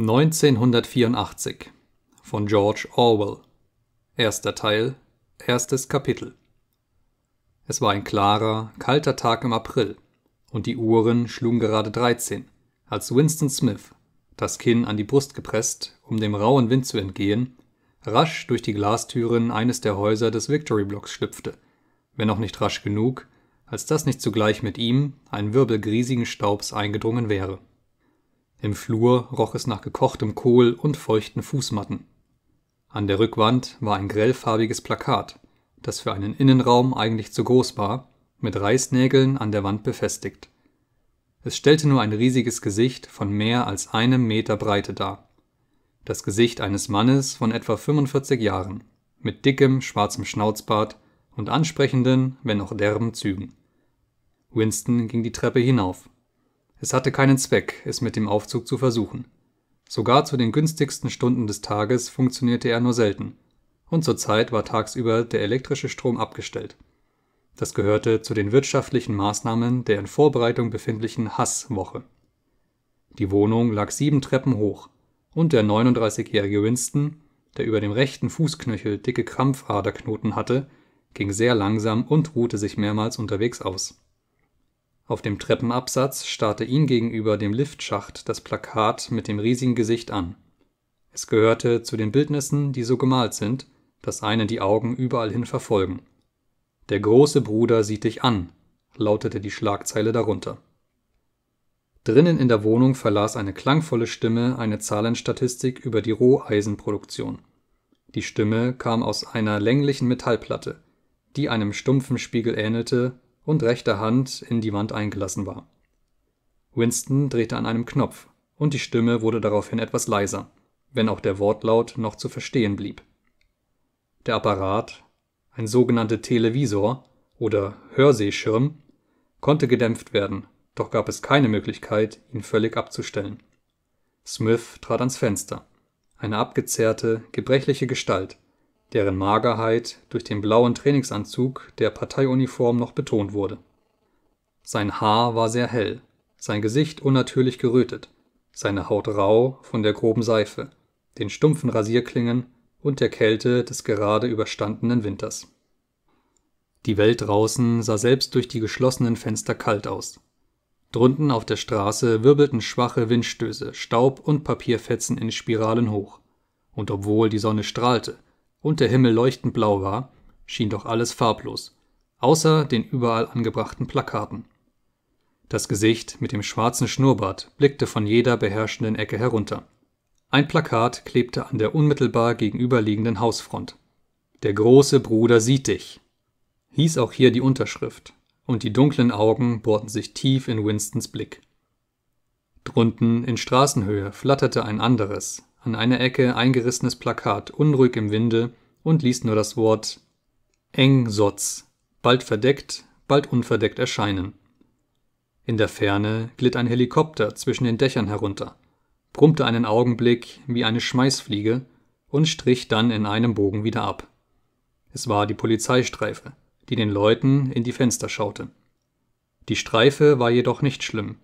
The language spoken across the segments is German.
1984 von George Orwell. Erster Teil, erstes Kapitel. Es war ein klarer, kalter Tag im April und die Uhren schlugen gerade 13, als Winston Smith, das Kinn an die Brust gepresst, um dem rauen Wind zu entgehen, rasch durch die Glastüren eines der Häuser des Victory Blocks schlüpfte, wenn auch nicht rasch genug, als dass nicht zugleich mit ihm ein Wirbel riesigen Staubs eingedrungen wäre. Im Flur roch es nach gekochtem Kohl und feuchten Fußmatten. An der Rückwand war ein grellfarbiges Plakat, das für einen Innenraum eigentlich zu groß war, mit Reißnägeln an der Wand befestigt. Es stellte nur ein riesiges Gesicht von mehr als einem Meter Breite dar. Das Gesicht eines Mannes von etwa 45 Jahren, mit dickem, schwarzem Schnauzbart und ansprechenden, wenn auch derben Zügen. Winston ging die Treppe hinauf. Es hatte keinen Zweck, es mit dem Aufzug zu versuchen. Sogar zu den günstigsten Stunden des Tages funktionierte er nur selten, und zur Zeit war tagsüber der elektrische Strom abgestellt. Das gehörte zu den wirtschaftlichen Maßnahmen der in Vorbereitung befindlichen Hasswoche. Die Wohnung lag sieben Treppen hoch, und der 39-jährige Winston, der über dem rechten Fußknöchel dicke Krampfaderknoten hatte, ging sehr langsam und ruhte sich mehrmals unterwegs aus. Auf dem Treppenabsatz starrte ihn gegenüber dem Liftschacht das Plakat mit dem riesigen Gesicht an. Es gehörte zu den Bildnissen, die so gemalt sind, dass einen die Augen überall hin verfolgen. Der große Bruder sieht dich an, lautete die Schlagzeile darunter. Drinnen in der Wohnung verlas eine klangvolle Stimme eine Zahlenstatistik über die Roheisenproduktion. Die Stimme kam aus einer länglichen Metallplatte, die einem stumpfen Spiegel ähnelte und rechter Hand in die Wand eingelassen war. Winston drehte an einem Knopf, und die Stimme wurde daraufhin etwas leiser, wenn auch der Wortlaut noch zu verstehen blieb. Der Apparat, ein sogenannter Televisor oder Hörsehschirm, konnte gedämpft werden, doch gab es keine Möglichkeit, ihn völlig abzustellen. Smith trat ans Fenster, eine abgezehrte, gebrechliche Gestalt, deren Magerheit durch den blauen Trainingsanzug der Parteiuniform noch betont wurde. Sein Haar war sehr hell, sein Gesicht unnatürlich gerötet, seine Haut rau von der groben Seife, den stumpfen Rasierklingen und der Kälte des gerade überstandenen Winters. Die Welt draußen sah selbst durch die geschlossenen Fenster kalt aus. Drunten auf der Straße wirbelten schwache Windstöße, Staub und Papierfetzen in Spiralen hoch. Und obwohl die Sonne strahlte, und der Himmel leuchtend blau war, schien doch alles farblos, außer den überall angebrachten Plakaten. Das Gesicht mit dem schwarzen Schnurrbart blickte von jeder beherrschenden Ecke herunter. Ein Plakat klebte an der unmittelbar gegenüberliegenden Hausfront. Der große Bruder sieht dich, hieß auch hier die Unterschrift, und die dunklen Augen bohrten sich tief in Winstons Blick. Drunten in Straßenhöhe flatterte ein anderes, an einer Ecke eingerissenes Plakat unruhig im Winde und ließ nur das Wort Engsotz, bald verdeckt, bald unverdeckt erscheinen. In der Ferne glitt ein Helikopter zwischen den Dächern herunter, brummte einen Augenblick wie eine Schmeißfliege und strich dann in einem Bogen wieder ab. Es war die Polizeistreife, die den Leuten in die Fenster schaute. Die Streife war jedoch nicht schlimm.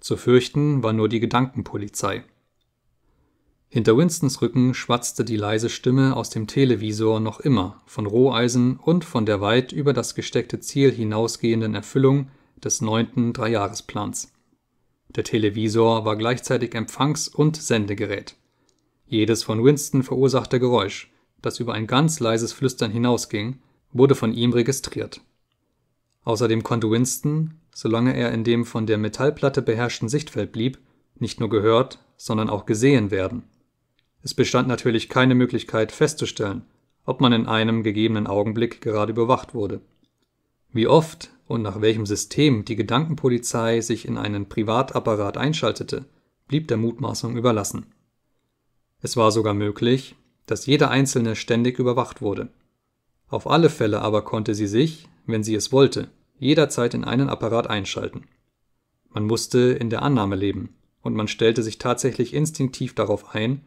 Zu fürchten war nur die Gedankenpolizei. Hinter Winstons Rücken schwatzte die leise Stimme aus dem Televisor noch immer von Roheisen und von der weit über das gesteckte Ziel hinausgehenden Erfüllung des neunten Dreijahresplans. Der Televisor war gleichzeitig Empfangs- und Sendegerät. Jedes von Winston verursachte Geräusch, das über ein ganz leises Flüstern hinausging, wurde von ihm registriert. Außerdem konnte Winston, solange er in dem von der Metallplatte beherrschten Sichtfeld blieb, nicht nur gehört, sondern auch gesehen werden es bestand natürlich keine Möglichkeit festzustellen, ob man in einem gegebenen Augenblick gerade überwacht wurde. Wie oft und nach welchem System die Gedankenpolizei sich in einen Privatapparat einschaltete, blieb der Mutmaßung überlassen. Es war sogar möglich, dass jeder Einzelne ständig überwacht wurde. Auf alle Fälle aber konnte sie sich, wenn sie es wollte, jederzeit in einen Apparat einschalten. Man musste in der Annahme leben, und man stellte sich tatsächlich instinktiv darauf ein,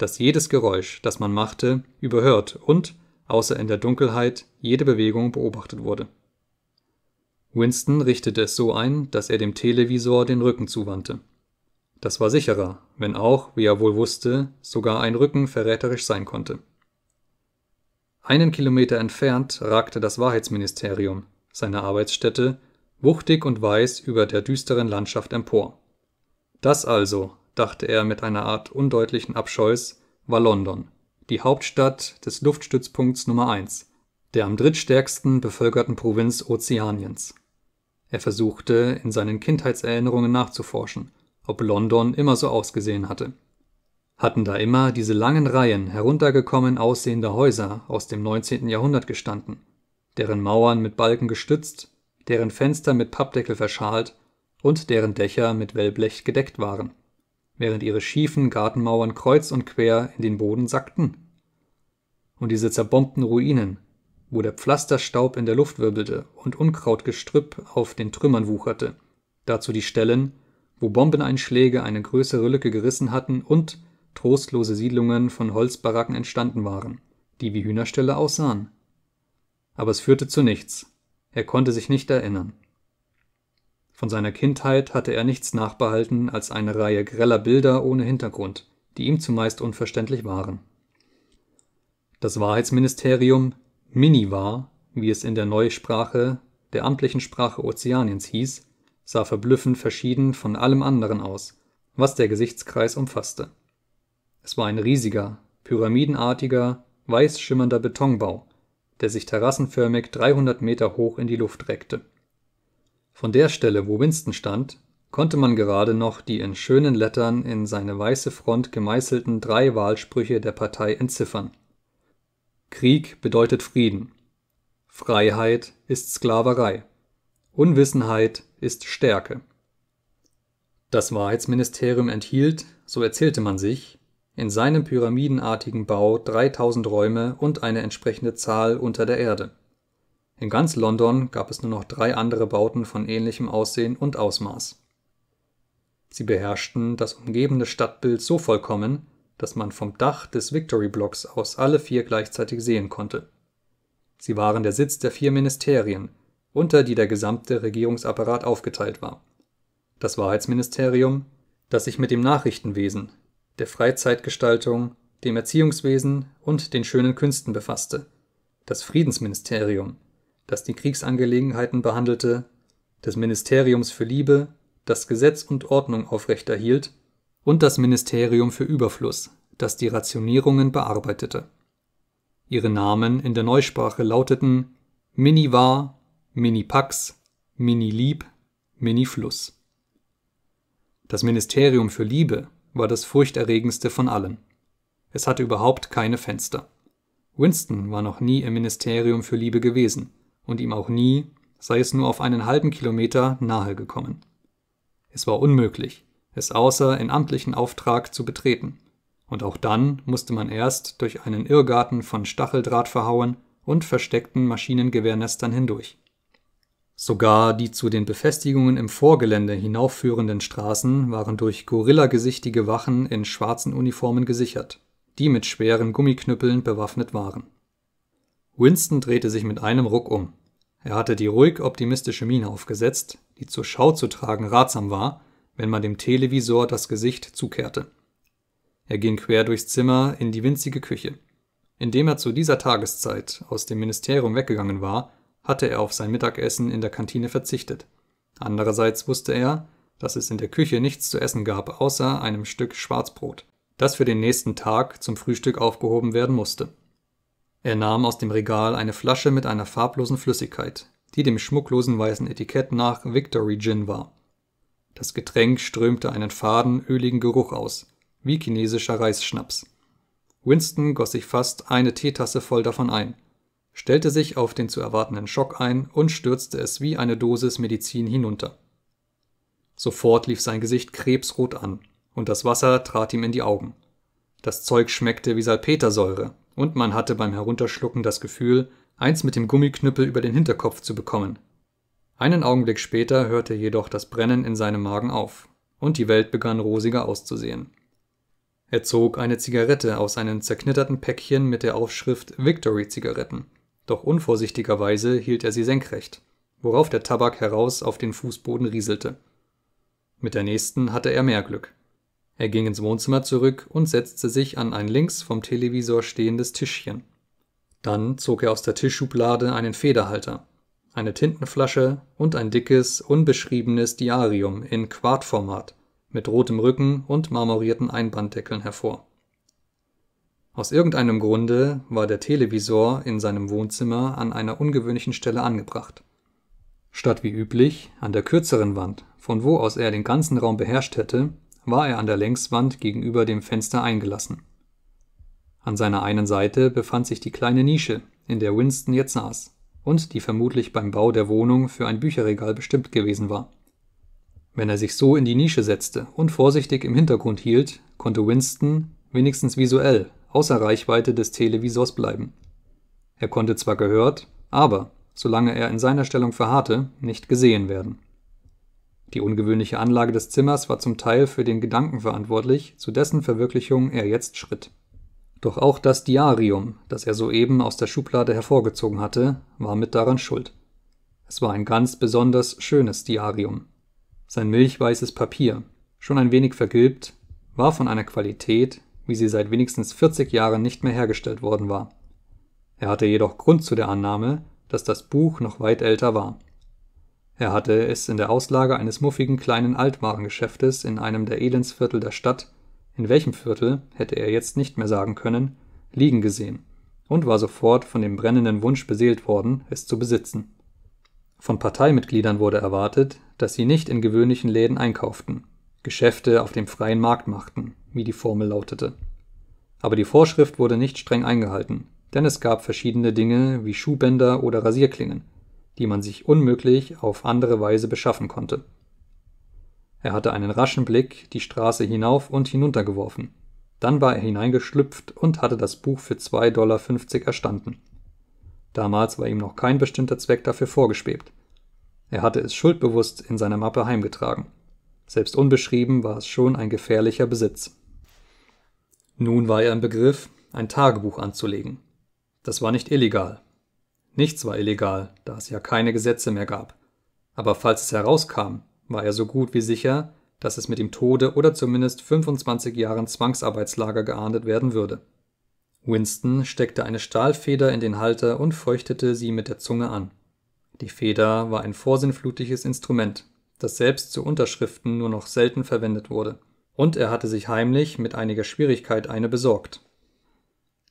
das jedes Geräusch, das man machte, überhört und, außer in der Dunkelheit, jede Bewegung beobachtet wurde. Winston richtete es so ein, dass er dem Televisor den Rücken zuwandte. Das war sicherer, wenn auch, wie er wohl wusste, sogar ein Rücken verräterisch sein konnte. Einen Kilometer entfernt ragte das Wahrheitsministerium, seine Arbeitsstätte, wuchtig und weiß über der düsteren Landschaft empor. Das also dachte er mit einer Art undeutlichen Abscheus, war London, die Hauptstadt des Luftstützpunkts Nummer 1, der am drittstärksten bevölkerten Provinz Ozeaniens. Er versuchte, in seinen Kindheitserinnerungen nachzuforschen, ob London immer so ausgesehen hatte. Hatten da immer diese langen Reihen heruntergekommen aussehender Häuser aus dem 19. Jahrhundert gestanden, deren Mauern mit Balken gestützt, deren Fenster mit Pappdeckel verschalt und deren Dächer mit Wellblech gedeckt waren während ihre schiefen Gartenmauern kreuz und quer in den Boden sackten? Und diese zerbombten Ruinen, wo der Pflasterstaub in der Luft wirbelte und Unkrautgestrüpp auf den Trümmern wucherte, dazu die Stellen, wo Bombeneinschläge eine größere Lücke gerissen hatten und trostlose Siedlungen von Holzbaracken entstanden waren, die wie Hühnerställe aussahen. Aber es führte zu nichts. Er konnte sich nicht erinnern. Von seiner Kindheit hatte er nichts nachbehalten als eine Reihe greller Bilder ohne Hintergrund, die ihm zumeist unverständlich waren. Das Wahrheitsministerium Minivar, wie es in der Neusprache, der amtlichen Sprache Ozeaniens hieß, sah verblüffend verschieden von allem anderen aus, was der Gesichtskreis umfasste. Es war ein riesiger, pyramidenartiger, weiß schimmernder Betonbau, der sich terrassenförmig 300 Meter hoch in die Luft reckte von der Stelle, wo Winston stand, konnte man gerade noch die in schönen Lettern in seine weiße Front gemeißelten drei Wahlsprüche der Partei entziffern. Krieg bedeutet Frieden. Freiheit ist Sklaverei. Unwissenheit ist Stärke. Das Wahrheitsministerium enthielt, so erzählte man sich, in seinem pyramidenartigen Bau 3000 Räume und eine entsprechende Zahl unter der Erde in ganz London gab es nur noch drei andere Bauten von ähnlichem Aussehen und Ausmaß. Sie beherrschten das umgebende Stadtbild so vollkommen, dass man vom Dach des Victory Blocks aus alle vier gleichzeitig sehen konnte. Sie waren der Sitz der vier Ministerien, unter die der gesamte Regierungsapparat aufgeteilt war. Das Wahrheitsministerium, das sich mit dem Nachrichtenwesen, der Freizeitgestaltung, dem Erziehungswesen und den schönen Künsten befasste, das Friedensministerium, das die Kriegsangelegenheiten behandelte, des Ministeriums für Liebe, das Gesetz und Ordnung aufrechterhielt, und das Ministerium für Überfluss, das die Rationierungen bearbeitete. Ihre Namen in der Neusprache lauteten Minivar, Minipax, Minilieb, Minifluss. Das Ministerium für Liebe war das furchterregendste von allen. Es hatte überhaupt keine Fenster. Winston war noch nie im Ministerium für Liebe gewesen und ihm auch nie, sei es nur auf einen halben Kilometer, nahe gekommen. Es war unmöglich, es außer in amtlichen Auftrag zu betreten, und auch dann musste man erst durch einen Irrgarten von Stacheldraht verhauen und versteckten Maschinengewehrnestern hindurch. Sogar die zu den Befestigungen im Vorgelände hinaufführenden Straßen waren durch gorillagesichtige Wachen in schwarzen Uniformen gesichert, die mit schweren Gummiknüppeln bewaffnet waren Winston drehte sich mit einem Ruck um. Er hatte die ruhig optimistische Miene aufgesetzt, die zur Schau zu tragen ratsam war, wenn man dem Televisor das Gesicht zukehrte. Er ging quer durchs Zimmer in die winzige Küche. Indem er zu dieser Tageszeit aus dem Ministerium weggegangen war, hatte er auf sein Mittagessen in der Kantine verzichtet. Andererseits wusste er, dass es in der Küche nichts zu essen gab, außer einem Stück Schwarzbrot, das für den nächsten Tag zum Frühstück aufgehoben werden musste. Er nahm aus dem Regal eine Flasche mit einer farblosen Flüssigkeit, die dem schmucklosen weißen Etikett nach Victory Gin war. Das Getränk strömte einen faden, öligen Geruch aus, wie chinesischer Reisschnaps. Winston goss sich fast eine Teetasse voll davon ein, stellte sich auf den zu erwartenden Schock ein und stürzte es wie eine Dosis Medizin hinunter. Sofort lief sein Gesicht krebsrot an, und das Wasser trat ihm in die Augen. Das Zeug schmeckte wie Salpetersäure, und man hatte beim Herunterschlucken das Gefühl, eins mit dem Gummiknüppel über den Hinterkopf zu bekommen. Einen Augenblick später hörte jedoch das Brennen in seinem Magen auf, und die Welt begann rosiger auszusehen. Er zog eine Zigarette aus einem zerknitterten Päckchen mit der Aufschrift Victory Zigaretten, doch unvorsichtigerweise hielt er sie senkrecht, worauf der Tabak heraus auf den Fußboden rieselte. Mit der nächsten hatte er mehr Glück. Er ging ins Wohnzimmer zurück und setzte sich an ein links vom Televisor stehendes Tischchen. Dann zog er aus der Tischschublade einen Federhalter, eine Tintenflasche und ein dickes, unbeschriebenes Diarium in Quartformat mit rotem Rücken und marmorierten Einbanddeckeln hervor. Aus irgendeinem Grunde war der Televisor in seinem Wohnzimmer an einer ungewöhnlichen Stelle angebracht. Statt wie üblich an der kürzeren Wand, von wo aus er den ganzen Raum beherrscht hätte, war er an der Längswand gegenüber dem Fenster eingelassen. An seiner einen Seite befand sich die kleine Nische, in der Winston jetzt saß und die vermutlich beim Bau der Wohnung für ein Bücherregal bestimmt gewesen war. Wenn er sich so in die Nische setzte und vorsichtig im Hintergrund hielt, konnte Winston, wenigstens visuell, außer Reichweite des Televisors bleiben. Er konnte zwar gehört, aber, solange er in seiner Stellung verharrte, nicht gesehen werden. Die ungewöhnliche Anlage des Zimmers war zum Teil für den Gedanken verantwortlich, zu dessen Verwirklichung er jetzt schritt. Doch auch das Diarium, das er soeben aus der Schublade hervorgezogen hatte, war mit daran schuld. Es war ein ganz besonders schönes Diarium. Sein milchweißes Papier, schon ein wenig vergilbt, war von einer Qualität, wie sie seit wenigstens 40 Jahren nicht mehr hergestellt worden war. Er hatte jedoch Grund zu der Annahme, dass das Buch noch weit älter war. Er hatte es in der Auslage eines muffigen kleinen Altwarengeschäftes in einem der Elendsviertel der Stadt in welchem Viertel, hätte er jetzt nicht mehr sagen können, liegen gesehen und war sofort von dem brennenden Wunsch beseelt worden, es zu besitzen. Von Parteimitgliedern wurde erwartet, dass sie nicht in gewöhnlichen Läden einkauften, Geschäfte auf dem freien Markt machten, wie die Formel lautete. Aber die Vorschrift wurde nicht streng eingehalten, denn es gab verschiedene Dinge wie Schuhbänder oder Rasierklingen, die man sich unmöglich auf andere Weise beschaffen konnte. Er hatte einen raschen Blick die Straße hinauf und hinunter geworfen. Dann war er hineingeschlüpft und hatte das Buch für 2,50 Dollar erstanden. Damals war ihm noch kein bestimmter Zweck dafür vorgeschwebt. Er hatte es schuldbewusst in seiner Mappe heimgetragen. Selbst unbeschrieben war es schon ein gefährlicher Besitz. Nun war er im Begriff, ein Tagebuch anzulegen. Das war nicht illegal, Nichts war illegal, da es ja keine Gesetze mehr gab. Aber falls es herauskam, war er so gut wie sicher, dass es mit dem Tode oder zumindest 25 Jahren Zwangsarbeitslager geahndet werden würde. Winston steckte eine Stahlfeder in den Halter und feuchtete sie mit der Zunge an. Die Feder war ein vorsinnflutiges Instrument, das selbst zu Unterschriften nur noch selten verwendet wurde, und er hatte sich heimlich mit einiger Schwierigkeit eine besorgt.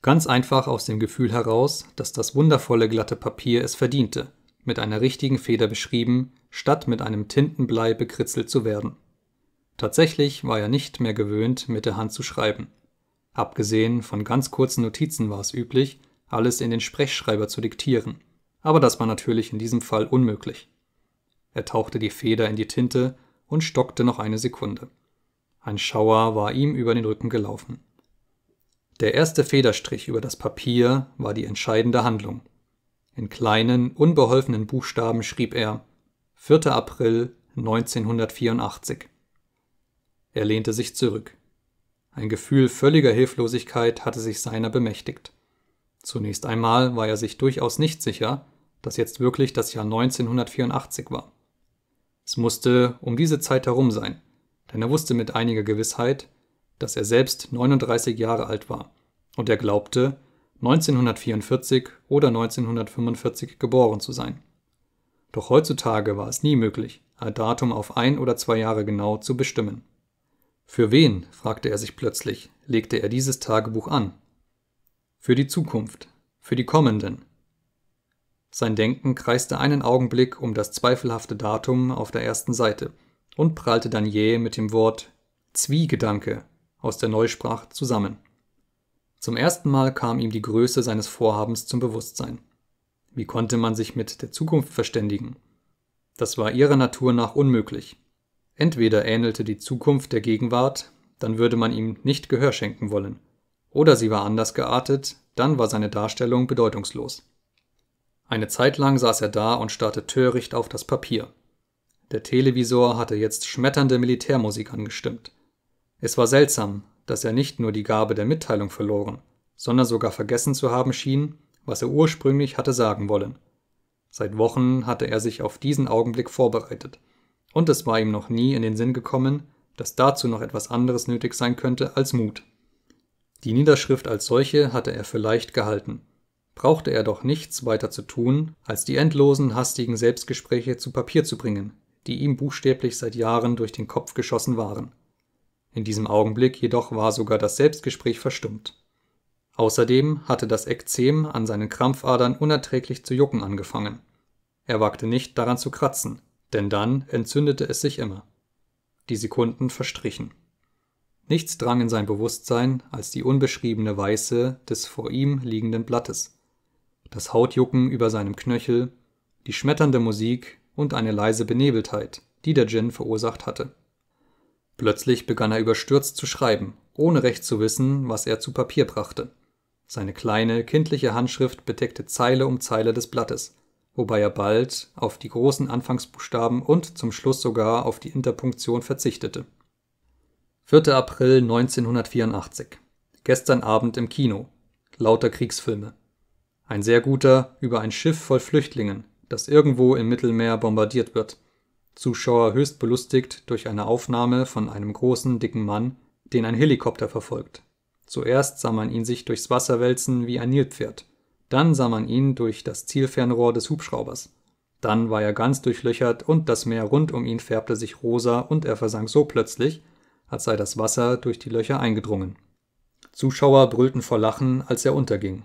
Ganz einfach aus dem Gefühl heraus, dass das wundervolle glatte Papier es verdiente, mit einer richtigen Feder beschrieben, statt mit einem Tintenblei bekritzelt zu werden. Tatsächlich war er nicht mehr gewöhnt, mit der Hand zu schreiben. Abgesehen von ganz kurzen Notizen war es üblich, alles in den Sprechschreiber zu diktieren, aber das war natürlich in diesem Fall unmöglich. Er tauchte die Feder in die Tinte und stockte noch eine Sekunde. Ein Schauer war ihm über den Rücken gelaufen. Der erste Federstrich über das Papier war die entscheidende Handlung. In kleinen, unbeholfenen Buchstaben schrieb er 4. April 1984. Er lehnte sich zurück. Ein Gefühl völliger Hilflosigkeit hatte sich seiner bemächtigt. Zunächst einmal war er sich durchaus nicht sicher, dass jetzt wirklich das Jahr 1984 war. Es musste um diese Zeit herum sein, denn er wusste mit einiger Gewissheit, dass er selbst 39 Jahre alt war und er glaubte, 1944 oder 1945 geboren zu sein. Doch heutzutage war es nie möglich, ein Datum auf ein oder zwei Jahre genau zu bestimmen. Für wen, fragte er sich plötzlich, legte er dieses Tagebuch an? Für die Zukunft, für die Kommenden. Sein Denken kreiste einen Augenblick um das zweifelhafte Datum auf der ersten Seite und prallte dann jäh mit dem Wort Zwiegedanke aus der Neusprache zusammen. Zum ersten Mal kam ihm die Größe seines Vorhabens zum Bewusstsein. Wie konnte man sich mit der Zukunft verständigen? Das war ihrer Natur nach unmöglich. Entweder ähnelte die Zukunft der Gegenwart, dann würde man ihm nicht Gehör schenken wollen, oder sie war anders geartet, dann war seine Darstellung bedeutungslos. Eine Zeit lang saß er da und starrte töricht auf das Papier. Der Televisor hatte jetzt schmetternde Militärmusik angestimmt. Es war seltsam, dass er nicht nur die Gabe der Mitteilung verloren, sondern sogar vergessen zu haben schien, was er ursprünglich hatte sagen wollen. Seit Wochen hatte er sich auf diesen Augenblick vorbereitet, und es war ihm noch nie in den Sinn gekommen, dass dazu noch etwas anderes nötig sein könnte als Mut. Die Niederschrift als solche hatte er für leicht gehalten, brauchte er doch nichts weiter zu tun, als die endlosen, hastigen Selbstgespräche zu Papier zu bringen, die ihm buchstäblich seit Jahren durch den Kopf geschossen waren. In diesem Augenblick jedoch war sogar das Selbstgespräch verstummt. Außerdem hatte das Ekzem an seinen Krampfadern unerträglich zu jucken angefangen. Er wagte nicht, daran zu kratzen, denn dann entzündete es sich immer. Die Sekunden verstrichen. Nichts drang in sein Bewusstsein als die unbeschriebene Weiße des vor ihm liegenden Blattes. Das Hautjucken über seinem Knöchel, die schmetternde Musik und eine leise Benebeltheit, die der Djinn verursacht hatte. Plötzlich begann er überstürzt zu schreiben, ohne recht zu wissen, was er zu Papier brachte. Seine kleine, kindliche Handschrift bedeckte Zeile um Zeile des Blattes, wobei er bald auf die großen Anfangsbuchstaben und zum Schluss sogar auf die Interpunktion verzichtete. 4. April 1984. Gestern Abend im Kino. Lauter Kriegsfilme. Ein sehr guter über ein Schiff voll Flüchtlingen, das irgendwo im Mittelmeer bombardiert wird – Zuschauer höchst belustigt durch eine Aufnahme von einem großen, dicken Mann, den ein Helikopter verfolgt. Zuerst sah man ihn sich durchs Wasser wälzen wie ein Nilpferd. Dann sah man ihn durch das Zielfernrohr des Hubschraubers. Dann war er ganz durchlöchert und das Meer rund um ihn färbte sich rosa und er versank so plötzlich, als sei das Wasser durch die Löcher eingedrungen. Zuschauer brüllten vor Lachen, als er unterging.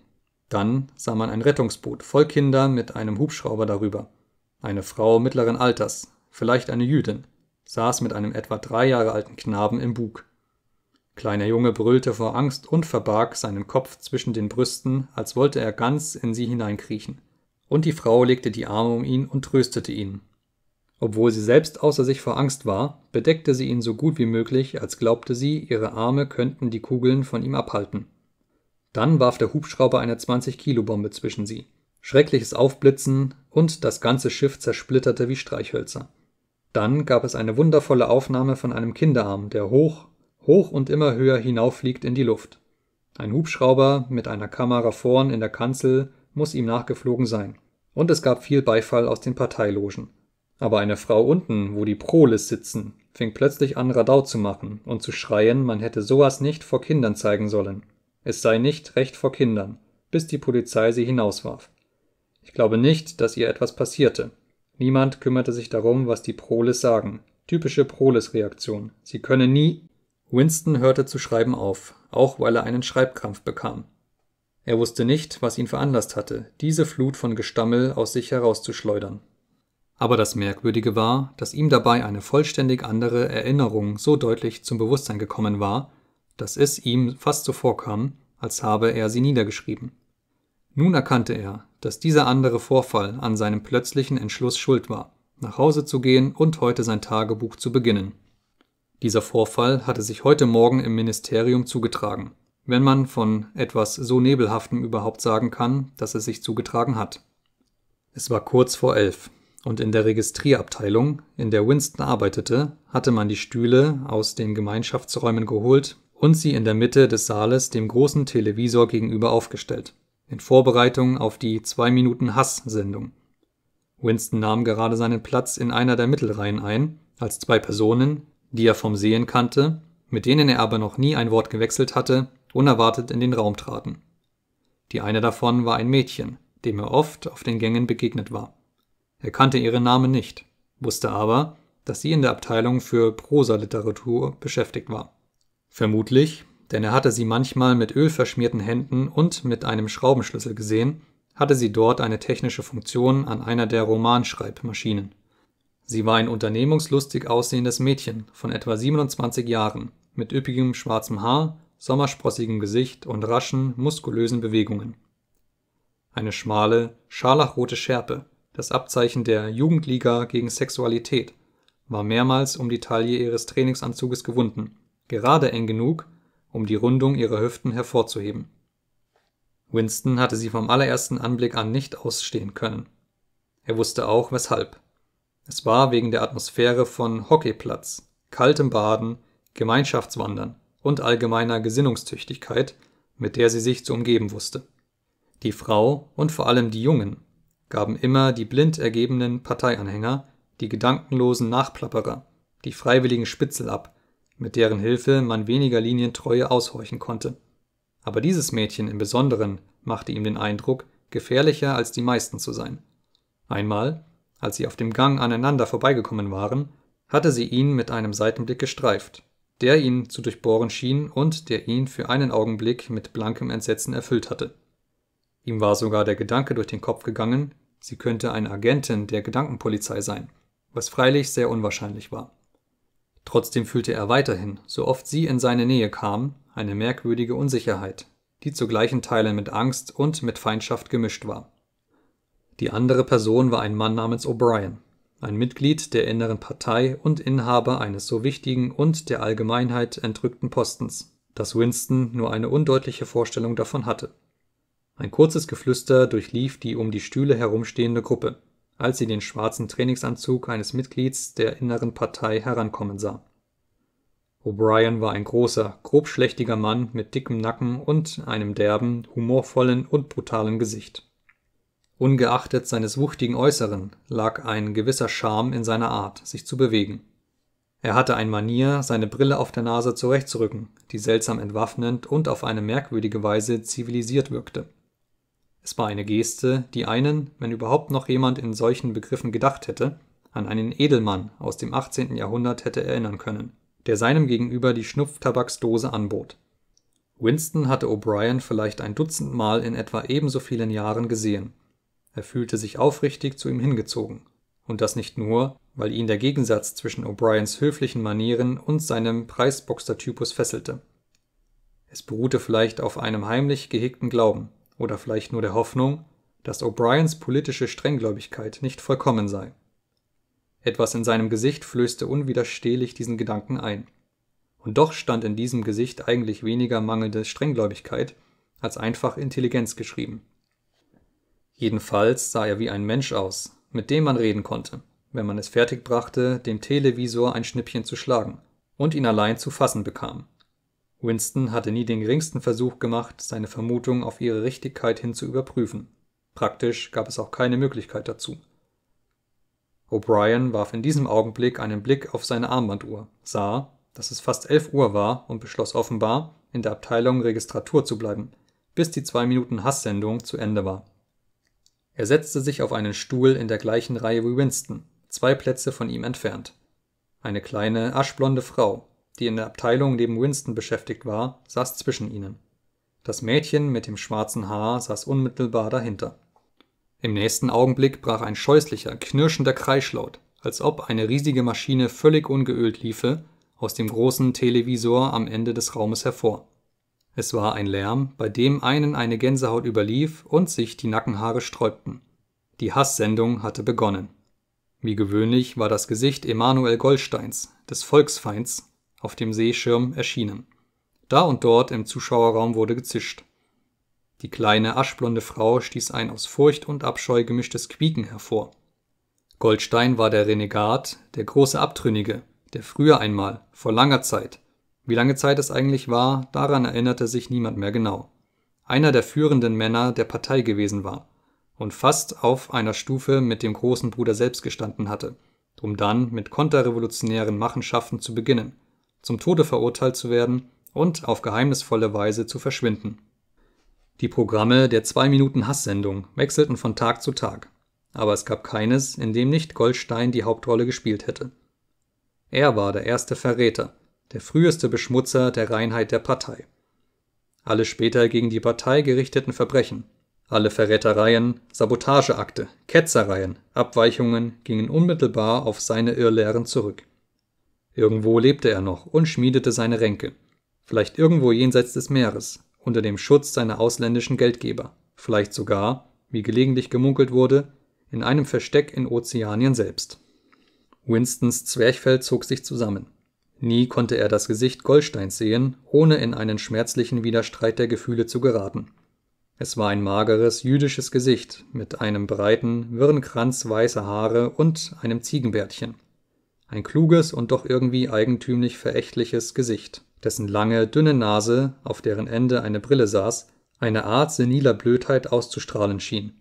Dann sah man ein Rettungsboot voll Kinder mit einem Hubschrauber darüber. Eine Frau mittleren Alters, vielleicht eine Jüdin, saß mit einem etwa drei Jahre alten Knaben im Bug. Kleiner Junge brüllte vor Angst und verbarg seinen Kopf zwischen den Brüsten, als wollte er ganz in sie hineinkriechen. Und die Frau legte die Arme um ihn und tröstete ihn. Obwohl sie selbst außer sich vor Angst war, bedeckte sie ihn so gut wie möglich, als glaubte sie, ihre Arme könnten die Kugeln von ihm abhalten. Dann warf der Hubschrauber eine 20-Kilo-Bombe zwischen sie. Schreckliches Aufblitzen und das ganze Schiff zersplitterte wie Streichhölzer. Dann gab es eine wundervolle Aufnahme von einem Kinderarm, der hoch, hoch und immer höher hinauffliegt in die Luft. Ein Hubschrauber mit einer Kamera vorn in der Kanzel muss ihm nachgeflogen sein. Und es gab viel Beifall aus den Parteilogen. Aber eine Frau unten, wo die Proles sitzen, fing plötzlich an Radau zu machen und zu schreien, man hätte sowas nicht vor Kindern zeigen sollen. Es sei nicht recht vor Kindern, bis die Polizei sie hinauswarf. Ich glaube nicht, dass ihr etwas passierte, Niemand kümmerte sich darum, was die Proles sagen. Typische Proles-Reaktion. Sie können nie. Winston hörte zu schreiben auf, auch weil er einen Schreibkrampf bekam. Er wusste nicht, was ihn veranlasst hatte, diese Flut von Gestammel aus sich herauszuschleudern. Aber das Merkwürdige war, dass ihm dabei eine vollständig andere Erinnerung so deutlich zum Bewusstsein gekommen war, dass es ihm fast so vorkam, als habe er sie niedergeschrieben. Nun erkannte er, dass dieser andere Vorfall an seinem plötzlichen Entschluss schuld war, nach Hause zu gehen und heute sein Tagebuch zu beginnen. Dieser Vorfall hatte sich heute Morgen im Ministerium zugetragen, wenn man von etwas so Nebelhaftem überhaupt sagen kann, dass es sich zugetragen hat. Es war kurz vor elf, und in der Registrierabteilung, in der Winston arbeitete, hatte man die Stühle aus den Gemeinschaftsräumen geholt und sie in der Mitte des Saales dem großen Televisor gegenüber aufgestellt in Vorbereitung auf die 2 Minuten Hass-Sendung. Winston nahm gerade seinen Platz in einer der Mittelreihen ein, als zwei Personen, die er vom Sehen kannte, mit denen er aber noch nie ein Wort gewechselt hatte, unerwartet in den Raum traten. Die eine davon war ein Mädchen, dem er oft auf den Gängen begegnet war. Er kannte ihren Namen nicht, wusste aber, dass sie in der Abteilung für Prosaliteratur beschäftigt war. Vermutlich denn er hatte sie manchmal mit ölverschmierten Händen und mit einem Schraubenschlüssel gesehen, hatte sie dort eine technische Funktion an einer der Romanschreibmaschinen. Sie war ein unternehmungslustig aussehendes Mädchen von etwa 27 Jahren, mit üppigem schwarzem Haar, sommersprossigem Gesicht und raschen, muskulösen Bewegungen. Eine schmale, scharlachrote Schärpe, das Abzeichen der Jugendliga gegen Sexualität, war mehrmals um die Taille ihres Trainingsanzuges gewunden, gerade eng genug, um die Rundung ihrer Hüften hervorzuheben. Winston hatte sie vom allerersten Anblick an nicht ausstehen können. Er wusste auch, weshalb. Es war wegen der Atmosphäre von Hockeyplatz, kaltem Baden, Gemeinschaftswandern und allgemeiner Gesinnungstüchtigkeit, mit der sie sich zu umgeben wusste. Die Frau und vor allem die Jungen gaben immer die blind ergebenen Parteianhänger, die gedankenlosen Nachplapperer, die freiwilligen Spitzel ab, mit deren Hilfe man weniger Linientreue aushorchen konnte. Aber dieses Mädchen im Besonderen machte ihm den Eindruck, gefährlicher als die meisten zu sein. Einmal, als sie auf dem Gang aneinander vorbeigekommen waren, hatte sie ihn mit einem Seitenblick gestreift, der ihn zu durchbohren schien und der ihn für einen Augenblick mit blankem Entsetzen erfüllt hatte. Ihm war sogar der Gedanke durch den Kopf gegangen, sie könnte eine Agentin der Gedankenpolizei sein, was freilich sehr unwahrscheinlich war. Trotzdem fühlte er weiterhin, so oft sie in seine Nähe kam, eine merkwürdige Unsicherheit, die zu gleichen Teilen mit Angst und mit Feindschaft gemischt war. Die andere Person war ein Mann namens O'Brien, ein Mitglied der inneren Partei und Inhaber eines so wichtigen und der Allgemeinheit entrückten Postens, dass Winston nur eine undeutliche Vorstellung davon hatte. Ein kurzes Geflüster durchlief die um die Stühle herumstehende Gruppe, als sie den schwarzen Trainingsanzug eines Mitglieds der inneren Partei herankommen sah. O'Brien war ein großer, grobschlächtiger Mann mit dickem Nacken und einem derben, humorvollen und brutalen Gesicht. Ungeachtet seines wuchtigen Äußeren lag ein gewisser Charme in seiner Art, sich zu bewegen. Er hatte ein Manier, seine Brille auf der Nase zurechtzurücken, die seltsam entwaffnend und auf eine merkwürdige Weise zivilisiert wirkte. Es war eine Geste, die einen, wenn überhaupt noch jemand in solchen Begriffen gedacht hätte, an einen Edelmann aus dem 18. Jahrhundert hätte erinnern können, der seinem gegenüber die Schnupftabaksdose anbot. Winston hatte O'Brien vielleicht ein Dutzend Mal in etwa ebenso vielen Jahren gesehen. Er fühlte sich aufrichtig zu ihm hingezogen. Und das nicht nur, weil ihn der Gegensatz zwischen O'Briens höflichen Manieren und seinem Preisboxtertypus fesselte. Es beruhte vielleicht auf einem heimlich gehegten Glauben, oder vielleicht nur der Hoffnung, dass O'Briens politische Strenggläubigkeit nicht vollkommen sei. Etwas in seinem Gesicht flößte unwiderstehlich diesen Gedanken ein. Und doch stand in diesem Gesicht eigentlich weniger mangelnde Strenggläubigkeit als einfach Intelligenz geschrieben. Jedenfalls sah er wie ein Mensch aus, mit dem man reden konnte, wenn man es fertigbrachte, dem Televisor ein Schnippchen zu schlagen und ihn allein zu fassen bekam. Winston hatte nie den geringsten Versuch gemacht, seine Vermutungen auf ihre Richtigkeit hin zu überprüfen. Praktisch gab es auch keine Möglichkeit dazu. O'Brien warf in diesem Augenblick einen Blick auf seine Armbanduhr, sah, dass es fast elf Uhr war und beschloss offenbar, in der Abteilung Registratur zu bleiben, bis die zwei Minuten Hasssendung zu Ende war. Er setzte sich auf einen Stuhl in der gleichen Reihe wie Winston, zwei Plätze von ihm entfernt. Eine kleine, aschblonde Frau, die in der Abteilung neben Winston beschäftigt war, saß zwischen ihnen. Das Mädchen mit dem schwarzen Haar saß unmittelbar dahinter. Im nächsten Augenblick brach ein scheußlicher, knirschender Kreischlaut, als ob eine riesige Maschine völlig ungeölt liefe, aus dem großen Televisor am Ende des Raumes hervor. Es war ein Lärm, bei dem einen eine Gänsehaut überlief und sich die Nackenhaare sträubten. Die Hasssendung hatte begonnen. Wie gewöhnlich war das Gesicht Emanuel Goldsteins, des Volksfeinds, auf dem Sehschirm erschienen. Da und dort im Zuschauerraum wurde gezischt. Die kleine aschblonde Frau stieß ein aus Furcht und Abscheu gemischtes Quieken hervor. Goldstein war der Renegat, der große Abtrünnige, der früher einmal, vor langer Zeit, wie lange Zeit es eigentlich war, daran erinnerte sich niemand mehr genau, einer der führenden Männer der Partei gewesen war und fast auf einer Stufe mit dem großen Bruder selbst gestanden hatte, um dann mit konterrevolutionären Machenschaften zu beginnen zum Tode verurteilt zu werden und auf geheimnisvolle Weise zu verschwinden. Die Programme der 2-Minuten-Hasssendung wechselten von Tag zu Tag, aber es gab keines, in dem nicht Goldstein die Hauptrolle gespielt hätte. Er war der erste Verräter, der früheste Beschmutzer der Reinheit der Partei. Alle später gegen die Partei gerichteten Verbrechen, alle Verrätereien, Sabotageakte, Ketzereien, Abweichungen gingen unmittelbar auf seine Irrlehren zurück. Irgendwo lebte er noch und schmiedete seine Ränke. Vielleicht irgendwo jenseits des Meeres, unter dem Schutz seiner ausländischen Geldgeber. Vielleicht sogar, wie gelegentlich gemunkelt wurde, in einem Versteck in Ozeanien selbst. Winstons Zwerchfell zog sich zusammen. Nie konnte er das Gesicht Goldsteins sehen, ohne in einen schmerzlichen Widerstreit der Gefühle zu geraten. Es war ein mageres jüdisches Gesicht mit einem breiten, wirren Kranz weißer Haare und einem Ziegenbärtchen ein kluges und doch irgendwie eigentümlich verächtliches Gesicht, dessen lange, dünne Nase, auf deren Ende eine Brille saß, eine Art seniler Blödheit auszustrahlen schien.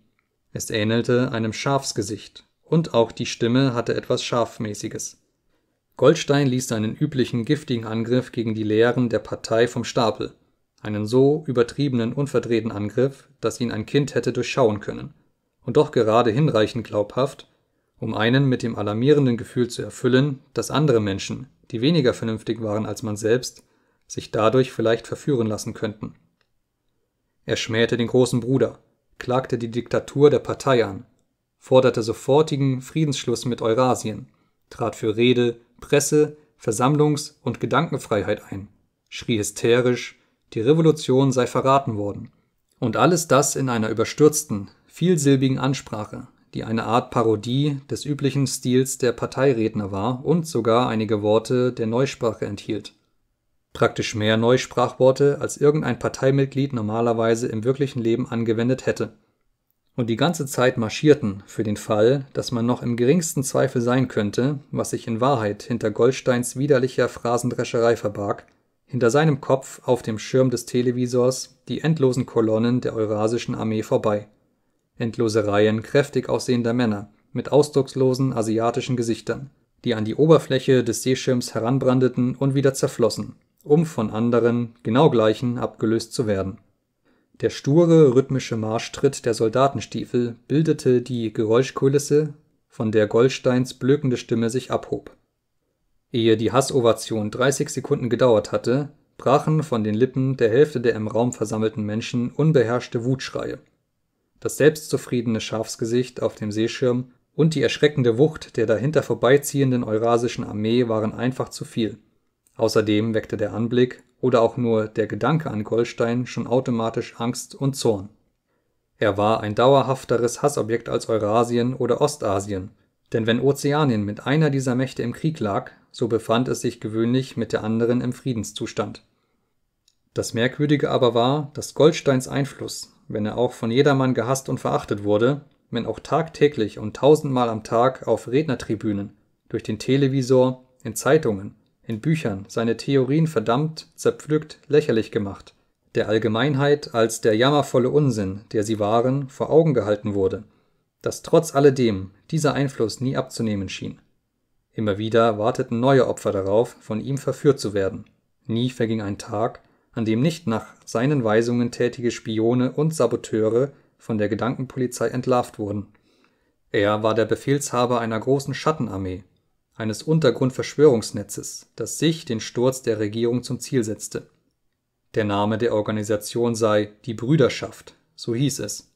Es ähnelte einem Schafsgesicht, und auch die Stimme hatte etwas Schafmäßiges. Goldstein ließ seinen üblichen giftigen Angriff gegen die Lehren der Partei vom Stapel, einen so übertriebenen, unverdrehten Angriff, dass ihn ein Kind hätte durchschauen können, und doch gerade hinreichend glaubhaft, um einen mit dem alarmierenden Gefühl zu erfüllen, dass andere Menschen, die weniger vernünftig waren als man selbst, sich dadurch vielleicht verführen lassen könnten. Er schmähte den großen Bruder, klagte die Diktatur der Partei an, forderte sofortigen Friedensschluss mit Eurasien, trat für Rede, Presse, Versammlungs- und Gedankenfreiheit ein, schrie hysterisch, die Revolution sei verraten worden, und alles das in einer überstürzten, vielsilbigen Ansprache, die eine Art Parodie des üblichen Stils der Parteiredner war und sogar einige Worte der Neusprache enthielt. Praktisch mehr Neusprachworte, als irgendein Parteimitglied normalerweise im wirklichen Leben angewendet hätte. Und die ganze Zeit marschierten, für den Fall, dass man noch im geringsten Zweifel sein könnte, was sich in Wahrheit hinter Goldsteins widerlicher Phrasendrescherei verbarg, hinter seinem Kopf auf dem Schirm des Televisors die endlosen Kolonnen der Eurasischen Armee vorbei endlose Reihen kräftig aussehender Männer mit ausdruckslosen asiatischen Gesichtern, die an die Oberfläche des Seeschirms heranbrandeten und wieder zerflossen, um von anderen, genau gleichen, abgelöst zu werden. Der sture, rhythmische Marschtritt der Soldatenstiefel bildete die Geräuschkulisse, von der Goldsteins blökende Stimme sich abhob. Ehe die Hassovation 30 Sekunden gedauert hatte, brachen von den Lippen der Hälfte der im Raum versammelten Menschen unbeherrschte Wutschreie das selbstzufriedene Schafsgesicht auf dem Seeschirm und die erschreckende Wucht der dahinter vorbeiziehenden eurasischen Armee waren einfach zu viel. Außerdem weckte der Anblick oder auch nur der Gedanke an Goldstein schon automatisch Angst und Zorn. Er war ein dauerhafteres Hassobjekt als Eurasien oder Ostasien, denn wenn Ozeanien mit einer dieser Mächte im Krieg lag, so befand es sich gewöhnlich mit der anderen im Friedenszustand. Das Merkwürdige aber war, dass Goldsteins Einfluss wenn er auch von jedermann gehasst und verachtet wurde, wenn auch tagtäglich und tausendmal am Tag auf Rednertribünen, durch den Televisor, in Zeitungen, in Büchern seine Theorien verdammt, zerpflückt, lächerlich gemacht, der Allgemeinheit als der jammervolle Unsinn, der sie waren, vor Augen gehalten wurde, dass trotz alledem dieser Einfluss nie abzunehmen schien. Immer wieder warteten neue Opfer darauf, von ihm verführt zu werden. Nie verging ein Tag, an dem nicht nach seinen Weisungen tätige Spione und Saboteure von der Gedankenpolizei entlarvt wurden. Er war der Befehlshaber einer großen Schattenarmee, eines Untergrundverschwörungsnetzes, das sich den Sturz der Regierung zum Ziel setzte. Der Name der Organisation sei die Brüderschaft, so hieß es.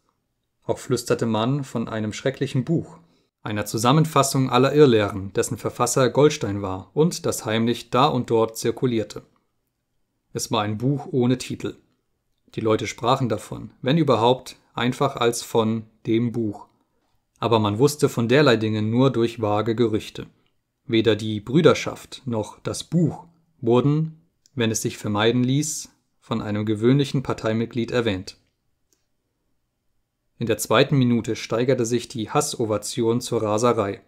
Auch flüsterte man von einem schrecklichen Buch, einer Zusammenfassung aller Irrlehren, dessen Verfasser Goldstein war und das heimlich da und dort zirkulierte. Es war ein Buch ohne Titel. Die Leute sprachen davon, wenn überhaupt, einfach als von dem Buch. Aber man wusste von derlei Dingen nur durch vage Gerüchte. Weder die Brüderschaft noch das Buch wurden, wenn es sich vermeiden ließ, von einem gewöhnlichen Parteimitglied erwähnt. In der zweiten Minute steigerte sich die Hassovation zur Raserei.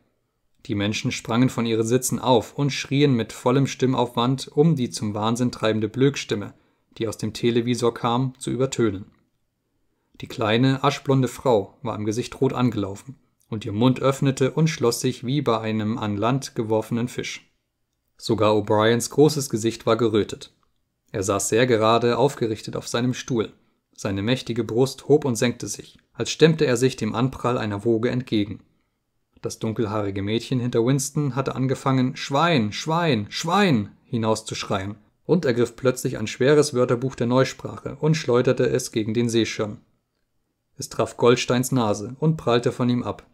Die Menschen sprangen von ihren Sitzen auf und schrien mit vollem Stimmaufwand, um die zum Wahnsinn treibende Blökstimme, die aus dem Televisor kam, zu übertönen. Die kleine, aschblonde Frau war im Gesicht rot angelaufen, und ihr Mund öffnete und schloss sich wie bei einem an Land geworfenen Fisch. Sogar O'Briens großes Gesicht war gerötet. Er saß sehr gerade, aufgerichtet auf seinem Stuhl. Seine mächtige Brust hob und senkte sich, als stemmte er sich dem Anprall einer Woge entgegen. Das dunkelhaarige Mädchen hinter Winston hatte angefangen, Schwein, Schwein, Schwein hinauszuschreien und ergriff plötzlich ein schweres Wörterbuch der Neusprache und schleuderte es gegen den Seeschirm. Es traf Goldsteins Nase und prallte von ihm ab.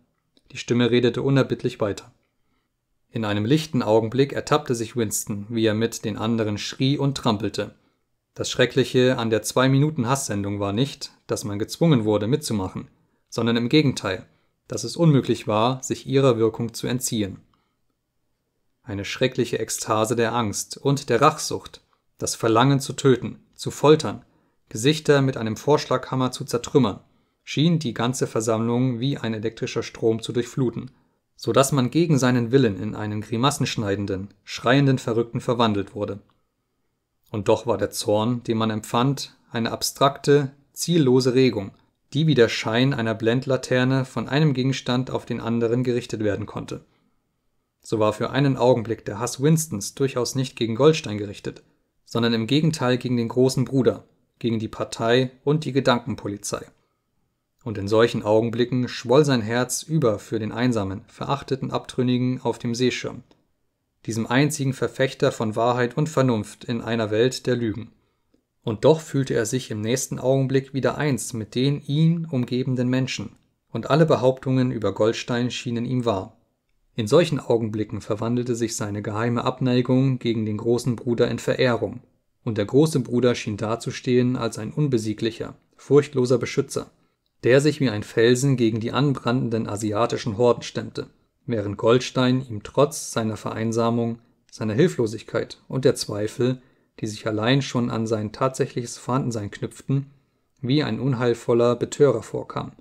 Die Stimme redete unerbittlich weiter. In einem lichten Augenblick ertappte sich Winston, wie er mit den anderen schrie und trampelte. Das Schreckliche an der Zwei-Minuten-Hasssendung war nicht, dass man gezwungen wurde, mitzumachen, sondern im Gegenteil – dass es unmöglich war, sich ihrer Wirkung zu entziehen. Eine schreckliche Ekstase der Angst und der Rachsucht, das Verlangen zu töten, zu foltern, Gesichter mit einem Vorschlaghammer zu zertrümmern, schien die ganze Versammlung wie ein elektrischer Strom zu durchfluten, so dass man gegen seinen Willen in einen grimassenschneidenden, schreienden Verrückten verwandelt wurde. Und doch war der Zorn, den man empfand, eine abstrakte, ziellose Regung – die wie der Schein einer Blendlaterne von einem Gegenstand auf den anderen gerichtet werden konnte. So war für einen Augenblick der Hass Winstons durchaus nicht gegen Goldstein gerichtet, sondern im Gegenteil gegen den großen Bruder, gegen die Partei und die Gedankenpolizei. Und in solchen Augenblicken schwoll sein Herz über für den einsamen, verachteten Abtrünnigen auf dem Seeschirm, diesem einzigen Verfechter von Wahrheit und Vernunft in einer Welt der Lügen und doch fühlte er sich im nächsten Augenblick wieder eins mit den ihn umgebenden Menschen, und alle Behauptungen über Goldstein schienen ihm wahr. In solchen Augenblicken verwandelte sich seine geheime Abneigung gegen den großen Bruder in Verehrung, und der große Bruder schien dazustehen als ein unbesieglicher, furchtloser Beschützer, der sich wie ein Felsen gegen die anbrandenden asiatischen Horden stemmte, während Goldstein ihm trotz seiner Vereinsamung, seiner Hilflosigkeit und der Zweifel die sich allein schon an sein tatsächliches Vorhandensein knüpften, wie ein unheilvoller Betörer vorkam,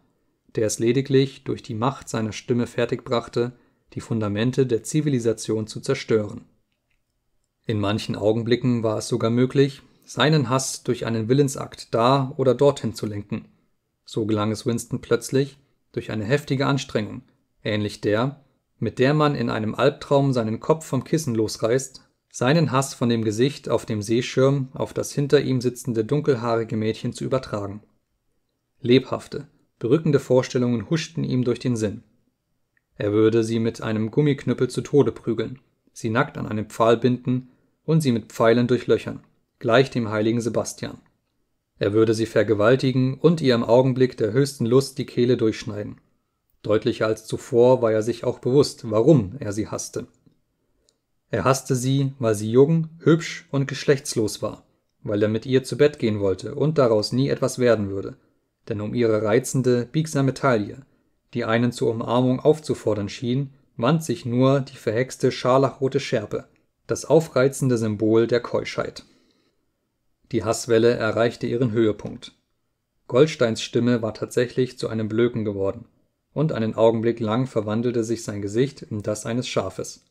der es lediglich durch die Macht seiner Stimme fertigbrachte, die Fundamente der Zivilisation zu zerstören. In manchen Augenblicken war es sogar möglich, seinen Hass durch einen Willensakt da oder dorthin zu lenken. So gelang es Winston plötzlich durch eine heftige Anstrengung, ähnlich der, mit der man in einem Albtraum seinen Kopf vom Kissen losreißt, seinen Hass von dem Gesicht auf dem Seeschirm auf das hinter ihm sitzende dunkelhaarige Mädchen zu übertragen. Lebhafte, berückende Vorstellungen huschten ihm durch den Sinn. Er würde sie mit einem Gummiknüppel zu Tode prügeln, sie nackt an einen Pfahl binden und sie mit Pfeilen durchlöchern, gleich dem heiligen Sebastian. Er würde sie vergewaltigen und ihr im Augenblick der höchsten Lust die Kehle durchschneiden. Deutlicher als zuvor war er sich auch bewusst, warum er sie hasste er hasste sie, weil sie jung, hübsch und geschlechtslos war, weil er mit ihr zu Bett gehen wollte und daraus nie etwas werden würde, denn um ihre reizende, biegsame Taille, die einen zur Umarmung aufzufordern schien, wand sich nur die verhexte scharlachrote Schärpe, das aufreizende Symbol der Keuschheit. Die Hasswelle erreichte ihren Höhepunkt. Goldsteins Stimme war tatsächlich zu einem Blöken geworden, und einen Augenblick lang verwandelte sich sein Gesicht in das eines Schafes.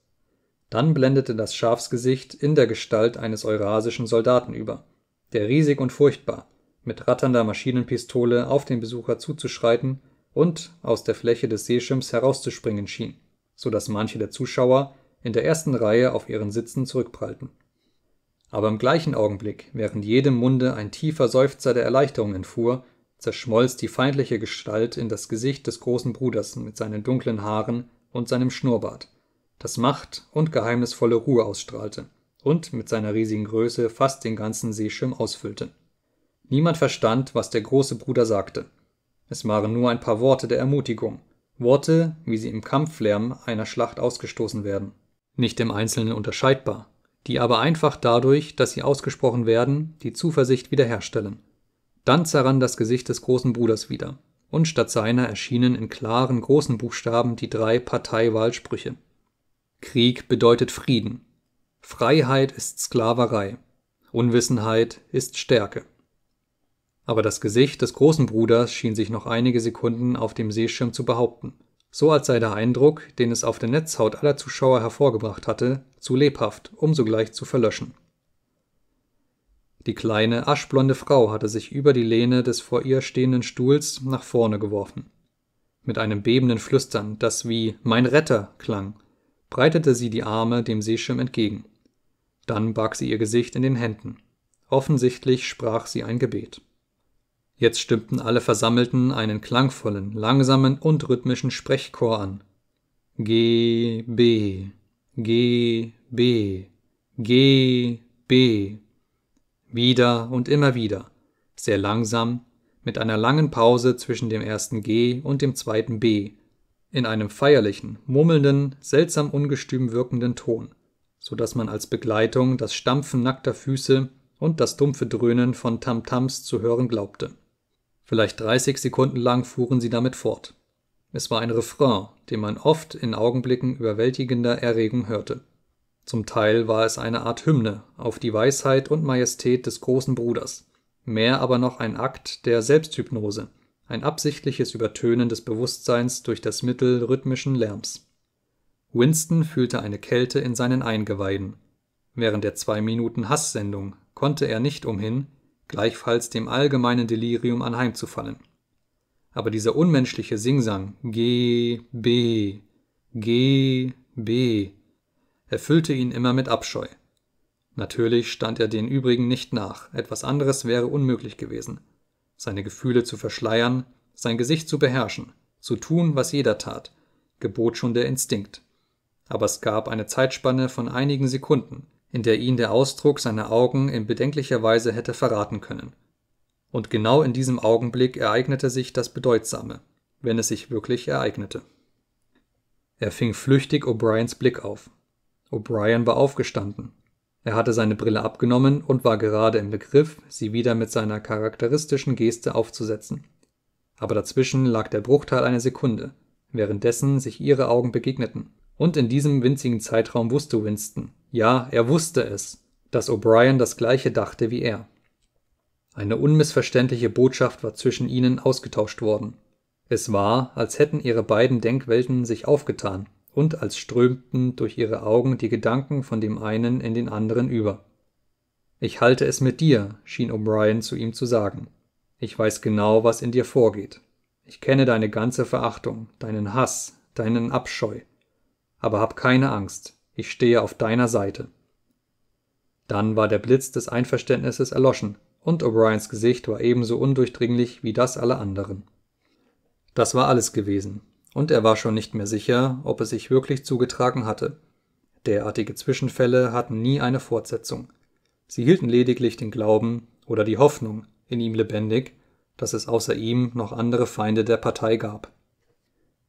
Dann blendete das Schafsgesicht in der Gestalt eines eurasischen Soldaten über, der riesig und furchtbar, mit ratternder Maschinenpistole auf den Besucher zuzuschreiten und aus der Fläche des Seeschirms herauszuspringen schien, so dass manche der Zuschauer in der ersten Reihe auf ihren Sitzen zurückprallten. Aber im gleichen Augenblick, während jedem Munde ein tiefer Seufzer der Erleichterung entfuhr, zerschmolz die feindliche Gestalt in das Gesicht des großen Bruders mit seinen dunklen Haaren und seinem Schnurrbart, das Macht und geheimnisvolle Ruhe ausstrahlte und mit seiner riesigen Größe fast den ganzen Seeschirm ausfüllte. Niemand verstand, was der große Bruder sagte. Es waren nur ein paar Worte der Ermutigung, Worte, wie sie im Kampflärm einer Schlacht ausgestoßen werden, nicht im Einzelnen unterscheidbar, die aber einfach dadurch, dass sie ausgesprochen werden, die Zuversicht wiederherstellen. Dann zerrann das Gesicht des großen Bruders wieder, und statt seiner erschienen in klaren großen Buchstaben die drei Parteiwahlsprüche. Krieg bedeutet Frieden. Freiheit ist Sklaverei. Unwissenheit ist Stärke. Aber das Gesicht des großen Bruders schien sich noch einige Sekunden auf dem Seeschirm zu behaupten, so als sei der Eindruck, den es auf der Netzhaut aller Zuschauer hervorgebracht hatte, zu lebhaft, um sogleich zu verlöschen. Die kleine, aschblonde Frau hatte sich über die Lehne des vor ihr stehenden Stuhls nach vorne geworfen. Mit einem bebenden Flüstern, das wie Mein Retter klang, breitete sie die Arme dem Seeschirm entgegen. Dann barg sie ihr Gesicht in den Händen. Offensichtlich sprach sie ein Gebet. Jetzt stimmten alle Versammelten einen klangvollen, langsamen und rhythmischen Sprechchor an. G, B, G, B, G, B. Wieder und immer wieder, sehr langsam, mit einer langen Pause zwischen dem ersten G und dem zweiten B, in einem feierlichen, murmelnden, seltsam ungestüm wirkenden Ton, so dass man als Begleitung das Stampfen nackter Füße und das dumpfe Dröhnen von Tamtams zu hören glaubte. Vielleicht 30 Sekunden lang fuhren sie damit fort. Es war ein Refrain, den man oft in Augenblicken überwältigender Erregung hörte. Zum Teil war es eine Art Hymne auf die Weisheit und Majestät des großen Bruders, mehr aber noch ein Akt der Selbsthypnose – ein absichtliches Übertönen des Bewusstseins durch das Mittel rhythmischen Lärms. Winston fühlte eine Kälte in seinen Eingeweiden. Während der zwei Minuten Hasssendung konnte er nicht umhin, gleichfalls dem allgemeinen Delirium anheimzufallen. Aber dieser unmenschliche Singsang G, B, G, B erfüllte ihn immer mit Abscheu. Natürlich stand er den übrigen nicht nach, etwas anderes wäre unmöglich gewesen – seine Gefühle zu verschleiern, sein Gesicht zu beherrschen, zu tun, was jeder tat, gebot schon der Instinkt. Aber es gab eine Zeitspanne von einigen Sekunden, in der ihn der Ausdruck seiner Augen in bedenklicher Weise hätte verraten können. Und genau in diesem Augenblick ereignete sich das Bedeutsame, wenn es sich wirklich ereignete. Er fing flüchtig O'Briens Blick auf. O'Brien war aufgestanden, er hatte seine Brille abgenommen und war gerade im Begriff, sie wieder mit seiner charakteristischen Geste aufzusetzen. Aber dazwischen lag der Bruchteil einer Sekunde, währenddessen sich ihre Augen begegneten. Und in diesem winzigen Zeitraum wusste Winston, ja, er wusste es, dass O'Brien das gleiche dachte wie er. Eine unmissverständliche Botschaft war zwischen ihnen ausgetauscht worden. Es war, als hätten ihre beiden Denkwelten sich aufgetan, und als strömten durch ihre Augen die Gedanken von dem einen in den anderen über. Ich halte es mit dir, schien O'Brien zu ihm zu sagen. Ich weiß genau, was in dir vorgeht. Ich kenne deine ganze Verachtung, deinen Hass, deinen Abscheu. Aber hab keine Angst, ich stehe auf deiner Seite. Dann war der Blitz des Einverständnisses erloschen, und O'Briens Gesicht war ebenso undurchdringlich wie das aller anderen. Das war alles gewesen, und er war schon nicht mehr sicher, ob es sich wirklich zugetragen hatte. Derartige Zwischenfälle hatten nie eine Fortsetzung. Sie hielten lediglich den Glauben oder die Hoffnung in ihm lebendig, dass es außer ihm noch andere Feinde der Partei gab.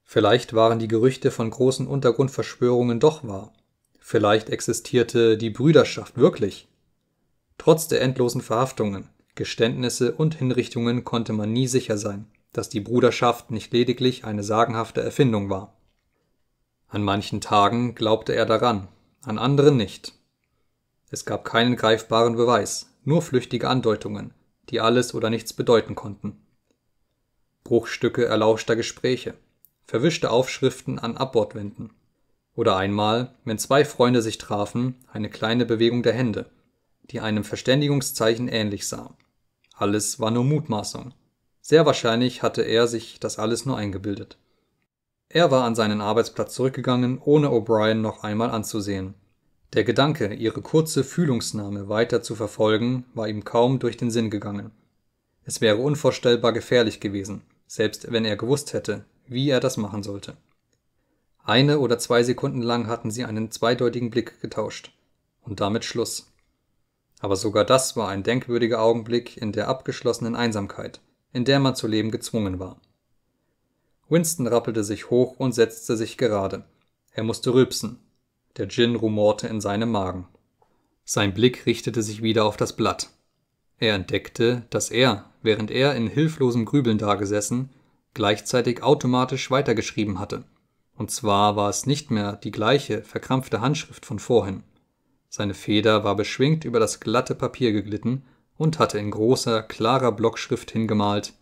Vielleicht waren die Gerüchte von großen Untergrundverschwörungen doch wahr. Vielleicht existierte die Brüderschaft wirklich. Trotz der endlosen Verhaftungen, Geständnisse und Hinrichtungen konnte man nie sicher sein dass die Bruderschaft nicht lediglich eine sagenhafte Erfindung war. An manchen Tagen glaubte er daran, an anderen nicht. Es gab keinen greifbaren Beweis, nur flüchtige Andeutungen, die alles oder nichts bedeuten konnten. Bruchstücke erlauschter Gespräche, verwischte Aufschriften an Abbordwänden. Oder einmal, wenn zwei Freunde sich trafen, eine kleine Bewegung der Hände, die einem Verständigungszeichen ähnlich sah. Alles war nur Mutmaßung. Sehr wahrscheinlich hatte er sich das alles nur eingebildet. Er war an seinen Arbeitsplatz zurückgegangen, ohne O'Brien noch einmal anzusehen. Der Gedanke, ihre kurze Fühlungsnahme weiter zu verfolgen, war ihm kaum durch den Sinn gegangen. Es wäre unvorstellbar gefährlich gewesen, selbst wenn er gewusst hätte, wie er das machen sollte. Eine oder zwei Sekunden lang hatten sie einen zweideutigen Blick getauscht. Und damit Schluss. Aber sogar das war ein denkwürdiger Augenblick in der abgeschlossenen Einsamkeit in der man zu leben gezwungen war. Winston rappelte sich hoch und setzte sich gerade. Er musste rülpsen. Der Gin rumorte in seinem Magen. Sein Blick richtete sich wieder auf das Blatt. Er entdeckte, dass er, während er in hilflosem Grübeln dagesessen, gleichzeitig automatisch weitergeschrieben hatte. Und zwar war es nicht mehr die gleiche, verkrampfte Handschrift von vorhin. Seine Feder war beschwingt über das glatte Papier geglitten und hatte in großer, klarer Blockschrift hingemalt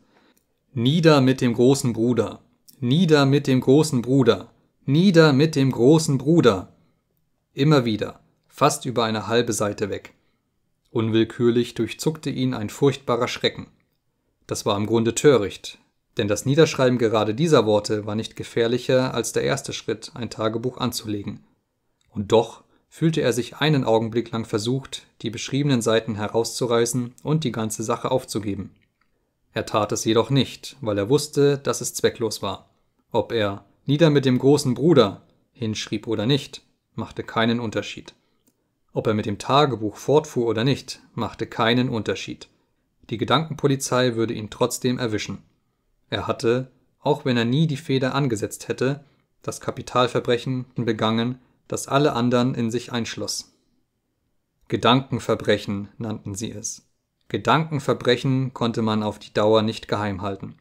Nieder mit dem großen Bruder, nieder mit dem großen Bruder, nieder mit dem großen Bruder. Immer wieder, fast über eine halbe Seite weg. Unwillkürlich durchzuckte ihn ein furchtbarer Schrecken. Das war im Grunde töricht, denn das Niederschreiben gerade dieser Worte war nicht gefährlicher als der erste Schritt, ein Tagebuch anzulegen. Und doch fühlte er sich einen Augenblick lang versucht, die beschriebenen Seiten herauszureißen und die ganze Sache aufzugeben. Er tat es jedoch nicht, weil er wusste, dass es zwecklos war. Ob er Nieder mit dem großen Bruder hinschrieb oder nicht, machte keinen Unterschied. Ob er mit dem Tagebuch fortfuhr oder nicht, machte keinen Unterschied. Die Gedankenpolizei würde ihn trotzdem erwischen. Er hatte, auch wenn er nie die Feder angesetzt hätte, das Kapitalverbrechen begangen, das alle anderen in sich einschloss. Gedankenverbrechen nannten sie es. Gedankenverbrechen konnte man auf die Dauer nicht geheim halten.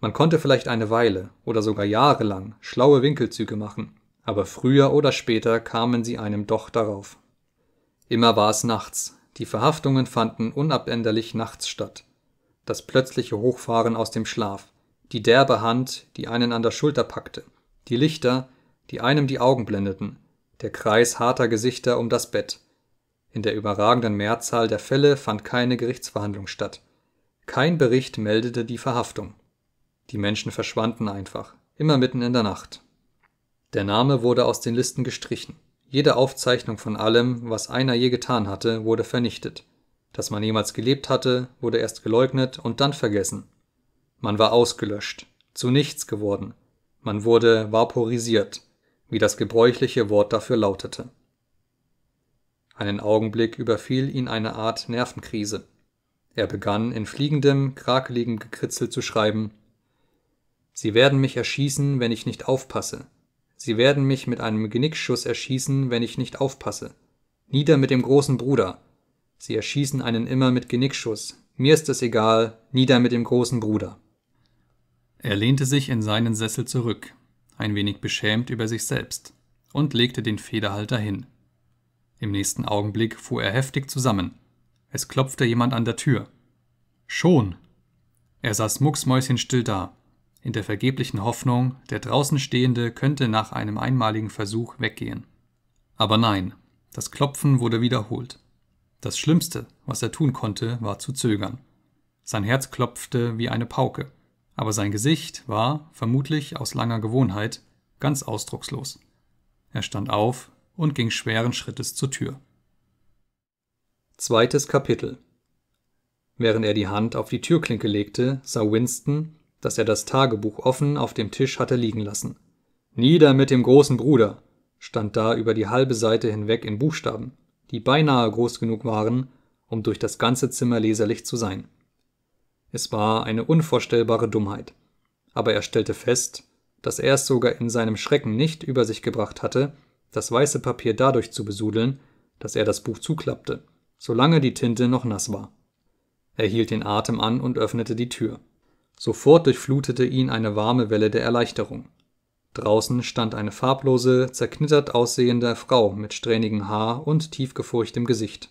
Man konnte vielleicht eine Weile oder sogar jahrelang schlaue Winkelzüge machen, aber früher oder später kamen sie einem doch darauf. Immer war es nachts, die Verhaftungen fanden unabänderlich nachts statt. Das plötzliche Hochfahren aus dem Schlaf, die derbe Hand, die einen an der Schulter packte, die Lichter, die einem die Augen blendeten, der Kreis harter Gesichter um das Bett. In der überragenden Mehrzahl der Fälle fand keine Gerichtsverhandlung statt. Kein Bericht meldete die Verhaftung. Die Menschen verschwanden einfach, immer mitten in der Nacht. Der Name wurde aus den Listen gestrichen. Jede Aufzeichnung von allem, was einer je getan hatte, wurde vernichtet. Dass man jemals gelebt hatte, wurde erst geleugnet und dann vergessen. Man war ausgelöscht, zu nichts geworden. Man wurde vaporisiert wie das gebräuchliche Wort dafür lautete. Einen Augenblick überfiel ihn eine Art Nervenkrise. Er begann in fliegendem, krakeligem Gekritzel zu schreiben Sie werden mich erschießen, wenn ich nicht aufpasse. Sie werden mich mit einem Genickschuss erschießen, wenn ich nicht aufpasse. Nieder mit dem großen Bruder. Sie erschießen einen immer mit Genickschuss. Mir ist es egal, nieder mit dem großen Bruder. Er lehnte sich in seinen Sessel zurück, ein wenig beschämt über sich selbst, und legte den Federhalter hin. Im nächsten Augenblick fuhr er heftig zusammen. Es klopfte jemand an der Tür. Schon! Er saß mucksmäuschenstill da, in der vergeblichen Hoffnung, der draußen Stehende könnte nach einem einmaligen Versuch weggehen. Aber nein, das Klopfen wurde wiederholt. Das Schlimmste, was er tun konnte, war zu zögern. Sein Herz klopfte wie eine Pauke aber sein Gesicht war, vermutlich aus langer Gewohnheit, ganz ausdruckslos. Er stand auf und ging schweren Schrittes zur Tür. Zweites Kapitel Während er die Hand auf die Türklinke legte, sah Winston, dass er das Tagebuch offen auf dem Tisch hatte liegen lassen. Nieder mit dem großen Bruder stand da über die halbe Seite hinweg in Buchstaben, die beinahe groß genug waren, um durch das ganze Zimmer leserlich zu sein. Es war eine unvorstellbare Dummheit. Aber er stellte fest, dass er es sogar in seinem Schrecken nicht über sich gebracht hatte, das weiße Papier dadurch zu besudeln, dass er das Buch zuklappte, solange die Tinte noch nass war. Er hielt den Atem an und öffnete die Tür. Sofort durchflutete ihn eine warme Welle der Erleichterung. Draußen stand eine farblose, zerknittert aussehende Frau mit strähnigem Haar und tiefgefurchtem Gesicht.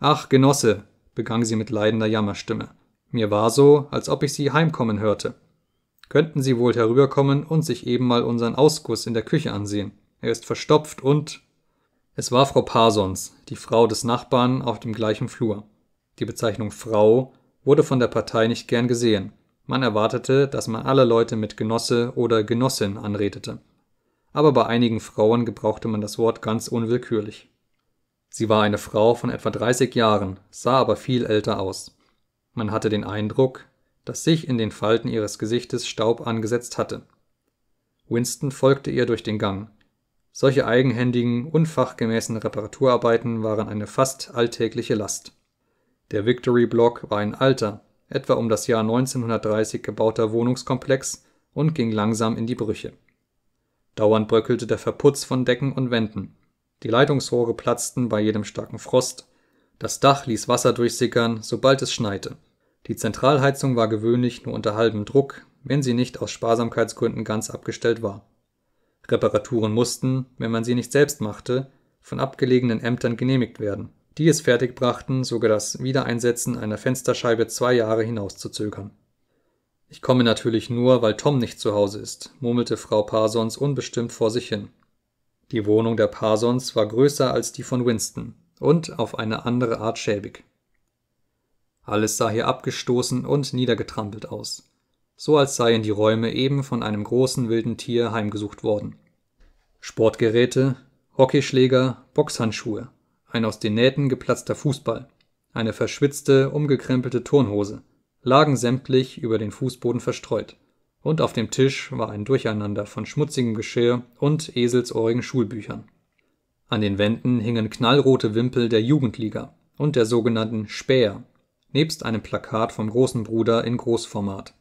Ach, Genosse, begann sie mit leidender Jammerstimme. Mir war so, als ob ich sie heimkommen hörte. Könnten Sie wohl herüberkommen und sich eben mal unseren Ausguss in der Küche ansehen. Er ist verstopft und. Es war Frau Parsons, die Frau des Nachbarn auf dem gleichen Flur. Die Bezeichnung Frau wurde von der Partei nicht gern gesehen. Man erwartete, dass man alle Leute mit Genosse oder Genossin anredete. Aber bei einigen Frauen gebrauchte man das Wort ganz unwillkürlich. Sie war eine Frau von etwa 30 Jahren, sah aber viel älter aus. Man hatte den Eindruck, dass sich in den Falten ihres Gesichtes Staub angesetzt hatte. Winston folgte ihr durch den Gang. Solche eigenhändigen, unfachgemäßen Reparaturarbeiten waren eine fast alltägliche Last. Der Victory Block war ein alter, etwa um das Jahr 1930 gebauter Wohnungskomplex und ging langsam in die Brüche. Dauernd bröckelte der Verputz von Decken und Wänden. Die Leitungsrohre platzten bei jedem starken Frost. Das Dach ließ Wasser durchsickern, sobald es schneite. Die Zentralheizung war gewöhnlich nur unter halbem Druck, wenn sie nicht aus Sparsamkeitsgründen ganz abgestellt war. Reparaturen mussten, wenn man sie nicht selbst machte, von abgelegenen Ämtern genehmigt werden, die es fertigbrachten, sogar das Wiedereinsetzen einer Fensterscheibe zwei Jahre hinauszuzögern. Ich komme natürlich nur, weil Tom nicht zu Hause ist, murmelte Frau Parsons unbestimmt vor sich hin. Die Wohnung der Parsons war größer als die von Winston und auf eine andere Art schäbig. Alles sah hier abgestoßen und niedergetrampelt aus, so als seien die Räume eben von einem großen wilden Tier heimgesucht worden. Sportgeräte, Hockeyschläger, Boxhandschuhe, ein aus den Nähten geplatzter Fußball, eine verschwitzte, umgekrempelte Turnhose lagen sämtlich über den Fußboden verstreut und auf dem Tisch war ein Durcheinander von schmutzigem Geschirr und eselsohrigen Schulbüchern. An den Wänden hingen knallrote Wimpel der Jugendliga und der sogenannten Späher, nebst einem Plakat vom großen Bruder in Großformat.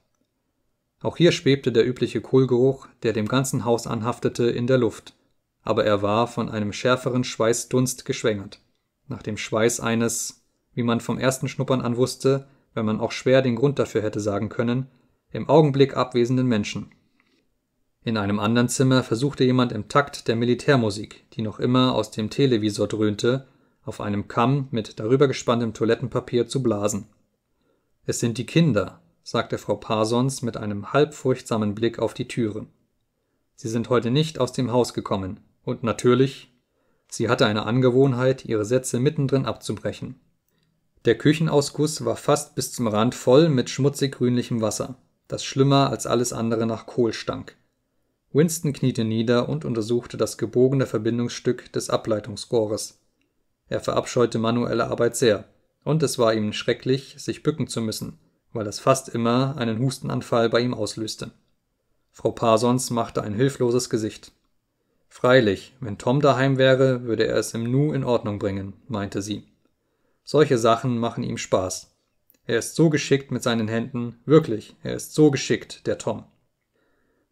Auch hier schwebte der übliche Kohlgeruch, der dem ganzen Haus anhaftete, in der Luft, aber er war von einem schärferen Schweißdunst geschwängert, nach dem Schweiß eines, wie man vom ersten Schnuppern an wusste, wenn man auch schwer den Grund dafür hätte sagen können, im Augenblick abwesenden Menschen. In einem anderen Zimmer versuchte jemand im Takt der Militärmusik, die noch immer aus dem Televisor dröhnte, auf einem Kamm mit darüber gespanntem Toilettenpapier zu blasen. Es sind die Kinder, sagte Frau Parsons mit einem halbfurchtsamen Blick auf die Türe. Sie sind heute nicht aus dem Haus gekommen, und natürlich, sie hatte eine Angewohnheit, ihre Sätze mittendrin abzubrechen. Der Küchenausguss war fast bis zum Rand voll mit schmutzig grünlichem Wasser das schlimmer als alles andere nach Kohl stank. Winston kniete nieder und untersuchte das gebogene Verbindungsstück des Ableitungsrohres. Er verabscheute manuelle Arbeit sehr, und es war ihm schrecklich, sich bücken zu müssen, weil das fast immer einen Hustenanfall bei ihm auslöste. Frau Parsons machte ein hilfloses Gesicht. Freilich, wenn Tom daheim wäre, würde er es im Nu in Ordnung bringen, meinte sie. Solche Sachen machen ihm Spaß, er ist so geschickt mit seinen Händen, wirklich, er ist so geschickt, der Tom.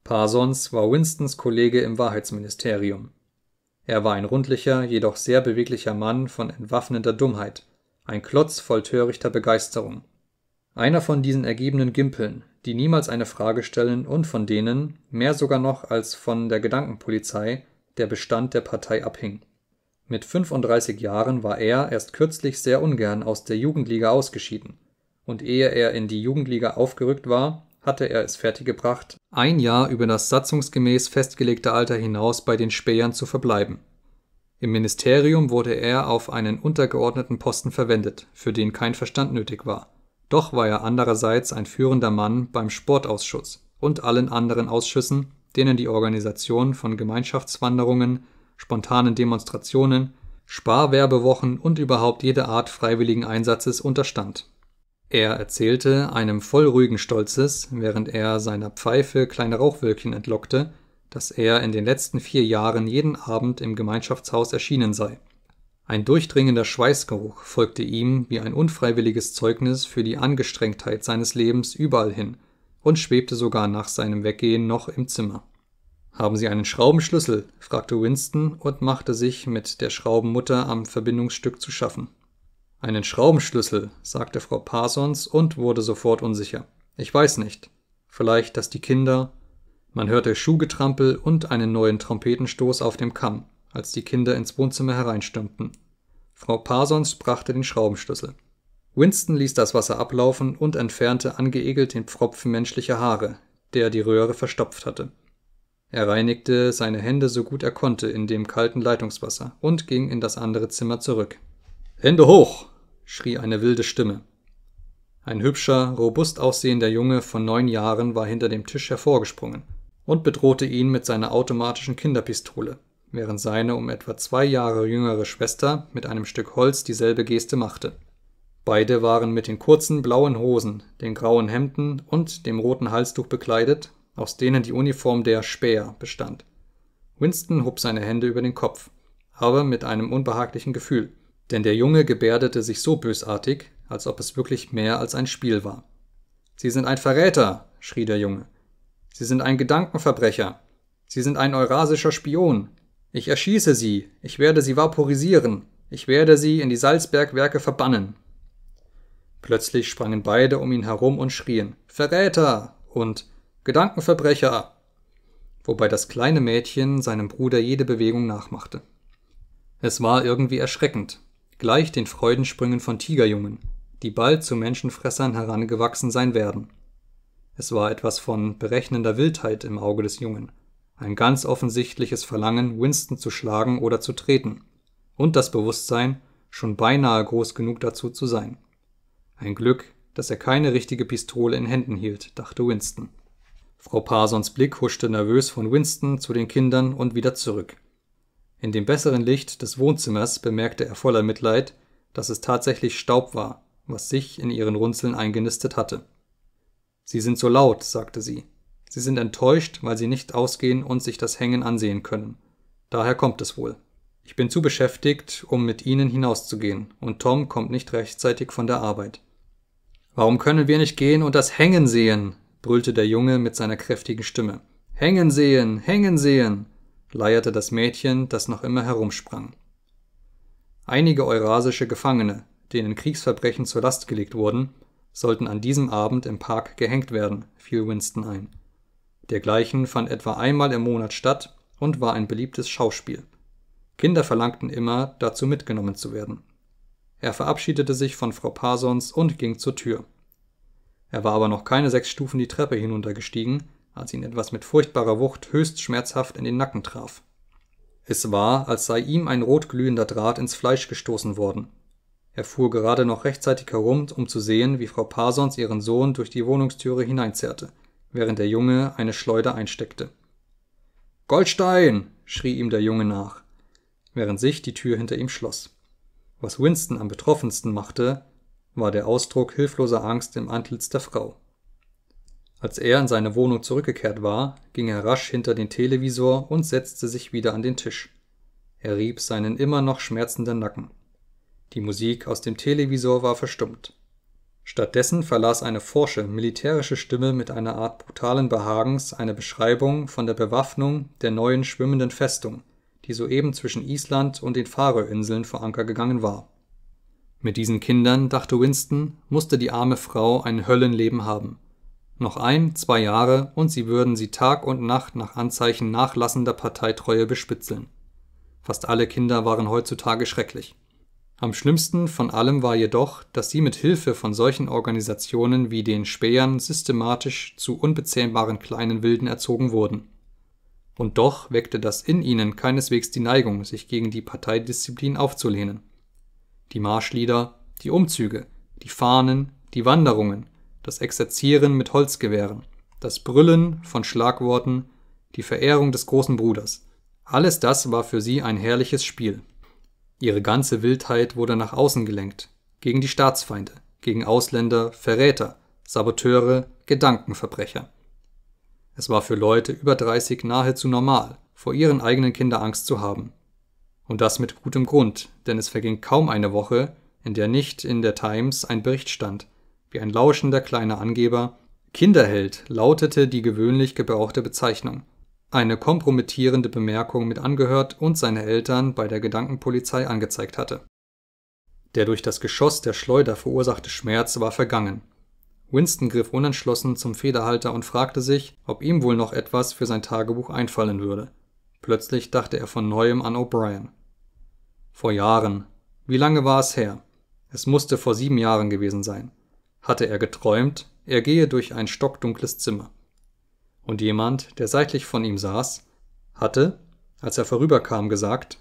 Parsons war Winstons Kollege im Wahrheitsministerium. Er war ein rundlicher, jedoch sehr beweglicher Mann von entwaffnender Dummheit, ein Klotz voll törichter Begeisterung. Einer von diesen ergebenen Gimpeln, die niemals eine Frage stellen und von denen, mehr sogar noch als von der Gedankenpolizei, der Bestand der Partei abhing. Mit 35 Jahren war er erst kürzlich sehr ungern aus der Jugendliga ausgeschieden und ehe er in die Jugendliga aufgerückt war, hatte er es fertiggebracht, ein Jahr über das satzungsgemäß festgelegte Alter hinaus bei den Spähern zu verbleiben. Im Ministerium wurde er auf einen untergeordneten Posten verwendet, für den kein Verstand nötig war. Doch war er andererseits ein führender Mann beim Sportausschuss und allen anderen Ausschüssen, denen die Organisation von Gemeinschaftswanderungen, spontanen Demonstrationen, Sparwerbewochen und überhaupt jede Art freiwilligen Einsatzes unterstand er erzählte, einem voll ruhigen Stolzes, während er seiner Pfeife kleine Rauchwölkchen entlockte, dass er in den letzten vier Jahren jeden Abend im Gemeinschaftshaus erschienen sei. Ein durchdringender Schweißgeruch folgte ihm wie ein unfreiwilliges Zeugnis für die Angestrengtheit seines Lebens überall hin und schwebte sogar nach seinem Weggehen noch im Zimmer. Haben Sie einen Schraubenschlüssel? fragte Winston und machte sich mit der Schraubenmutter am Verbindungsstück zu schaffen. Einen Schraubenschlüssel, sagte Frau Parsons und wurde sofort unsicher. Ich weiß nicht. Vielleicht, dass die Kinder. Man hörte Schuhgetrampel und einen neuen Trompetenstoß auf dem Kamm, als die Kinder ins Wohnzimmer hereinstürmten. Frau Parsons brachte den Schraubenschlüssel. Winston ließ das Wasser ablaufen und entfernte angeegelt den Pfropfen menschlicher Haare, der die Röhre verstopft hatte. Er reinigte seine Hände so gut er konnte in dem kalten Leitungswasser und ging in das andere Zimmer zurück. Hände hoch! schrie eine wilde Stimme. Ein hübscher, robust aussehender Junge von neun Jahren war hinter dem Tisch hervorgesprungen und bedrohte ihn mit seiner automatischen Kinderpistole, während seine um etwa zwei Jahre jüngere Schwester mit einem Stück Holz dieselbe Geste machte. Beide waren mit den kurzen blauen Hosen, den grauen Hemden und dem roten Halstuch bekleidet, aus denen die Uniform der Späher bestand. Winston hob seine Hände über den Kopf, aber mit einem unbehaglichen Gefühl denn der Junge gebärdete sich so bösartig, als ob es wirklich mehr als ein Spiel war. Sie sind ein Verräter, schrie der Junge. Sie sind ein Gedankenverbrecher. Sie sind ein eurasischer Spion. Ich erschieße sie. Ich werde sie vaporisieren. Ich werde sie in die Salzbergwerke verbannen. Plötzlich sprangen beide um ihn herum und schrien Verräter und Gedankenverbrecher, wobei das kleine Mädchen seinem Bruder jede Bewegung nachmachte. Es war irgendwie erschreckend, gleich den Freudensprüngen von Tigerjungen, die bald zu Menschenfressern herangewachsen sein werden. Es war etwas von berechnender Wildheit im Auge des Jungen, ein ganz offensichtliches Verlangen, Winston zu schlagen oder zu treten, und das Bewusstsein, schon beinahe groß genug dazu zu sein. Ein Glück, dass er keine richtige Pistole in Händen hielt, dachte Winston. Frau Parsons Blick huschte nervös von Winston zu den Kindern und wieder zurück. In dem besseren Licht des Wohnzimmers bemerkte er voller Mitleid, dass es tatsächlich Staub war, was sich in ihren Runzeln eingenistet hatte. Sie sind so laut, sagte sie. Sie sind enttäuscht, weil sie nicht ausgehen und sich das Hängen ansehen können. Daher kommt es wohl. Ich bin zu beschäftigt, um mit ihnen hinauszugehen, und Tom kommt nicht rechtzeitig von der Arbeit. Warum können wir nicht gehen und das Hängen sehen? brüllte der Junge mit seiner kräftigen Stimme. Hängen sehen, hängen sehen leierte das Mädchen, das noch immer herumsprang. Einige eurasische Gefangene, denen Kriegsverbrechen zur Last gelegt wurden, sollten an diesem Abend im Park gehängt werden, fiel Winston ein. Dergleichen fand etwa einmal im Monat statt und war ein beliebtes Schauspiel. Kinder verlangten immer, dazu mitgenommen zu werden. Er verabschiedete sich von Frau Parsons und ging zur Tür. Er war aber noch keine sechs Stufen die Treppe hinuntergestiegen, als ihn etwas mit furchtbarer Wucht höchst schmerzhaft in den Nacken traf. Es war, als sei ihm ein rotglühender Draht ins Fleisch gestoßen worden. Er fuhr gerade noch rechtzeitig herum, um zu sehen, wie Frau Parsons ihren Sohn durch die Wohnungstüre hineinzerrte, während der Junge eine Schleuder einsteckte. Goldstein! schrie ihm der Junge nach, während sich die Tür hinter ihm schloss. Was Winston am betroffensten machte, war der Ausdruck hilfloser Angst im Antlitz der Frau. Als er in seine Wohnung zurückgekehrt war, ging er rasch hinter den Televisor und setzte sich wieder an den Tisch. Er rieb seinen immer noch schmerzenden Nacken. Die Musik aus dem Televisor war verstummt. Stattdessen verlas eine forsche, militärische Stimme mit einer Art brutalen Behagens eine Beschreibung von der Bewaffnung der neuen schwimmenden Festung, die soeben zwischen Island und den Färöinseln vor Anker gegangen war. Mit diesen Kindern, dachte Winston, musste die arme Frau ein Höllenleben haben noch ein, zwei Jahre und sie würden sie Tag und Nacht nach Anzeichen nachlassender Parteitreue bespitzeln. Fast alle Kinder waren heutzutage schrecklich. Am schlimmsten von allem war jedoch, dass sie mit Hilfe von solchen Organisationen wie den Spähern systematisch zu unbezähmbaren kleinen Wilden erzogen wurden. Und doch weckte das in ihnen keineswegs die Neigung, sich gegen die Parteidisziplin aufzulehnen. Die Marschlieder, die Umzüge, die Fahnen, die Wanderungen, das Exerzieren mit Holzgewehren, das Brüllen von Schlagworten, die Verehrung des großen Bruders. Alles das war für sie ein herrliches Spiel. Ihre ganze Wildheit wurde nach außen gelenkt, gegen die Staatsfeinde, gegen Ausländer, Verräter, Saboteure, Gedankenverbrecher. Es war für Leute über 30 nahezu normal, vor ihren eigenen Kindern Angst zu haben. Und das mit gutem Grund, denn es verging kaum eine Woche, in der nicht in der Times ein Bericht stand, wie ein lauschender kleiner Angeber, Kinderheld lautete die gewöhnlich gebrauchte Bezeichnung. Eine kompromittierende Bemerkung mit angehört und seine Eltern bei der Gedankenpolizei angezeigt hatte. Der durch das Geschoss der Schleuder verursachte Schmerz war vergangen. Winston griff unentschlossen zum Federhalter und fragte sich, ob ihm wohl noch etwas für sein Tagebuch einfallen würde. Plötzlich dachte er von neuem an O'Brien. Vor Jahren. Wie lange war es her? Es musste vor sieben Jahren gewesen sein hatte er geträumt, er gehe durch ein stockdunkles Zimmer. Und jemand, der seitlich von ihm saß, hatte, als er vorüberkam, gesagt,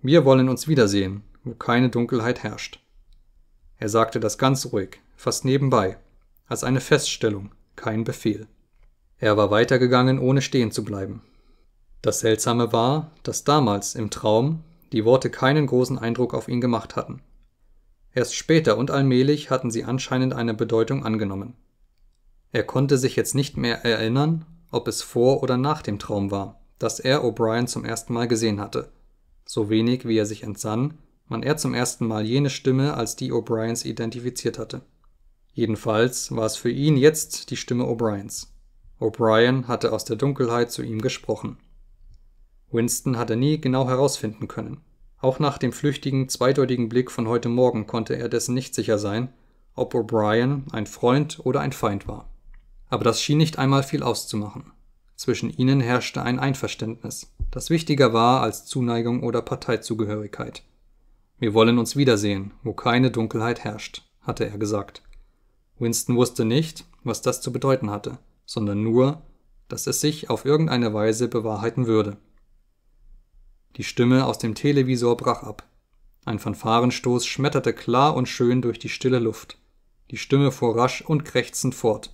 wir wollen uns wiedersehen, wo keine Dunkelheit herrscht. Er sagte das ganz ruhig, fast nebenbei, als eine Feststellung, kein Befehl. Er war weitergegangen, ohne stehen zu bleiben. Das Seltsame war, dass damals im Traum die Worte keinen großen Eindruck auf ihn gemacht hatten. Erst später und allmählich hatten sie anscheinend eine Bedeutung angenommen. Er konnte sich jetzt nicht mehr erinnern, ob es vor oder nach dem Traum war, dass er O'Brien zum ersten Mal gesehen hatte. So wenig, wie er sich entsann, wann er zum ersten Mal jene Stimme als die O'Briens identifiziert hatte. Jedenfalls war es für ihn jetzt die Stimme O'Briens. O'Brien hatte aus der Dunkelheit zu ihm gesprochen. Winston hatte nie genau herausfinden können, auch nach dem flüchtigen, zweideutigen Blick von heute Morgen konnte er dessen nicht sicher sein, ob O'Brien ein Freund oder ein Feind war. Aber das schien nicht einmal viel auszumachen. Zwischen ihnen herrschte ein Einverständnis, das wichtiger war als Zuneigung oder Parteizugehörigkeit. Wir wollen uns wiedersehen, wo keine Dunkelheit herrscht, hatte er gesagt. Winston wusste nicht, was das zu bedeuten hatte, sondern nur, dass es sich auf irgendeine Weise bewahrheiten würde. Die Stimme aus dem Televisor brach ab. Ein Fanfarenstoß schmetterte klar und schön durch die stille Luft. Die Stimme fuhr rasch und krächzend fort.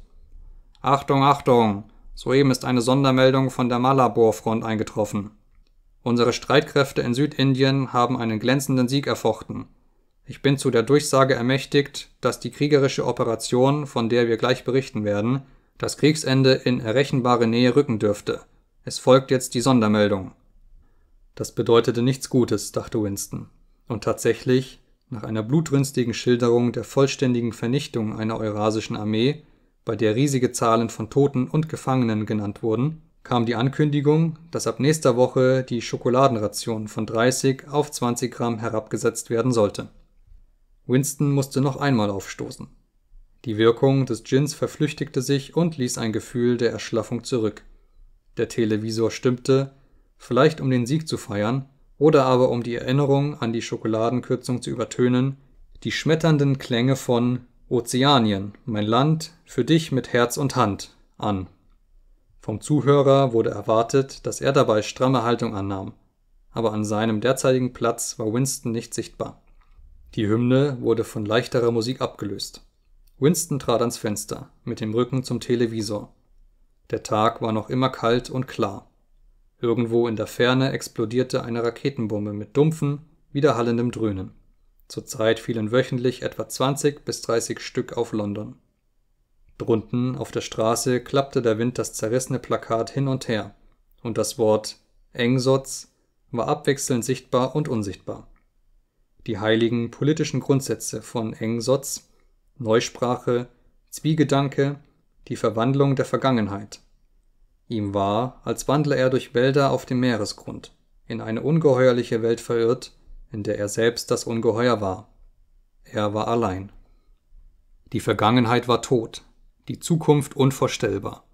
Achtung, Achtung! Soeben ist eine Sondermeldung von der Malabor-Front eingetroffen. Unsere Streitkräfte in Südindien haben einen glänzenden Sieg erfochten. Ich bin zu der Durchsage ermächtigt, dass die kriegerische Operation, von der wir gleich berichten werden, das Kriegsende in errechenbare Nähe rücken dürfte. Es folgt jetzt die Sondermeldung. Das bedeutete nichts Gutes, dachte Winston. Und tatsächlich, nach einer blutrünstigen Schilderung der vollständigen Vernichtung einer eurasischen Armee, bei der riesige Zahlen von Toten und Gefangenen genannt wurden, kam die Ankündigung, dass ab nächster Woche die Schokoladenration von 30 auf 20 Gramm herabgesetzt werden sollte. Winston musste noch einmal aufstoßen. Die Wirkung des Gins verflüchtigte sich und ließ ein Gefühl der Erschlaffung zurück. Der Televisor stimmte, vielleicht um den Sieg zu feiern oder aber um die Erinnerung an die Schokoladenkürzung zu übertönen, die schmetternden Klänge von Ozeanien, mein Land, für dich mit Herz und Hand an. Vom Zuhörer wurde erwartet, dass er dabei stramme Haltung annahm, aber an seinem derzeitigen Platz war Winston nicht sichtbar. Die Hymne wurde von leichterer Musik abgelöst. Winston trat ans Fenster, mit dem Rücken zum Televisor. Der Tag war noch immer kalt und klar. Irgendwo in der Ferne explodierte eine Raketenbombe mit dumpfen, widerhallendem Dröhnen. Zurzeit fielen wöchentlich etwa 20 bis 30 Stück auf London. Drunten auf der Straße klappte der Wind das zerrissene Plakat hin und her, und das Wort Engsotz war abwechselnd sichtbar und unsichtbar. Die heiligen politischen Grundsätze von Engsotz, Neusprache, Zwiegedanke, die Verwandlung der Vergangenheit Ihm war, als wandle er durch Wälder auf dem Meeresgrund, in eine ungeheuerliche Welt verirrt, in der er selbst das Ungeheuer war. Er war allein. Die Vergangenheit war tot, die Zukunft unvorstellbar.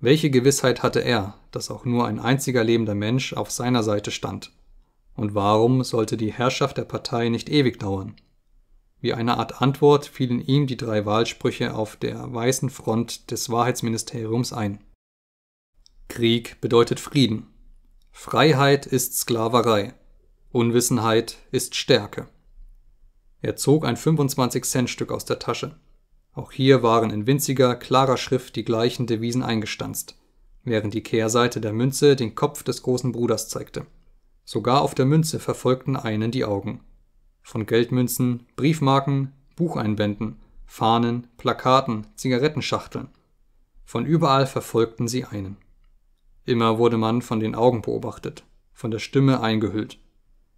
Welche Gewissheit hatte er, dass auch nur ein einziger lebender Mensch auf seiner Seite stand? Und warum sollte die Herrschaft der Partei nicht ewig dauern? Wie eine Art Antwort fielen ihm die drei Wahlsprüche auf der weißen Front des Wahrheitsministeriums ein. Krieg bedeutet Frieden. Freiheit ist Sklaverei. Unwissenheit ist Stärke. Er zog ein 25-Cent-Stück aus der Tasche. Auch hier waren in winziger, klarer Schrift die gleichen Devisen eingestanzt, während die Kehrseite der Münze den Kopf des großen Bruders zeigte. Sogar auf der Münze verfolgten einen die Augen. Von Geldmünzen, Briefmarken, Bucheinbänden, Fahnen, Plakaten, Zigarettenschachteln. Von überall verfolgten sie einen. Immer wurde man von den Augen beobachtet, von der Stimme eingehüllt.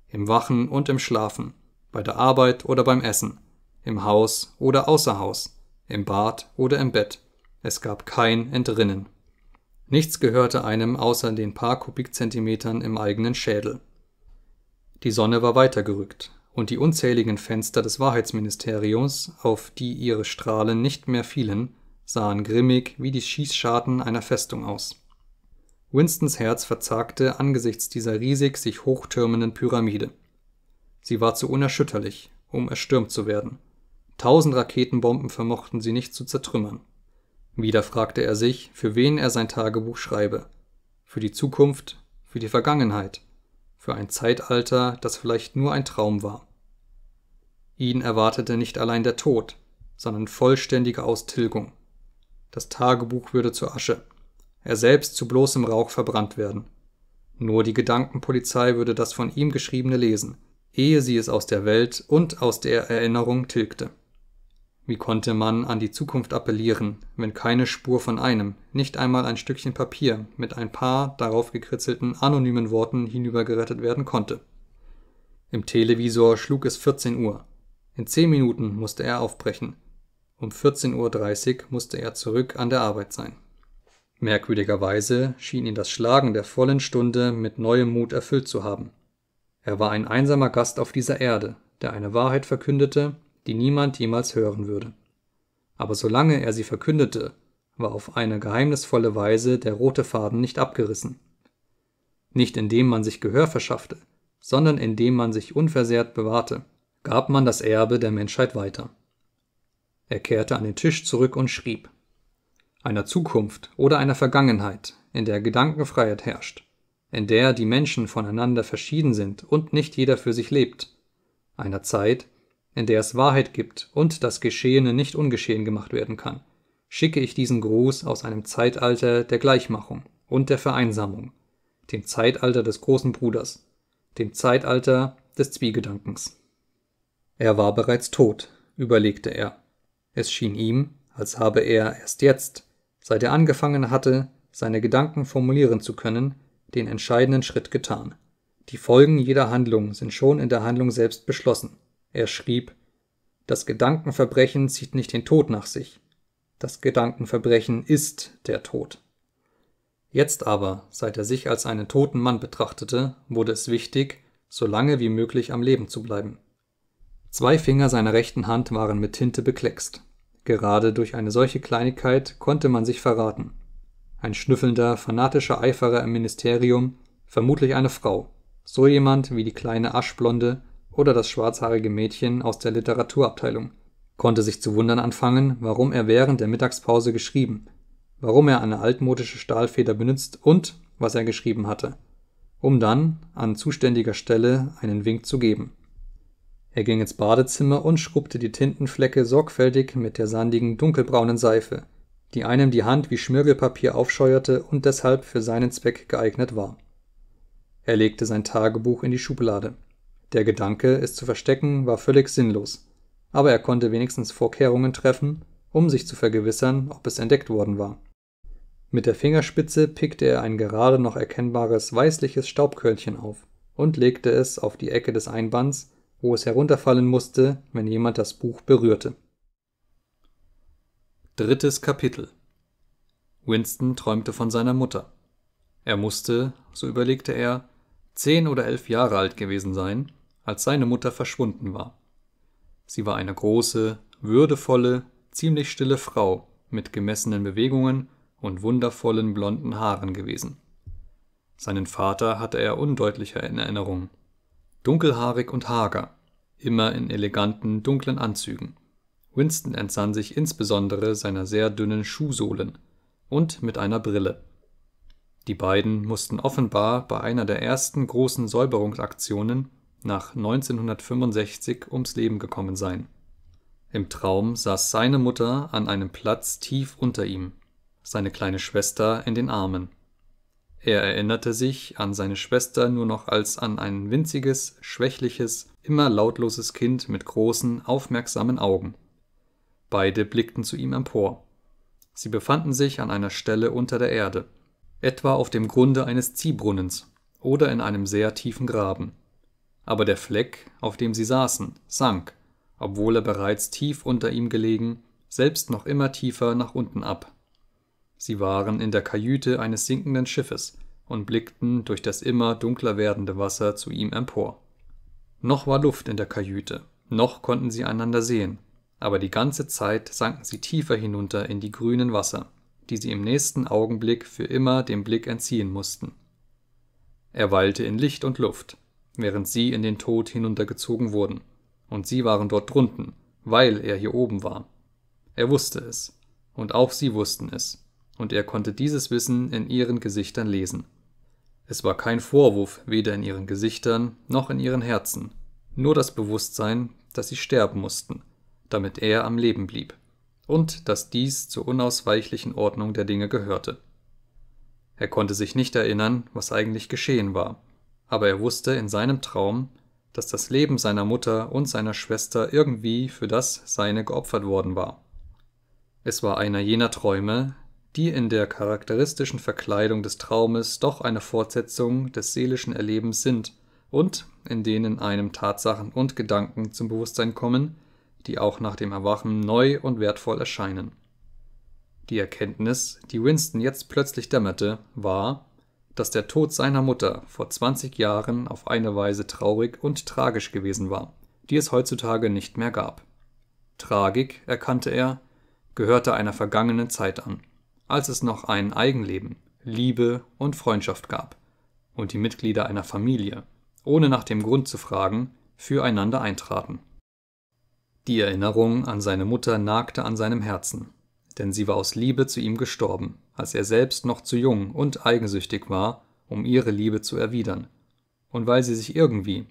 Im Wachen und im Schlafen, bei der Arbeit oder beim Essen, im Haus oder außer Haus, im Bad oder im Bett. Es gab kein Entrinnen. Nichts gehörte einem außer den paar Kubikzentimetern im eigenen Schädel. Die Sonne war weitergerückt, und die unzähligen Fenster des Wahrheitsministeriums, auf die ihre Strahlen nicht mehr fielen, sahen grimmig wie die Schießscharten einer Festung aus. Winstons Herz verzagte angesichts dieser riesig sich hochtürmenden Pyramide. Sie war zu unerschütterlich, um erstürmt zu werden. Tausend Raketenbomben vermochten sie nicht zu zertrümmern. Wieder fragte er sich, für wen er sein Tagebuch schreibe. Für die Zukunft, für die Vergangenheit, für ein Zeitalter, das vielleicht nur ein Traum war. Ihn erwartete nicht allein der Tod, sondern vollständige Austilgung. Das Tagebuch würde zur Asche, er selbst zu bloßem Rauch verbrannt werden. Nur die Gedankenpolizei würde das von ihm geschriebene lesen, ehe sie es aus der Welt und aus der Erinnerung tilgte. Wie konnte man an die Zukunft appellieren, wenn keine Spur von einem, nicht einmal ein Stückchen Papier mit ein paar darauf gekritzelten anonymen Worten hinübergerettet werden konnte? Im Televisor schlug es 14 Uhr. In 10 Minuten musste er aufbrechen. Um 14.30 Uhr musste er zurück an der Arbeit sein. Merkwürdigerweise schien ihn das Schlagen der vollen Stunde mit neuem Mut erfüllt zu haben. Er war ein einsamer Gast auf dieser Erde, der eine Wahrheit verkündete, die niemand jemals hören würde. Aber solange er sie verkündete, war auf eine geheimnisvolle Weise der rote Faden nicht abgerissen. Nicht indem man sich Gehör verschaffte, sondern indem man sich unversehrt bewahrte, gab man das Erbe der Menschheit weiter. Er kehrte an den Tisch zurück und schrieb einer Zukunft oder einer Vergangenheit, in der Gedankenfreiheit herrscht, in der die Menschen voneinander verschieden sind und nicht jeder für sich lebt, einer Zeit, in der es Wahrheit gibt und das Geschehene nicht ungeschehen gemacht werden kann, schicke ich diesen Gruß aus einem Zeitalter der Gleichmachung und der Vereinsamung, dem Zeitalter des großen Bruders, dem Zeitalter des Zwiegedankens. Er war bereits tot, überlegte er. Es schien ihm, als habe er erst jetzt seit er angefangen hatte, seine Gedanken formulieren zu können, den entscheidenden Schritt getan. Die Folgen jeder Handlung sind schon in der Handlung selbst beschlossen. Er schrieb Das Gedankenverbrechen zieht nicht den Tod nach sich. Das Gedankenverbrechen ist der Tod. Jetzt aber, seit er sich als einen toten Mann betrachtete, wurde es wichtig, so lange wie möglich am Leben zu bleiben. Zwei Finger seiner rechten Hand waren mit Tinte bekleckst. Gerade durch eine solche Kleinigkeit konnte man sich verraten. Ein schnüffelnder, fanatischer Eiferer im Ministerium, vermutlich eine Frau. So jemand wie die kleine Aschblonde oder das schwarzhaarige Mädchen aus der Literaturabteilung. Konnte sich zu wundern anfangen, warum er während der Mittagspause geschrieben, warum er eine altmodische Stahlfeder benutzt und was er geschrieben hatte, um dann an zuständiger Stelle einen Wink zu geben. Er ging ins Badezimmer und schrubbte die Tintenflecke sorgfältig mit der sandigen, dunkelbraunen Seife, die einem die Hand wie Schmirgelpapier aufscheuerte und deshalb für seinen Zweck geeignet war. Er legte sein Tagebuch in die Schublade. Der Gedanke, es zu verstecken, war völlig sinnlos, aber er konnte wenigstens Vorkehrungen treffen, um sich zu vergewissern, ob es entdeckt worden war. Mit der Fingerspitze pickte er ein gerade noch erkennbares weißliches Staubkörnchen auf und legte es auf die Ecke des Einbands, wo es herunterfallen musste, wenn jemand das Buch berührte. Drittes Kapitel Winston träumte von seiner Mutter. Er musste, so überlegte er, zehn oder elf Jahre alt gewesen sein, als seine Mutter verschwunden war. Sie war eine große, würdevolle, ziemlich stille Frau mit gemessenen Bewegungen und wundervollen blonden Haaren gewesen. Seinen Vater hatte er undeutlicher in Erinnerung dunkelhaarig und hager, immer in eleganten, dunklen Anzügen. Winston entsann sich insbesondere seiner sehr dünnen Schuhsohlen und mit einer Brille. Die beiden mussten offenbar bei einer der ersten großen Säuberungsaktionen nach 1965 ums Leben gekommen sein. Im Traum saß seine Mutter an einem Platz tief unter ihm, seine kleine Schwester in den Armen. Er erinnerte sich an seine Schwester nur noch als an ein winziges, schwächliches, immer lautloses Kind mit großen, aufmerksamen Augen. Beide blickten zu ihm empor. Sie befanden sich an einer Stelle unter der Erde, etwa auf dem Grunde eines Ziehbrunnens oder in einem sehr tiefen Graben. Aber der Fleck, auf dem sie saßen, sank, obwohl er bereits tief unter ihm gelegen, selbst noch immer tiefer nach unten ab. Sie waren in der Kajüte eines sinkenden Schiffes und blickten durch das immer dunkler werdende Wasser zu ihm empor. Noch war Luft in der Kajüte, noch konnten sie einander sehen, aber die ganze Zeit sanken sie tiefer hinunter in die grünen Wasser, die sie im nächsten Augenblick für immer dem Blick entziehen mussten. Er weilte in Licht und Luft, während sie in den Tod hinuntergezogen wurden, und sie waren dort drunten, weil er hier oben war. Er wusste es, und auch sie wussten es, und er konnte dieses Wissen in ihren Gesichtern lesen. Es war kein Vorwurf, weder in ihren Gesichtern noch in ihren Herzen, nur das Bewusstsein, dass sie sterben mussten, damit er am Leben blieb, und dass dies zur unausweichlichen Ordnung der Dinge gehörte. Er konnte sich nicht erinnern, was eigentlich geschehen war, aber er wusste in seinem Traum, dass das Leben seiner Mutter und seiner Schwester irgendwie für das seine geopfert worden war. Es war einer jener Träume, die in der charakteristischen Verkleidung des Traumes doch eine Fortsetzung des seelischen Erlebens sind und in denen einem Tatsachen und Gedanken zum Bewusstsein kommen, die auch nach dem Erwachen neu und wertvoll erscheinen. Die Erkenntnis, die Winston jetzt plötzlich dämmerte, war, dass der Tod seiner Mutter vor 20 Jahren auf eine Weise traurig und tragisch gewesen war, die es heutzutage nicht mehr gab. Tragik, erkannte er, gehörte einer vergangenen Zeit an als es noch ein Eigenleben, Liebe und Freundschaft gab und die Mitglieder einer Familie, ohne nach dem Grund zu fragen, füreinander eintraten. Die Erinnerung an seine Mutter nagte an seinem Herzen, denn sie war aus Liebe zu ihm gestorben, als er selbst noch zu jung und eigensüchtig war, um ihre Liebe zu erwidern, und weil sie sich irgendwie,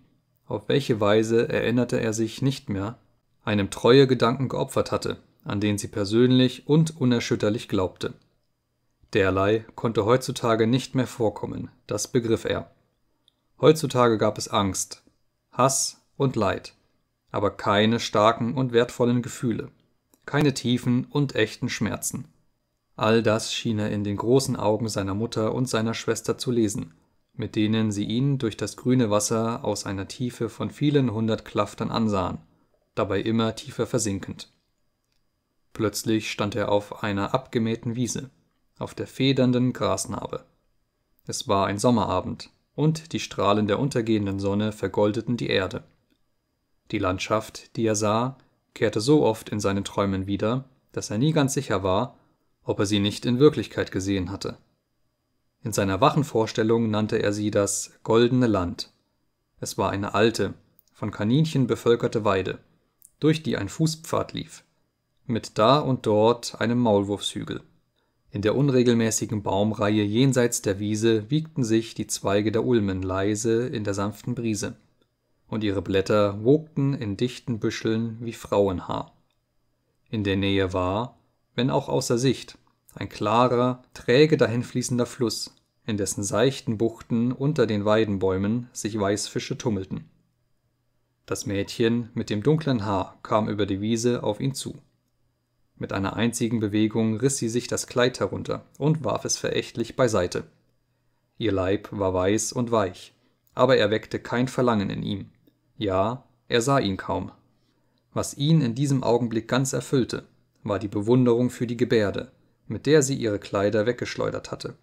auf welche Weise erinnerte er sich nicht mehr, einem Gedanken geopfert hatte, an den sie persönlich und unerschütterlich glaubte. Derlei konnte heutzutage nicht mehr vorkommen, das begriff er. Heutzutage gab es Angst, Hass und Leid, aber keine starken und wertvollen Gefühle, keine tiefen und echten Schmerzen. All das schien er in den großen Augen seiner Mutter und seiner Schwester zu lesen, mit denen sie ihn durch das grüne Wasser aus einer Tiefe von vielen hundert Klaftern ansahen, dabei immer tiefer versinkend. Plötzlich stand er auf einer abgemähten Wiese, auf der federnden Grasnarbe. Es war ein Sommerabend, und die Strahlen der untergehenden Sonne vergoldeten die Erde. Die Landschaft, die er sah, kehrte so oft in seinen Träumen wieder, dass er nie ganz sicher war, ob er sie nicht in Wirklichkeit gesehen hatte. In seiner wachen Vorstellung nannte er sie das Goldene Land. Es war eine alte, von Kaninchen bevölkerte Weide, durch die ein Fußpfad lief, mit da und dort einem Maulwurfshügel. In der unregelmäßigen Baumreihe jenseits der Wiese wiegten sich die Zweige der Ulmen leise in der sanften Brise, und ihre Blätter wogten in dichten Büscheln wie Frauenhaar. In der Nähe war, wenn auch außer Sicht, ein klarer, träge dahinfließender Fluss, in dessen seichten Buchten unter den Weidenbäumen sich Weißfische tummelten. Das Mädchen mit dem dunklen Haar kam über die Wiese auf ihn zu. Mit einer einzigen Bewegung riss sie sich das Kleid herunter und warf es verächtlich beiseite. Ihr Leib war weiß und weich, aber er weckte kein Verlangen in ihm. Ja, er sah ihn kaum. Was ihn in diesem Augenblick ganz erfüllte, war die Bewunderung für die Gebärde, mit der sie ihre Kleider weggeschleudert hatte.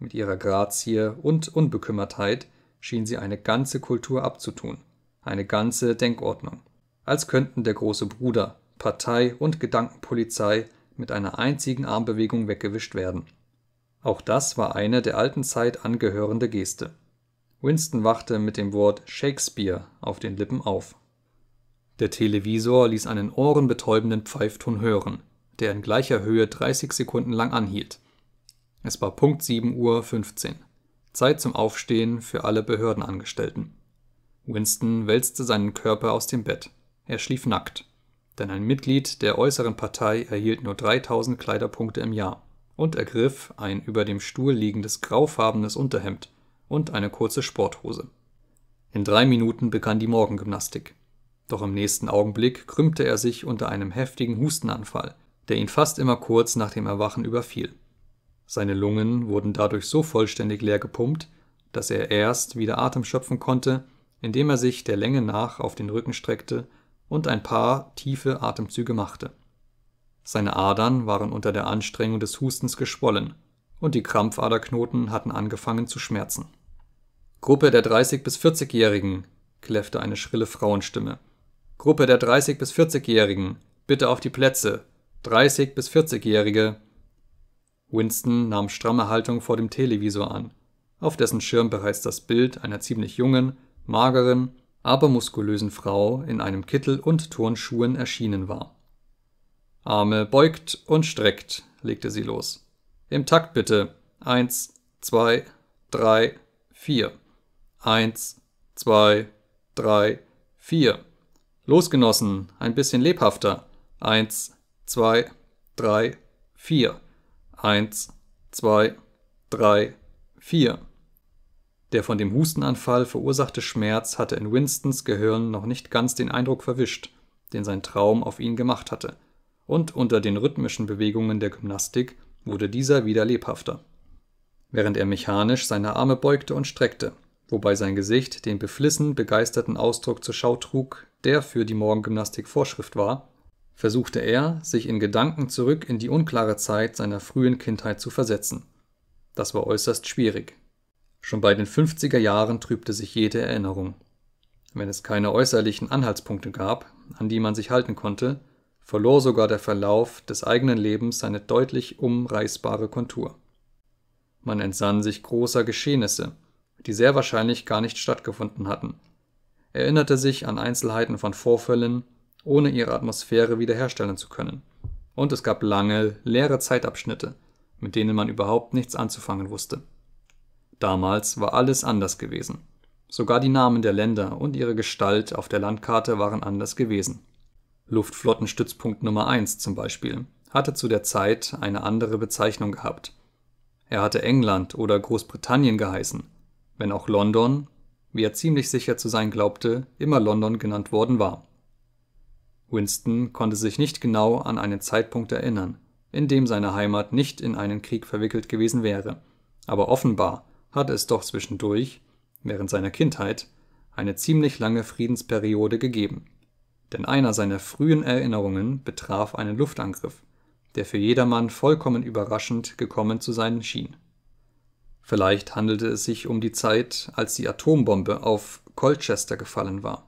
Mit ihrer Grazie und Unbekümmertheit schien sie eine ganze Kultur abzutun, eine ganze Denkordnung, als könnten der große Bruder, Partei und Gedankenpolizei mit einer einzigen Armbewegung weggewischt werden. Auch das war eine der alten Zeit angehörende Geste. Winston wachte mit dem Wort Shakespeare auf den Lippen auf. Der Televisor ließ einen ohrenbetäubenden Pfeifton hören, der in gleicher Höhe 30 Sekunden lang anhielt. Es war Punkt 7.15 Uhr. Zeit zum Aufstehen für alle Behördenangestellten. Winston wälzte seinen Körper aus dem Bett. Er schlief nackt denn ein Mitglied der äußeren Partei erhielt nur 3000 Kleiderpunkte im Jahr und ergriff ein über dem Stuhl liegendes graufarbenes Unterhemd und eine kurze Sporthose. In drei Minuten begann die Morgengymnastik. Doch im nächsten Augenblick krümmte er sich unter einem heftigen Hustenanfall, der ihn fast immer kurz nach dem Erwachen überfiel. Seine Lungen wurden dadurch so vollständig leer gepumpt, dass er erst wieder Atem schöpfen konnte, indem er sich der Länge nach auf den Rücken streckte und ein paar tiefe Atemzüge machte. Seine Adern waren unter der Anstrengung des Hustens geschwollen und die Krampfaderknoten hatten angefangen zu schmerzen. Gruppe der 30- bis 40-Jährigen, kläffte eine schrille Frauenstimme. Gruppe der 30- bis 40-Jährigen, bitte auf die Plätze. 30- bis 40-Jährige. Winston nahm stramme Haltung vor dem Televisor an, auf dessen Schirm bereits das Bild einer ziemlich jungen, mageren, abermuskulösen Frau in einem Kittel und Turnschuhen erschienen war. Arme beugt und streckt, legte sie los. Im Takt bitte. Eins, zwei, drei, vier. Eins, zwei, drei, vier. Losgenossen, ein bisschen lebhafter. Eins, zwei, drei, vier. Eins, zwei, drei, vier. Der von dem Hustenanfall verursachte Schmerz hatte in Winstons Gehirn noch nicht ganz den Eindruck verwischt, den sein Traum auf ihn gemacht hatte, und unter den rhythmischen Bewegungen der Gymnastik wurde dieser wieder lebhafter. Während er mechanisch seine Arme beugte und streckte, wobei sein Gesicht den beflissen, begeisterten Ausdruck zur Schau trug, der für die Morgengymnastik Vorschrift war, versuchte er, sich in Gedanken zurück in die unklare Zeit seiner frühen Kindheit zu versetzen. Das war äußerst schwierig, Schon bei den 50er Jahren trübte sich jede Erinnerung. Wenn es keine äußerlichen Anhaltspunkte gab, an die man sich halten konnte, verlor sogar der Verlauf des eigenen Lebens seine deutlich umreißbare Kontur. Man entsann sich großer Geschehnisse, die sehr wahrscheinlich gar nicht stattgefunden hatten, erinnerte sich an Einzelheiten von Vorfällen, ohne ihre Atmosphäre wiederherstellen zu können. Und es gab lange, leere Zeitabschnitte, mit denen man überhaupt nichts anzufangen wusste. Damals war alles anders gewesen. Sogar die Namen der Länder und ihre Gestalt auf der Landkarte waren anders gewesen. Luftflottenstützpunkt Nummer 1 zum Beispiel hatte zu der Zeit eine andere Bezeichnung gehabt. Er hatte England oder Großbritannien geheißen, wenn auch London, wie er ziemlich sicher zu sein glaubte, immer London genannt worden war. Winston konnte sich nicht genau an einen Zeitpunkt erinnern, in dem seine Heimat nicht in einen Krieg verwickelt gewesen wäre, aber offenbar hatte es doch zwischendurch, während seiner Kindheit, eine ziemlich lange Friedensperiode gegeben. Denn einer seiner frühen Erinnerungen betraf einen Luftangriff, der für jedermann vollkommen überraschend gekommen zu sein schien. Vielleicht handelte es sich um die Zeit, als die Atombombe auf Colchester gefallen war.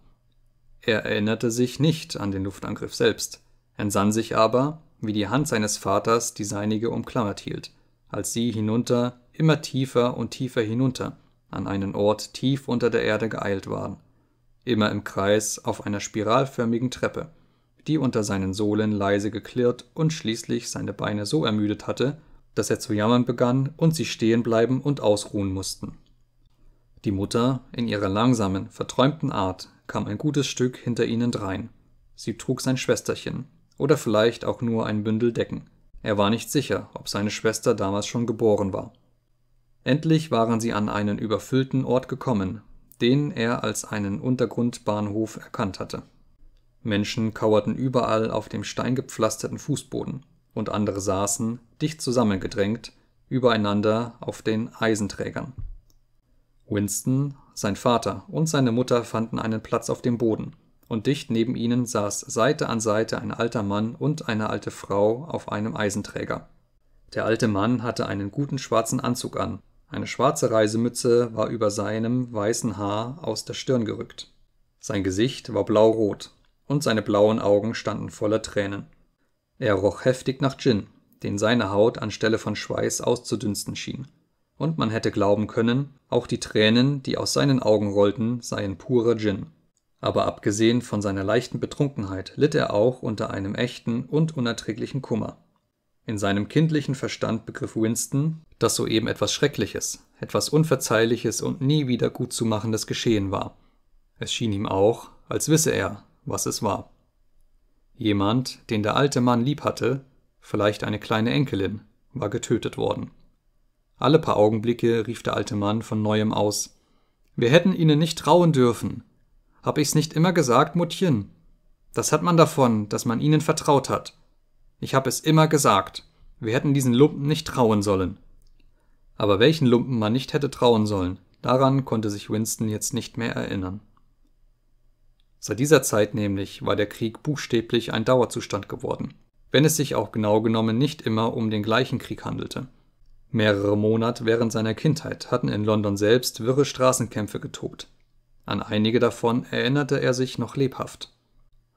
Er erinnerte sich nicht an den Luftangriff selbst, entsann sich aber, wie die Hand seines Vaters die seinige umklammert hielt, als sie hinunter immer tiefer und tiefer hinunter, an einen Ort tief unter der Erde geeilt waren, immer im Kreis auf einer spiralförmigen Treppe, die unter seinen Sohlen leise geklirrt und schließlich seine Beine so ermüdet hatte, dass er zu jammern begann und sie stehen bleiben und ausruhen mussten. Die Mutter, in ihrer langsamen, verträumten Art, kam ein gutes Stück hinter ihnen drein. Sie trug sein Schwesterchen, oder vielleicht auch nur ein Bündel Decken. Er war nicht sicher, ob seine Schwester damals schon geboren war. Endlich waren sie an einen überfüllten Ort gekommen, den er als einen Untergrundbahnhof erkannt hatte. Menschen kauerten überall auf dem steingepflasterten Fußboden, und andere saßen, dicht zusammengedrängt, übereinander auf den Eisenträgern. Winston, sein Vater und seine Mutter fanden einen Platz auf dem Boden, und dicht neben ihnen saß Seite an Seite ein alter Mann und eine alte Frau auf einem Eisenträger. Der alte Mann hatte einen guten schwarzen Anzug an, eine schwarze Reisemütze war über seinem weißen Haar aus der Stirn gerückt. Sein Gesicht war blaurot und seine blauen Augen standen voller Tränen. Er roch heftig nach Gin, den seine Haut anstelle von Schweiß auszudünsten schien. Und man hätte glauben können, auch die Tränen, die aus seinen Augen rollten, seien purer Gin. Aber abgesehen von seiner leichten Betrunkenheit litt er auch unter einem echten und unerträglichen Kummer. In seinem kindlichen Verstand begriff Winston, dass soeben etwas Schreckliches, etwas Unverzeihliches und nie wieder gutzumachendes geschehen war. Es schien ihm auch, als wisse er, was es war. Jemand, den der alte Mann lieb hatte, vielleicht eine kleine Enkelin, war getötet worden. Alle paar Augenblicke rief der alte Mann von neuem aus Wir hätten ihnen nicht trauen dürfen. Hab ich's nicht immer gesagt, Mutchen? Das hat man davon, dass man ihnen vertraut hat. Ich habe es immer gesagt. Wir hätten diesen Lumpen nicht trauen sollen. Aber welchen Lumpen man nicht hätte trauen sollen, daran konnte sich Winston jetzt nicht mehr erinnern. Seit dieser Zeit nämlich war der Krieg buchstäblich ein Dauerzustand geworden, wenn es sich auch genau genommen nicht immer um den gleichen Krieg handelte. Mehrere Monate während seiner Kindheit hatten in London selbst wirre Straßenkämpfe getobt. An einige davon erinnerte er sich noch lebhaft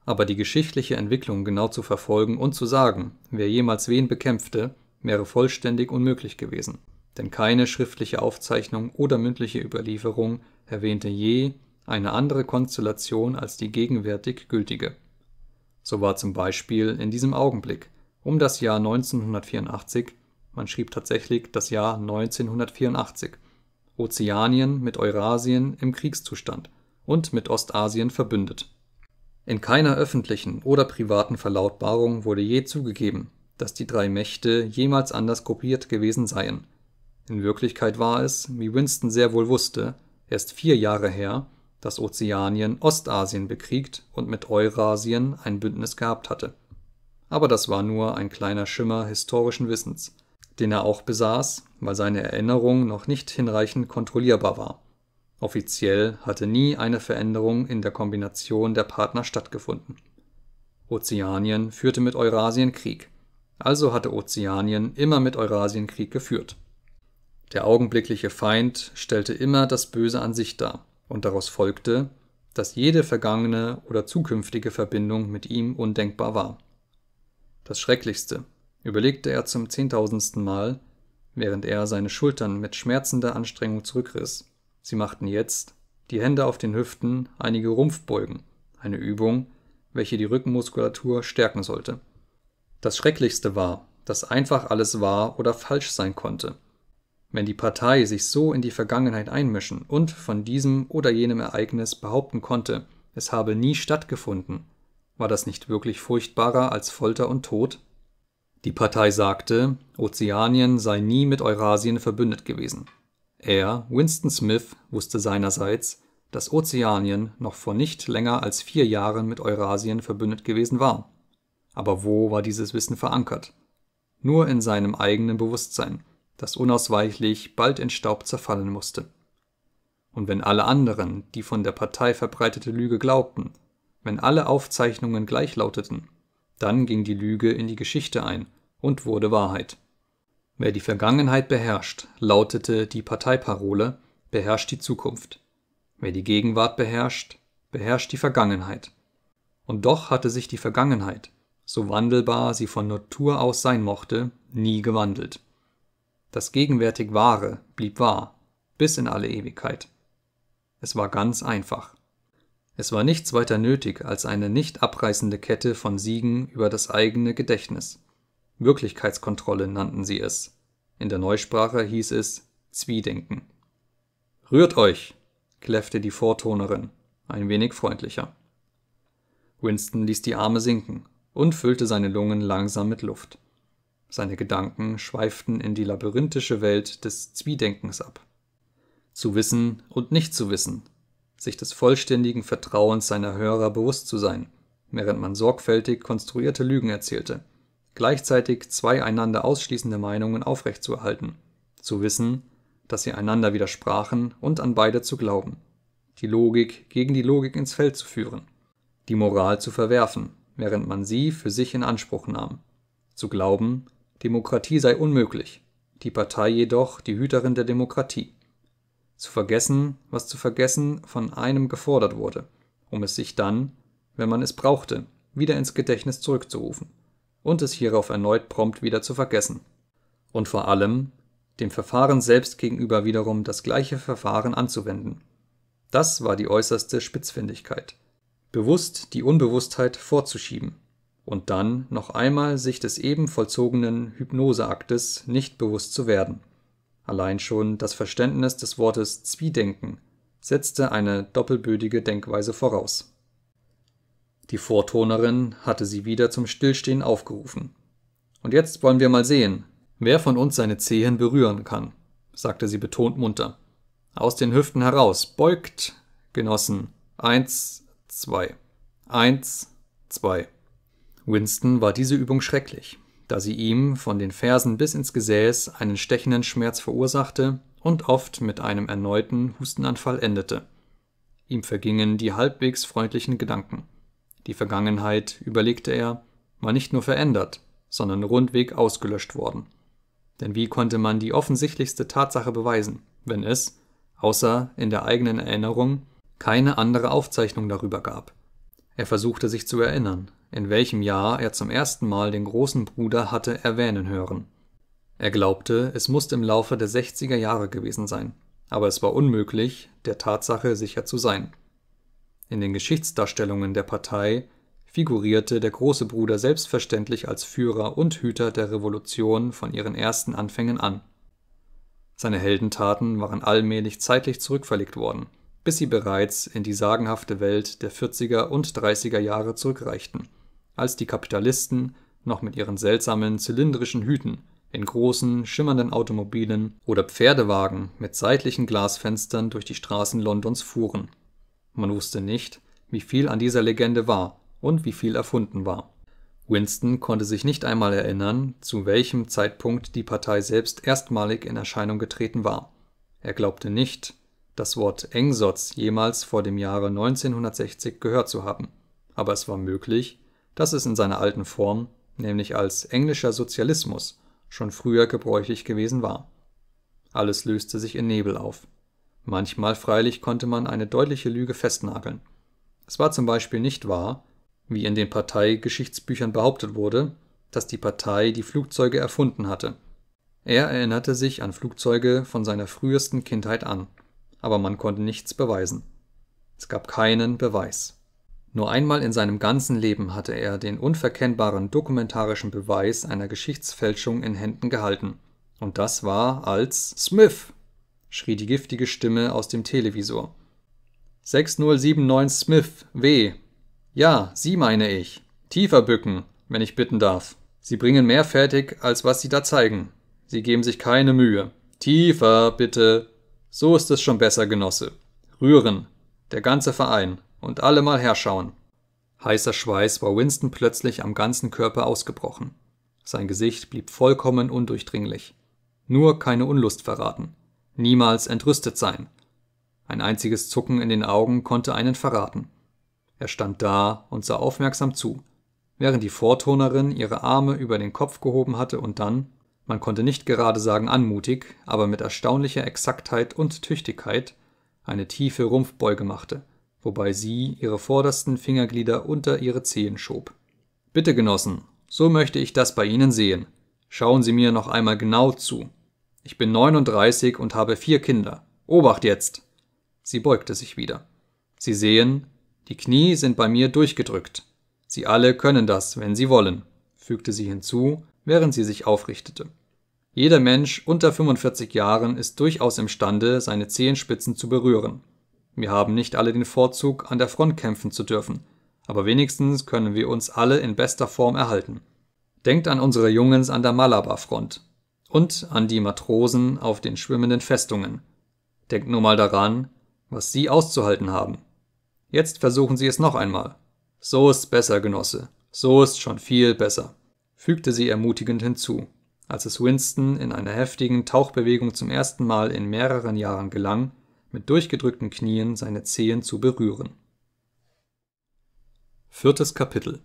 aber die geschichtliche Entwicklung genau zu verfolgen und zu sagen, wer jemals wen bekämpfte, wäre vollständig unmöglich gewesen, denn keine schriftliche Aufzeichnung oder mündliche Überlieferung erwähnte je eine andere Konstellation als die gegenwärtig gültige. So war zum Beispiel in diesem Augenblick um das Jahr 1984, man schrieb tatsächlich das Jahr 1984, Ozeanien mit Eurasien im Kriegszustand und mit Ostasien verbündet. In keiner öffentlichen oder privaten Verlautbarung wurde je zugegeben, dass die drei Mächte jemals anders kopiert gewesen seien. In Wirklichkeit war es, wie Winston sehr wohl wusste, erst vier Jahre her, dass Ozeanien Ostasien bekriegt und mit Eurasien ein Bündnis gehabt hatte. Aber das war nur ein kleiner Schimmer historischen Wissens, den er auch besaß, weil seine Erinnerung noch nicht hinreichend kontrollierbar war Offiziell hatte nie eine Veränderung in der Kombination der Partner stattgefunden. Ozeanien führte mit Eurasien Krieg, also hatte Ozeanien immer mit Eurasien Krieg geführt. Der augenblickliche Feind stellte immer das Böse an sich dar, und daraus folgte, dass jede vergangene oder zukünftige Verbindung mit ihm undenkbar war. Das Schrecklichste, überlegte er zum zehntausendsten Mal, während er seine Schultern mit schmerzender Anstrengung zurückriss, Sie machten jetzt die Hände auf den Hüften einige Rumpfbeugen, eine Übung, welche die Rückenmuskulatur stärken sollte. Das Schrecklichste war, dass einfach alles wahr oder falsch sein konnte. Wenn die Partei sich so in die Vergangenheit einmischen und von diesem oder jenem Ereignis behaupten konnte, es habe nie stattgefunden, war das nicht wirklich furchtbarer als Folter und Tod? Die Partei sagte, Ozeanien sei nie mit Eurasien verbündet gewesen. Er, Winston Smith, wusste seinerseits, dass Ozeanien noch vor nicht länger als vier Jahren mit Eurasien verbündet gewesen war. Aber wo war dieses Wissen verankert? Nur in seinem eigenen Bewusstsein, das unausweichlich bald in Staub zerfallen musste. Und wenn alle anderen die von der Partei verbreitete Lüge glaubten, wenn alle Aufzeichnungen gleichlauteten, dann ging die Lüge in die Geschichte ein und wurde Wahrheit. Wer die Vergangenheit beherrscht, lautete die Parteiparole, beherrscht die Zukunft. Wer die Gegenwart beherrscht, beherrscht die Vergangenheit. Und doch hatte sich die Vergangenheit, so wandelbar sie von Natur aus sein mochte, nie gewandelt. Das gegenwärtig Wahre blieb wahr, bis in alle Ewigkeit. Es war ganz einfach. Es war nichts weiter nötig als eine nicht abreißende Kette von Siegen über das eigene Gedächtnis. Wirklichkeitskontrolle nannten sie es. In der Neusprache hieß es Zwiedenken. Rührt euch! kläffte die Vortonerin, ein wenig freundlicher. Winston ließ die Arme sinken und füllte seine Lungen langsam mit Luft. Seine Gedanken schweiften in die labyrinthische Welt des Zwiedenkens ab. Zu wissen und nicht zu wissen, sich des vollständigen Vertrauens seiner Hörer bewusst zu sein, während man sorgfältig konstruierte Lügen erzählte, gleichzeitig zwei einander ausschließende Meinungen aufrechtzuerhalten, zu wissen, dass sie einander widersprachen und an beide zu glauben, die Logik gegen die Logik ins Feld zu führen, die Moral zu verwerfen, während man sie für sich in Anspruch nahm, zu glauben, Demokratie sei unmöglich, die Partei jedoch die Hüterin der Demokratie, zu vergessen, was zu vergessen von einem gefordert wurde, um es sich dann, wenn man es brauchte, wieder ins Gedächtnis zurückzurufen und es hierauf erneut prompt wieder zu vergessen. Und vor allem, dem Verfahren selbst gegenüber wiederum das gleiche Verfahren anzuwenden. Das war die äußerste Spitzfindigkeit. Bewusst die Unbewusstheit vorzuschieben und dann noch einmal sich des eben vollzogenen Hypnoseaktes nicht bewusst zu werden. Allein schon das Verständnis des Wortes Zwiedenken setzte eine doppelbödige Denkweise voraus. Die Vorturnerin hatte sie wieder zum Stillstehen aufgerufen. Und jetzt wollen wir mal sehen, wer von uns seine Zehen berühren kann, sagte sie betont munter. Aus den Hüften heraus, beugt, Genossen. Eins, zwei. Eins, zwei. Winston war diese Übung schrecklich, da sie ihm von den Fersen bis ins Gesäß einen stechenden Schmerz verursachte und oft mit einem erneuten Hustenanfall endete. Ihm vergingen die halbwegs freundlichen Gedanken. Die Vergangenheit, überlegte er, war nicht nur verändert, sondern rundweg ausgelöscht worden. Denn wie konnte man die offensichtlichste Tatsache beweisen, wenn es, außer in der eigenen Erinnerung, keine andere Aufzeichnung darüber gab? Er versuchte sich zu erinnern, in welchem Jahr er zum ersten Mal den großen Bruder hatte erwähnen hören. Er glaubte, es musste im Laufe der 60er Jahre gewesen sein, aber es war unmöglich, der Tatsache sicher zu sein. In den Geschichtsdarstellungen der Partei figurierte der Große Bruder selbstverständlich als Führer und Hüter der Revolution von ihren ersten Anfängen an. Seine Heldentaten waren allmählich zeitlich zurückverlegt worden, bis sie bereits in die sagenhafte Welt der 40er und 30er Jahre zurückreichten, als die Kapitalisten noch mit ihren seltsamen zylindrischen Hüten, in großen, schimmernden Automobilen oder Pferdewagen mit seitlichen Glasfenstern durch die Straßen Londons fuhren man wusste nicht, wie viel an dieser Legende war und wie viel erfunden war. Winston konnte sich nicht einmal erinnern, zu welchem Zeitpunkt die Partei selbst erstmalig in Erscheinung getreten war. Er glaubte nicht, das Wort Engsotz jemals vor dem Jahre 1960 gehört zu haben, aber es war möglich, dass es in seiner alten Form, nämlich als englischer Sozialismus, schon früher gebräuchlich gewesen war. Alles löste sich in Nebel auf. Manchmal freilich konnte man eine deutliche Lüge festnageln. Es war zum Beispiel nicht wahr, wie in den Parteigeschichtsbüchern behauptet wurde, dass die Partei die Flugzeuge erfunden hatte. Er erinnerte sich an Flugzeuge von seiner frühesten Kindheit an, aber man konnte nichts beweisen. Es gab keinen Beweis. Nur einmal in seinem ganzen Leben hatte er den unverkennbaren dokumentarischen Beweis einer Geschichtsfälschung in Händen gehalten, und das war als Smith schrie die giftige Stimme aus dem Televisor. 6079 Smith, W. Ja, Sie meine ich. Tiefer bücken, wenn ich bitten darf. Sie bringen mehr fertig, als was Sie da zeigen. Sie geben sich keine Mühe. Tiefer, bitte. So ist es schon besser, Genosse. Rühren. Der ganze Verein. Und alle mal herschauen. Heißer Schweiß war Winston plötzlich am ganzen Körper ausgebrochen. Sein Gesicht blieb vollkommen undurchdringlich. Nur keine Unlust verraten niemals entrüstet sein. Ein einziges Zucken in den Augen konnte einen verraten. Er stand da und sah aufmerksam zu, während die Vortonerin ihre Arme über den Kopf gehoben hatte und dann, man konnte nicht gerade sagen anmutig, aber mit erstaunlicher Exaktheit und Tüchtigkeit, eine tiefe Rumpfbeuge machte, wobei sie ihre vordersten Fingerglieder unter ihre Zehen schob. Bitte, Genossen, so möchte ich das bei Ihnen sehen. Schauen Sie mir noch einmal genau zu. Ich bin 39 und habe vier Kinder. Obacht jetzt! Sie beugte sich wieder. Sie sehen, die Knie sind bei mir durchgedrückt. Sie alle können das, wenn sie wollen, fügte sie hinzu, während sie sich aufrichtete. Jeder Mensch unter 45 Jahren ist durchaus imstande, seine Zehenspitzen zu berühren. Wir haben nicht alle den Vorzug, an der Front kämpfen zu dürfen, aber wenigstens können wir uns alle in bester Form erhalten. Denkt an unsere Jungens an der Malabar-Front, und an die Matrosen auf den schwimmenden Festungen. Denkt nur mal daran, was sie auszuhalten haben. Jetzt versuchen sie es noch einmal. So ist's besser, Genosse. So ist schon viel besser, fügte sie ermutigend hinzu, als es Winston in einer heftigen Tauchbewegung zum ersten Mal in mehreren Jahren gelang, mit durchgedrückten Knien seine Zehen zu berühren. Viertes Kapitel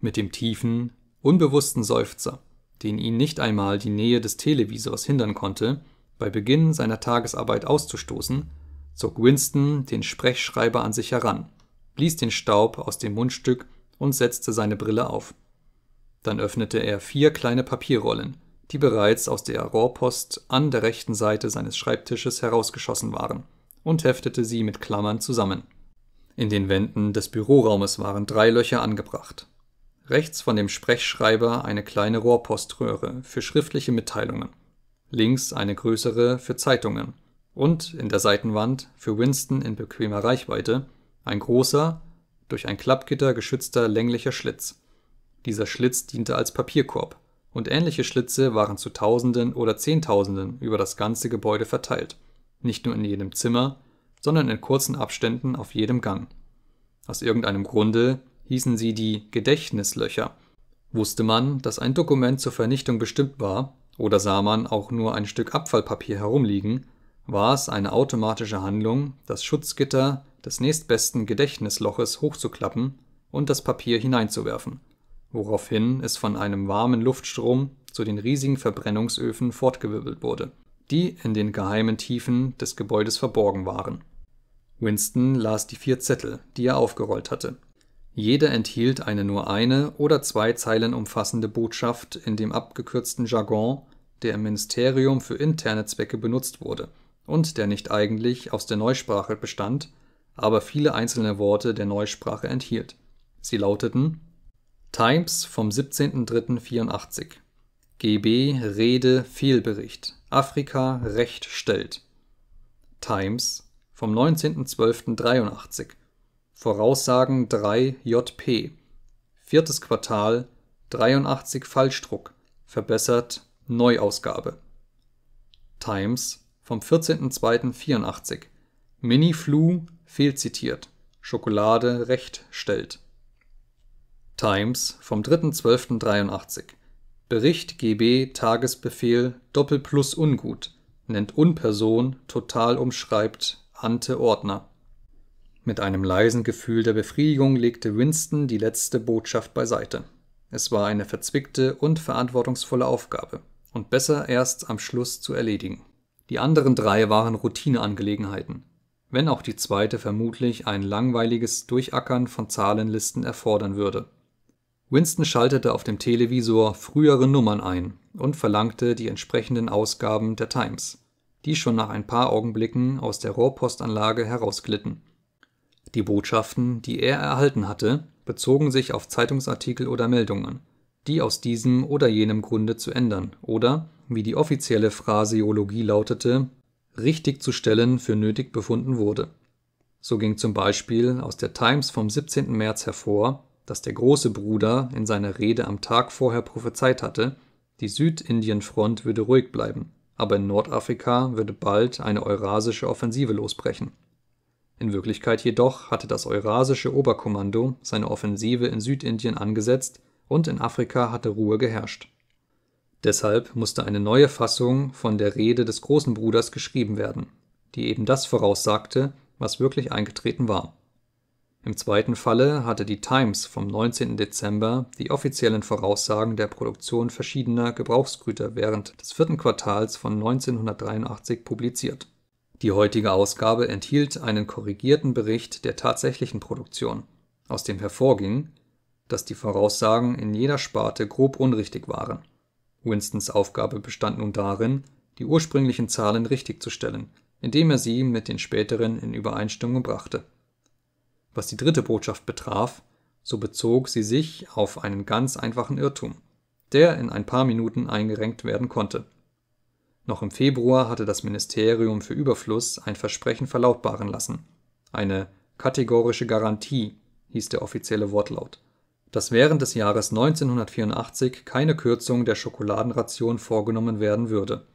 Mit dem tiefen, unbewussten Seufzer den ihn nicht einmal die Nähe des Televisors hindern konnte, bei Beginn seiner Tagesarbeit auszustoßen, zog Winston den Sprechschreiber an sich heran, blies den Staub aus dem Mundstück und setzte seine Brille auf. Dann öffnete er vier kleine Papierrollen, die bereits aus der Rohrpost an der rechten Seite seines Schreibtisches herausgeschossen waren, und heftete sie mit Klammern zusammen. In den Wänden des Büroraumes waren drei Löcher angebracht, Rechts von dem Sprechschreiber eine kleine Rohrpoströhre für schriftliche Mitteilungen, links eine größere für Zeitungen und in der Seitenwand für Winston in bequemer Reichweite ein großer, durch ein Klappgitter geschützter länglicher Schlitz. Dieser Schlitz diente als Papierkorb und ähnliche Schlitze waren zu Tausenden oder Zehntausenden über das ganze Gebäude verteilt, nicht nur in jedem Zimmer, sondern in kurzen Abständen auf jedem Gang. Aus irgendeinem Grunde hießen sie die Gedächtnislöcher. Wusste man, dass ein Dokument zur Vernichtung bestimmt war, oder sah man auch nur ein Stück Abfallpapier herumliegen, war es eine automatische Handlung, das Schutzgitter des nächstbesten Gedächtnisloches hochzuklappen und das Papier hineinzuwerfen, woraufhin es von einem warmen Luftstrom zu den riesigen Verbrennungsöfen fortgewirbelt wurde, die in den geheimen Tiefen des Gebäudes verborgen waren. Winston las die vier Zettel, die er aufgerollt hatte. Jede enthielt eine nur eine oder zwei Zeilen umfassende Botschaft in dem abgekürzten Jargon, der im Ministerium für interne Zwecke benutzt wurde und der nicht eigentlich aus der Neusprache bestand, aber viele einzelne Worte der Neusprache enthielt. Sie lauteten Times vom 17.03.84 GB Rede Fehlbericht Afrika Recht stellt Times vom 19.12.83 Voraussagen 3 JP Viertes Quartal: 83 Falschdruck, verbessert Neuausgabe) Times vom 14.02.84 Mini-Flu fehlzitiert, Schokolade recht stellt. Times vom 3.12.83 Bericht GB Tagesbefehl Doppelplus ungut, nennt Unperson, total umschreibt Ante Ordner mit einem leisen Gefühl der Befriedigung legte Winston die letzte Botschaft beiseite. Es war eine verzwickte und verantwortungsvolle Aufgabe und besser erst am Schluss zu erledigen. Die anderen drei waren Routineangelegenheiten, wenn auch die zweite vermutlich ein langweiliges Durchackern von Zahlenlisten erfordern würde. Winston schaltete auf dem Televisor frühere Nummern ein und verlangte die entsprechenden Ausgaben der Times, die schon nach ein paar Augenblicken aus der Rohrpostanlage herausglitten. Die Botschaften, die er erhalten hatte, bezogen sich auf Zeitungsartikel oder Meldungen, die aus diesem oder jenem Grunde zu ändern oder, wie die offizielle Phraseologie lautete, richtig zu stellen für nötig befunden wurde. So ging zum Beispiel aus der Times vom 17. März hervor, dass der Große Bruder in seiner Rede am Tag vorher prophezeit hatte, die Südindienfront würde ruhig bleiben, aber in Nordafrika würde bald eine eurasische Offensive losbrechen in Wirklichkeit jedoch hatte das Eurasische Oberkommando seine Offensive in Südindien angesetzt und in Afrika hatte Ruhe geherrscht. Deshalb musste eine neue Fassung von der Rede des Großen Bruders geschrieben werden, die eben das voraussagte, was wirklich eingetreten war. Im zweiten Falle hatte die Times vom 19. Dezember die offiziellen Voraussagen der Produktion verschiedener Gebrauchsgüter während des vierten Quartals von 1983 publiziert die heutige Ausgabe enthielt einen korrigierten Bericht der tatsächlichen Produktion, aus dem hervorging, dass die Voraussagen in jeder Sparte grob unrichtig waren. Winstons Aufgabe bestand nun darin, die ursprünglichen Zahlen richtigzustellen, indem er sie mit den späteren in Übereinstimmung brachte. Was die dritte Botschaft betraf, so bezog sie sich auf einen ganz einfachen Irrtum, der in ein paar Minuten eingerenkt werden konnte noch im Februar hatte das Ministerium für Überfluss ein Versprechen verlautbaren lassen. Eine kategorische Garantie hieß der offizielle Wortlaut, dass während des Jahres 1984 keine Kürzung der Schokoladenration vorgenommen werden würde.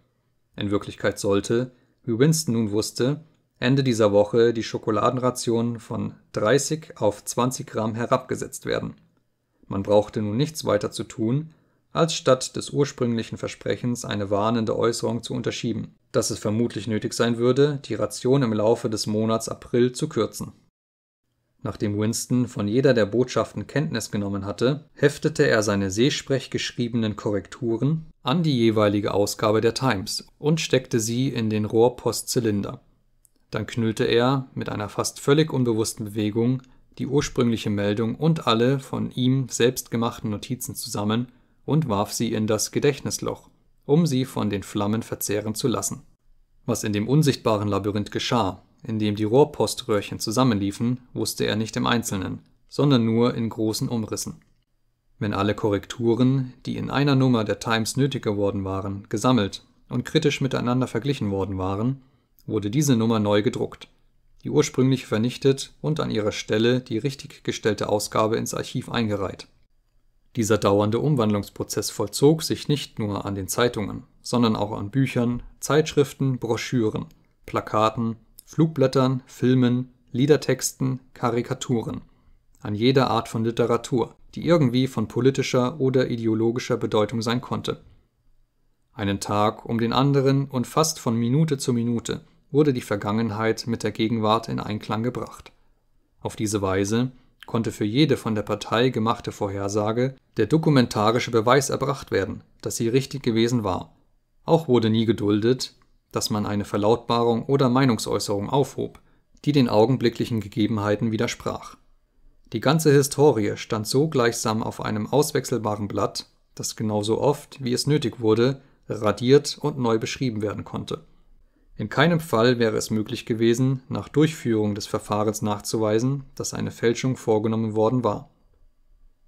In Wirklichkeit sollte, wie Winston nun wusste, Ende dieser Woche die Schokoladenration von 30 auf 20 Gramm herabgesetzt werden. Man brauchte nun nichts weiter zu tun als statt des ursprünglichen Versprechens eine warnende Äußerung zu unterschieben, dass es vermutlich nötig sein würde, die Ration im Laufe des Monats April zu kürzen. Nachdem Winston von jeder der Botschaften Kenntnis genommen hatte, heftete er seine seesprech geschriebenen Korrekturen an die jeweilige Ausgabe der Times und steckte sie in den Rohrpostzylinder. Dann knüllte er mit einer fast völlig unbewussten Bewegung die ursprüngliche Meldung und alle von ihm selbst gemachten Notizen zusammen und warf sie in das Gedächtnisloch, um sie von den Flammen verzehren zu lassen. Was in dem unsichtbaren Labyrinth geschah, in dem die Rohrpoströhrchen zusammenliefen, wusste er nicht im Einzelnen, sondern nur in großen Umrissen. Wenn alle Korrekturen, die in einer Nummer der Times nötig geworden waren, gesammelt und kritisch miteinander verglichen worden waren, wurde diese Nummer neu gedruckt, die ursprünglich vernichtet und an ihrer Stelle die richtig gestellte Ausgabe ins Archiv eingereiht. Dieser dauernde Umwandlungsprozess vollzog sich nicht nur an den Zeitungen, sondern auch an Büchern, Zeitschriften, Broschüren, Plakaten, Flugblättern, Filmen, Liedertexten, Karikaturen, an jeder Art von Literatur, die irgendwie von politischer oder ideologischer Bedeutung sein konnte. Einen Tag um den anderen und fast von Minute zu Minute wurde die Vergangenheit mit der Gegenwart in Einklang gebracht. Auf diese Weise konnte für jede von der Partei gemachte Vorhersage der dokumentarische Beweis erbracht werden, dass sie richtig gewesen war. Auch wurde nie geduldet, dass man eine Verlautbarung oder Meinungsäußerung aufhob, die den augenblicklichen Gegebenheiten widersprach. Die ganze Historie stand so gleichsam auf einem auswechselbaren Blatt, das genauso oft, wie es nötig wurde, radiert und neu beschrieben werden konnte in keinem Fall wäre es möglich gewesen, nach Durchführung des Verfahrens nachzuweisen, dass eine Fälschung vorgenommen worden war.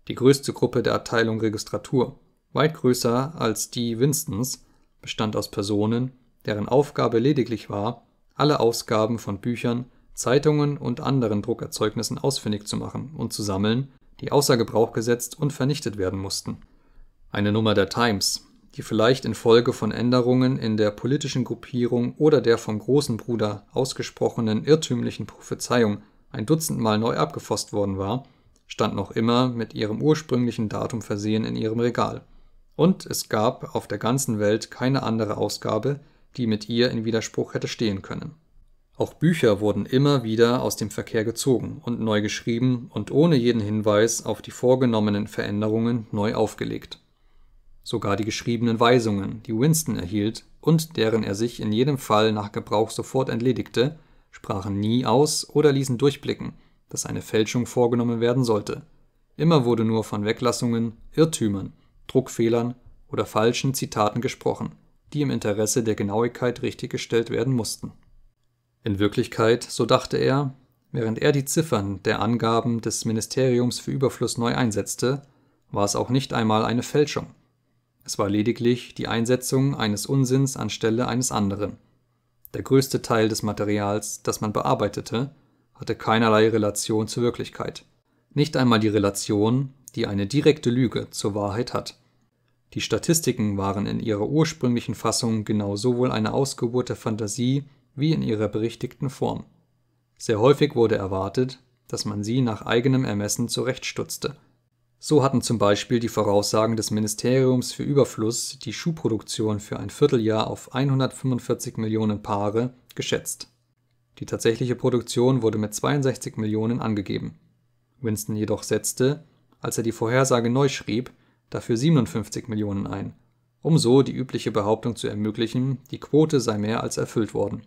Die größte Gruppe der Abteilung Registratur, weit größer als die Winstons, bestand aus Personen, deren Aufgabe lediglich war, alle Ausgaben von Büchern, Zeitungen und anderen Druckerzeugnissen ausfindig zu machen und zu sammeln, die außer Gebrauch gesetzt und vernichtet werden mussten. Eine Nummer der Times, die vielleicht infolge von Änderungen in der politischen Gruppierung oder der vom Großen Bruder ausgesprochenen irrtümlichen Prophezeiung ein Dutzendmal neu abgefosst worden war, stand noch immer mit ihrem ursprünglichen Datum versehen in ihrem Regal. Und es gab auf der ganzen Welt keine andere Ausgabe, die mit ihr in Widerspruch hätte stehen können. Auch Bücher wurden immer wieder aus dem Verkehr gezogen und neu geschrieben und ohne jeden Hinweis auf die vorgenommenen Veränderungen neu aufgelegt sogar die geschriebenen Weisungen, die Winston erhielt und deren er sich in jedem Fall nach Gebrauch sofort entledigte, sprachen nie aus oder ließen durchblicken, dass eine Fälschung vorgenommen werden sollte. Immer wurde nur von Weglassungen, Irrtümern, Druckfehlern oder falschen Zitaten gesprochen, die im Interesse der Genauigkeit richtiggestellt werden mussten. In Wirklichkeit, so dachte er, während er die Ziffern der Angaben des Ministeriums für Überfluss neu einsetzte, war es auch nicht einmal eine Fälschung es war lediglich die Einsetzung eines Unsinns anstelle eines anderen. Der größte Teil des Materials, das man bearbeitete, hatte keinerlei Relation zur Wirklichkeit. Nicht einmal die Relation, die eine direkte Lüge zur Wahrheit hat. Die Statistiken waren in ihrer ursprünglichen Fassung genau sowohl eine Ausgeburt der Fantasie wie in ihrer berichtigten Form. Sehr häufig wurde erwartet, dass man sie nach eigenem Ermessen zurechtstutzte – so hatten zum Beispiel die Voraussagen des Ministeriums für Überfluss die Schuhproduktion für ein Vierteljahr auf 145 Millionen Paare geschätzt. Die tatsächliche Produktion wurde mit 62 Millionen angegeben. Winston jedoch setzte, als er die Vorhersage neu schrieb, dafür 57 Millionen ein, um so die übliche Behauptung zu ermöglichen, die Quote sei mehr als erfüllt worden.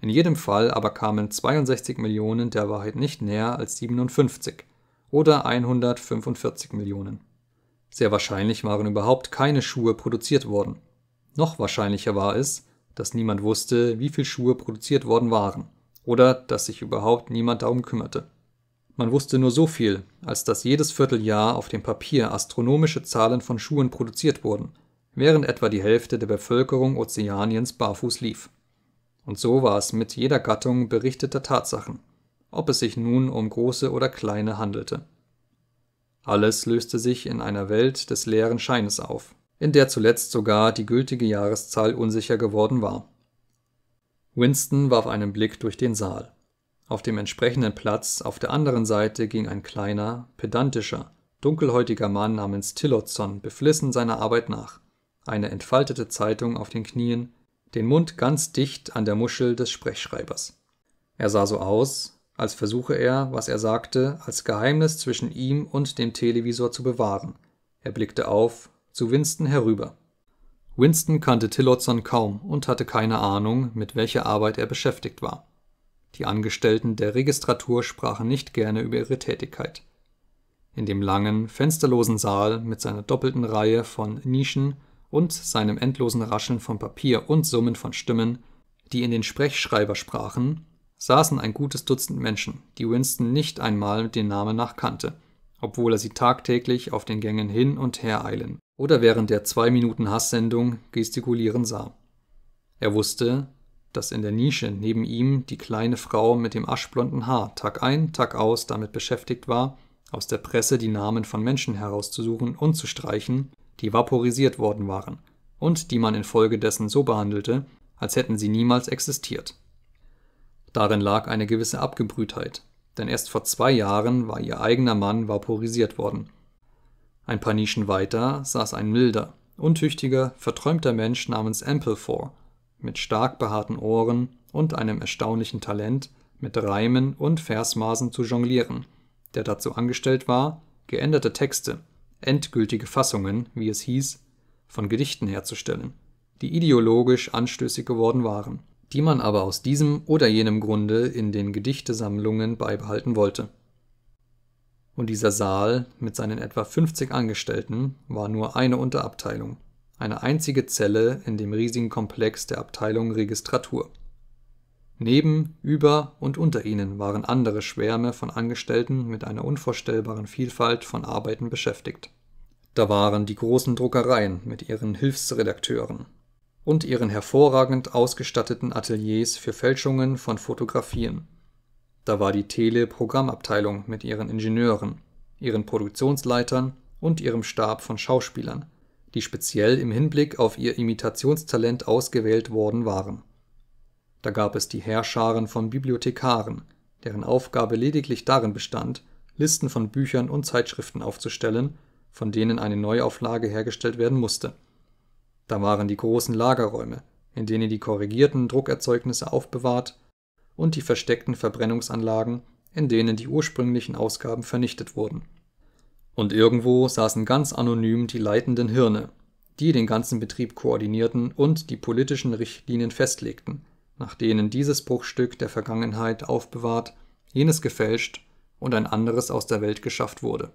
In jedem Fall aber kamen 62 Millionen der Wahrheit nicht näher als 57, oder 145 Millionen. Sehr wahrscheinlich waren überhaupt keine Schuhe produziert worden. Noch wahrscheinlicher war es, dass niemand wusste, wie viele Schuhe produziert worden waren oder dass sich überhaupt niemand darum kümmerte. Man wusste nur so viel, als dass jedes Vierteljahr auf dem Papier astronomische Zahlen von Schuhen produziert wurden, während etwa die Hälfte der Bevölkerung Ozeaniens barfuß lief. Und so war es mit jeder Gattung berichteter Tatsachen ob es sich nun um große oder kleine handelte. Alles löste sich in einer Welt des leeren Scheines auf, in der zuletzt sogar die gültige Jahreszahl unsicher geworden war. Winston warf einen Blick durch den Saal. Auf dem entsprechenden Platz auf der anderen Seite ging ein kleiner, pedantischer, dunkelhäutiger Mann namens Tillotson beflissen seiner Arbeit nach, eine entfaltete Zeitung auf den Knien, den Mund ganz dicht an der Muschel des Sprechschreibers. Er sah so aus, als versuche er, was er sagte, als Geheimnis zwischen ihm und dem Televisor zu bewahren. Er blickte auf, zu Winston herüber. Winston kannte Tillotson kaum und hatte keine Ahnung, mit welcher Arbeit er beschäftigt war. Die Angestellten der Registratur sprachen nicht gerne über ihre Tätigkeit. In dem langen, fensterlosen Saal mit seiner doppelten Reihe von Nischen und seinem endlosen Rascheln von Papier und Summen von Stimmen, die in den Sprechschreiber sprachen, saßen ein gutes Dutzend Menschen, die Winston nicht einmal den Namen nach kannte, obwohl er sie tagtäglich auf den Gängen hin und her eilen oder während der zwei Minuten Hasssendung gestikulieren sah. Er wusste, dass in der Nische neben ihm die kleine Frau mit dem aschblonden Haar Tag ein, Tag aus damit beschäftigt war, aus der Presse die Namen von Menschen herauszusuchen und zu streichen, die vaporisiert worden waren und die man infolgedessen so behandelte, als hätten sie niemals existiert. Darin lag eine gewisse Abgebrühtheit, denn erst vor zwei Jahren war ihr eigener Mann vaporisiert worden. Ein paar Nischen weiter saß ein milder, untüchtiger, verträumter Mensch namens Amplefor, mit stark behaarten Ohren und einem erstaunlichen Talent, mit Reimen und Versmaßen zu jonglieren, der dazu angestellt war, geänderte Texte, endgültige Fassungen, wie es hieß, von Gedichten herzustellen, die ideologisch anstößig geworden waren die man aber aus diesem oder jenem Grunde in den Gedichtesammlungen beibehalten wollte. Und dieser Saal mit seinen etwa 50 Angestellten war nur eine Unterabteilung, eine einzige Zelle in dem riesigen Komplex der Abteilung Registratur. Neben, über und unter ihnen waren andere Schwärme von Angestellten mit einer unvorstellbaren Vielfalt von Arbeiten beschäftigt. Da waren die großen Druckereien mit ihren Hilfsredakteuren, und ihren hervorragend ausgestatteten Ateliers für Fälschungen von Fotografien. Da war die Tele-Programmabteilung mit ihren Ingenieuren, ihren Produktionsleitern und ihrem Stab von Schauspielern, die speziell im Hinblick auf ihr Imitationstalent ausgewählt worden waren. Da gab es die Heerscharen von Bibliothekaren, deren Aufgabe lediglich darin bestand, Listen von Büchern und Zeitschriften aufzustellen, von denen eine Neuauflage hergestellt werden musste – da waren die großen Lagerräume, in denen die korrigierten Druckerzeugnisse aufbewahrt und die versteckten Verbrennungsanlagen, in denen die ursprünglichen Ausgaben vernichtet wurden. Und irgendwo saßen ganz anonym die leitenden Hirne, die den ganzen Betrieb koordinierten und die politischen Richtlinien festlegten, nach denen dieses Bruchstück der Vergangenheit aufbewahrt, jenes gefälscht und ein anderes aus der Welt geschafft wurde.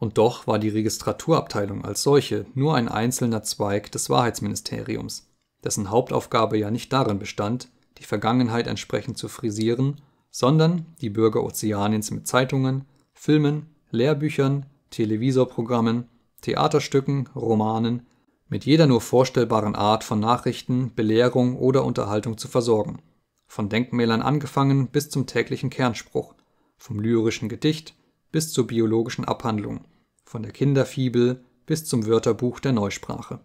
Und doch war die Registraturabteilung als solche nur ein einzelner Zweig des Wahrheitsministeriums, dessen Hauptaufgabe ja nicht darin bestand, die Vergangenheit entsprechend zu frisieren, sondern die Bürger Ozeaniens mit Zeitungen, Filmen, Lehrbüchern, Televisorprogrammen, Theaterstücken, Romanen, mit jeder nur vorstellbaren Art von Nachrichten, Belehrung oder Unterhaltung zu versorgen, von Denkmälern angefangen bis zum täglichen Kernspruch, vom lyrischen Gedicht bis zur biologischen Abhandlung, von der Kinderfibel bis zum Wörterbuch der Neusprache.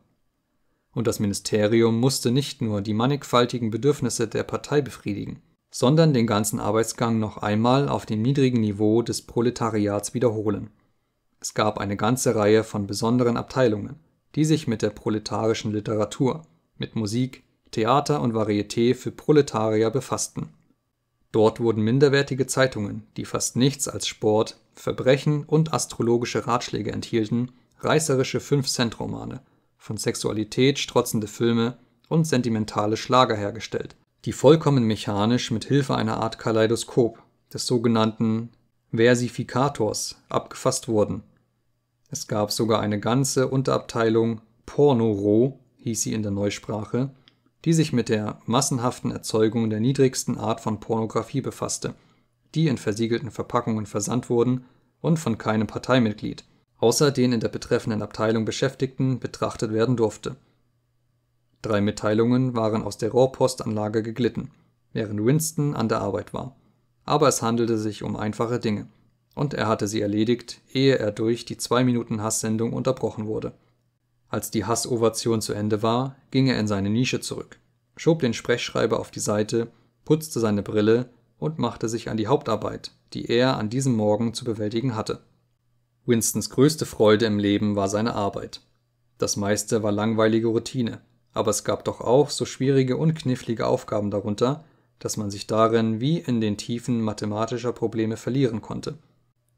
Und das Ministerium musste nicht nur die mannigfaltigen Bedürfnisse der Partei befriedigen, sondern den ganzen Arbeitsgang noch einmal auf dem niedrigen Niveau des Proletariats wiederholen. Es gab eine ganze Reihe von besonderen Abteilungen, die sich mit der proletarischen Literatur, mit Musik, Theater und Varieté für Proletarier befassten Dort wurden minderwertige Zeitungen, die fast nichts als Sport, Verbrechen und astrologische Ratschläge enthielten, reißerische 5-Cent-Romane, von Sexualität strotzende Filme und sentimentale Schlager hergestellt, die vollkommen mechanisch mit Hilfe einer Art Kaleidoskop, des sogenannten Versifikators, abgefasst wurden. Es gab sogar eine ganze Unterabteilung Porno-Roh hieß sie in der Neusprache die sich mit der massenhaften Erzeugung der niedrigsten Art von Pornografie befasste, die in versiegelten Verpackungen versandt wurden und von keinem Parteimitglied, außer den in der betreffenden Abteilung Beschäftigten, betrachtet werden durfte. Drei Mitteilungen waren aus der Rohrpostanlage geglitten, während Winston an der Arbeit war. Aber es handelte sich um einfache Dinge. Und er hatte sie erledigt, ehe er durch die 2 minuten Hasssendung unterbrochen wurde als die Hassovation zu Ende war, ging er in seine Nische zurück, schob den Sprechschreiber auf die Seite, putzte seine Brille und machte sich an die Hauptarbeit, die er an diesem Morgen zu bewältigen hatte. Winstons größte Freude im Leben war seine Arbeit. Das meiste war langweilige Routine, aber es gab doch auch so schwierige und knifflige Aufgaben darunter, dass man sich darin wie in den Tiefen mathematischer Probleme verlieren konnte –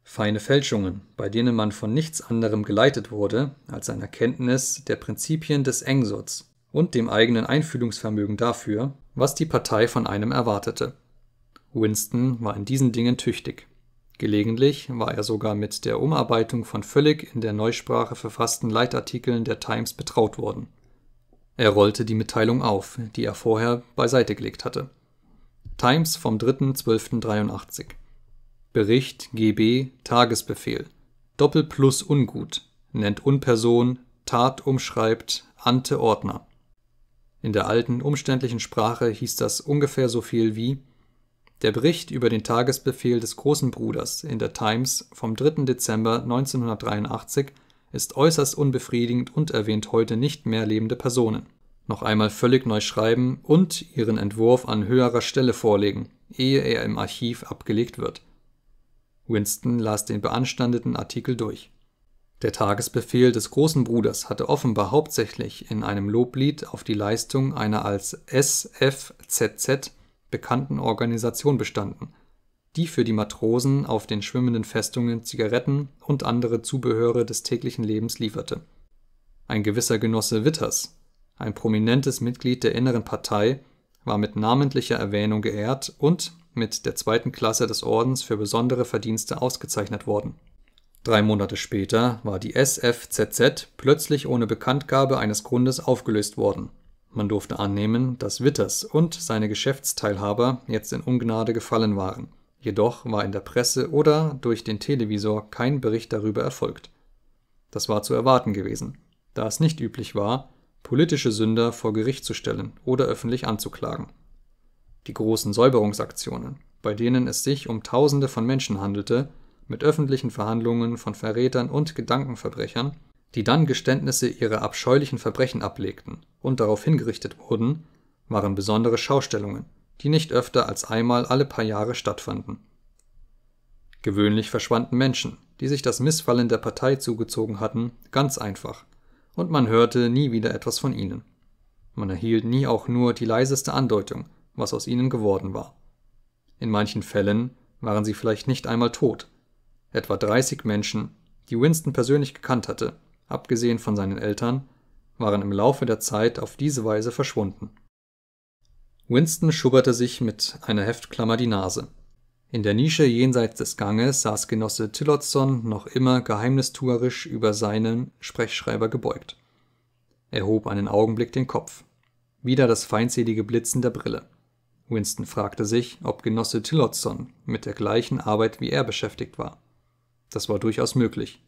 Feine Fälschungen, bei denen man von nichts anderem geleitet wurde als einer Kenntnis der Prinzipien des Engsurts und dem eigenen Einfühlungsvermögen dafür, was die Partei von einem erwartete. Winston war in diesen Dingen tüchtig. Gelegentlich war er sogar mit der Umarbeitung von völlig in der Neusprache verfassten Leitartikeln der Times betraut worden. Er rollte die Mitteilung auf, die er vorher beiseite gelegt hatte. Times vom 3.12.83 Bericht GB Tagesbefehl Doppelplus ungut nennt Unperson Tat umschreibt Ante Ordner. In der alten umständlichen Sprache hieß das ungefähr so viel wie Der Bericht über den Tagesbefehl des Großen Bruders in der Times vom 3. Dezember 1983 ist äußerst unbefriedigend und erwähnt heute nicht mehr lebende Personen. Noch einmal völlig neu schreiben und Ihren Entwurf an höherer Stelle vorlegen, ehe er im Archiv abgelegt wird Winston las den beanstandeten Artikel durch. Der Tagesbefehl des Großen Bruders hatte offenbar hauptsächlich in einem Loblied auf die Leistung einer als SFZZ bekannten Organisation bestanden, die für die Matrosen auf den schwimmenden Festungen Zigaretten und andere Zubehöre des täglichen Lebens lieferte. Ein gewisser Genosse Witters, ein prominentes Mitglied der Inneren Partei, war mit namentlicher Erwähnung geehrt und mit der zweiten Klasse des Ordens für besondere Verdienste ausgezeichnet worden. Drei Monate später war die SFZZ plötzlich ohne Bekanntgabe eines Grundes aufgelöst worden. Man durfte annehmen, dass Witters und seine Geschäftsteilhaber jetzt in Ungnade gefallen waren. Jedoch war in der Presse oder durch den Televisor kein Bericht darüber erfolgt. Das war zu erwarten gewesen, da es nicht üblich war, politische Sünder vor Gericht zu stellen oder öffentlich anzuklagen die großen Säuberungsaktionen, bei denen es sich um Tausende von Menschen handelte, mit öffentlichen Verhandlungen von Verrätern und Gedankenverbrechern, die dann Geständnisse ihrer abscheulichen Verbrechen ablegten und darauf hingerichtet wurden, waren besondere Schaustellungen, die nicht öfter als einmal alle paar Jahre stattfanden. Gewöhnlich verschwanden Menschen, die sich das Missfallen der Partei zugezogen hatten, ganz einfach, und man hörte nie wieder etwas von ihnen. Man erhielt nie auch nur die leiseste Andeutung, was aus ihnen geworden war. In manchen Fällen waren sie vielleicht nicht einmal tot. Etwa 30 Menschen, die Winston persönlich gekannt hatte, abgesehen von seinen Eltern, waren im Laufe der Zeit auf diese Weise verschwunden. Winston schubberte sich mit einer Heftklammer die Nase. In der Nische jenseits des Ganges saß Genosse Tillotson noch immer geheimnistuerisch über seinen Sprechschreiber gebeugt. Er hob einen Augenblick den Kopf. Wieder das feindselige Blitzen der Brille. Winston fragte sich, ob Genosse Tillotson mit der gleichen Arbeit wie er beschäftigt war. Das war durchaus möglich.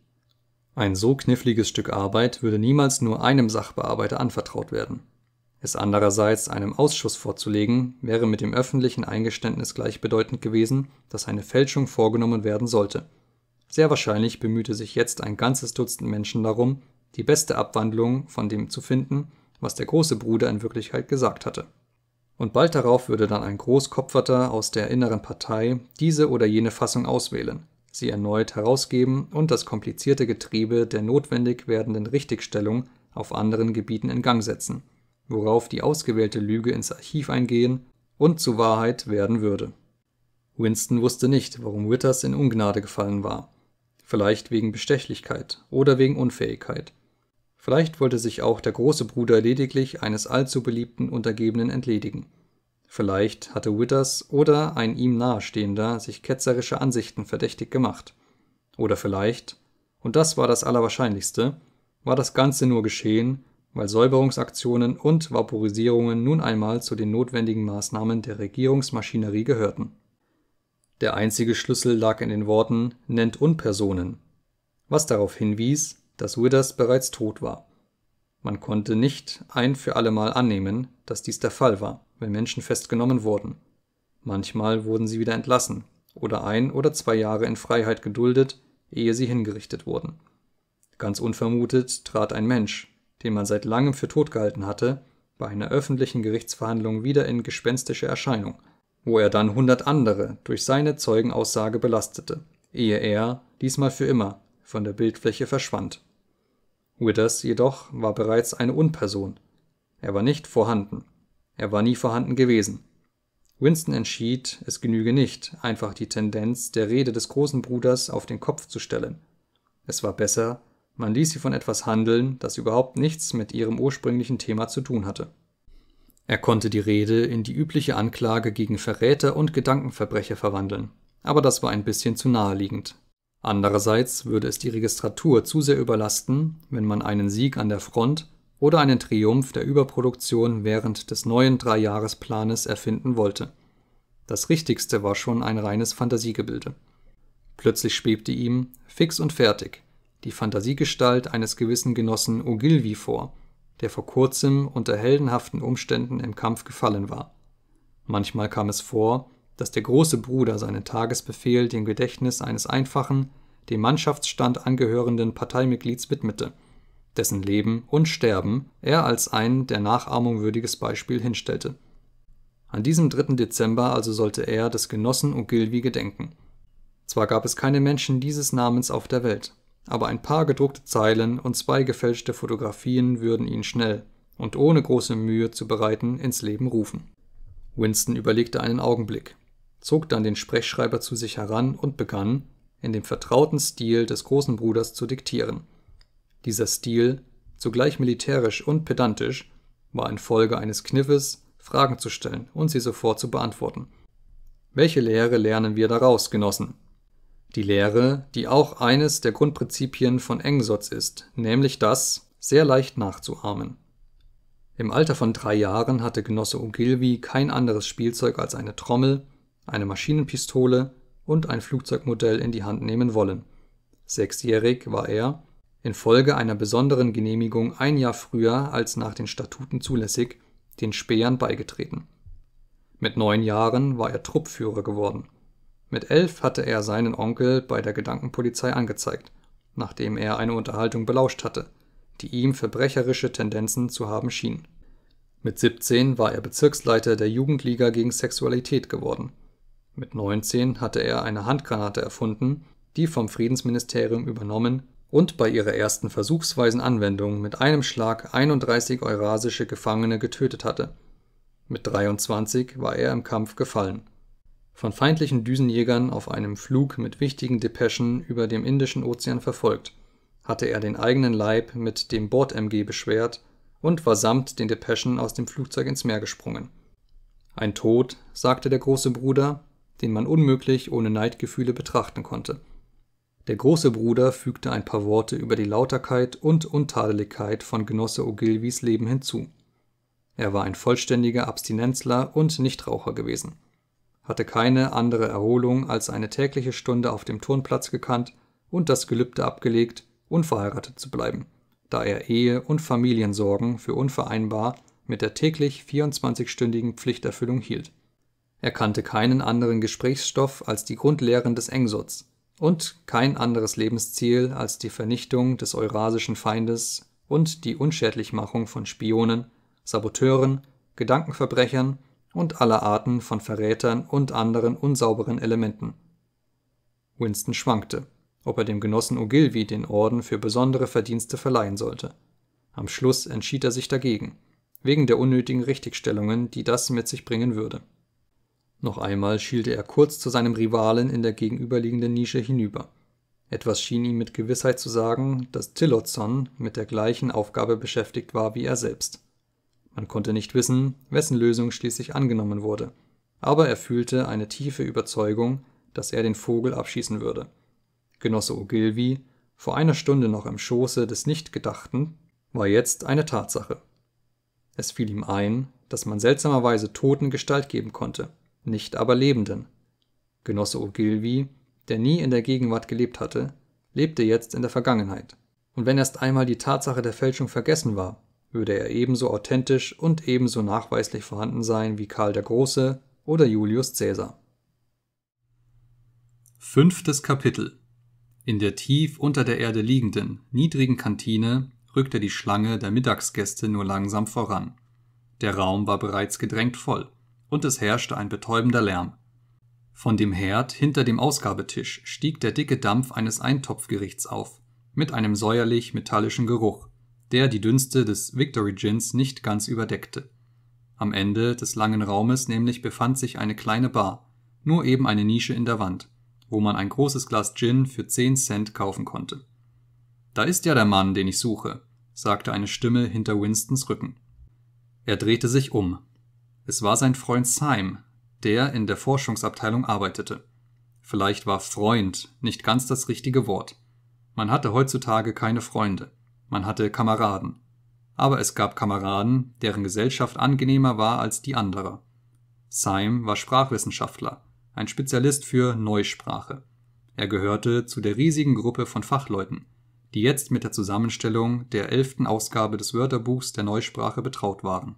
Ein so kniffliges Stück Arbeit würde niemals nur einem Sachbearbeiter anvertraut werden. Es andererseits einem Ausschuss vorzulegen, wäre mit dem öffentlichen Eingeständnis gleichbedeutend gewesen, dass eine Fälschung vorgenommen werden sollte. Sehr wahrscheinlich bemühte sich jetzt ein ganzes Dutzend Menschen darum, die beste Abwandlung von dem zu finden, was der große Bruder in Wirklichkeit gesagt hatte und bald darauf würde dann ein Großkopferter aus der inneren Partei diese oder jene Fassung auswählen, sie erneut herausgeben und das komplizierte Getriebe der notwendig werdenden Richtigstellung auf anderen Gebieten in Gang setzen, worauf die ausgewählte Lüge ins Archiv eingehen und zur Wahrheit werden würde. Winston wusste nicht, warum Witters in Ungnade gefallen war. Vielleicht wegen Bestechlichkeit oder wegen Unfähigkeit. Vielleicht wollte sich auch der Große Bruder lediglich eines allzu beliebten Untergebenen entledigen. Vielleicht hatte Witters oder ein ihm Nahestehender sich ketzerische Ansichten verdächtig gemacht. Oder vielleicht, und das war das Allerwahrscheinlichste, war das Ganze nur geschehen, weil Säuberungsaktionen und Vaporisierungen nun einmal zu den notwendigen Maßnahmen der Regierungsmaschinerie gehörten. Der einzige Schlüssel lag in den Worten nennt Unpersonen, was darauf hinwies, dass Withers bereits tot war. Man konnte nicht ein für allemal annehmen, dass dies der Fall war, wenn Menschen festgenommen wurden. Manchmal wurden sie wieder entlassen oder ein oder zwei Jahre in Freiheit geduldet, ehe sie hingerichtet wurden. Ganz unvermutet trat ein Mensch, den man seit langem für tot gehalten hatte, bei einer öffentlichen Gerichtsverhandlung wieder in gespenstische Erscheinung, wo er dann hundert andere durch seine Zeugenaussage belastete, ehe er, diesmal für immer, von der Bildfläche verschwand. Withers jedoch war bereits eine Unperson. Er war nicht vorhanden. Er war nie vorhanden gewesen. Winston entschied, es genüge nicht, einfach die Tendenz der Rede des großen Bruders auf den Kopf zu stellen. Es war besser, man ließ sie von etwas handeln, das überhaupt nichts mit ihrem ursprünglichen Thema zu tun hatte. Er konnte die Rede in die übliche Anklage gegen Verräter und Gedankenverbrecher verwandeln, aber das war ein bisschen zu naheliegend. Andererseits würde es die Registratur zu sehr überlasten, wenn man einen Sieg an der Front oder einen Triumph der Überproduktion während des neuen Dreijahresplanes erfinden wollte. Das Richtigste war schon ein reines Fantasiegebilde. Plötzlich schwebte ihm, fix und fertig, die Fantasiegestalt eines gewissen Genossen Ogilvy vor, der vor kurzem unter heldenhaften Umständen im Kampf gefallen war. Manchmal kam es vor, dass der große Bruder seinen Tagesbefehl dem Gedächtnis eines einfachen, dem Mannschaftsstand angehörenden Parteimitglieds widmete, dessen Leben und Sterben er als ein der Nachahmung würdiges Beispiel hinstellte. An diesem 3. Dezember also sollte er des Genossen Ogilvy gedenken. Zwar gab es keine Menschen dieses Namens auf der Welt, aber ein paar gedruckte Zeilen und zwei gefälschte Fotografien würden ihn schnell und ohne große Mühe zu bereiten ins Leben rufen. Winston überlegte einen Augenblick, zog dann den Sprechschreiber zu sich heran und begann, in dem vertrauten Stil des großen Bruders zu diktieren. Dieser Stil, zugleich militärisch und pedantisch, war infolge eines Kniffes, Fragen zu stellen und sie sofort zu beantworten. Welche Lehre lernen wir daraus, Genossen? Die Lehre, die auch eines der Grundprinzipien von Engsotz ist, nämlich das, sehr leicht nachzuahmen. Im Alter von drei Jahren hatte Genosse Ogilvy kein anderes Spielzeug als eine Trommel, eine Maschinenpistole und ein Flugzeugmodell in die Hand nehmen wollen. Sechsjährig war er, infolge einer besonderen Genehmigung ein Jahr früher als nach den Statuten zulässig, den Spähern beigetreten. Mit neun Jahren war er Truppführer geworden. Mit elf hatte er seinen Onkel bei der Gedankenpolizei angezeigt, nachdem er eine Unterhaltung belauscht hatte, die ihm verbrecherische Tendenzen zu haben schien. Mit 17 war er Bezirksleiter der Jugendliga gegen Sexualität geworden mit 19 hatte er eine Handgranate erfunden, die vom Friedensministerium übernommen und bei ihrer ersten versuchsweisen Anwendung mit einem Schlag 31 eurasische Gefangene getötet hatte. Mit 23 war er im Kampf gefallen. Von feindlichen Düsenjägern auf einem Flug mit wichtigen Depeschen über dem Indischen Ozean verfolgt, hatte er den eigenen Leib mit dem Bord-MG beschwert und war samt den Depeschen aus dem Flugzeug ins Meer gesprungen. Ein Tod, sagte der große Bruder, den man unmöglich ohne Neidgefühle betrachten konnte. Der große Bruder fügte ein paar Worte über die Lauterkeit und Untadeligkeit von Genosse Ogilvies Leben hinzu. Er war ein vollständiger Abstinenzler und Nichtraucher gewesen, hatte keine andere Erholung als eine tägliche Stunde auf dem Turnplatz gekannt und das Gelübde abgelegt, unverheiratet zu bleiben, da er Ehe und Familiensorgen für unvereinbar mit der täglich 24-stündigen Pflichterfüllung hielt. Er kannte keinen anderen Gesprächsstoff als die Grundlehren des Engsurz und kein anderes Lebensziel als die Vernichtung des eurasischen Feindes und die Unschädlichmachung von Spionen, Saboteuren, Gedankenverbrechern und aller Arten von Verrätern und anderen unsauberen Elementen. Winston schwankte, ob er dem Genossen Ogilvy den Orden für besondere Verdienste verleihen sollte. Am Schluss entschied er sich dagegen, wegen der unnötigen Richtigstellungen, die das mit sich bringen würde noch einmal schielte er kurz zu seinem Rivalen in der gegenüberliegenden Nische hinüber. Etwas schien ihm mit Gewissheit zu sagen, dass Tillotson mit der gleichen Aufgabe beschäftigt war wie er selbst. Man konnte nicht wissen, wessen Lösung schließlich angenommen wurde, aber er fühlte eine tiefe Überzeugung, dass er den Vogel abschießen würde. Genosse Ogilvy, vor einer Stunde noch im Schoße des Nichtgedachten, war jetzt eine Tatsache. Es fiel ihm ein, dass man seltsamerweise Toten Gestalt geben konnte – nicht aber Lebenden. Genosse Ogilvy, der nie in der Gegenwart gelebt hatte, lebte jetzt in der Vergangenheit. Und wenn erst einmal die Tatsache der Fälschung vergessen war, würde er ebenso authentisch und ebenso nachweislich vorhanden sein wie Karl der Große oder Julius Caesar. Fünftes Kapitel In der tief unter der Erde liegenden, niedrigen Kantine rückte die Schlange der Mittagsgäste nur langsam voran. Der Raum war bereits gedrängt voll und es herrschte ein betäubender Lärm. Von dem Herd hinter dem Ausgabetisch stieg der dicke Dampf eines Eintopfgerichts auf, mit einem säuerlich-metallischen Geruch, der die Dünste des Victory Gins nicht ganz überdeckte. Am Ende des langen Raumes nämlich befand sich eine kleine Bar, nur eben eine Nische in der Wand, wo man ein großes Glas Gin für 10 Cent kaufen konnte. Da ist ja der Mann, den ich suche, sagte eine Stimme hinter Winstons Rücken. Er drehte sich um, es war sein Freund Syme, der in der Forschungsabteilung arbeitete. Vielleicht war Freund nicht ganz das richtige Wort. Man hatte heutzutage keine Freunde, man hatte Kameraden. Aber es gab Kameraden, deren Gesellschaft angenehmer war als die anderer. Syme war Sprachwissenschaftler, ein Spezialist für Neusprache. Er gehörte zu der riesigen Gruppe von Fachleuten, die jetzt mit der Zusammenstellung der elften Ausgabe des Wörterbuchs der Neusprache betraut waren.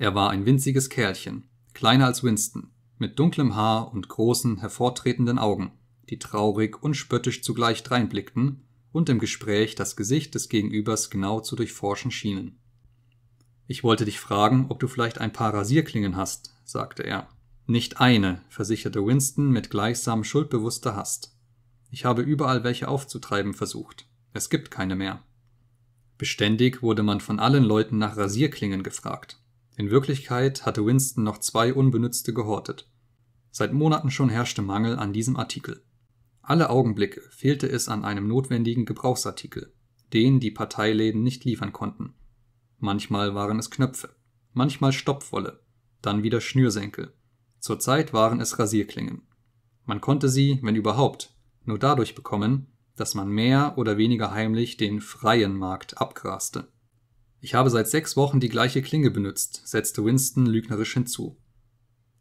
Er war ein winziges Kerlchen, kleiner als Winston, mit dunklem Haar und großen, hervortretenden Augen, die traurig und spöttisch zugleich dreinblickten und im Gespräch das Gesicht des Gegenübers genau zu durchforschen schienen. Ich wollte dich fragen, ob du vielleicht ein paar Rasierklingen hast, sagte er. Nicht eine, versicherte Winston mit gleichsam schuldbewusster Hast. Ich habe überall welche aufzutreiben versucht. Es gibt keine mehr. Beständig wurde man von allen Leuten nach Rasierklingen gefragt. In Wirklichkeit hatte Winston noch zwei unbenützte gehortet. Seit Monaten schon herrschte Mangel an diesem Artikel. Alle Augenblicke fehlte es an einem notwendigen Gebrauchsartikel, den die Parteiläden nicht liefern konnten. Manchmal waren es Knöpfe, manchmal Stopfwolle, dann wieder Schnürsenkel. Zurzeit waren es Rasierklingen. Man konnte sie, wenn überhaupt, nur dadurch bekommen, dass man mehr oder weniger heimlich den freien Markt abgraste. Ich habe seit sechs Wochen die gleiche Klinge benutzt, setzte Winston lügnerisch hinzu.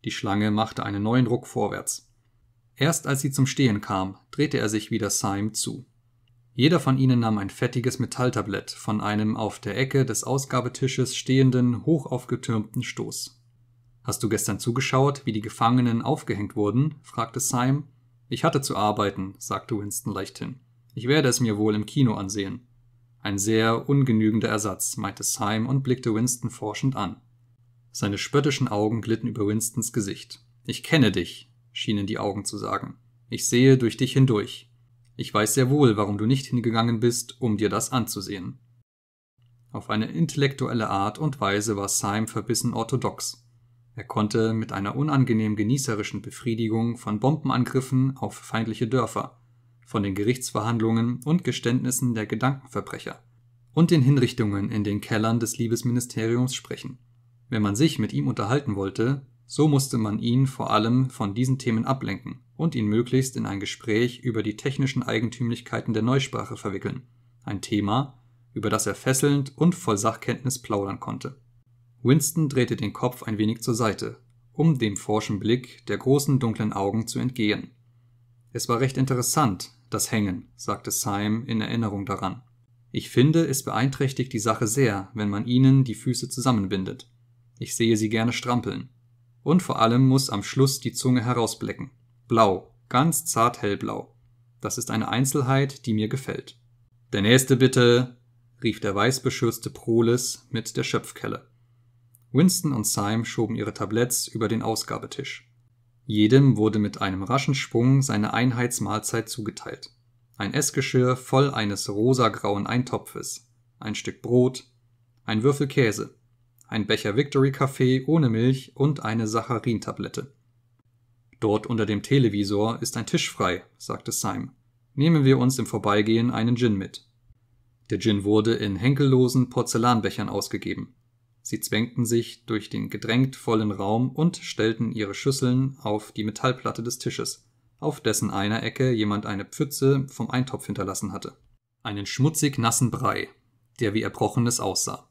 Die Schlange machte einen neuen Ruck vorwärts. Erst als sie zum Stehen kam, drehte er sich wieder Syme zu. Jeder von ihnen nahm ein fettiges Metalltablett von einem auf der Ecke des Ausgabetisches stehenden, hochaufgetürmten Stoß. Hast du gestern zugeschaut, wie die Gefangenen aufgehängt wurden? fragte Syme. Ich hatte zu arbeiten, sagte Winston leichthin. Ich werde es mir wohl im Kino ansehen. Ein sehr ungenügender Ersatz, meinte Syme und blickte Winston forschend an. Seine spöttischen Augen glitten über Winstons Gesicht. Ich kenne dich, schienen die Augen zu sagen. Ich sehe durch dich hindurch. Ich weiß sehr wohl, warum du nicht hingegangen bist, um dir das anzusehen. Auf eine intellektuelle Art und Weise war Syme verbissen orthodox. Er konnte mit einer unangenehm genießerischen Befriedigung von Bombenangriffen auf feindliche Dörfer, von den Gerichtsverhandlungen und Geständnissen der Gedankenverbrecher und den Hinrichtungen in den Kellern des Liebesministeriums sprechen. Wenn man sich mit ihm unterhalten wollte, so musste man ihn vor allem von diesen Themen ablenken und ihn möglichst in ein Gespräch über die technischen Eigentümlichkeiten der Neusprache verwickeln, ein Thema, über das er fesselnd und voll Sachkenntnis plaudern konnte. Winston drehte den Kopf ein wenig zur Seite, um dem forschen Blick der großen dunklen Augen zu entgehen. Es war recht interessant, das Hängen, sagte Syme in Erinnerung daran. Ich finde, es beeinträchtigt die Sache sehr, wenn man ihnen die Füße zusammenbindet. Ich sehe sie gerne strampeln. Und vor allem muss am Schluss die Zunge herausblecken. Blau, ganz zart hellblau. Das ist eine Einzelheit, die mir gefällt. Der nächste bitte, rief der weißbeschürzte Proles mit der Schöpfkelle. Winston und Syme schoben ihre Tabletts über den Ausgabetisch. Jedem wurde mit einem raschen Schwung seine Einheitsmahlzeit zugeteilt. Ein Essgeschirr voll eines rosagrauen Eintopfes, ein Stück Brot, ein Würfel Käse, ein Becher Victory Kaffee ohne Milch und eine Saccharintablette. Dort unter dem Televisor ist ein Tisch frei, sagte Syme. Nehmen wir uns im Vorbeigehen einen Gin mit. Der Gin wurde in henkellosen Porzellanbechern ausgegeben. Sie zwängten sich durch den gedrängt vollen Raum und stellten ihre Schüsseln auf die Metallplatte des Tisches, auf dessen einer Ecke jemand eine Pfütze vom Eintopf hinterlassen hatte. Einen schmutzig nassen Brei, der wie Erbrochenes aussah.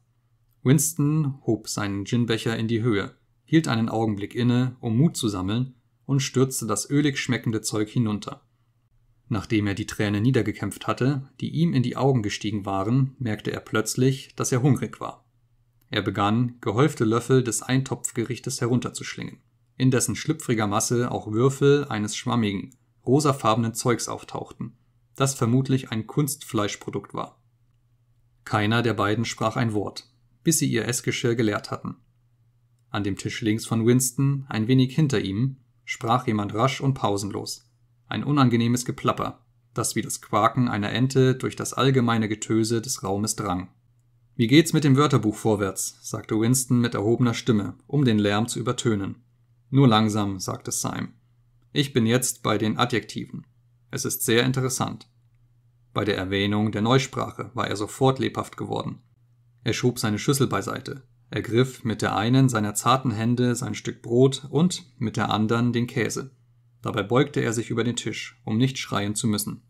Winston hob seinen Ginbecher in die Höhe, hielt einen Augenblick inne, um Mut zu sammeln, und stürzte das ölig schmeckende Zeug hinunter. Nachdem er die Tränen niedergekämpft hatte, die ihm in die Augen gestiegen waren, merkte er plötzlich, dass er hungrig war. Er begann, gehäufte Löffel des Eintopfgerichtes herunterzuschlingen, in dessen schlüpfriger Masse auch Würfel eines schwammigen, rosafarbenen Zeugs auftauchten, das vermutlich ein Kunstfleischprodukt war. Keiner der beiden sprach ein Wort, bis sie ihr Essgeschirr geleert hatten. An dem Tisch links von Winston, ein wenig hinter ihm, sprach jemand rasch und pausenlos. Ein unangenehmes Geplapper, das wie das Quaken einer Ente durch das allgemeine Getöse des Raumes drang. Wie geht's mit dem Wörterbuch vorwärts? sagte Winston mit erhobener Stimme, um den Lärm zu übertönen. Nur langsam, sagte Syme. Ich bin jetzt bei den Adjektiven. Es ist sehr interessant. Bei der Erwähnung der Neusprache war er sofort lebhaft geworden. Er schob seine Schüssel beiseite, ergriff mit der einen seiner zarten Hände sein Stück Brot und mit der anderen den Käse. Dabei beugte er sich über den Tisch, um nicht schreien zu müssen.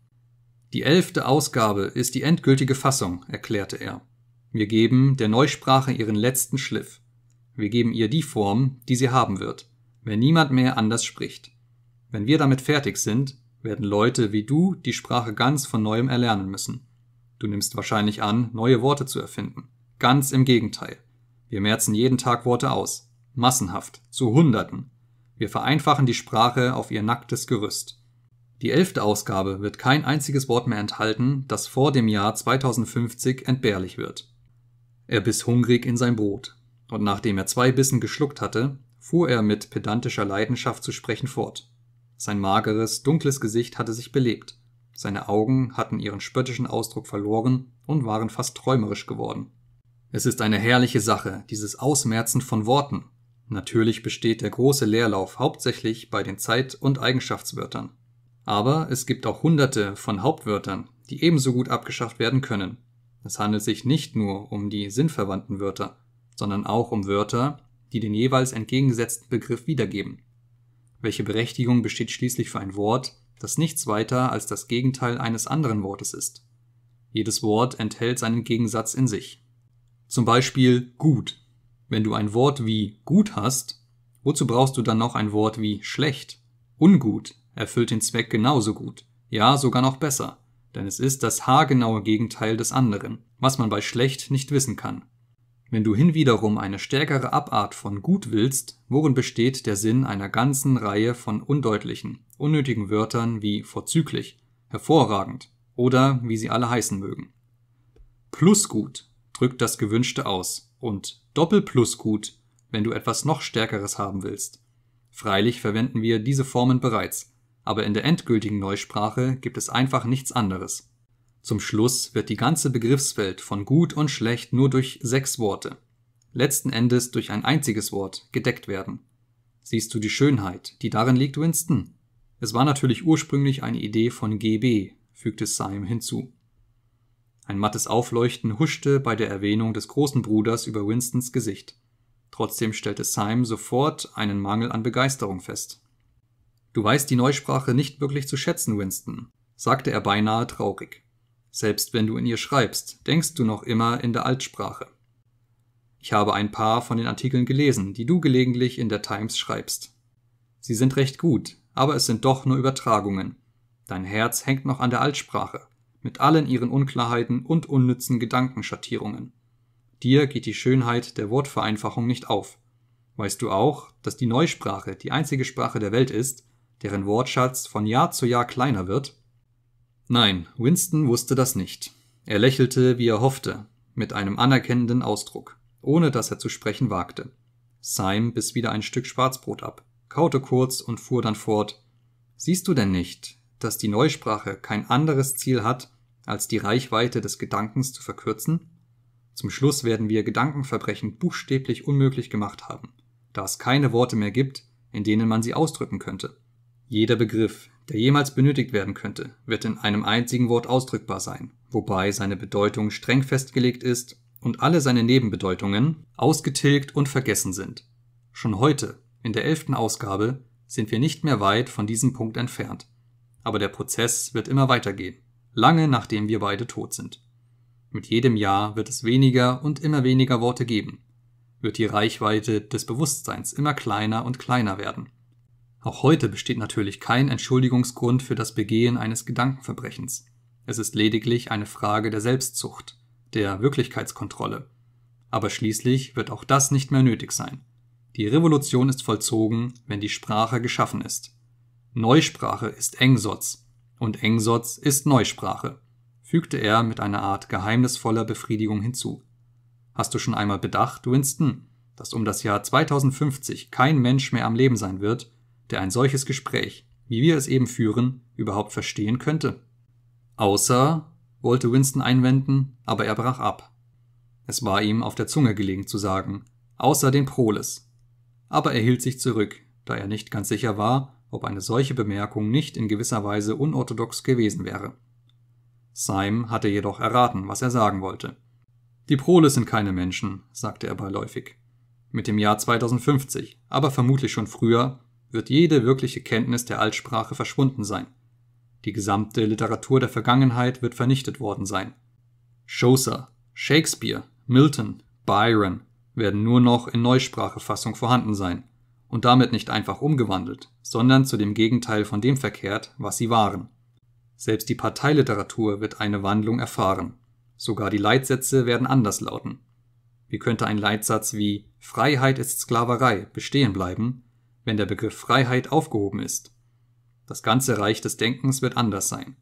Die elfte Ausgabe ist die endgültige Fassung, erklärte er. Wir geben der Neusprache ihren letzten Schliff. Wir geben ihr die Form, die sie haben wird, wenn niemand mehr anders spricht. Wenn wir damit fertig sind, werden Leute wie du die Sprache ganz von neuem erlernen müssen. Du nimmst wahrscheinlich an, neue Worte zu erfinden. Ganz im Gegenteil. Wir merzen jeden Tag Worte aus. Massenhaft. Zu Hunderten. Wir vereinfachen die Sprache auf ihr nacktes Gerüst. Die elfte Ausgabe wird kein einziges Wort mehr enthalten, das vor dem Jahr 2050 entbehrlich wird. Er biss hungrig in sein Brot, und nachdem er zwei Bissen geschluckt hatte, fuhr er mit pedantischer Leidenschaft zu sprechen fort. Sein mageres, dunkles Gesicht hatte sich belebt, seine Augen hatten ihren spöttischen Ausdruck verloren und waren fast träumerisch geworden. Es ist eine herrliche Sache, dieses Ausmerzen von Worten. Natürlich besteht der große Leerlauf hauptsächlich bei den Zeit- und Eigenschaftswörtern. Aber es gibt auch hunderte von Hauptwörtern, die ebenso gut abgeschafft werden können. Es handelt sich nicht nur um die sinnverwandten Wörter, sondern auch um Wörter, die den jeweils entgegengesetzten Begriff wiedergeben. Welche Berechtigung besteht schließlich für ein Wort, das nichts weiter als das Gegenteil eines anderen Wortes ist? Jedes Wort enthält seinen Gegensatz in sich. Zum Beispiel gut. Wenn du ein Wort wie gut hast, wozu brauchst du dann noch ein Wort wie schlecht? Ungut erfüllt den Zweck genauso gut, ja sogar noch besser denn es ist das haargenaue Gegenteil des anderen, was man bei schlecht nicht wissen kann. Wenn du hinwiederum eine stärkere Abart von gut willst, worin besteht der Sinn einer ganzen Reihe von undeutlichen, unnötigen Wörtern wie vorzüglich, hervorragend oder wie sie alle heißen mögen. Plusgut drückt das Gewünschte aus und Doppelplusgut, wenn du etwas noch Stärkeres haben willst. Freilich verwenden wir diese Formen bereits aber in der endgültigen Neusprache gibt es einfach nichts anderes. Zum Schluss wird die ganze Begriffswelt von gut und schlecht nur durch sechs Worte, letzten Endes durch ein einziges Wort, gedeckt werden. Siehst du die Schönheit, die darin liegt, Winston? Es war natürlich ursprünglich eine Idee von GB, fügte Syme hinzu. Ein mattes Aufleuchten huschte bei der Erwähnung des großen Bruders über Winstons Gesicht. Trotzdem stellte Syme sofort einen Mangel an Begeisterung fest. Du weißt die Neusprache nicht wirklich zu schätzen, Winston, sagte er beinahe traurig. Selbst wenn du in ihr schreibst, denkst du noch immer in der Altsprache. Ich habe ein paar von den Artikeln gelesen, die du gelegentlich in der Times schreibst. Sie sind recht gut, aber es sind doch nur Übertragungen. Dein Herz hängt noch an der Altsprache, mit allen ihren Unklarheiten und unnützen Gedankenschattierungen. Dir geht die Schönheit der Wortvereinfachung nicht auf. Weißt du auch, dass die Neusprache die einzige Sprache der Welt ist, deren Wortschatz von Jahr zu Jahr kleiner wird? Nein, Winston wusste das nicht. Er lächelte, wie er hoffte, mit einem anerkennenden Ausdruck, ohne dass er zu sprechen wagte. Sime biss wieder ein Stück Schwarzbrot ab, kaute kurz und fuhr dann fort Siehst du denn nicht, dass die Neusprache kein anderes Ziel hat, als die Reichweite des Gedankens zu verkürzen? Zum Schluss werden wir Gedankenverbrechen buchstäblich unmöglich gemacht haben, da es keine Worte mehr gibt, in denen man sie ausdrücken könnte. Jeder Begriff, der jemals benötigt werden könnte, wird in einem einzigen Wort ausdrückbar sein, wobei seine Bedeutung streng festgelegt ist und alle seine Nebenbedeutungen ausgetilgt und vergessen sind. Schon heute, in der elften Ausgabe, sind wir nicht mehr weit von diesem Punkt entfernt. Aber der Prozess wird immer weitergehen, lange nachdem wir beide tot sind. Mit jedem Jahr wird es weniger und immer weniger Worte geben, wird die Reichweite des Bewusstseins immer kleiner und kleiner werden auch heute besteht natürlich kein Entschuldigungsgrund für das Begehen eines Gedankenverbrechens. Es ist lediglich eine Frage der Selbstzucht, der Wirklichkeitskontrolle. Aber schließlich wird auch das nicht mehr nötig sein. Die Revolution ist vollzogen, wenn die Sprache geschaffen ist. Neusprache ist Engsotz und Engsotz ist Neusprache, fügte er mit einer Art geheimnisvoller Befriedigung hinzu. Hast du schon einmal bedacht, Winston, dass um das Jahr 2050 kein Mensch mehr am Leben sein wird der ein solches Gespräch, wie wir es eben führen, überhaupt verstehen könnte. Außer, wollte Winston einwenden, aber er brach ab. Es war ihm auf der Zunge gelegen zu sagen, außer den Proles. Aber er hielt sich zurück, da er nicht ganz sicher war, ob eine solche Bemerkung nicht in gewisser Weise unorthodox gewesen wäre. Syme hatte jedoch erraten, was er sagen wollte. Die Proles sind keine Menschen, sagte er beiläufig. Mit dem Jahr 2050, aber vermutlich schon früher, wird jede wirkliche Kenntnis der Altsprache verschwunden sein. Die gesamte Literatur der Vergangenheit wird vernichtet worden sein. Chaucer, Shakespeare, Milton, Byron werden nur noch in Neusprachefassung vorhanden sein und damit nicht einfach umgewandelt, sondern zu dem Gegenteil von dem verkehrt, was sie waren. Selbst die Parteiliteratur wird eine Wandlung erfahren. Sogar die Leitsätze werden anders lauten. Wie könnte ein Leitsatz wie Freiheit ist Sklaverei bestehen bleiben, wenn der Begriff Freiheit aufgehoben ist. Das ganze Reich des Denkens wird anders sein.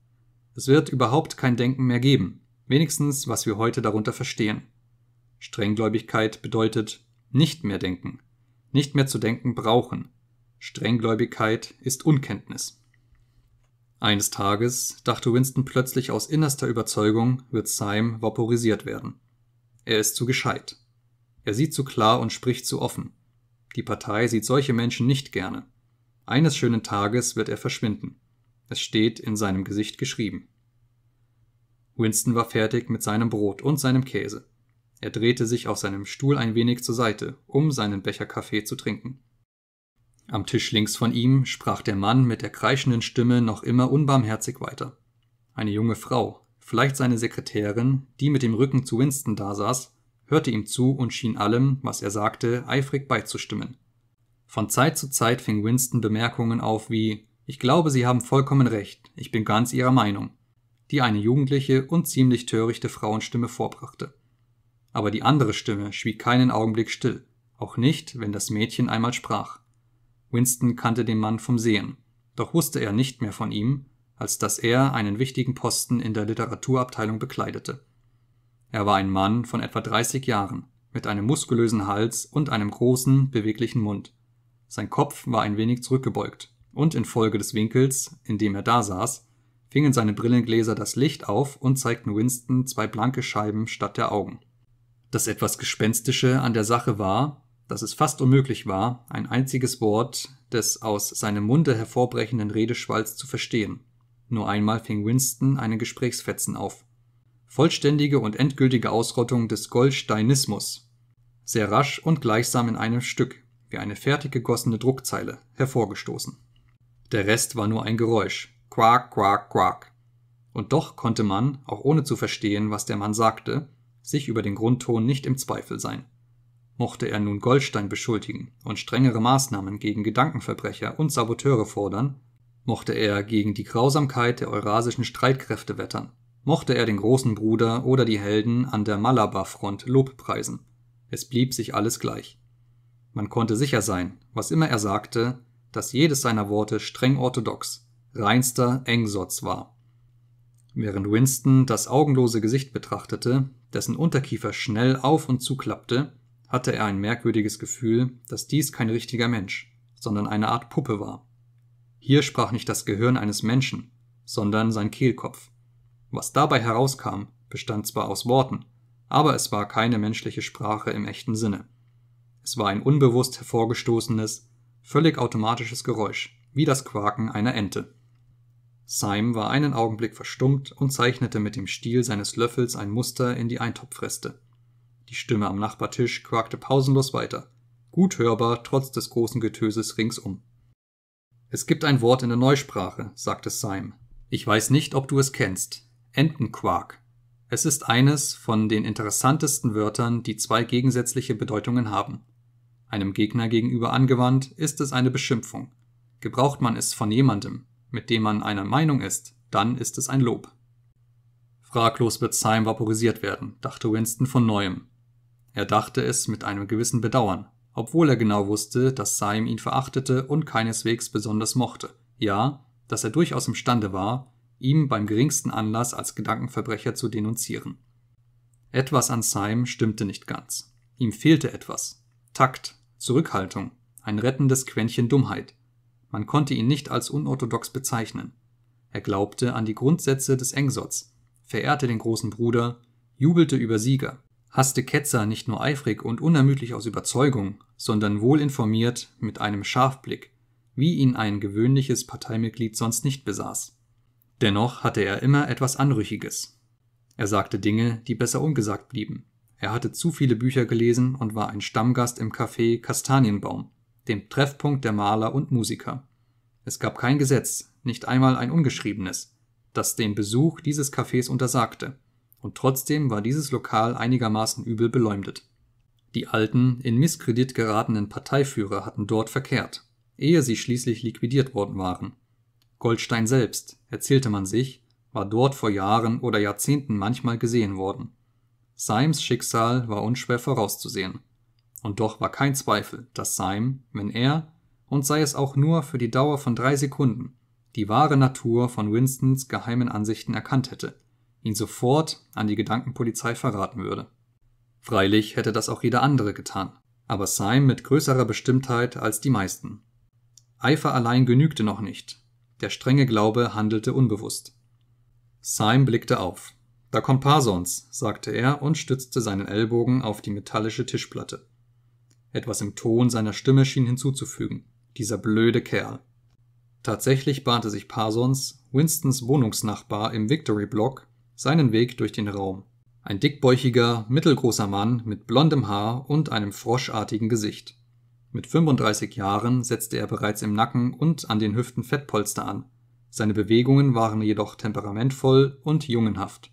Es wird überhaupt kein Denken mehr geben, wenigstens was wir heute darunter verstehen. Strenggläubigkeit bedeutet nicht mehr denken, nicht mehr zu denken brauchen. Strenggläubigkeit ist Unkenntnis. Eines Tages, dachte Winston plötzlich aus innerster Überzeugung, wird Syme vaporisiert werden. Er ist zu gescheit. Er sieht zu klar und spricht zu offen. Die Partei sieht solche Menschen nicht gerne. Eines schönen Tages wird er verschwinden. Es steht in seinem Gesicht geschrieben. Winston war fertig mit seinem Brot und seinem Käse. Er drehte sich auf seinem Stuhl ein wenig zur Seite, um seinen Becher Kaffee zu trinken. Am Tisch links von ihm sprach der Mann mit der kreischenden Stimme noch immer unbarmherzig weiter. Eine junge Frau, vielleicht seine Sekretärin, die mit dem Rücken zu Winston dasaß, hörte ihm zu und schien allem, was er sagte, eifrig beizustimmen. Von Zeit zu Zeit fing Winston Bemerkungen auf wie Ich glaube, Sie haben vollkommen recht, ich bin ganz Ihrer Meinung, die eine jugendliche und ziemlich törichte Frauenstimme vorbrachte. Aber die andere Stimme schwieg keinen Augenblick still, auch nicht, wenn das Mädchen einmal sprach. Winston kannte den Mann vom Sehen, doch wusste er nicht mehr von ihm, als dass er einen wichtigen Posten in der Literaturabteilung bekleidete. Er war ein Mann von etwa 30 Jahren, mit einem muskulösen Hals und einem großen, beweglichen Mund. Sein Kopf war ein wenig zurückgebeugt, und infolge des Winkels, in dem er da saß, fingen seine Brillengläser das Licht auf und zeigten Winston zwei blanke Scheiben statt der Augen. Das etwas Gespenstische an der Sache war, dass es fast unmöglich war, ein einziges Wort des aus seinem Munde hervorbrechenden Redeschwalls zu verstehen. Nur einmal fing Winston einen Gesprächsfetzen auf, vollständige und endgültige Ausrottung des Goldsteinismus. Sehr rasch und gleichsam in einem Stück, wie eine fertig gegossene Druckzeile, hervorgestoßen. Der Rest war nur ein Geräusch. Quack, quack, quack. Und doch konnte man, auch ohne zu verstehen, was der Mann sagte, sich über den Grundton nicht im Zweifel sein. Mochte er nun Goldstein beschuldigen und strengere Maßnahmen gegen Gedankenverbrecher und Saboteure fordern, mochte er gegen die Grausamkeit der eurasischen Streitkräfte wettern mochte er den großen Bruder oder die Helden an der Malabar-Front lobpreisen. Es blieb sich alles gleich. Man konnte sicher sein, was immer er sagte, dass jedes seiner Worte streng orthodox, reinster Engsotz war. Während Winston das augenlose Gesicht betrachtete, dessen Unterkiefer schnell auf und zuklappte, hatte er ein merkwürdiges Gefühl, dass dies kein richtiger Mensch, sondern eine Art Puppe war. Hier sprach nicht das Gehirn eines Menschen, sondern sein Kehlkopf. Was dabei herauskam, bestand zwar aus Worten, aber es war keine menschliche Sprache im echten Sinne. Es war ein unbewusst hervorgestoßenes, völlig automatisches Geräusch, wie das Quaken einer Ente. Syme war einen Augenblick verstummt und zeichnete mit dem Stiel seines Löffels ein Muster in die Eintopfreste. Die Stimme am Nachbartisch quakte pausenlos weiter, gut hörbar trotz des großen Getöses ringsum. Es gibt ein Wort in der Neusprache, sagte Syme. Ich weiß nicht, ob du es kennst, Entenquark. Es ist eines von den interessantesten Wörtern, die zwei gegensätzliche Bedeutungen haben. Einem Gegner gegenüber angewandt ist es eine Beschimpfung. Gebraucht man es von jemandem, mit dem man einer Meinung ist, dann ist es ein Lob. Fraglos wird Syme vaporisiert werden, dachte Winston von neuem. Er dachte es mit einem gewissen Bedauern, obwohl er genau wusste, dass Syme ihn verachtete und keineswegs besonders mochte. Ja, dass er durchaus imstande war, ihm beim geringsten Anlass als Gedankenverbrecher zu denunzieren. Etwas an Syme stimmte nicht ganz. Ihm fehlte etwas. Takt, Zurückhaltung, ein rettendes Quäntchen Dummheit. Man konnte ihn nicht als unorthodox bezeichnen. Er glaubte an die Grundsätze des Engsots, verehrte den großen Bruder, jubelte über Sieger, hasste Ketzer nicht nur eifrig und unermüdlich aus Überzeugung, sondern wohlinformiert mit einem Scharfblick, wie ihn ein gewöhnliches Parteimitglied sonst nicht besaß. Dennoch hatte er immer etwas Anrüchiges. Er sagte Dinge, die besser ungesagt blieben. Er hatte zu viele Bücher gelesen und war ein Stammgast im Café Kastanienbaum, dem Treffpunkt der Maler und Musiker. Es gab kein Gesetz, nicht einmal ein ungeschriebenes, das den Besuch dieses Cafés untersagte, und trotzdem war dieses Lokal einigermaßen übel beleumdet. Die alten, in Misskredit geratenen Parteiführer hatten dort verkehrt, ehe sie schließlich liquidiert worden waren. Goldstein selbst, erzählte man sich, war dort vor Jahren oder Jahrzehnten manchmal gesehen worden. Symes Schicksal war unschwer vorauszusehen. Und doch war kein Zweifel, dass Seim, wenn er, und sei es auch nur für die Dauer von drei Sekunden, die wahre Natur von Winstons geheimen Ansichten erkannt hätte, ihn sofort an die Gedankenpolizei verraten würde. Freilich hätte das auch jeder andere getan, aber Syme mit größerer Bestimmtheit als die meisten. Eifer allein genügte noch nicht, der strenge Glaube handelte unbewusst. Syme blickte auf. Da kommt Parsons, sagte er und stützte seinen Ellbogen auf die metallische Tischplatte. Etwas im Ton seiner Stimme schien hinzuzufügen. Dieser blöde Kerl. Tatsächlich bahnte sich Parsons, Winstons Wohnungsnachbar im Victory Block, seinen Weg durch den Raum. Ein dickbäuchiger, mittelgroßer Mann mit blondem Haar und einem froschartigen Gesicht. Mit 35 Jahren setzte er bereits im Nacken und an den Hüften Fettpolster an. Seine Bewegungen waren jedoch temperamentvoll und jungenhaft.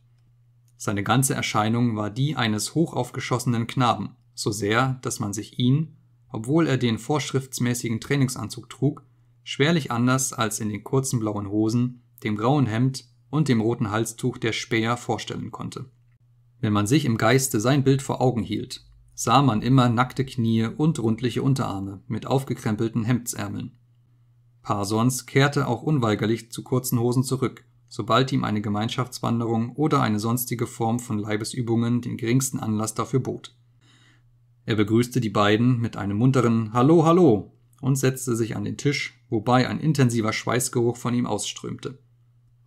Seine ganze Erscheinung war die eines hochaufgeschossenen Knaben, so sehr, dass man sich ihn, obwohl er den vorschriftsmäßigen Trainingsanzug trug, schwerlich anders als in den kurzen blauen Hosen, dem grauen Hemd und dem roten Halstuch der Späher vorstellen konnte. Wenn man sich im Geiste sein Bild vor Augen hielt, sah man immer nackte Knie und rundliche Unterarme mit aufgekrempelten Hemdsärmeln. Parsons kehrte auch unweigerlich zu kurzen Hosen zurück, sobald ihm eine Gemeinschaftswanderung oder eine sonstige Form von Leibesübungen den geringsten Anlass dafür bot. Er begrüßte die beiden mit einem munteren Hallo, hallo und setzte sich an den Tisch, wobei ein intensiver Schweißgeruch von ihm ausströmte.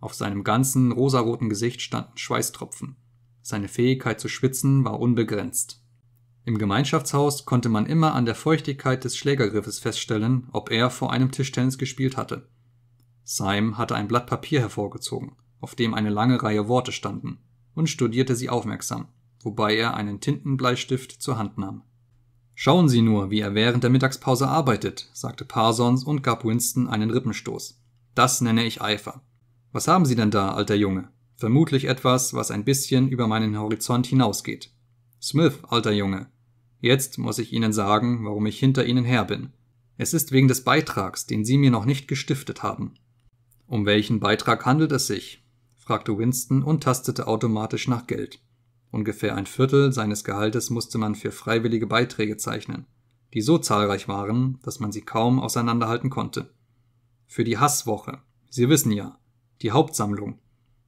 Auf seinem ganzen rosaroten Gesicht standen Schweißtropfen. Seine Fähigkeit zu schwitzen war unbegrenzt. Im Gemeinschaftshaus konnte man immer an der Feuchtigkeit des Schlägergriffes feststellen, ob er vor einem Tischtennis gespielt hatte. Sime hatte ein Blatt Papier hervorgezogen, auf dem eine lange Reihe Worte standen, und studierte sie aufmerksam, wobei er einen Tintenbleistift zur Hand nahm. Schauen Sie nur, wie er während der Mittagspause arbeitet, sagte Parsons und gab Winston einen Rippenstoß. Das nenne ich Eifer. Was haben Sie denn da, alter Junge? Vermutlich etwas, was ein bisschen über meinen Horizont hinausgeht. Smith, alter Junge, Jetzt muss ich Ihnen sagen, warum ich hinter Ihnen her bin. Es ist wegen des Beitrags, den Sie mir noch nicht gestiftet haben. Um welchen Beitrag handelt es sich? fragte Winston und tastete automatisch nach Geld. Ungefähr ein Viertel seines Gehaltes musste man für freiwillige Beiträge zeichnen, die so zahlreich waren, dass man sie kaum auseinanderhalten konnte. Für die Hasswoche, Sie wissen ja, die Hauptsammlung.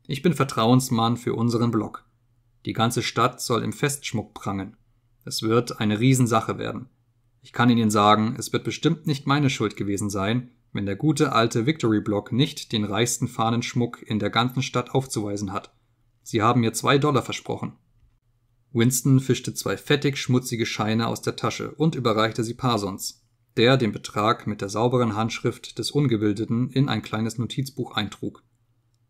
Ich bin Vertrauensmann für unseren Blog. Die ganze Stadt soll im Festschmuck prangen. Es wird eine Riesensache werden. Ich kann Ihnen sagen, es wird bestimmt nicht meine Schuld gewesen sein, wenn der gute alte Victory Block nicht den reichsten Fahnenschmuck in der ganzen Stadt aufzuweisen hat. Sie haben mir zwei Dollar versprochen. Winston fischte zwei fettig schmutzige Scheine aus der Tasche und überreichte sie Parsons, der den Betrag mit der sauberen Handschrift des Ungebildeten in ein kleines Notizbuch eintrug.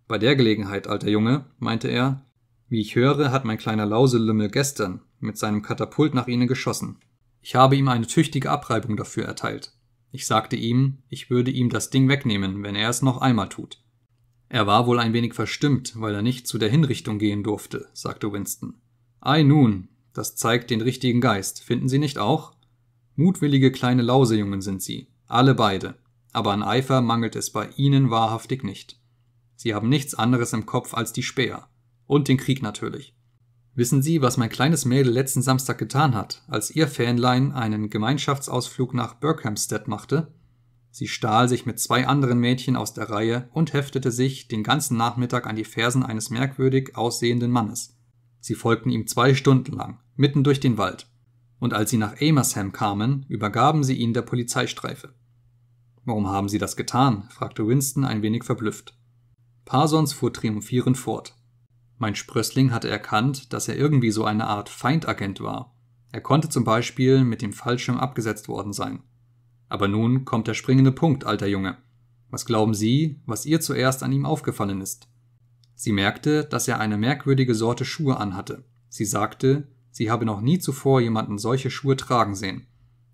Bei der Gelegenheit, alter Junge, meinte er, wie ich höre, hat mein kleiner Lauselümmel gestern, mit seinem Katapult nach ihnen geschossen. Ich habe ihm eine tüchtige Abreibung dafür erteilt. Ich sagte ihm, ich würde ihm das Ding wegnehmen, wenn er es noch einmal tut. Er war wohl ein wenig verstimmt, weil er nicht zu der Hinrichtung gehen durfte, sagte Winston. Ei nun, das zeigt den richtigen Geist, finden Sie nicht auch? Mutwillige kleine Lausejungen sind Sie, alle beide, aber an Eifer mangelt es bei Ihnen wahrhaftig nicht. Sie haben nichts anderes im Kopf als die Späher. Und den Krieg natürlich. Wissen Sie, was mein kleines Mädel letzten Samstag getan hat, als ihr Fähnlein einen Gemeinschaftsausflug nach Berkhamsted machte? Sie stahl sich mit zwei anderen Mädchen aus der Reihe und heftete sich den ganzen Nachmittag an die Fersen eines merkwürdig aussehenden Mannes. Sie folgten ihm zwei Stunden lang, mitten durch den Wald. Und als sie nach Amersham kamen, übergaben sie ihn der Polizeistreife. Warum haben sie das getan? fragte Winston ein wenig verblüfft. Parsons fuhr triumphierend fort. Mein Sprössling hatte erkannt, dass er irgendwie so eine Art Feindagent war. Er konnte zum Beispiel mit dem Fallschirm abgesetzt worden sein. Aber nun kommt der springende Punkt, alter Junge. Was glauben Sie, was ihr zuerst an ihm aufgefallen ist? Sie merkte, dass er eine merkwürdige Sorte Schuhe anhatte. Sie sagte, sie habe noch nie zuvor jemanden solche Schuhe tragen sehen.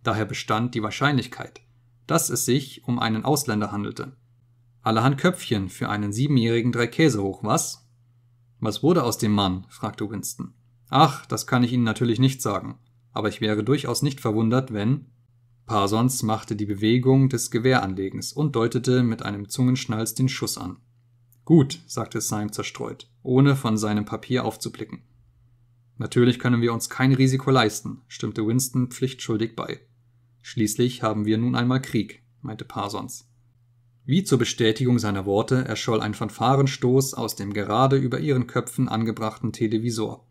Daher bestand die Wahrscheinlichkeit, dass es sich um einen Ausländer handelte. Allerhand Köpfchen für einen siebenjährigen Dreikäse hoch, was? Was wurde aus dem Mann? fragte Winston. Ach, das kann ich Ihnen natürlich nicht sagen, aber ich wäre durchaus nicht verwundert, wenn. Parsons machte die Bewegung des Gewehranlegens und deutete mit einem Zungenschnalz den Schuss an. Gut, sagte Syme zerstreut, ohne von seinem Papier aufzublicken. Natürlich können wir uns kein Risiko leisten, stimmte Winston pflichtschuldig bei. Schließlich haben wir nun einmal Krieg, meinte Parsons. Wie zur Bestätigung seiner Worte erscholl ein Fanfarenstoß aus dem gerade über ihren Köpfen angebrachten Televisor.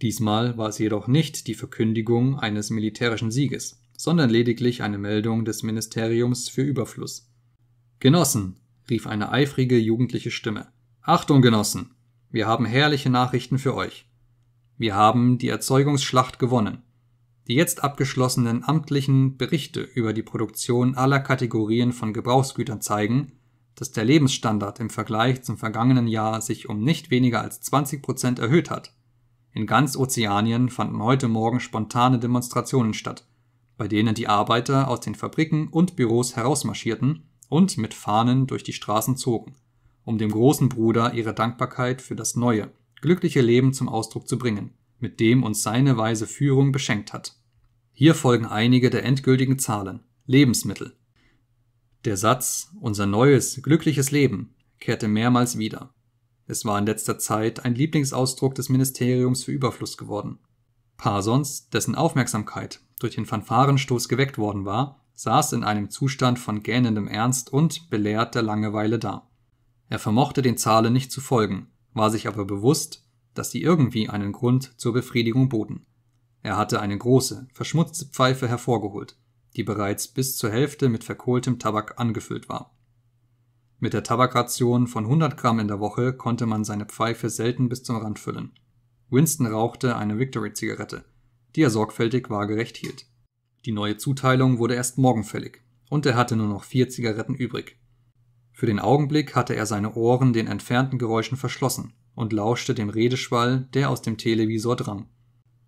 Diesmal war es jedoch nicht die Verkündigung eines militärischen Sieges, sondern lediglich eine Meldung des Ministeriums für Überfluss. Genossen, rief eine eifrige jugendliche Stimme. Achtung, Genossen! Wir haben herrliche Nachrichten für euch. Wir haben die Erzeugungsschlacht gewonnen. Die jetzt abgeschlossenen amtlichen Berichte über die Produktion aller Kategorien von Gebrauchsgütern zeigen, dass der Lebensstandard im Vergleich zum vergangenen Jahr sich um nicht weniger als 20 Prozent erhöht hat. In ganz Ozeanien fanden heute Morgen spontane Demonstrationen statt, bei denen die Arbeiter aus den Fabriken und Büros herausmarschierten und mit Fahnen durch die Straßen zogen, um dem großen Bruder ihre Dankbarkeit für das neue, glückliche Leben zum Ausdruck zu bringen mit dem uns seine weise Führung beschenkt hat. Hier folgen einige der endgültigen Zahlen. Lebensmittel. Der Satz unser neues, glückliches Leben kehrte mehrmals wieder. Es war in letzter Zeit ein Lieblingsausdruck des Ministeriums für Überfluss geworden. Parsons, dessen Aufmerksamkeit durch den Fanfarenstoß geweckt worden war, saß in einem Zustand von gähnendem Ernst und belehrt der Langeweile da. Er vermochte den Zahlen nicht zu folgen, war sich aber bewusst, dass die irgendwie einen Grund zur Befriedigung boten. Er hatte eine große, verschmutzte Pfeife hervorgeholt, die bereits bis zur Hälfte mit verkohltem Tabak angefüllt war. Mit der Tabakration von 100 Gramm in der Woche konnte man seine Pfeife selten bis zum Rand füllen. Winston rauchte eine Victory-Zigarette, die er sorgfältig waagerecht hielt. Die neue Zuteilung wurde erst morgen fällig und er hatte nur noch vier Zigaretten übrig. Für den Augenblick hatte er seine Ohren den entfernten Geräuschen verschlossen und lauschte dem Redeschwall, der aus dem Televisor drang.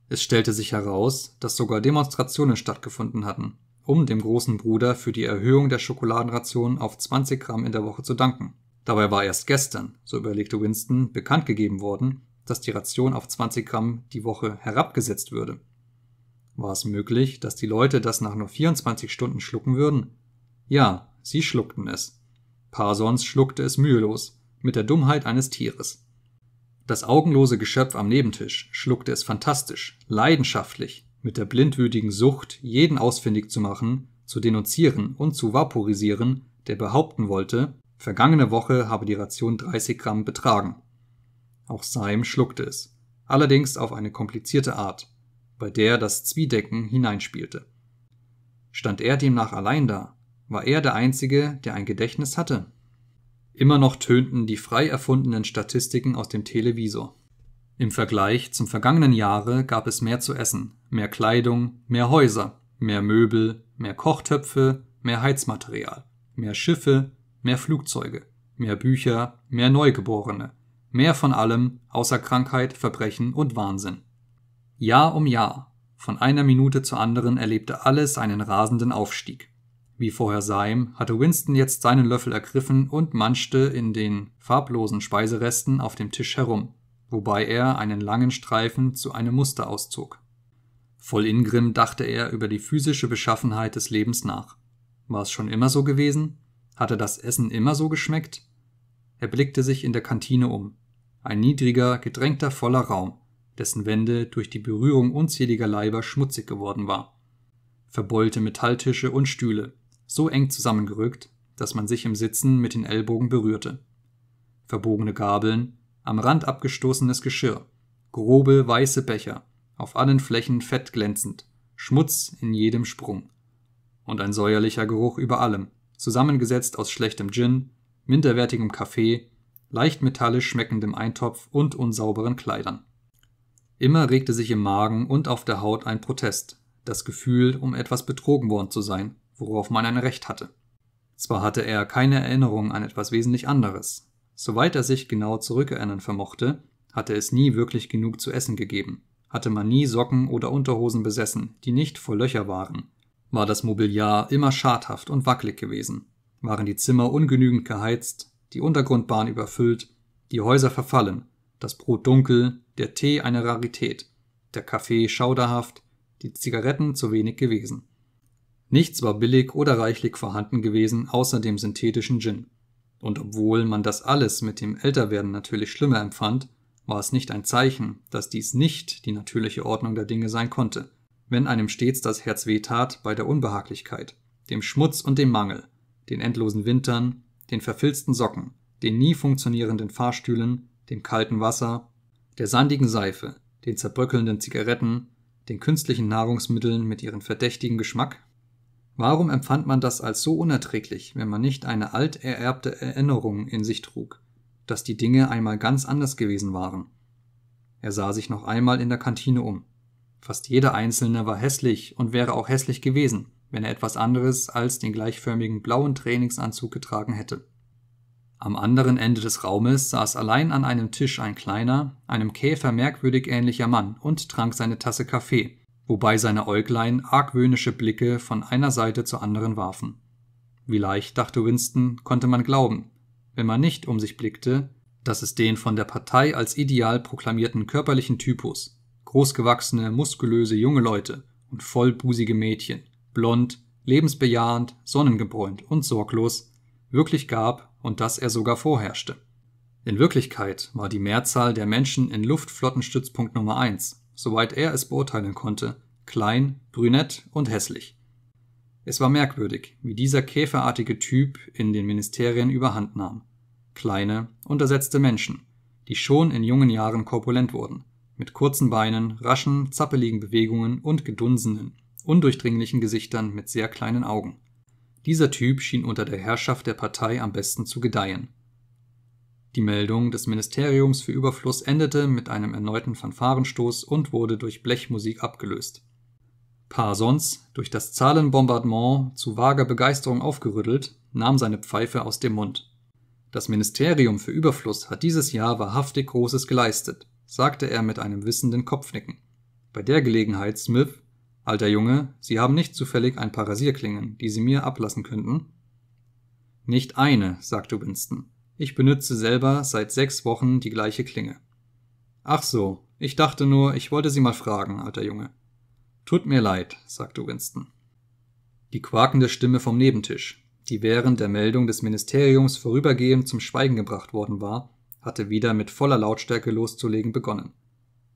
Es stellte sich heraus, dass sogar Demonstrationen stattgefunden hatten, um dem großen Bruder für die Erhöhung der Schokoladenration auf 20 Gramm in der Woche zu danken. Dabei war erst gestern, so überlegte Winston, bekannt gegeben worden, dass die Ration auf 20 Gramm die Woche herabgesetzt würde. War es möglich, dass die Leute das nach nur 24 Stunden schlucken würden? Ja, sie schluckten es. Parsons schluckte es mühelos, mit der Dummheit eines Tieres. Das augenlose Geschöpf am Nebentisch schluckte es fantastisch, leidenschaftlich, mit der blindwütigen Sucht, jeden ausfindig zu machen, zu denunzieren und zu vaporisieren, der behaupten wollte, vergangene Woche habe die Ration 30 Gramm betragen. Auch Seim schluckte es, allerdings auf eine komplizierte Art, bei der das Zwiedecken hineinspielte. Stand er demnach allein da? War er der Einzige, der ein Gedächtnis hatte? Immer noch tönten die frei erfundenen Statistiken aus dem Televisor. Im Vergleich zum vergangenen Jahre gab es mehr zu essen, mehr Kleidung, mehr Häuser, mehr Möbel, mehr Kochtöpfe, mehr Heizmaterial, mehr Schiffe, mehr Flugzeuge, mehr Bücher, mehr Neugeborene, mehr von allem außer Krankheit, Verbrechen und Wahnsinn. Jahr um Jahr, von einer Minute zur anderen erlebte alles einen rasenden Aufstieg. Wie vorher Syme hatte Winston jetzt seinen Löffel ergriffen und manschte in den farblosen Speiseresten auf dem Tisch herum, wobei er einen langen Streifen zu einem Muster auszog. Voll Ingrim dachte er über die physische Beschaffenheit des Lebens nach. War es schon immer so gewesen? Hatte das Essen immer so geschmeckt? Er blickte sich in der Kantine um. Ein niedriger, gedrängter, voller Raum, dessen Wände durch die Berührung unzähliger Leiber schmutzig geworden war. Verbeulte Metalltische und Stühle, so eng zusammengerückt, dass man sich im Sitzen mit den Ellbogen berührte. Verbogene Gabeln, am Rand abgestoßenes Geschirr, grobe weiße Becher, auf allen Flächen fettglänzend, Schmutz in jedem Sprung. Und ein säuerlicher Geruch über allem, zusammengesetzt aus schlechtem Gin, minderwertigem Kaffee, leicht metallisch schmeckendem Eintopf und unsauberen Kleidern. Immer regte sich im Magen und auf der Haut ein Protest, das Gefühl, um etwas betrogen worden zu sein, worauf man ein Recht hatte. Zwar hatte er keine Erinnerung an etwas wesentlich anderes. Soweit er sich genau zurückerinnern vermochte, hatte es nie wirklich genug zu essen gegeben, hatte man nie Socken oder Unterhosen besessen, die nicht voll Löcher waren, war das Mobiliar immer schadhaft und wackelig gewesen, waren die Zimmer ungenügend geheizt, die Untergrundbahn überfüllt, die Häuser verfallen, das Brot dunkel, der Tee eine Rarität, der Kaffee schauderhaft, die Zigaretten zu wenig gewesen. Nichts war billig oder reichlich vorhanden gewesen außer dem synthetischen Gin. Und obwohl man das alles mit dem Älterwerden natürlich schlimmer empfand, war es nicht ein Zeichen, dass dies nicht die natürliche Ordnung der Dinge sein konnte, wenn einem stets das Herz wehtat bei der Unbehaglichkeit, dem Schmutz und dem Mangel, den endlosen Wintern, den verfilzten Socken, den nie funktionierenden Fahrstühlen, dem kalten Wasser, der sandigen Seife, den zerbröckelnden Zigaretten, den künstlichen Nahrungsmitteln mit ihrem verdächtigen Geschmack Warum empfand man das als so unerträglich, wenn man nicht eine alt ererbte Erinnerung in sich trug, dass die Dinge einmal ganz anders gewesen waren? Er sah sich noch einmal in der Kantine um. Fast jeder Einzelne war hässlich und wäre auch hässlich gewesen, wenn er etwas anderes als den gleichförmigen blauen Trainingsanzug getragen hätte. Am anderen Ende des Raumes saß allein an einem Tisch ein kleiner, einem Käfer merkwürdig ähnlicher Mann und trank seine Tasse Kaffee, wobei seine Äuglein argwöhnische Blicke von einer Seite zur anderen warfen. Wie leicht, dachte Winston, konnte man glauben, wenn man nicht um sich blickte, dass es den von der Partei als ideal proklamierten körperlichen Typus, großgewachsene, muskulöse junge Leute und vollbusige Mädchen, blond, lebensbejahend, sonnengebräunt und sorglos, wirklich gab und dass er sogar vorherrschte. In Wirklichkeit war die Mehrzahl der Menschen in Luftflottenstützpunkt Nummer 1 soweit er es beurteilen konnte, klein, brünett und hässlich. Es war merkwürdig, wie dieser käferartige Typ in den Ministerien überhand nahm. Kleine, untersetzte Menschen, die schon in jungen Jahren korpulent wurden, mit kurzen Beinen, raschen, zappeligen Bewegungen und gedunsenen, undurchdringlichen Gesichtern mit sehr kleinen Augen. Dieser Typ schien unter der Herrschaft der Partei am besten zu gedeihen. Die Meldung des Ministeriums für Überfluss endete mit einem erneuten Fanfarenstoß und wurde durch Blechmusik abgelöst. Parsons, durch das Zahlenbombardement zu vager Begeisterung aufgerüttelt, nahm seine Pfeife aus dem Mund. Das Ministerium für Überfluss hat dieses Jahr wahrhaftig Großes geleistet, sagte er mit einem wissenden Kopfnicken. Bei der Gelegenheit, Smith, alter Junge, Sie haben nicht zufällig ein paar Rasierklingen, die Sie mir ablassen könnten? Nicht eine, sagte Winston. Ich benütze selber seit sechs Wochen die gleiche Klinge. Ach so, ich dachte nur, ich wollte Sie mal fragen, alter Junge. Tut mir leid, sagte Winston. Die quakende Stimme vom Nebentisch, die während der Meldung des Ministeriums vorübergehend zum Schweigen gebracht worden war, hatte wieder mit voller Lautstärke loszulegen begonnen.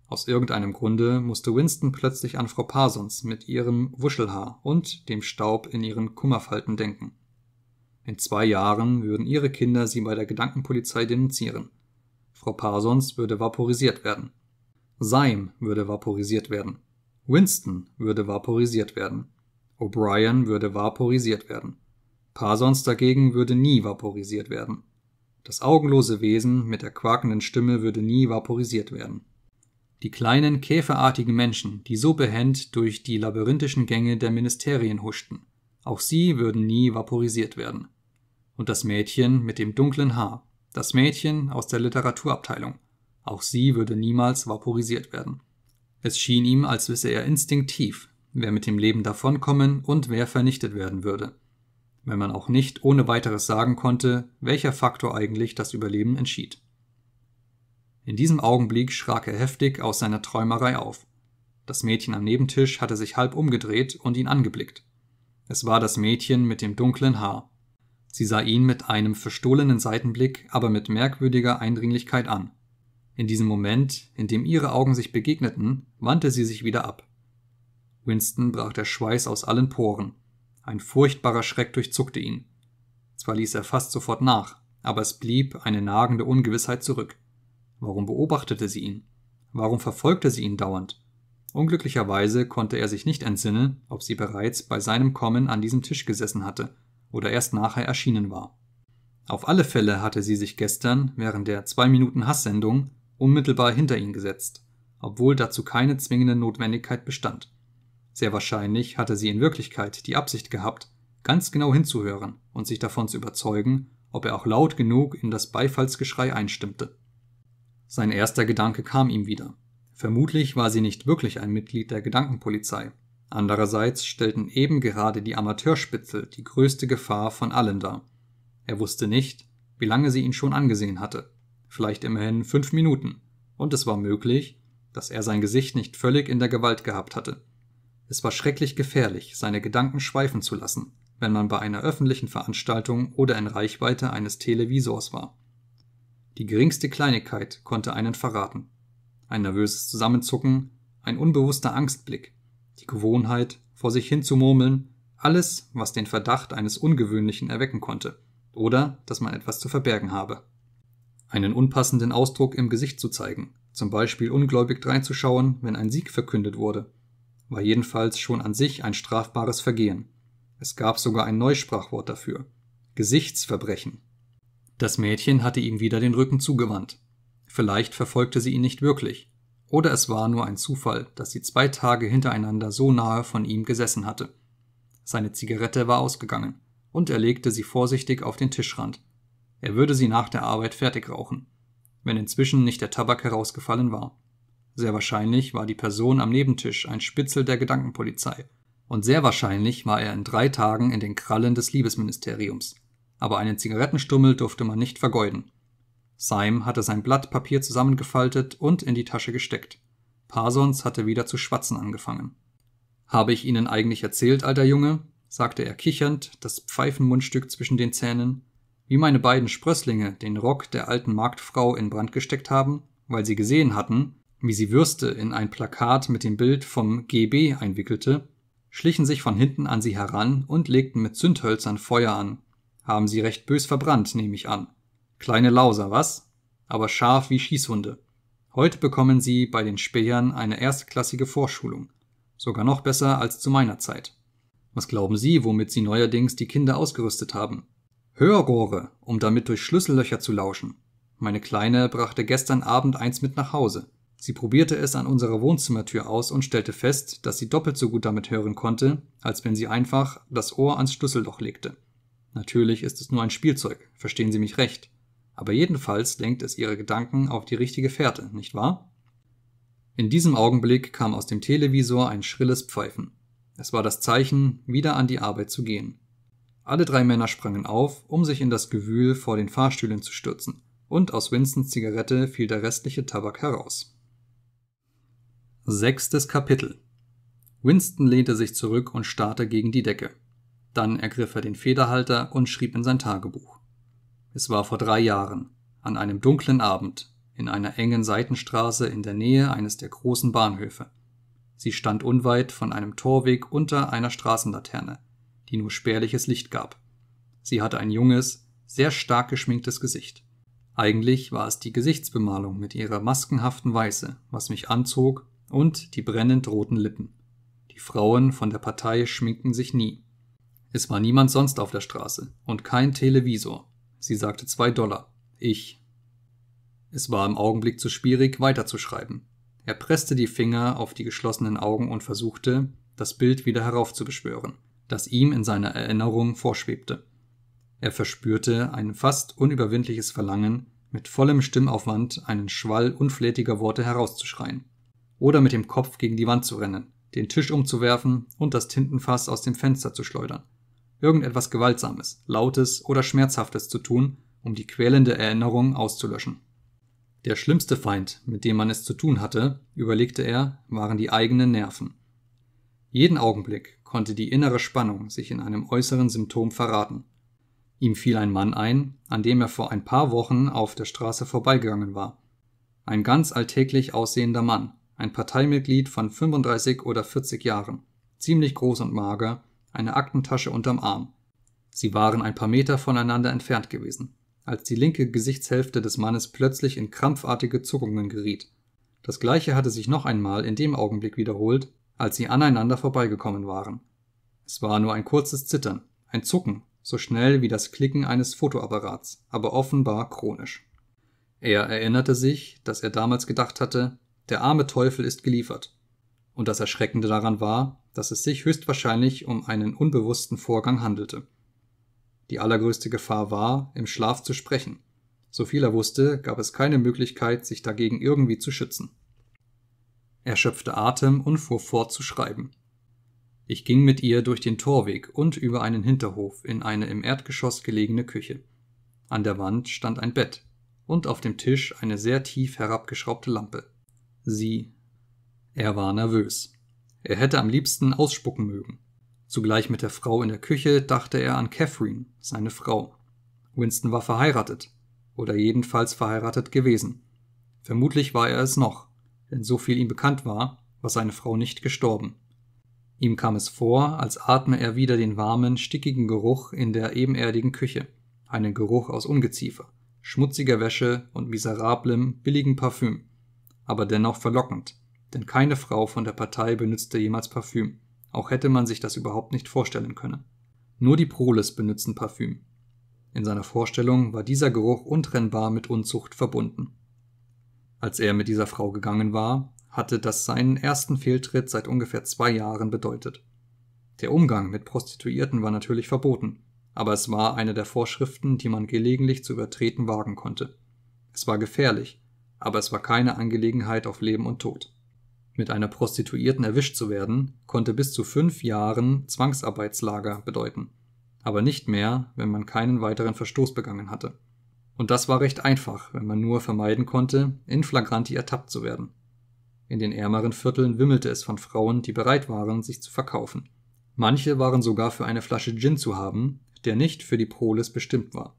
Aus irgendeinem Grunde musste Winston plötzlich an Frau Parsons mit ihrem Wuschelhaar und dem Staub in ihren Kummerfalten denken. In zwei Jahren würden ihre Kinder sie bei der Gedankenpolizei denunzieren. Frau Parsons würde vaporisiert werden. Seim würde vaporisiert werden. Winston würde vaporisiert werden. O'Brien würde vaporisiert werden. Parsons dagegen würde nie vaporisiert werden. Das augenlose Wesen mit der quakenden Stimme würde nie vaporisiert werden. Die kleinen, käferartigen Menschen, die so behend durch die labyrinthischen Gänge der Ministerien huschten, auch sie würden nie vaporisiert werden und das Mädchen mit dem dunklen Haar, das Mädchen aus der Literaturabteilung. Auch sie würde niemals vaporisiert werden. Es schien ihm, als wisse er instinktiv, wer mit dem Leben davonkommen und wer vernichtet werden würde, wenn man auch nicht ohne weiteres sagen konnte, welcher Faktor eigentlich das Überleben entschied. In diesem Augenblick schrak er heftig aus seiner Träumerei auf. Das Mädchen am Nebentisch hatte sich halb umgedreht und ihn angeblickt. Es war das Mädchen mit dem dunklen Haar. Sie sah ihn mit einem verstohlenen Seitenblick, aber mit merkwürdiger Eindringlichkeit an. In diesem Moment, in dem ihre Augen sich begegneten, wandte sie sich wieder ab. Winston brach der Schweiß aus allen Poren. Ein furchtbarer Schreck durchzuckte ihn. Zwar ließ er fast sofort nach, aber es blieb eine nagende Ungewissheit zurück. Warum beobachtete sie ihn? Warum verfolgte sie ihn dauernd? Unglücklicherweise konnte er sich nicht entsinnen, ob sie bereits bei seinem Kommen an diesem Tisch gesessen hatte oder erst nachher erschienen war. Auf alle Fälle hatte sie sich gestern während der 2 Minuten Hasssendung unmittelbar hinter ihn gesetzt, obwohl dazu keine zwingende Notwendigkeit bestand. Sehr wahrscheinlich hatte sie in Wirklichkeit die Absicht gehabt, ganz genau hinzuhören und sich davon zu überzeugen, ob er auch laut genug in das Beifallsgeschrei einstimmte. Sein erster Gedanke kam ihm wieder. Vermutlich war sie nicht wirklich ein Mitglied der Gedankenpolizei, Andererseits stellten eben gerade die Amateurspitzel die größte Gefahr von allen dar. Er wusste nicht, wie lange sie ihn schon angesehen hatte. Vielleicht immerhin fünf Minuten. Und es war möglich, dass er sein Gesicht nicht völlig in der Gewalt gehabt hatte. Es war schrecklich gefährlich, seine Gedanken schweifen zu lassen, wenn man bei einer öffentlichen Veranstaltung oder in Reichweite eines Televisors war. Die geringste Kleinigkeit konnte einen verraten. Ein nervöses Zusammenzucken, ein unbewusster Angstblick, die Gewohnheit, vor sich hin zu murmeln, alles, was den Verdacht eines Ungewöhnlichen erwecken konnte, oder dass man etwas zu verbergen habe. Einen unpassenden Ausdruck im Gesicht zu zeigen, zum Beispiel ungläubig dreinzuschauen, wenn ein Sieg verkündet wurde, war jedenfalls schon an sich ein strafbares Vergehen. Es gab sogar ein Neusprachwort dafür Gesichtsverbrechen. Das Mädchen hatte ihm wieder den Rücken zugewandt. Vielleicht verfolgte sie ihn nicht wirklich, oder es war nur ein Zufall, dass sie zwei Tage hintereinander so nahe von ihm gesessen hatte. Seine Zigarette war ausgegangen, und er legte sie vorsichtig auf den Tischrand. Er würde sie nach der Arbeit fertig rauchen, wenn inzwischen nicht der Tabak herausgefallen war. Sehr wahrscheinlich war die Person am Nebentisch ein Spitzel der Gedankenpolizei, und sehr wahrscheinlich war er in drei Tagen in den Krallen des Liebesministeriums. Aber einen Zigarettenstummel durfte man nicht vergeuden. Syme hatte sein Blatt Papier zusammengefaltet und in die Tasche gesteckt. Parsons hatte wieder zu schwatzen angefangen. Habe ich Ihnen eigentlich erzählt, alter Junge, sagte er kichernd, das Pfeifenmundstück zwischen den Zähnen, wie meine beiden Sprösslinge den Rock der alten Marktfrau in Brand gesteckt haben, weil sie gesehen hatten, wie sie Würste in ein Plakat mit dem Bild vom GB einwickelte, schlichen sich von hinten an sie heran und legten mit Zündhölzern Feuer an. Haben sie recht bös verbrannt, nehme ich an. Kleine Lauser, was? Aber scharf wie Schießhunde. Heute bekommen sie bei den Spähern eine erstklassige Vorschulung. Sogar noch besser als zu meiner Zeit. Was glauben Sie, womit Sie neuerdings die Kinder ausgerüstet haben? Hörrohre, um damit durch Schlüssellöcher zu lauschen. Meine Kleine brachte gestern Abend eins mit nach Hause. Sie probierte es an unserer Wohnzimmertür aus und stellte fest, dass sie doppelt so gut damit hören konnte, als wenn sie einfach das Ohr ans Schlüsselloch legte. Natürlich ist es nur ein Spielzeug, verstehen Sie mich recht aber jedenfalls lenkt es ihre Gedanken auf die richtige Fährte, nicht wahr? In diesem Augenblick kam aus dem Televisor ein schrilles Pfeifen. Es war das Zeichen, wieder an die Arbeit zu gehen. Alle drei Männer sprangen auf, um sich in das Gewühl vor den Fahrstühlen zu stürzen, und aus Winstons Zigarette fiel der restliche Tabak heraus. Sechstes Kapitel Winston lehnte sich zurück und starrte gegen die Decke. Dann ergriff er den Federhalter und schrieb in sein Tagebuch. Es war vor drei Jahren, an einem dunklen Abend, in einer engen Seitenstraße in der Nähe eines der großen Bahnhöfe. Sie stand unweit von einem Torweg unter einer Straßenlaterne, die nur spärliches Licht gab. Sie hatte ein junges, sehr stark geschminktes Gesicht. Eigentlich war es die Gesichtsbemalung mit ihrer maskenhaften Weiße, was mich anzog, und die brennend roten Lippen. Die Frauen von der Partei schminken sich nie. Es war niemand sonst auf der Straße und kein Televisor, Sie sagte zwei Dollar. Ich. Es war im Augenblick zu schwierig, weiterzuschreiben. Er presste die Finger auf die geschlossenen Augen und versuchte, das Bild wieder heraufzubeschwören, das ihm in seiner Erinnerung vorschwebte. Er verspürte ein fast unüberwindliches Verlangen, mit vollem Stimmaufwand einen Schwall unflätiger Worte herauszuschreien. Oder mit dem Kopf gegen die Wand zu rennen, den Tisch umzuwerfen und das Tintenfass aus dem Fenster zu schleudern irgendetwas Gewaltsames, Lautes oder Schmerzhaftes zu tun, um die quälende Erinnerung auszulöschen. Der schlimmste Feind, mit dem man es zu tun hatte, überlegte er, waren die eigenen Nerven. Jeden Augenblick konnte die innere Spannung sich in einem äußeren Symptom verraten. Ihm fiel ein Mann ein, an dem er vor ein paar Wochen auf der Straße vorbeigegangen war. Ein ganz alltäglich aussehender Mann, ein Parteimitglied von 35 oder 40 Jahren, ziemlich groß und mager, eine Aktentasche unterm Arm. Sie waren ein paar Meter voneinander entfernt gewesen, als die linke Gesichtshälfte des Mannes plötzlich in krampfartige Zuckungen geriet. Das gleiche hatte sich noch einmal in dem Augenblick wiederholt, als sie aneinander vorbeigekommen waren. Es war nur ein kurzes Zittern, ein Zucken, so schnell wie das Klicken eines Fotoapparats, aber offenbar chronisch. Er erinnerte sich, dass er damals gedacht hatte, der arme Teufel ist geliefert, und das Erschreckende daran war, dass es sich höchstwahrscheinlich um einen unbewussten Vorgang handelte. Die allergrößte Gefahr war, im Schlaf zu sprechen. Soviel er wusste, gab es keine Möglichkeit, sich dagegen irgendwie zu schützen. Er schöpfte Atem und fuhr fort zu schreiben. Ich ging mit ihr durch den Torweg und über einen Hinterhof in eine im Erdgeschoss gelegene Küche. An der Wand stand ein Bett und auf dem Tisch eine sehr tief herabgeschraubte Lampe. Sie, er war nervös. Er hätte am liebsten ausspucken mögen. Zugleich mit der Frau in der Küche dachte er an Catherine, seine Frau. Winston war verheiratet oder jedenfalls verheiratet gewesen. Vermutlich war er es noch, denn so viel ihm bekannt war, war seine Frau nicht gestorben. Ihm kam es vor, als atme er wieder den warmen, stickigen Geruch in der ebenerdigen Küche, einen Geruch aus Ungeziefer, schmutziger Wäsche und miserablem, billigem Parfüm, aber dennoch verlockend, denn keine Frau von der Partei benützte jemals Parfüm, auch hätte man sich das überhaupt nicht vorstellen können. Nur die Proles benützen Parfüm. In seiner Vorstellung war dieser Geruch untrennbar mit Unzucht verbunden. Als er mit dieser Frau gegangen war, hatte das seinen ersten Fehltritt seit ungefähr zwei Jahren bedeutet. Der Umgang mit Prostituierten war natürlich verboten, aber es war eine der Vorschriften, die man gelegentlich zu übertreten wagen konnte. Es war gefährlich, aber es war keine Angelegenheit auf Leben und Tod. Mit einer Prostituierten erwischt zu werden, konnte bis zu fünf Jahren Zwangsarbeitslager bedeuten, aber nicht mehr, wenn man keinen weiteren Verstoß begangen hatte. Und das war recht einfach, wenn man nur vermeiden konnte, in flagranti ertappt zu werden. In den ärmeren Vierteln wimmelte es von Frauen, die bereit waren, sich zu verkaufen. Manche waren sogar für eine Flasche Gin zu haben, der nicht für die Polis bestimmt war.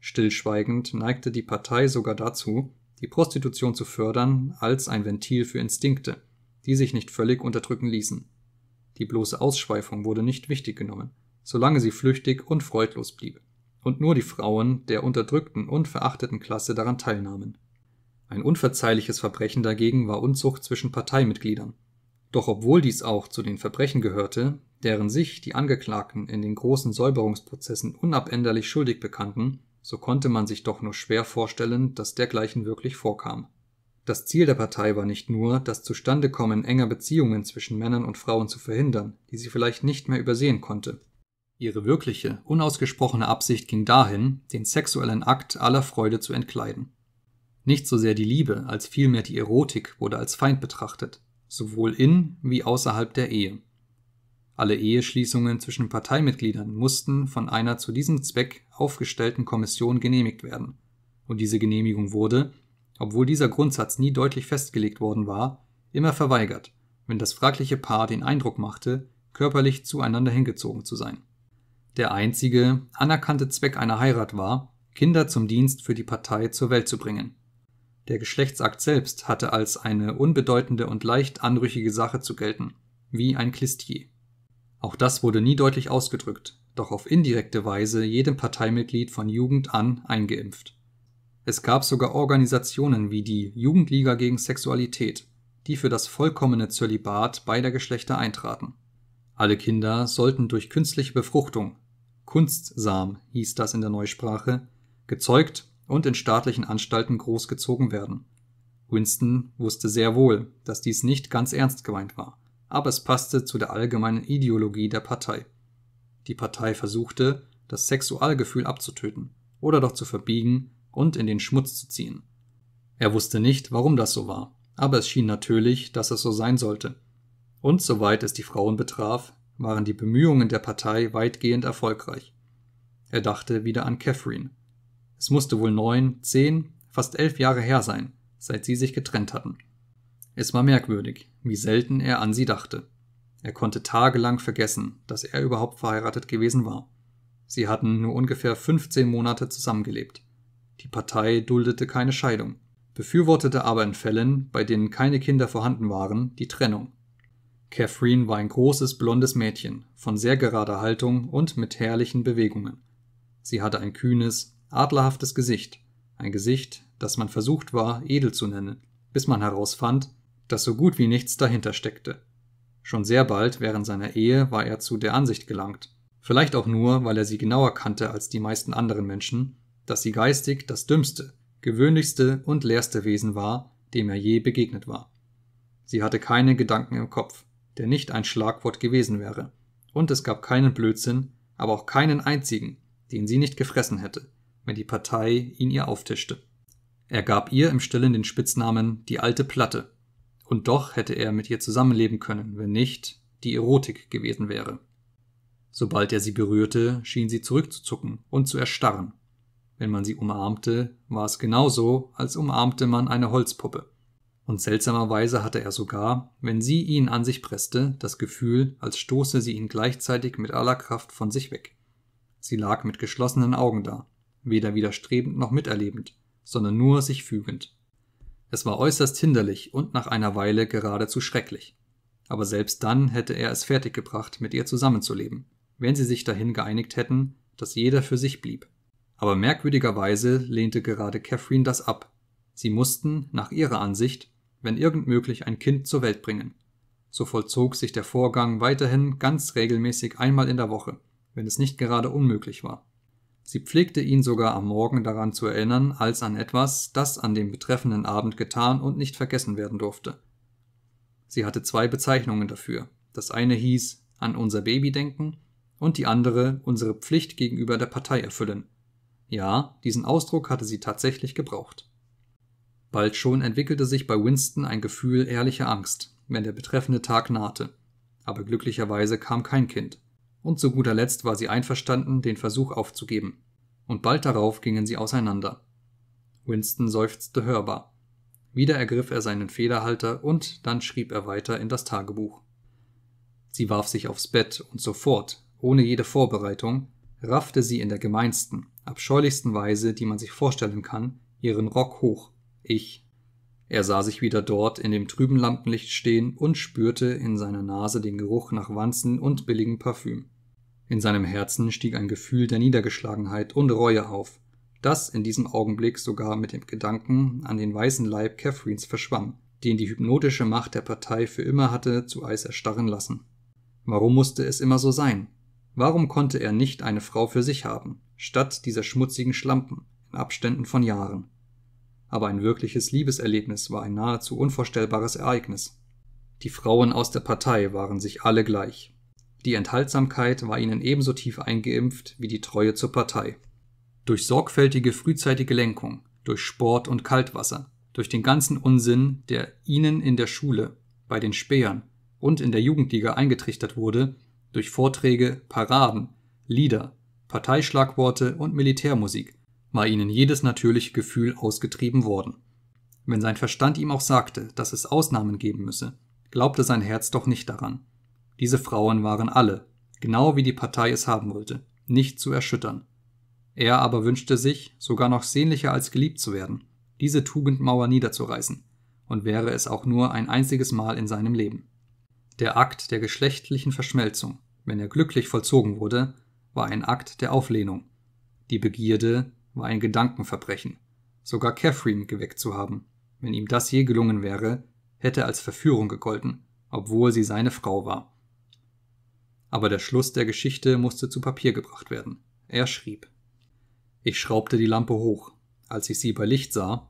Stillschweigend neigte die Partei sogar dazu, die Prostitution zu fördern als ein Ventil für Instinkte, die sich nicht völlig unterdrücken ließen. Die bloße Ausschweifung wurde nicht wichtig genommen, solange sie flüchtig und freudlos blieb, und nur die Frauen der unterdrückten und verachteten Klasse daran teilnahmen. Ein unverzeihliches Verbrechen dagegen war Unzucht zwischen Parteimitgliedern. Doch obwohl dies auch zu den Verbrechen gehörte, deren sich die Angeklagten in den großen Säuberungsprozessen unabänderlich schuldig bekannten, so konnte man sich doch nur schwer vorstellen, dass dergleichen wirklich vorkam das Ziel der Partei war nicht nur, das Zustandekommen enger Beziehungen zwischen Männern und Frauen zu verhindern, die sie vielleicht nicht mehr übersehen konnte. Ihre wirkliche, unausgesprochene Absicht ging dahin, den sexuellen Akt aller Freude zu entkleiden. Nicht so sehr die Liebe, als vielmehr die Erotik wurde als Feind betrachtet, sowohl in wie außerhalb der Ehe. Alle Eheschließungen zwischen Parteimitgliedern mussten von einer zu diesem Zweck aufgestellten Kommission genehmigt werden, und diese Genehmigung wurde, obwohl dieser Grundsatz nie deutlich festgelegt worden war, immer verweigert, wenn das fragliche Paar den Eindruck machte, körperlich zueinander hingezogen zu sein. Der einzige, anerkannte Zweck einer Heirat war, Kinder zum Dienst für die Partei zur Welt zu bringen. Der Geschlechtsakt selbst hatte als eine unbedeutende und leicht anrüchige Sache zu gelten, wie ein Klistier. Auch das wurde nie deutlich ausgedrückt, doch auf indirekte Weise jedem Parteimitglied von Jugend an eingeimpft. Es gab sogar Organisationen wie die Jugendliga gegen Sexualität, die für das vollkommene Zölibat beider Geschlechter eintraten. Alle Kinder sollten durch künstliche Befruchtung Kunstsam hieß das in der Neusprache gezeugt und in staatlichen Anstalten großgezogen werden. Winston wusste sehr wohl, dass dies nicht ganz ernst gemeint war, aber es passte zu der allgemeinen Ideologie der Partei. Die Partei versuchte, das Sexualgefühl abzutöten oder doch zu verbiegen, und in den Schmutz zu ziehen. Er wusste nicht, warum das so war, aber es schien natürlich, dass es so sein sollte. Und soweit es die Frauen betraf, waren die Bemühungen der Partei weitgehend erfolgreich. Er dachte wieder an Catherine. Es musste wohl neun, zehn, fast elf Jahre her sein, seit sie sich getrennt hatten. Es war merkwürdig, wie selten er an sie dachte. Er konnte tagelang vergessen, dass er überhaupt verheiratet gewesen war. Sie hatten nur ungefähr 15 Monate zusammengelebt. Die Partei duldete keine Scheidung, befürwortete aber in Fällen, bei denen keine Kinder vorhanden waren, die Trennung. Catherine war ein großes blondes Mädchen, von sehr gerader Haltung und mit herrlichen Bewegungen. Sie hatte ein kühnes, adlerhaftes Gesicht, ein Gesicht, das man versucht war, edel zu nennen, bis man herausfand, dass so gut wie nichts dahinter steckte. Schon sehr bald während seiner Ehe war er zu der Ansicht gelangt, vielleicht auch nur, weil er sie genauer kannte als die meisten anderen Menschen, dass sie geistig das dümmste, gewöhnlichste und leerste Wesen war, dem er je begegnet war. Sie hatte keine Gedanken im Kopf, der nicht ein Schlagwort gewesen wäre, und es gab keinen Blödsinn, aber auch keinen einzigen, den sie nicht gefressen hätte, wenn die Partei ihn ihr auftischte. Er gab ihr im Stillen den Spitznamen die alte Platte, und doch hätte er mit ihr zusammenleben können, wenn nicht die Erotik gewesen wäre. Sobald er sie berührte, schien sie zurückzuzucken und zu erstarren. Wenn man sie umarmte, war es genauso, als umarmte man eine Holzpuppe. Und seltsamerweise hatte er sogar, wenn sie ihn an sich presste, das Gefühl, als stoße sie ihn gleichzeitig mit aller Kraft von sich weg. Sie lag mit geschlossenen Augen da, weder widerstrebend noch miterlebend, sondern nur sich fügend. Es war äußerst hinderlich und nach einer Weile geradezu schrecklich. Aber selbst dann hätte er es fertiggebracht, mit ihr zusammenzuleben, wenn sie sich dahin geeinigt hätten, dass jeder für sich blieb aber merkwürdigerweise lehnte gerade Catherine das ab. Sie mussten, nach ihrer Ansicht, wenn irgend möglich ein Kind zur Welt bringen. So vollzog sich der Vorgang weiterhin ganz regelmäßig einmal in der Woche, wenn es nicht gerade unmöglich war. Sie pflegte ihn sogar am Morgen daran zu erinnern, als an etwas, das an dem betreffenden Abend getan und nicht vergessen werden durfte. Sie hatte zwei Bezeichnungen dafür. Das eine hieß an unser Baby denken und die andere unsere Pflicht gegenüber der Partei erfüllen. Ja, diesen Ausdruck hatte sie tatsächlich gebraucht. Bald schon entwickelte sich bei Winston ein Gefühl ehrlicher Angst, wenn der betreffende Tag nahte. Aber glücklicherweise kam kein Kind. Und zu guter Letzt war sie einverstanden, den Versuch aufzugeben. Und bald darauf gingen sie auseinander. Winston seufzte hörbar. Wieder ergriff er seinen Federhalter und dann schrieb er weiter in das Tagebuch. Sie warf sich aufs Bett und sofort, ohne jede Vorbereitung, raffte sie in der gemeinsten, abscheulichsten Weise, die man sich vorstellen kann, ihren Rock hoch. Ich. Er sah sich wieder dort in dem trüben Lampenlicht stehen und spürte in seiner Nase den Geruch nach Wanzen und billigem Parfüm. In seinem Herzen stieg ein Gefühl der Niedergeschlagenheit und Reue auf, das in diesem Augenblick sogar mit dem Gedanken an den weißen Leib Catherines verschwamm, den die hypnotische Macht der Partei für immer hatte zu Eis erstarren lassen. Warum musste es immer so sein? Warum konnte er nicht eine Frau für sich haben, statt dieser schmutzigen Schlampen in Abständen von Jahren? Aber ein wirkliches Liebeserlebnis war ein nahezu unvorstellbares Ereignis. Die Frauen aus der Partei waren sich alle gleich. Die Enthaltsamkeit war ihnen ebenso tief eingeimpft wie die Treue zur Partei. Durch sorgfältige frühzeitige Lenkung, durch Sport und Kaltwasser, durch den ganzen Unsinn, der ihnen in der Schule, bei den Spähern und in der Jugendliga eingetrichtert wurde, durch Vorträge, Paraden, Lieder, Parteischlagworte und Militärmusik war ihnen jedes natürliche Gefühl ausgetrieben worden. Wenn sein Verstand ihm auch sagte, dass es Ausnahmen geben müsse, glaubte sein Herz doch nicht daran. Diese Frauen waren alle, genau wie die Partei es haben wollte, nicht zu erschüttern. Er aber wünschte sich, sogar noch sehnlicher als geliebt zu werden, diese Tugendmauer niederzureißen, und wäre es auch nur ein einziges Mal in seinem Leben. Der Akt der geschlechtlichen Verschmelzung, wenn er glücklich vollzogen wurde, war ein Akt der Auflehnung. Die Begierde war ein Gedankenverbrechen. Sogar Catherine geweckt zu haben, wenn ihm das je gelungen wäre, hätte als Verführung gegolten, obwohl sie seine Frau war. Aber der Schluss der Geschichte musste zu Papier gebracht werden. Er schrieb. Ich schraubte die Lampe hoch, als ich sie bei Licht sah.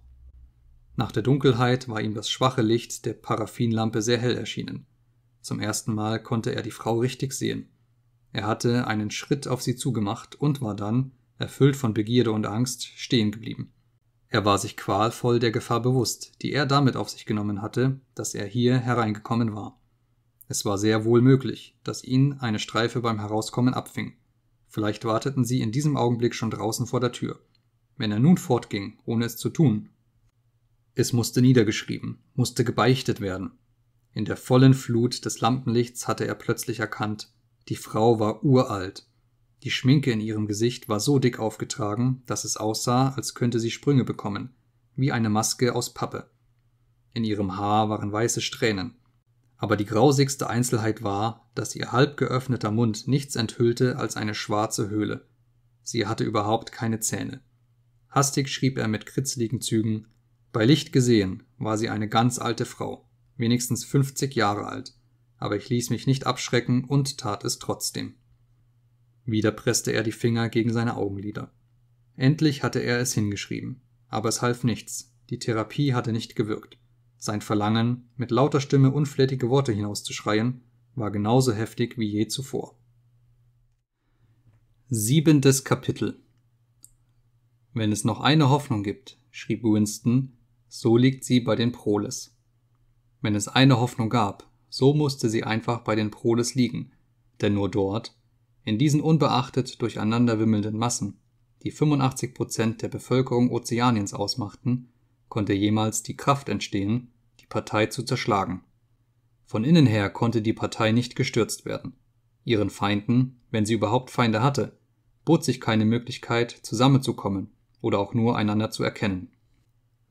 Nach der Dunkelheit war ihm das schwache Licht der Paraffinlampe sehr hell erschienen. Zum ersten Mal konnte er die Frau richtig sehen. Er hatte einen Schritt auf sie zugemacht und war dann, erfüllt von Begierde und Angst, stehen geblieben. Er war sich qualvoll der Gefahr bewusst, die er damit auf sich genommen hatte, dass er hier hereingekommen war. Es war sehr wohl möglich, dass ihn eine Streife beim Herauskommen abfing. Vielleicht warteten sie in diesem Augenblick schon draußen vor der Tür. Wenn er nun fortging, ohne es zu tun. Es musste niedergeschrieben, musste gebeichtet werden, in der vollen Flut des Lampenlichts hatte er plötzlich erkannt, die Frau war uralt. Die Schminke in ihrem Gesicht war so dick aufgetragen, dass es aussah, als könnte sie Sprünge bekommen, wie eine Maske aus Pappe. In ihrem Haar waren weiße Strähnen. Aber die grausigste Einzelheit war, dass ihr halb geöffneter Mund nichts enthüllte als eine schwarze Höhle. Sie hatte überhaupt keine Zähne. Hastig schrieb er mit kritzligen Zügen Bei Licht gesehen war sie eine ganz alte Frau wenigstens 50 Jahre alt, aber ich ließ mich nicht abschrecken und tat es trotzdem. Wieder presste er die Finger gegen seine Augenlider. Endlich hatte er es hingeschrieben, aber es half nichts, die Therapie hatte nicht gewirkt. Sein Verlangen, mit lauter Stimme unflätige Worte hinauszuschreien, war genauso heftig wie je zuvor. Siebentes Kapitel Wenn es noch eine Hoffnung gibt, schrieb Winston, so liegt sie bei den Proles. Wenn es eine Hoffnung gab, so musste sie einfach bei den Proles liegen, denn nur dort, in diesen unbeachtet durcheinander wimmelnden Massen, die 85 Prozent der Bevölkerung Ozeaniens ausmachten, konnte jemals die Kraft entstehen, die Partei zu zerschlagen. Von innen her konnte die Partei nicht gestürzt werden. Ihren Feinden, wenn sie überhaupt Feinde hatte, bot sich keine Möglichkeit, zusammenzukommen oder auch nur einander zu erkennen.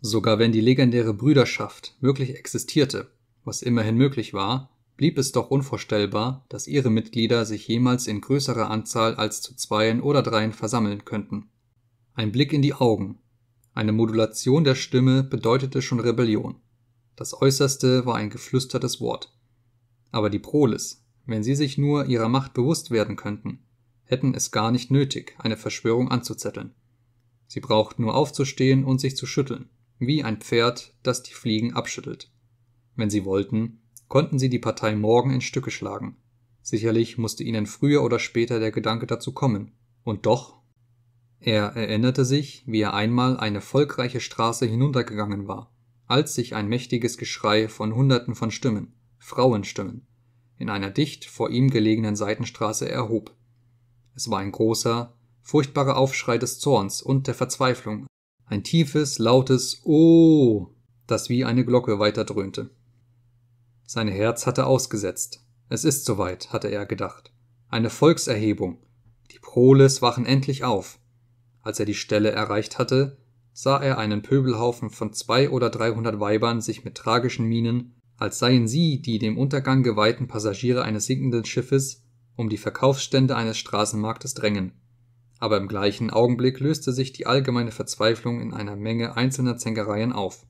Sogar wenn die legendäre Brüderschaft wirklich existierte, was immerhin möglich war, blieb es doch unvorstellbar, dass ihre Mitglieder sich jemals in größerer Anzahl als zu zweien oder dreien versammeln könnten. Ein Blick in die Augen. Eine Modulation der Stimme bedeutete schon Rebellion. Das Äußerste war ein geflüstertes Wort. Aber die Proles, wenn sie sich nur ihrer Macht bewusst werden könnten, hätten es gar nicht nötig, eine Verschwörung anzuzetteln. Sie brauchten nur aufzustehen und sich zu schütteln wie ein Pferd, das die Fliegen abschüttelt. Wenn sie wollten, konnten sie die Partei morgen in Stücke schlagen. Sicherlich musste ihnen früher oder später der Gedanke dazu kommen. Und doch. Er erinnerte sich, wie er einmal eine volkreiche Straße hinuntergegangen war, als sich ein mächtiges Geschrei von Hunderten von Stimmen, Frauenstimmen, in einer dicht vor ihm gelegenen Seitenstraße erhob. Es war ein großer, furchtbarer Aufschrei des Zorns und der Verzweiflung ein tiefes, lautes Oh, das wie eine Glocke weiter dröhnte. Sein Herz hatte ausgesetzt. Es ist soweit, hatte er gedacht. Eine Volkserhebung. Die Proles wachen endlich auf. Als er die Stelle erreicht hatte, sah er einen Pöbelhaufen von zwei oder dreihundert Weibern sich mit tragischen Mienen, als seien sie die dem Untergang geweihten Passagiere eines sinkenden Schiffes, um die Verkaufsstände eines Straßenmarktes drängen aber im gleichen Augenblick löste sich die allgemeine Verzweiflung in einer Menge einzelner Zängereien auf.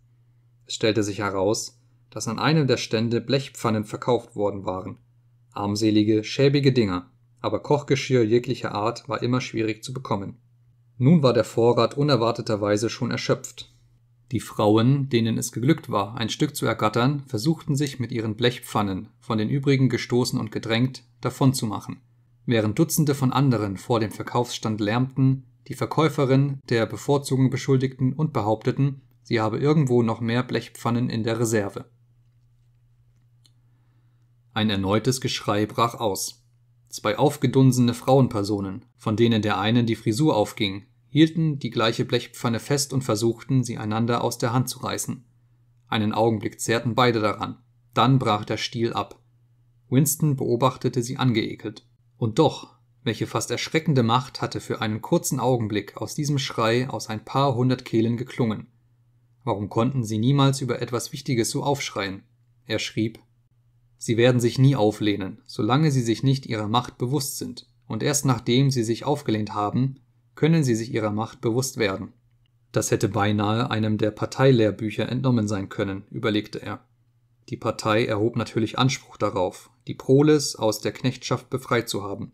Es stellte sich heraus, dass an einem der Stände Blechpfannen verkauft worden waren. Armselige, schäbige Dinger, aber Kochgeschirr jeglicher Art war immer schwierig zu bekommen. Nun war der Vorrat unerwarteterweise schon erschöpft. Die Frauen, denen es geglückt war, ein Stück zu ergattern, versuchten sich mit ihren Blechpfannen, von den übrigen gestoßen und gedrängt, davonzumachen. Während Dutzende von anderen vor dem Verkaufsstand lärmten, die Verkäuferin der Bevorzugung beschuldigten und behaupteten, sie habe irgendwo noch mehr Blechpfannen in der Reserve. Ein erneutes Geschrei brach aus. Zwei aufgedunsene Frauenpersonen, von denen der einen die Frisur aufging, hielten die gleiche Blechpfanne fest und versuchten, sie einander aus der Hand zu reißen. Einen Augenblick zehrten beide daran. Dann brach der Stiel ab. Winston beobachtete sie angeekelt. Und doch, welche fast erschreckende Macht hatte für einen kurzen Augenblick aus diesem Schrei aus ein paar hundert Kehlen geklungen. Warum konnten sie niemals über etwas Wichtiges so aufschreien? Er schrieb Sie werden sich nie auflehnen, solange sie sich nicht ihrer Macht bewusst sind, und erst nachdem sie sich aufgelehnt haben, können sie sich ihrer Macht bewusst werden. Das hätte beinahe einem der Parteilehrbücher entnommen sein können, überlegte er. Die Partei erhob natürlich Anspruch darauf, die Proles aus der Knechtschaft befreit zu haben.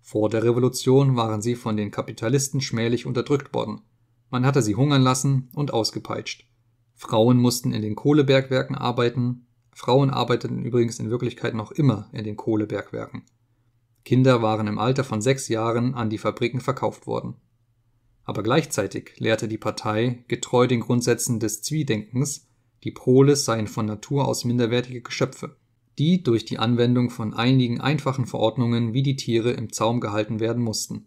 Vor der Revolution waren sie von den Kapitalisten schmählich unterdrückt worden. Man hatte sie hungern lassen und ausgepeitscht. Frauen mussten in den Kohlebergwerken arbeiten. Frauen arbeiteten übrigens in Wirklichkeit noch immer in den Kohlebergwerken. Kinder waren im Alter von sechs Jahren an die Fabriken verkauft worden. Aber gleichzeitig lehrte die Partei, getreu den Grundsätzen des Zwiedenkens, die Proles seien von Natur aus minderwertige Geschöpfe die durch die Anwendung von einigen einfachen Verordnungen wie die Tiere im Zaum gehalten werden mussten.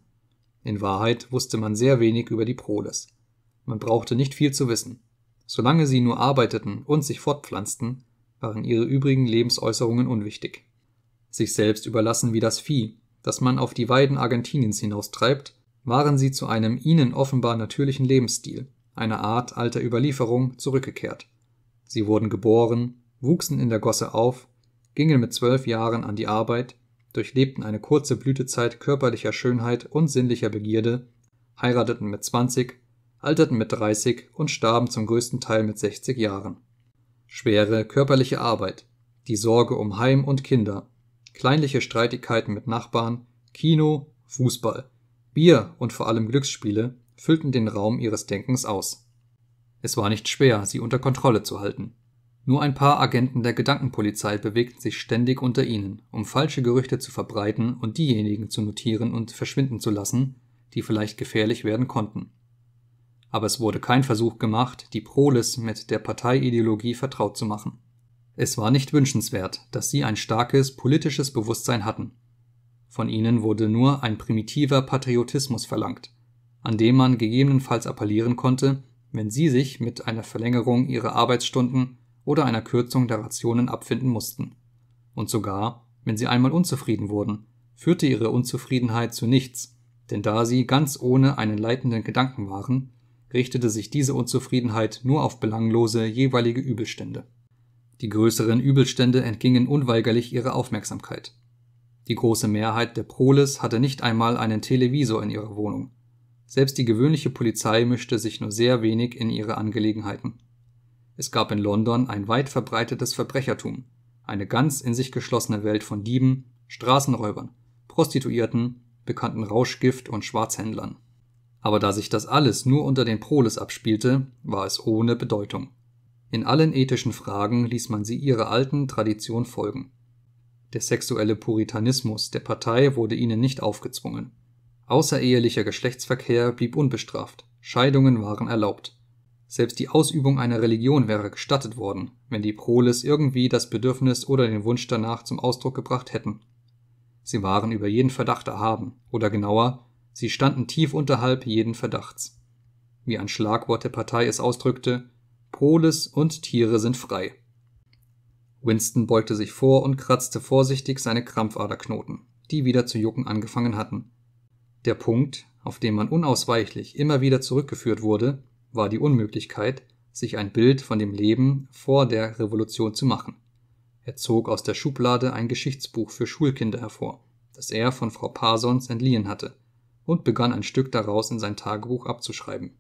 In Wahrheit wusste man sehr wenig über die Proles. Man brauchte nicht viel zu wissen. Solange sie nur arbeiteten und sich fortpflanzten, waren ihre übrigen Lebensäußerungen unwichtig. Sich selbst überlassen wie das Vieh, das man auf die Weiden Argentiniens hinaustreibt, waren sie zu einem ihnen offenbar natürlichen Lebensstil, einer Art alter Überlieferung, zurückgekehrt. Sie wurden geboren, wuchsen in der Gosse auf gingen mit zwölf Jahren an die Arbeit, durchlebten eine kurze Blütezeit körperlicher Schönheit und sinnlicher Begierde, heirateten mit 20, alterten mit 30 und starben zum größten Teil mit 60 Jahren. Schwere körperliche Arbeit, die Sorge um Heim und Kinder, kleinliche Streitigkeiten mit Nachbarn, Kino, Fußball, Bier und vor allem Glücksspiele füllten den Raum ihres Denkens aus. Es war nicht schwer, sie unter Kontrolle zu halten. Nur ein paar Agenten der Gedankenpolizei bewegten sich ständig unter ihnen, um falsche Gerüchte zu verbreiten und diejenigen zu notieren und verschwinden zu lassen, die vielleicht gefährlich werden konnten. Aber es wurde kein Versuch gemacht, die Proles mit der Parteiideologie vertraut zu machen. Es war nicht wünschenswert, dass sie ein starkes politisches Bewusstsein hatten. Von ihnen wurde nur ein primitiver Patriotismus verlangt, an dem man gegebenenfalls appellieren konnte, wenn sie sich mit einer Verlängerung ihrer Arbeitsstunden oder einer Kürzung der Rationen abfinden mussten. Und sogar, wenn sie einmal unzufrieden wurden, führte ihre Unzufriedenheit zu nichts, denn da sie ganz ohne einen leitenden Gedanken waren, richtete sich diese Unzufriedenheit nur auf belanglose jeweilige Übelstände. Die größeren Übelstände entgingen unweigerlich ihrer Aufmerksamkeit. Die große Mehrheit der Proles hatte nicht einmal einen Televisor in ihrer Wohnung. Selbst die gewöhnliche Polizei mischte sich nur sehr wenig in ihre Angelegenheiten. Es gab in London ein weit verbreitetes Verbrechertum, eine ganz in sich geschlossene Welt von Dieben, Straßenräubern, Prostituierten, bekannten Rauschgift und Schwarzhändlern. Aber da sich das alles nur unter den Proles abspielte, war es ohne Bedeutung. In allen ethischen Fragen ließ man sie ihrer alten Tradition folgen. Der sexuelle Puritanismus der Partei wurde ihnen nicht aufgezwungen. Außerehelicher Geschlechtsverkehr blieb unbestraft, Scheidungen waren erlaubt. Selbst die Ausübung einer Religion wäre gestattet worden, wenn die Proles irgendwie das Bedürfnis oder den Wunsch danach zum Ausdruck gebracht hätten. Sie waren über jeden Verdacht erhaben, oder genauer, sie standen tief unterhalb jeden Verdachts. Wie ein Schlagwort der Partei es ausdrückte, Proles und Tiere sind frei. Winston beugte sich vor und kratzte vorsichtig seine Krampfaderknoten, die wieder zu jucken angefangen hatten. Der Punkt, auf den man unausweichlich immer wieder zurückgeführt wurde, war die Unmöglichkeit, sich ein Bild von dem Leben vor der Revolution zu machen. Er zog aus der Schublade ein Geschichtsbuch für Schulkinder hervor, das er von Frau Parsons entliehen hatte, und begann ein Stück daraus in sein Tagebuch abzuschreiben.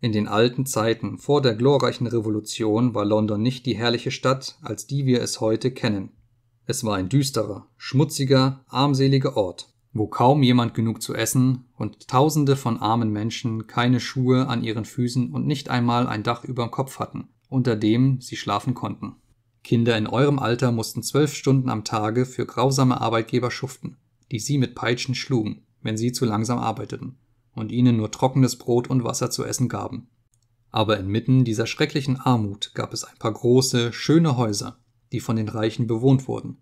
In den alten Zeiten vor der glorreichen Revolution war London nicht die herrliche Stadt, als die wir es heute kennen. Es war ein düsterer, schmutziger, armseliger Ort, wo kaum jemand genug zu essen und Tausende von armen Menschen keine Schuhe an ihren Füßen und nicht einmal ein Dach überm Kopf hatten, unter dem sie schlafen konnten. Kinder in eurem Alter mussten zwölf Stunden am Tage für grausame Arbeitgeber schuften, die sie mit Peitschen schlugen, wenn sie zu langsam arbeiteten, und ihnen nur trockenes Brot und Wasser zu essen gaben. Aber inmitten dieser schrecklichen Armut gab es ein paar große, schöne Häuser, die von den Reichen bewohnt wurden,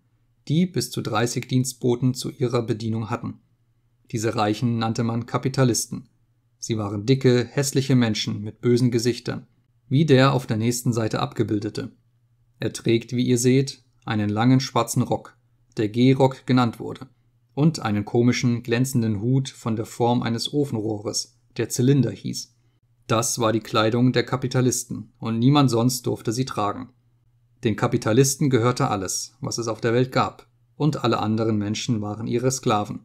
die bis zu 30 Dienstboten zu ihrer Bedienung hatten. Diese Reichen nannte man Kapitalisten. Sie waren dicke, hässliche Menschen mit bösen Gesichtern, wie der auf der nächsten Seite abgebildete. Er trägt, wie ihr seht, einen langen schwarzen Rock, der G-Rock genannt wurde, und einen komischen, glänzenden Hut von der Form eines Ofenrohres, der Zylinder hieß. Das war die Kleidung der Kapitalisten, und niemand sonst durfte sie tragen. Den Kapitalisten gehörte alles, was es auf der Welt gab, und alle anderen Menschen waren ihre Sklaven.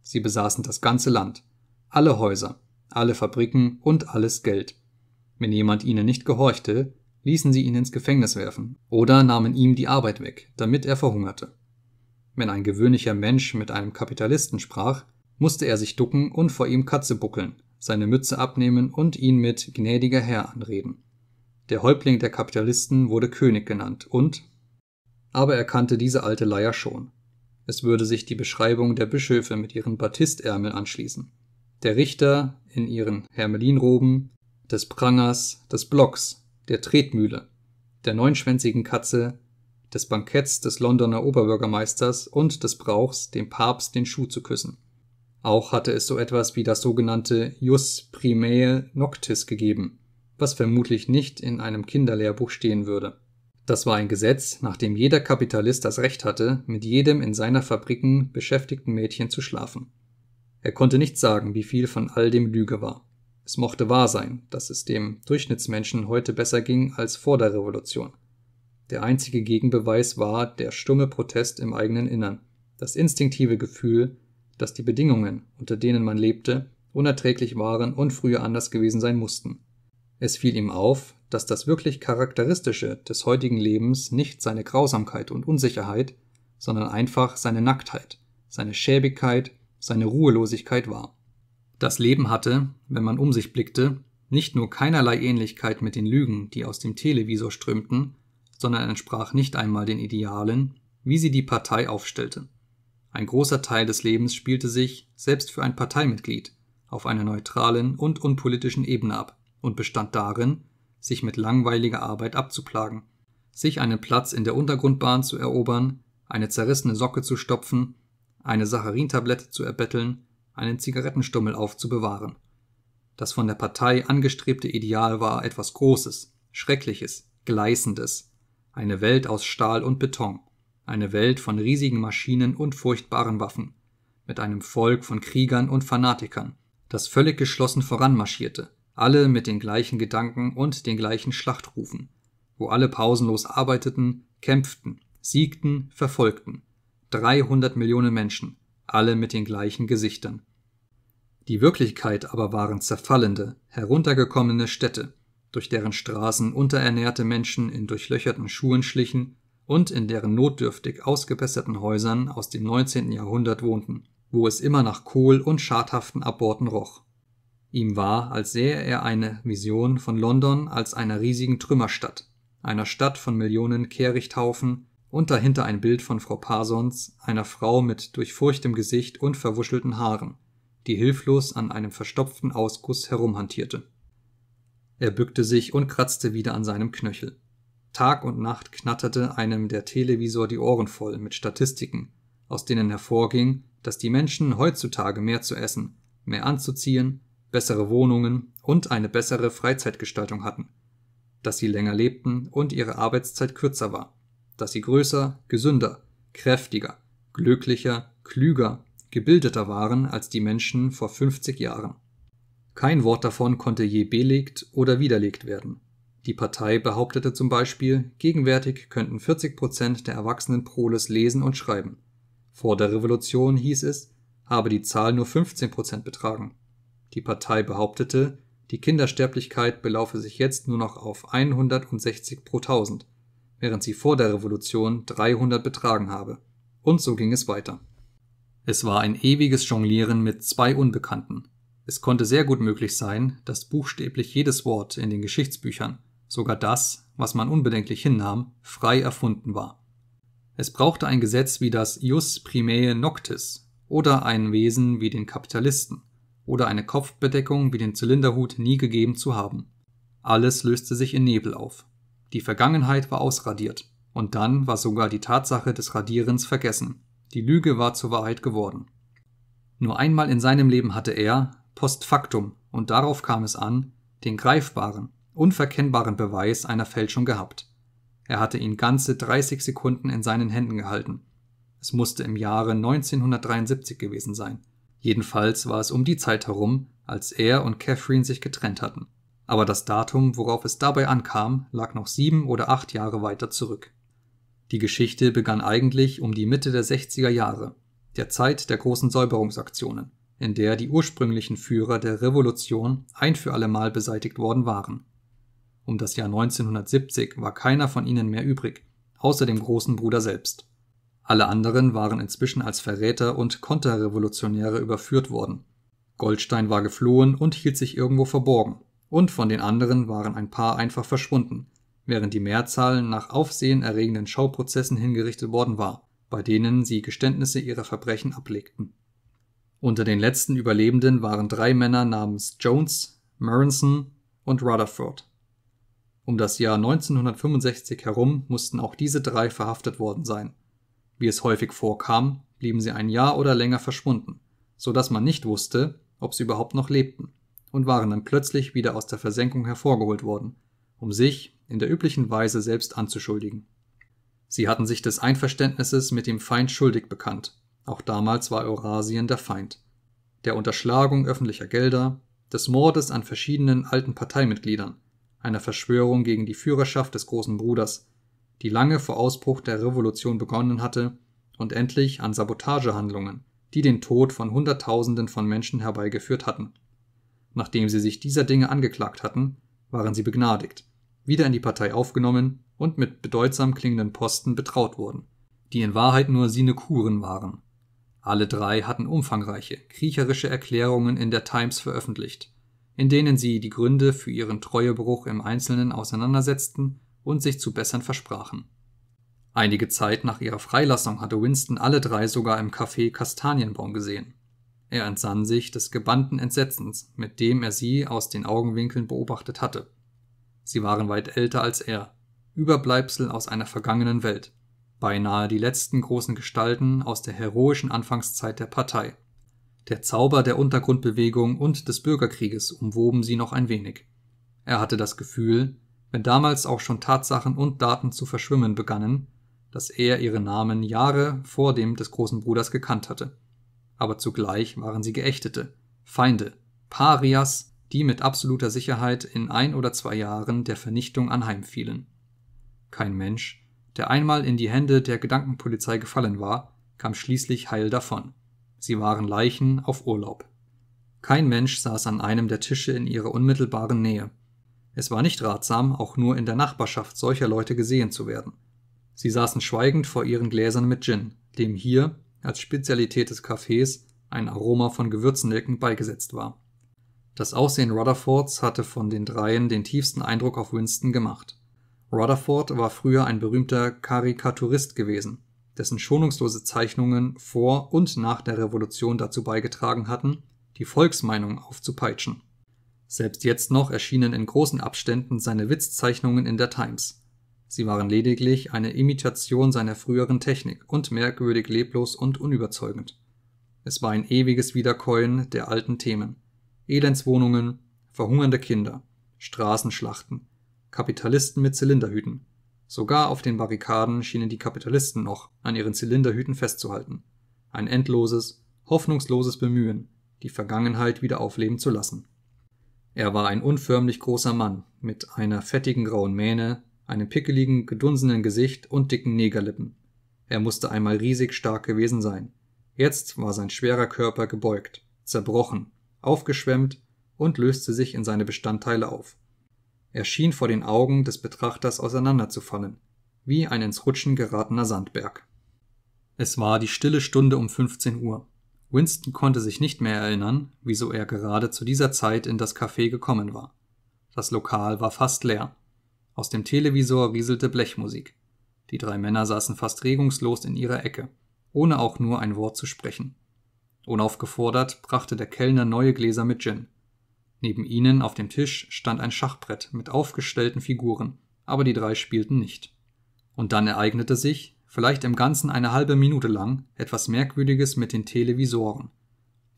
Sie besaßen das ganze Land, alle Häuser, alle Fabriken und alles Geld. Wenn jemand ihnen nicht gehorchte, ließen sie ihn ins Gefängnis werfen oder nahmen ihm die Arbeit weg, damit er verhungerte. Wenn ein gewöhnlicher Mensch mit einem Kapitalisten sprach, musste er sich ducken und vor ihm Katze buckeln, seine Mütze abnehmen und ihn mit gnädiger Herr anreden. Der Häuptling der Kapitalisten wurde König genannt und aber er kannte diese alte Leier schon. Es würde sich die Beschreibung der Bischöfe mit ihren Batistärmeln anschließen. Der Richter in ihren Hermelinroben, des Prangers, des Blocks, der Tretmühle, der neunschwänzigen Katze, des Banketts des Londoner Oberbürgermeisters und des Brauchs, dem Papst den Schuh zu küssen. Auch hatte es so etwas wie das sogenannte Jus primae noctis gegeben, was vermutlich nicht in einem Kinderlehrbuch stehen würde. Das war ein Gesetz, nach dem jeder Kapitalist das Recht hatte, mit jedem in seiner Fabriken beschäftigten Mädchen zu schlafen. Er konnte nicht sagen, wie viel von all dem Lüge war. Es mochte wahr sein, dass es dem Durchschnittsmenschen heute besser ging als vor der Revolution. Der einzige Gegenbeweis war der stumme Protest im eigenen Innern, das instinktive Gefühl, dass die Bedingungen, unter denen man lebte, unerträglich waren und früher anders gewesen sein mussten. Es fiel ihm auf, dass das wirklich Charakteristische des heutigen Lebens nicht seine Grausamkeit und Unsicherheit, sondern einfach seine Nacktheit, seine Schäbigkeit, seine Ruhelosigkeit war. Das Leben hatte, wenn man um sich blickte, nicht nur keinerlei Ähnlichkeit mit den Lügen, die aus dem Televisor strömten, sondern entsprach nicht einmal den Idealen, wie sie die Partei aufstellte. Ein großer Teil des Lebens spielte sich, selbst für ein Parteimitglied, auf einer neutralen und unpolitischen Ebene ab, und bestand darin, sich mit langweiliger Arbeit abzuplagen, sich einen Platz in der Untergrundbahn zu erobern, eine zerrissene Socke zu stopfen, eine Sacharintablette zu erbetteln, einen Zigarettenstummel aufzubewahren. Das von der Partei angestrebte Ideal war etwas Großes, Schreckliches, Gleißendes, eine Welt aus Stahl und Beton, eine Welt von riesigen Maschinen und furchtbaren Waffen, mit einem Volk von Kriegern und Fanatikern, das völlig geschlossen voranmarschierte, alle mit den gleichen Gedanken und den gleichen Schlachtrufen, wo alle pausenlos arbeiteten, kämpften, siegten, verfolgten. 300 Millionen Menschen, alle mit den gleichen Gesichtern. Die Wirklichkeit aber waren zerfallende, heruntergekommene Städte, durch deren Straßen unterernährte Menschen in durchlöcherten Schuhen schlichen und in deren notdürftig ausgebesserten Häusern aus dem 19. Jahrhundert wohnten, wo es immer nach Kohl und schadhaften Aborten roch. Ihm war, als sähe er eine Vision von London als einer riesigen Trümmerstadt, einer Stadt von Millionen Kehrichthaufen und dahinter ein Bild von Frau Parsons, einer Frau mit durchfurchtem Gesicht und verwuschelten Haaren, die hilflos an einem verstopften Ausguss herumhantierte. Er bückte sich und kratzte wieder an seinem Knöchel. Tag und Nacht knatterte einem der Televisor die Ohren voll mit Statistiken, aus denen hervorging, dass die Menschen heutzutage mehr zu essen, mehr anzuziehen bessere Wohnungen und eine bessere Freizeitgestaltung hatten, dass sie länger lebten und ihre Arbeitszeit kürzer war, dass sie größer, gesünder, kräftiger, glücklicher, klüger, gebildeter waren als die Menschen vor 50 Jahren. Kein Wort davon konnte je belegt oder widerlegt werden. Die Partei behauptete zum Beispiel, gegenwärtig könnten 40 Prozent der erwachsenen Proles lesen und schreiben. Vor der Revolution hieß es, habe die Zahl nur 15 Prozent betragen. Die Partei behauptete, die Kindersterblichkeit belaufe sich jetzt nur noch auf 160 pro 1000, während sie vor der Revolution 300 betragen habe. Und so ging es weiter. Es war ein ewiges Jonglieren mit zwei Unbekannten. Es konnte sehr gut möglich sein, dass buchstäblich jedes Wort in den Geschichtsbüchern, sogar das, was man unbedenklich hinnahm, frei erfunden war. Es brauchte ein Gesetz wie das Jus Primae Noctis oder ein Wesen wie den Kapitalisten oder eine Kopfbedeckung wie den Zylinderhut nie gegeben zu haben. Alles löste sich in Nebel auf. Die Vergangenheit war ausradiert. Und dann war sogar die Tatsache des Radierens vergessen. Die Lüge war zur Wahrheit geworden. Nur einmal in seinem Leben hatte er, post factum, und darauf kam es an, den greifbaren, unverkennbaren Beweis einer Fälschung gehabt. Er hatte ihn ganze 30 Sekunden in seinen Händen gehalten. Es musste im Jahre 1973 gewesen sein. Jedenfalls war es um die Zeit herum, als er und Catherine sich getrennt hatten. Aber das Datum, worauf es dabei ankam, lag noch sieben oder acht Jahre weiter zurück. Die Geschichte begann eigentlich um die Mitte der 60er Jahre, der Zeit der großen Säuberungsaktionen, in der die ursprünglichen Führer der Revolution ein für allemal beseitigt worden waren. Um das Jahr 1970 war keiner von ihnen mehr übrig, außer dem großen Bruder selbst. Alle anderen waren inzwischen als Verräter und Konterrevolutionäre überführt worden. Goldstein war geflohen und hielt sich irgendwo verborgen, und von den anderen waren ein paar einfach verschwunden, während die Mehrzahl nach aufsehenerregenden Schauprozessen hingerichtet worden war, bei denen sie Geständnisse ihrer Verbrechen ablegten. Unter den letzten Überlebenden waren drei Männer namens Jones, Maronson und Rutherford. Um das Jahr 1965 herum mussten auch diese drei verhaftet worden sein. Wie es häufig vorkam, blieben sie ein Jahr oder länger verschwunden, so dass man nicht wusste, ob sie überhaupt noch lebten, und waren dann plötzlich wieder aus der Versenkung hervorgeholt worden, um sich in der üblichen Weise selbst anzuschuldigen. Sie hatten sich des Einverständnisses mit dem Feind schuldig bekannt. Auch damals war Eurasien der Feind. Der Unterschlagung öffentlicher Gelder, des Mordes an verschiedenen alten Parteimitgliedern, einer Verschwörung gegen die Führerschaft des großen Bruders die lange vor Ausbruch der Revolution begonnen hatte, und endlich an Sabotagehandlungen, die den Tod von Hunderttausenden von Menschen herbeigeführt hatten. Nachdem sie sich dieser Dinge angeklagt hatten, waren sie begnadigt, wieder in die Partei aufgenommen und mit bedeutsam klingenden Posten betraut wurden, die in Wahrheit nur Sinekuren waren. Alle drei hatten umfangreiche, kriecherische Erklärungen in der Times veröffentlicht, in denen sie die Gründe für ihren Treuebruch im Einzelnen auseinandersetzten und sich zu bessern versprachen. Einige Zeit nach ihrer Freilassung hatte Winston alle drei sogar im Café Kastanienbaum gesehen. Er entsann sich des gebannten Entsetzens, mit dem er sie aus den Augenwinkeln beobachtet hatte. Sie waren weit älter als er, Überbleibsel aus einer vergangenen Welt, beinahe die letzten großen Gestalten aus der heroischen Anfangszeit der Partei. Der Zauber der Untergrundbewegung und des Bürgerkrieges umwoben sie noch ein wenig. Er hatte das Gefühl, wenn damals auch schon Tatsachen und Daten zu verschwimmen begannen, dass er ihre Namen Jahre vor dem des großen Bruders gekannt hatte. Aber zugleich waren sie Geächtete, Feinde, Parias, die mit absoluter Sicherheit in ein oder zwei Jahren der Vernichtung anheimfielen. Kein Mensch, der einmal in die Hände der Gedankenpolizei gefallen war, kam schließlich heil davon. Sie waren Leichen auf Urlaub. Kein Mensch saß an einem der Tische in ihrer unmittelbaren Nähe. Es war nicht ratsam, auch nur in der Nachbarschaft solcher Leute gesehen zu werden. Sie saßen schweigend vor ihren Gläsern mit Gin, dem hier, als Spezialität des Cafés, ein Aroma von Gewürznelken beigesetzt war. Das Aussehen Rutherfords hatte von den dreien den tiefsten Eindruck auf Winston gemacht. Rutherford war früher ein berühmter Karikaturist gewesen, dessen schonungslose Zeichnungen vor und nach der Revolution dazu beigetragen hatten, die Volksmeinung aufzupeitschen. Selbst jetzt noch erschienen in großen Abständen seine Witzzeichnungen in der Times. Sie waren lediglich eine Imitation seiner früheren Technik und merkwürdig leblos und unüberzeugend. Es war ein ewiges Wiederkäuen der alten Themen. Elendswohnungen, verhungernde Kinder, Straßenschlachten, Kapitalisten mit Zylinderhüten. Sogar auf den Barrikaden schienen die Kapitalisten noch an ihren Zylinderhüten festzuhalten. Ein endloses, hoffnungsloses Bemühen, die Vergangenheit wieder aufleben zu lassen. Er war ein unförmlich großer Mann, mit einer fettigen grauen Mähne, einem pickeligen, gedunsenen Gesicht und dicken Negerlippen. Er musste einmal riesig stark gewesen sein. Jetzt war sein schwerer Körper gebeugt, zerbrochen, aufgeschwemmt und löste sich in seine Bestandteile auf. Er schien vor den Augen des Betrachters auseinanderzufallen, wie ein ins Rutschen geratener Sandberg. Es war die stille Stunde um 15 Uhr. Winston konnte sich nicht mehr erinnern, wieso er gerade zu dieser Zeit in das Café gekommen war. Das Lokal war fast leer. Aus dem Televisor rieselte Blechmusik. Die drei Männer saßen fast regungslos in ihrer Ecke, ohne auch nur ein Wort zu sprechen. Unaufgefordert brachte der Kellner neue Gläser mit Gin. Neben ihnen auf dem Tisch stand ein Schachbrett mit aufgestellten Figuren, aber die drei spielten nicht. Und dann ereignete sich, vielleicht im Ganzen eine halbe Minute lang, etwas Merkwürdiges mit den Televisoren.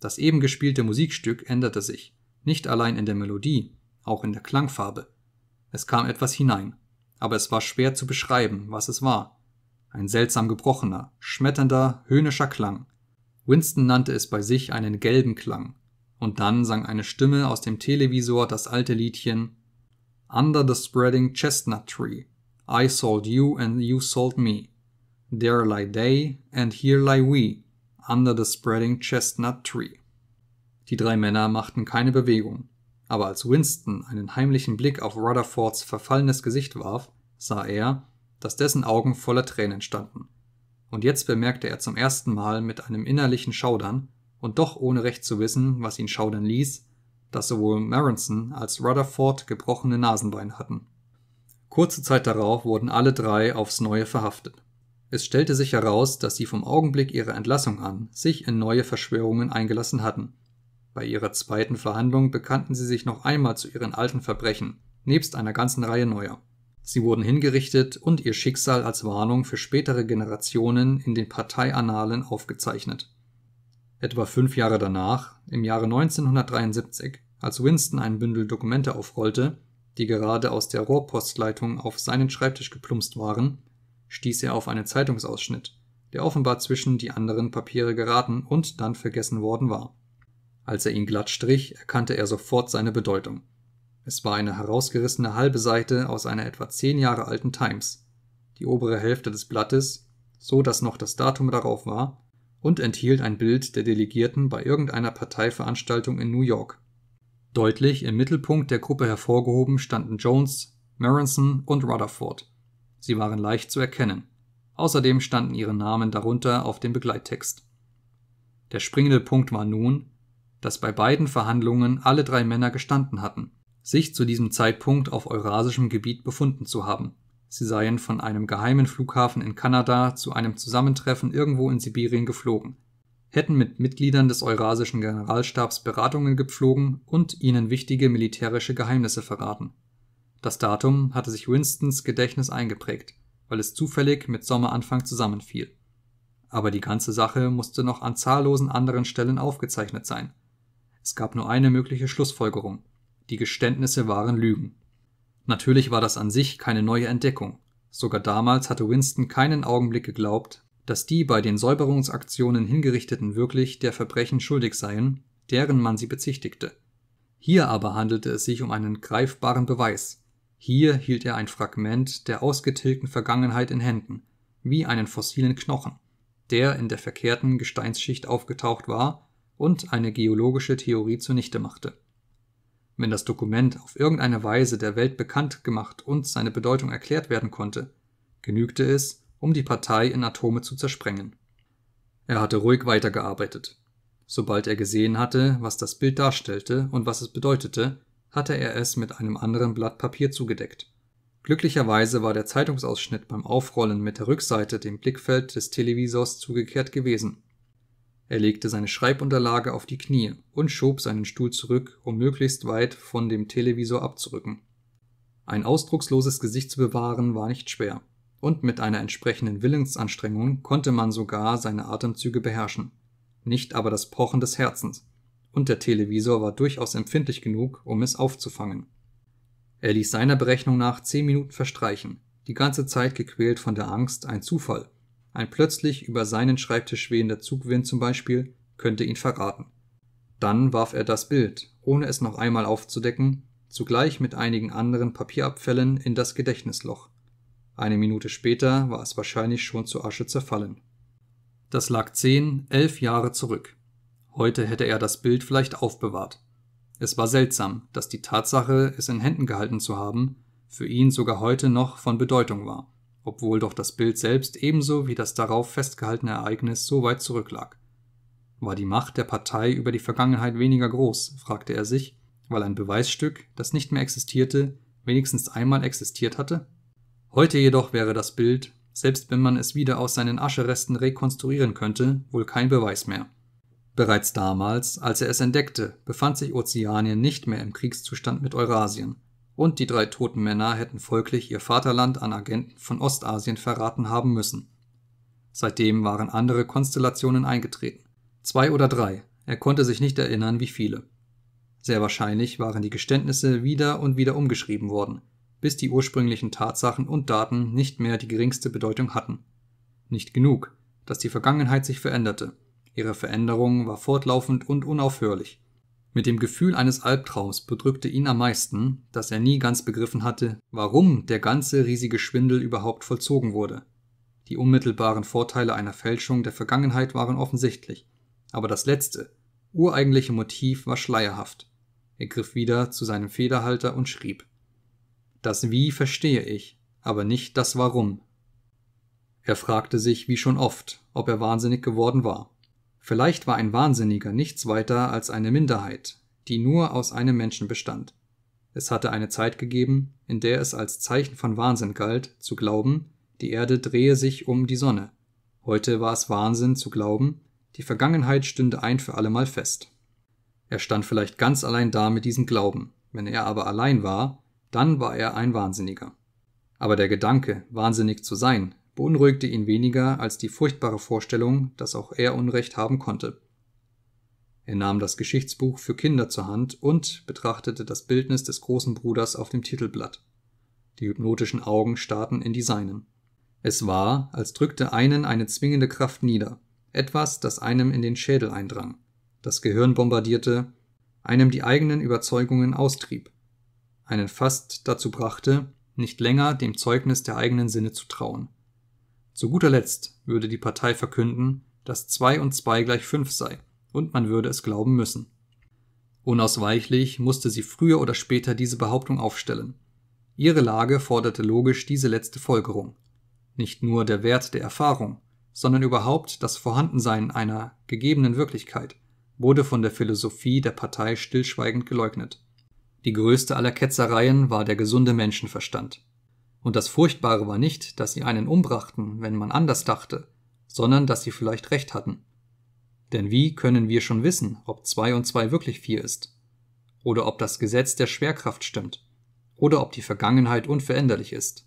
Das eben gespielte Musikstück änderte sich, nicht allein in der Melodie, auch in der Klangfarbe. Es kam etwas hinein, aber es war schwer zu beschreiben, was es war. Ein seltsam gebrochener, schmetternder, höhnischer Klang. Winston nannte es bei sich einen gelben Klang. Und dann sang eine Stimme aus dem Televisor das alte Liedchen Under the Spreading Chestnut Tree. I sold you and you sold me. There lie they and here lie we under the spreading chestnut tree. Die drei Männer machten keine Bewegung, aber als Winston einen heimlichen Blick auf Rutherfords verfallenes Gesicht warf, sah er, dass dessen Augen voller Tränen standen. Und jetzt bemerkte er zum ersten Mal mit einem innerlichen Schaudern, und doch ohne recht zu wissen, was ihn schaudern ließ, dass sowohl Maronson als Rutherford gebrochene Nasenbeine hatten. Kurze Zeit darauf wurden alle drei aufs Neue verhaftet. Es stellte sich heraus, dass sie vom Augenblick ihrer Entlassung an sich in neue Verschwörungen eingelassen hatten. Bei ihrer zweiten Verhandlung bekannten sie sich noch einmal zu ihren alten Verbrechen, nebst einer ganzen Reihe neuer. Sie wurden hingerichtet und ihr Schicksal als Warnung für spätere Generationen in den Parteianalen aufgezeichnet. Etwa fünf Jahre danach, im Jahre 1973, als Winston ein Bündel Dokumente aufrollte, die gerade aus der Rohrpostleitung auf seinen Schreibtisch geplumpst waren, stieß er auf einen Zeitungsausschnitt, der offenbar zwischen die anderen Papiere geraten und dann vergessen worden war. Als er ihn glatt strich, erkannte er sofort seine Bedeutung. Es war eine herausgerissene halbe Seite aus einer etwa zehn Jahre alten Times, die obere Hälfte des Blattes, so dass noch das Datum darauf war, und enthielt ein Bild der Delegierten bei irgendeiner Parteiveranstaltung in New York. Deutlich im Mittelpunkt der Gruppe hervorgehoben standen Jones, Maronson und Rutherford. Sie waren leicht zu erkennen. Außerdem standen ihre Namen darunter auf dem Begleittext. Der springende Punkt war nun, dass bei beiden Verhandlungen alle drei Männer gestanden hatten, sich zu diesem Zeitpunkt auf eurasischem Gebiet befunden zu haben. Sie seien von einem geheimen Flughafen in Kanada zu einem Zusammentreffen irgendwo in Sibirien geflogen, hätten mit Mitgliedern des Eurasischen Generalstabs Beratungen gepflogen und ihnen wichtige militärische Geheimnisse verraten. Das Datum hatte sich Winstons Gedächtnis eingeprägt, weil es zufällig mit Sommeranfang zusammenfiel. Aber die ganze Sache musste noch an zahllosen anderen Stellen aufgezeichnet sein. Es gab nur eine mögliche Schlussfolgerung. Die Geständnisse waren Lügen. Natürlich war das an sich keine neue Entdeckung. Sogar damals hatte Winston keinen Augenblick geglaubt, dass die bei den Säuberungsaktionen Hingerichteten wirklich der Verbrechen schuldig seien, deren man sie bezichtigte. Hier aber handelte es sich um einen greifbaren Beweis, hier hielt er ein Fragment der ausgetilgten Vergangenheit in Händen, wie einen fossilen Knochen, der in der verkehrten Gesteinsschicht aufgetaucht war und eine geologische Theorie zunichte machte. Wenn das Dokument auf irgendeine Weise der Welt bekannt gemacht und seine Bedeutung erklärt werden konnte, genügte es, um die Partei in Atome zu zersprengen. Er hatte ruhig weitergearbeitet. Sobald er gesehen hatte, was das Bild darstellte und was es bedeutete, hatte er es mit einem anderen Blatt Papier zugedeckt. Glücklicherweise war der Zeitungsausschnitt beim Aufrollen mit der Rückseite dem Blickfeld des Televisors zugekehrt gewesen. Er legte seine Schreibunterlage auf die Knie und schob seinen Stuhl zurück, um möglichst weit von dem Televisor abzurücken. Ein ausdrucksloses Gesicht zu bewahren war nicht schwer, und mit einer entsprechenden Willensanstrengung konnte man sogar seine Atemzüge beherrschen, nicht aber das Pochen des Herzens, und der Televisor war durchaus empfindlich genug, um es aufzufangen. Er ließ seiner Berechnung nach zehn Minuten verstreichen, die ganze Zeit gequält von der Angst, ein Zufall, ein plötzlich über seinen Schreibtisch wehender Zugwind zum Beispiel, könnte ihn verraten. Dann warf er das Bild, ohne es noch einmal aufzudecken, zugleich mit einigen anderen Papierabfällen in das Gedächtnisloch. Eine Minute später war es wahrscheinlich schon zu Asche zerfallen. Das lag zehn, elf Jahre zurück. Heute hätte er das Bild vielleicht aufbewahrt. Es war seltsam, dass die Tatsache, es in Händen gehalten zu haben, für ihn sogar heute noch von Bedeutung war, obwohl doch das Bild selbst ebenso wie das darauf festgehaltene Ereignis so weit zurücklag. War die Macht der Partei über die Vergangenheit weniger groß, fragte er sich, weil ein Beweisstück, das nicht mehr existierte, wenigstens einmal existiert hatte? Heute jedoch wäre das Bild, selbst wenn man es wieder aus seinen Ascheresten rekonstruieren könnte, wohl kein Beweis mehr. Bereits damals, als er es entdeckte, befand sich Ozeanien nicht mehr im Kriegszustand mit Eurasien, und die drei toten Männer hätten folglich ihr Vaterland an Agenten von Ostasien verraten haben müssen. Seitdem waren andere Konstellationen eingetreten. Zwei oder drei, er konnte sich nicht erinnern, wie viele. Sehr wahrscheinlich waren die Geständnisse wieder und wieder umgeschrieben worden, bis die ursprünglichen Tatsachen und Daten nicht mehr die geringste Bedeutung hatten. Nicht genug, dass die Vergangenheit sich veränderte, Ihre Veränderung war fortlaufend und unaufhörlich. Mit dem Gefühl eines Albtraums bedrückte ihn am meisten, dass er nie ganz begriffen hatte, warum der ganze riesige Schwindel überhaupt vollzogen wurde. Die unmittelbaren Vorteile einer Fälschung der Vergangenheit waren offensichtlich, aber das letzte, ureigentliche Motiv war schleierhaft. Er griff wieder zu seinem Federhalter und schrieb. Das Wie verstehe ich, aber nicht das Warum. Er fragte sich, wie schon oft, ob er wahnsinnig geworden war. Vielleicht war ein Wahnsinniger nichts weiter als eine Minderheit, die nur aus einem Menschen bestand. Es hatte eine Zeit gegeben, in der es als Zeichen von Wahnsinn galt, zu glauben, die Erde drehe sich um die Sonne. Heute war es Wahnsinn zu glauben, die Vergangenheit stünde ein für allemal fest. Er stand vielleicht ganz allein da mit diesem Glauben, wenn er aber allein war, dann war er ein Wahnsinniger. Aber der Gedanke, wahnsinnig zu sein, beunruhigte ihn weniger als die furchtbare Vorstellung, dass auch er Unrecht haben konnte. Er nahm das Geschichtsbuch für Kinder zur Hand und betrachtete das Bildnis des großen Bruders auf dem Titelblatt. Die hypnotischen Augen starrten in die seinen. Es war, als drückte einen eine zwingende Kraft nieder, etwas, das einem in den Schädel eindrang, das Gehirn bombardierte, einem die eigenen Überzeugungen austrieb, einen fast dazu brachte, nicht länger dem Zeugnis der eigenen Sinne zu trauen. Zu guter Letzt würde die Partei verkünden, dass 2 und 2 gleich 5 sei, und man würde es glauben müssen. Unausweichlich musste sie früher oder später diese Behauptung aufstellen. Ihre Lage forderte logisch diese letzte Folgerung. Nicht nur der Wert der Erfahrung, sondern überhaupt das Vorhandensein einer gegebenen Wirklichkeit wurde von der Philosophie der Partei stillschweigend geleugnet. Die größte aller Ketzereien war der gesunde Menschenverstand. Und das Furchtbare war nicht, dass sie einen umbrachten, wenn man anders dachte, sondern dass sie vielleicht recht hatten. Denn wie können wir schon wissen, ob zwei und zwei wirklich vier ist? Oder ob das Gesetz der Schwerkraft stimmt? Oder ob die Vergangenheit unveränderlich ist?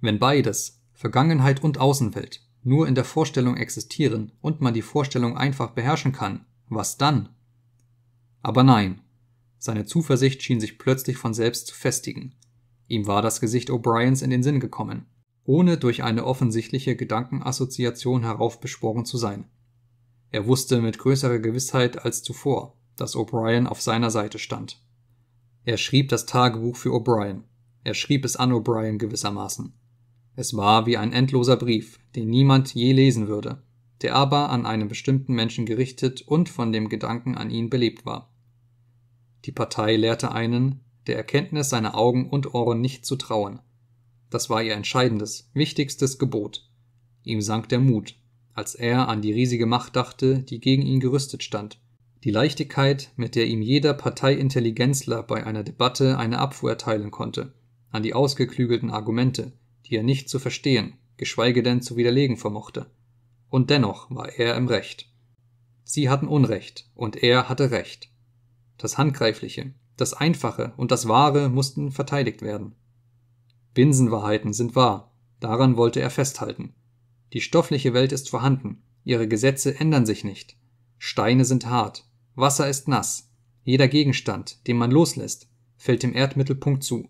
Wenn beides, Vergangenheit und Außenwelt, nur in der Vorstellung existieren und man die Vorstellung einfach beherrschen kann, was dann? Aber nein. Seine Zuversicht schien sich plötzlich von selbst zu festigen. Ihm war das Gesicht O'Briens in den Sinn gekommen, ohne durch eine offensichtliche Gedankenassoziation heraufbeschworen zu sein. Er wusste mit größerer Gewissheit als zuvor, dass O'Brien auf seiner Seite stand. Er schrieb das Tagebuch für O'Brien. Er schrieb es an O'Brien gewissermaßen. Es war wie ein endloser Brief, den niemand je lesen würde, der aber an einen bestimmten Menschen gerichtet und von dem Gedanken an ihn belebt war. Die Partei lehrte einen, der Erkenntnis seiner Augen und Ohren nicht zu trauen. Das war ihr entscheidendes, wichtigstes Gebot. Ihm sank der Mut, als er an die riesige Macht dachte, die gegen ihn gerüstet stand. Die Leichtigkeit, mit der ihm jeder Parteiintelligenzler bei einer Debatte eine Abfuhr erteilen konnte, an die ausgeklügelten Argumente, die er nicht zu verstehen, geschweige denn zu widerlegen vermochte. Und dennoch war er im Recht. Sie hatten Unrecht und er hatte Recht. Das Handgreifliche, das Einfache und das Wahre mussten verteidigt werden. Binsenwahrheiten sind wahr, daran wollte er festhalten. Die stoffliche Welt ist vorhanden, ihre Gesetze ändern sich nicht. Steine sind hart, Wasser ist nass, jeder Gegenstand, den man loslässt, fällt dem Erdmittelpunkt zu.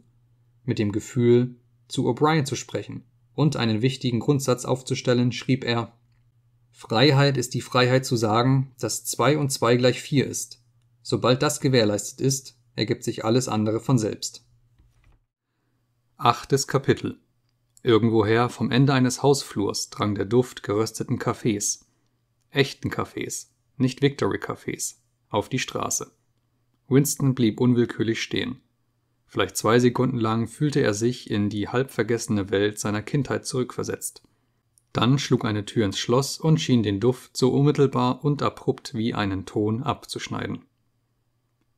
Mit dem Gefühl, zu O'Brien zu sprechen und einen wichtigen Grundsatz aufzustellen, schrieb er Freiheit ist die Freiheit zu sagen, dass zwei und zwei gleich vier ist. Sobald das gewährleistet ist, ergibt sich alles andere von selbst. Achtes Kapitel Irgendwoher vom Ende eines Hausflurs drang der Duft gerösteten Kaffees, echten Kaffees, nicht Victory-Kaffees, auf die Straße. Winston blieb unwillkürlich stehen. Vielleicht zwei Sekunden lang fühlte er sich in die halb vergessene Welt seiner Kindheit zurückversetzt. Dann schlug eine Tür ins Schloss und schien den Duft so unmittelbar und abrupt wie einen Ton abzuschneiden.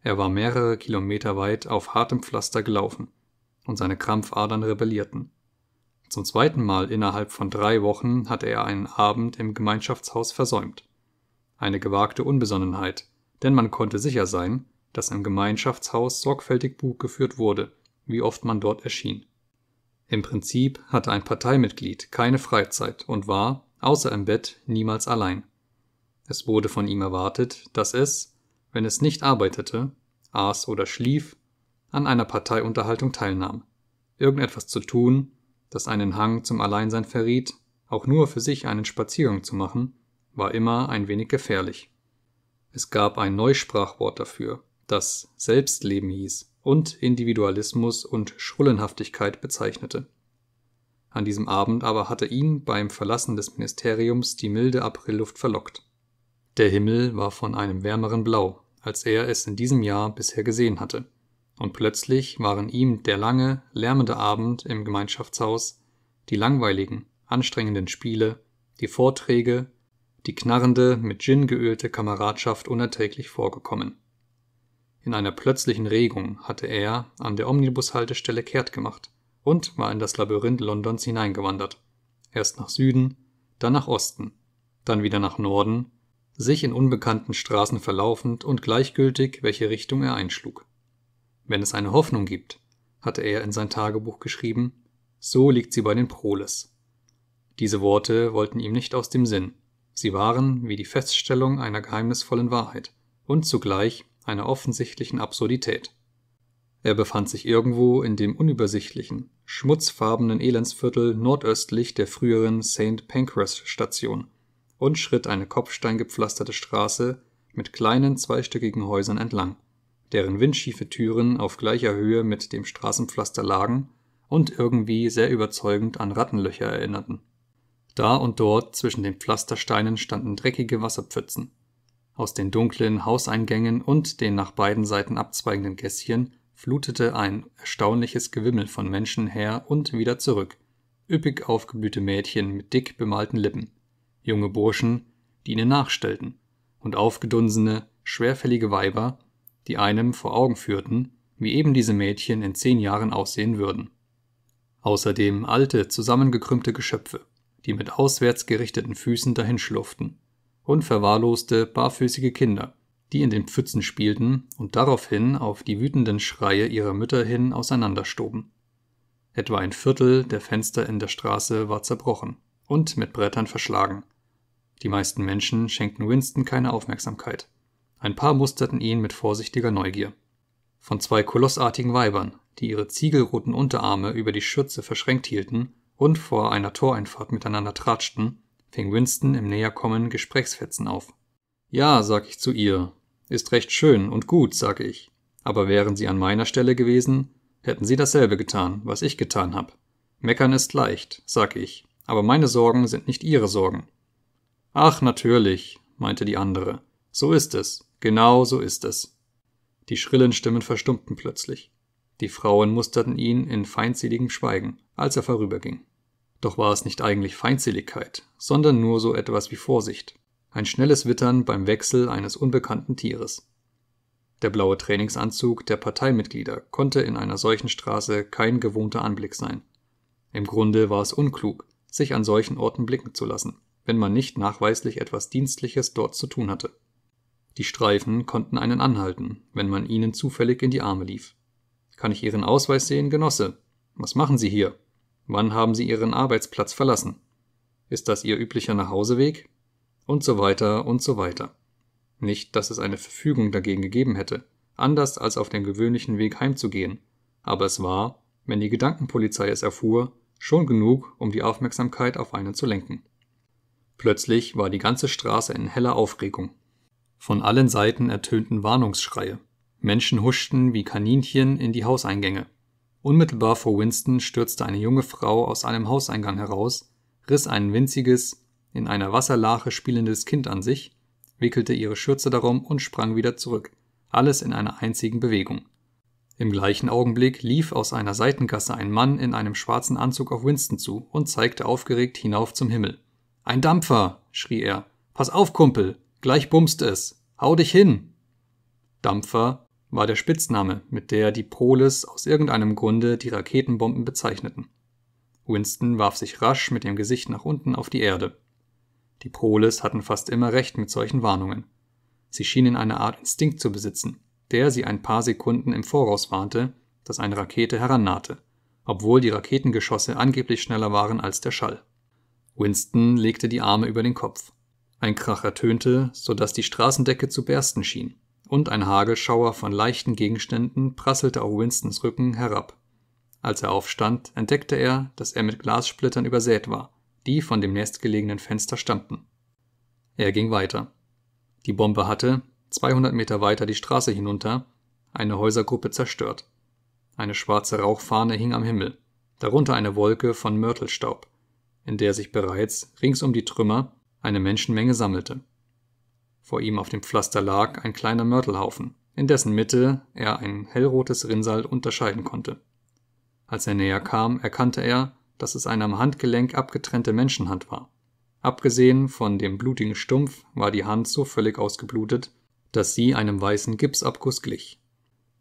Er war mehrere Kilometer weit auf hartem Pflaster gelaufen, und seine Krampfadern rebellierten. Zum zweiten Mal innerhalb von drei Wochen hatte er einen Abend im Gemeinschaftshaus versäumt. Eine gewagte Unbesonnenheit, denn man konnte sicher sein, dass im Gemeinschaftshaus sorgfältig Buch geführt wurde, wie oft man dort erschien. Im Prinzip hatte ein Parteimitglied keine Freizeit und war, außer im Bett, niemals allein. Es wurde von ihm erwartet, dass es, wenn es nicht arbeitete, aß oder schlief, an einer Parteiunterhaltung teilnahm, irgendetwas zu tun, das einen Hang zum Alleinsein verriet, auch nur für sich einen Spaziergang zu machen, war immer ein wenig gefährlich. Es gab ein Neusprachwort dafür, das Selbstleben hieß und Individualismus und Schrullenhaftigkeit bezeichnete. An diesem Abend aber hatte ihn beim Verlassen des Ministeriums die milde Aprilluft verlockt. Der Himmel war von einem wärmeren Blau, als er es in diesem Jahr bisher gesehen hatte, und plötzlich waren ihm der lange, lärmende Abend im Gemeinschaftshaus, die langweiligen, anstrengenden Spiele, die Vorträge, die knarrende, mit Gin geölte Kameradschaft unerträglich vorgekommen. In einer plötzlichen Regung hatte er an der Omnibushaltestelle kehrt gemacht und war in das Labyrinth Londons hineingewandert. Erst nach Süden, dann nach Osten, dann wieder nach Norden sich in unbekannten Straßen verlaufend und gleichgültig, welche Richtung er einschlug. Wenn es eine Hoffnung gibt, hatte er in sein Tagebuch geschrieben, so liegt sie bei den Proles. Diese Worte wollten ihm nicht aus dem Sinn. Sie waren wie die Feststellung einer geheimnisvollen Wahrheit und zugleich einer offensichtlichen Absurdität. Er befand sich irgendwo in dem unübersichtlichen, schmutzfarbenen Elendsviertel nordöstlich der früheren St. Pancras Station – und schritt eine kopfsteingepflasterte Straße mit kleinen zweistöckigen Häusern entlang, deren windschiefe Türen auf gleicher Höhe mit dem Straßenpflaster lagen und irgendwie sehr überzeugend an Rattenlöcher erinnerten. Da und dort zwischen den Pflastersteinen standen dreckige Wasserpfützen. Aus den dunklen Hauseingängen und den nach beiden Seiten abzweigenden Gässchen flutete ein erstaunliches Gewimmel von Menschen her und wieder zurück, üppig aufgeblühte Mädchen mit dick bemalten Lippen, junge Burschen, die ihnen nachstellten, und aufgedunsene, schwerfällige Weiber, die einem vor Augen führten, wie eben diese Mädchen in zehn Jahren aussehen würden. Außerdem alte, zusammengekrümmte Geschöpfe, die mit auswärts gerichteten Füßen dahinschlurften, und verwahrloste, barfüßige Kinder, die in den Pfützen spielten und daraufhin auf die wütenden Schreie ihrer Mütter hin auseinanderstoben. Etwa ein Viertel der Fenster in der Straße war zerbrochen und mit Brettern verschlagen. Die meisten Menschen schenkten Winston keine Aufmerksamkeit. Ein paar musterten ihn mit vorsichtiger Neugier. Von zwei kolossartigen Weibern, die ihre ziegelroten Unterarme über die Schürze verschränkt hielten und vor einer Toreinfahrt miteinander tratschten, fing Winston im Näherkommen Gesprächsfetzen auf. Ja, sag ich zu ihr, ist recht schön und gut, sag ich, aber wären Sie an meiner Stelle gewesen, hätten Sie dasselbe getan, was ich getan hab. Meckern ist leicht, sag ich, aber meine Sorgen sind nicht ihre Sorgen. Ach, natürlich, meinte die andere. So ist es, genau so ist es. Die schrillen Stimmen verstummten plötzlich. Die Frauen musterten ihn in feindseligem Schweigen, als er vorüberging. Doch war es nicht eigentlich Feindseligkeit, sondern nur so etwas wie Vorsicht. Ein schnelles Wittern beim Wechsel eines unbekannten Tieres. Der blaue Trainingsanzug der Parteimitglieder konnte in einer solchen Straße kein gewohnter Anblick sein. Im Grunde war es unklug, sich an solchen Orten blicken zu lassen, wenn man nicht nachweislich etwas Dienstliches dort zu tun hatte. Die Streifen konnten einen anhalten, wenn man ihnen zufällig in die Arme lief. Kann ich Ihren Ausweis sehen, Genosse? Was machen Sie hier? Wann haben Sie Ihren Arbeitsplatz verlassen? Ist das Ihr üblicher Nachhauseweg? Und so weiter und so weiter. Nicht, dass es eine Verfügung dagegen gegeben hätte, anders als auf dem gewöhnlichen Weg heimzugehen, aber es war, wenn die Gedankenpolizei es erfuhr, schon genug, um die Aufmerksamkeit auf einen zu lenken. Plötzlich war die ganze Straße in heller Aufregung. Von allen Seiten ertönten Warnungsschreie. Menschen huschten wie Kaninchen in die Hauseingänge. Unmittelbar vor Winston stürzte eine junge Frau aus einem Hauseingang heraus, riss ein winziges, in einer Wasserlache spielendes Kind an sich, wickelte ihre Schürze darum und sprang wieder zurück, alles in einer einzigen Bewegung. Im gleichen Augenblick lief aus einer Seitengasse ein Mann in einem schwarzen Anzug auf Winston zu und zeigte aufgeregt hinauf zum Himmel. Ein Dampfer! schrie er. Pass auf, Kumpel! Gleich bumst es! Hau dich hin! Dampfer war der Spitzname, mit der die Polis aus irgendeinem Grunde die Raketenbomben bezeichneten. Winston warf sich rasch mit dem Gesicht nach unten auf die Erde. Die Polis hatten fast immer recht mit solchen Warnungen. Sie schienen eine Art Instinkt zu besitzen, der sie ein paar Sekunden im Voraus warnte, dass eine Rakete herannahte, obwohl die Raketengeschosse angeblich schneller waren als der Schall. Winston legte die Arme über den Kopf. Ein Krach ertönte, sodass die Straßendecke zu bersten schien, und ein Hagelschauer von leichten Gegenständen prasselte auf Winstons Rücken herab. Als er aufstand, entdeckte er, dass er mit Glassplittern übersät war, die von dem nächstgelegenen Fenster stammten. Er ging weiter. Die Bombe hatte, 200 Meter weiter die Straße hinunter, eine Häusergruppe zerstört. Eine schwarze Rauchfahne hing am Himmel, darunter eine Wolke von Mörtelstaub, in der sich bereits rings um die Trümmer eine Menschenmenge sammelte. Vor ihm auf dem Pflaster lag ein kleiner Mörtelhaufen, in dessen Mitte er ein hellrotes Rinnsal unterscheiden konnte. Als er näher kam, erkannte er, dass es eine am Handgelenk abgetrennte Menschenhand war. Abgesehen von dem blutigen Stumpf war die Hand so völlig ausgeblutet, das sie einem weißen Gipsabguss glich.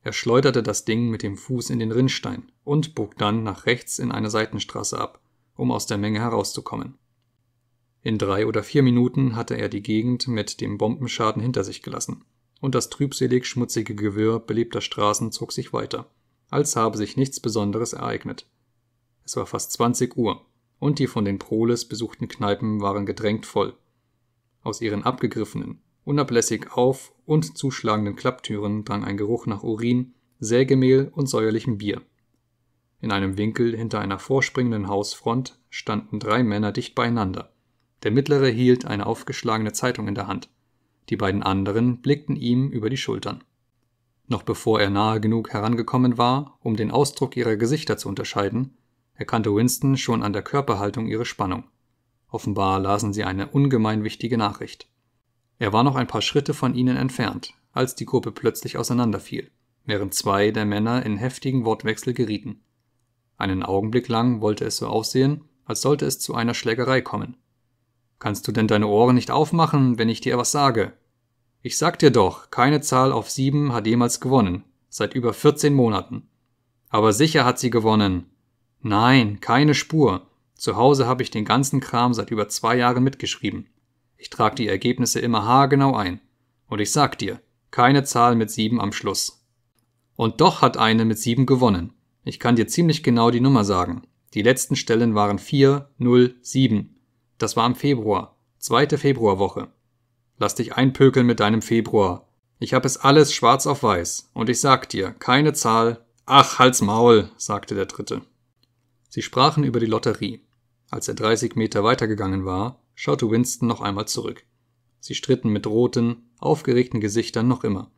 Er schleuderte das Ding mit dem Fuß in den Rinnstein und bog dann nach rechts in eine Seitenstraße ab, um aus der Menge herauszukommen. In drei oder vier Minuten hatte er die Gegend mit dem Bombenschaden hinter sich gelassen, und das trübselig schmutzige Gewirr belebter Straßen zog sich weiter, als habe sich nichts Besonderes ereignet. Es war fast 20 Uhr, und die von den Proles besuchten Kneipen waren gedrängt voll. Aus ihren abgegriffenen, unablässig auf- und zuschlagenden Klapptüren drang ein Geruch nach Urin, Sägemehl und säuerlichem Bier. In einem Winkel hinter einer vorspringenden Hausfront standen drei Männer dicht beieinander. Der mittlere hielt eine aufgeschlagene Zeitung in der Hand. Die beiden anderen blickten ihm über die Schultern. Noch bevor er nahe genug herangekommen war, um den Ausdruck ihrer Gesichter zu unterscheiden, erkannte Winston schon an der Körperhaltung ihre Spannung. Offenbar lasen sie eine ungemein wichtige Nachricht. Er war noch ein paar Schritte von ihnen entfernt, als die Gruppe plötzlich auseinanderfiel, während zwei der Männer in heftigen Wortwechsel gerieten. Einen Augenblick lang wollte es so aussehen, als sollte es zu einer Schlägerei kommen. Kannst du denn deine Ohren nicht aufmachen, wenn ich dir was sage? Ich sag dir doch, keine Zahl auf sieben hat jemals gewonnen, seit über 14 Monaten. Aber sicher hat sie gewonnen. Nein, keine Spur. Zu Hause habe ich den ganzen Kram seit über zwei Jahren mitgeschrieben. Ich trage die Ergebnisse immer haargenau ein. Und ich sag dir, keine Zahl mit sieben am Schluss. Und doch hat eine mit sieben gewonnen. Ich kann dir ziemlich genau die Nummer sagen. Die letzten Stellen waren 4, 0, 7. Das war im Februar, zweite Februarwoche. Lass dich einpökeln mit deinem Februar. Ich hab es alles schwarz auf weiß. Und ich sag dir, keine Zahl. Ach, halt's Maul, sagte der Dritte. Sie sprachen über die Lotterie. Als er 30 Meter weitergegangen war, schaute Winston noch einmal zurück. Sie stritten mit roten, aufgeregten Gesichtern noch immer.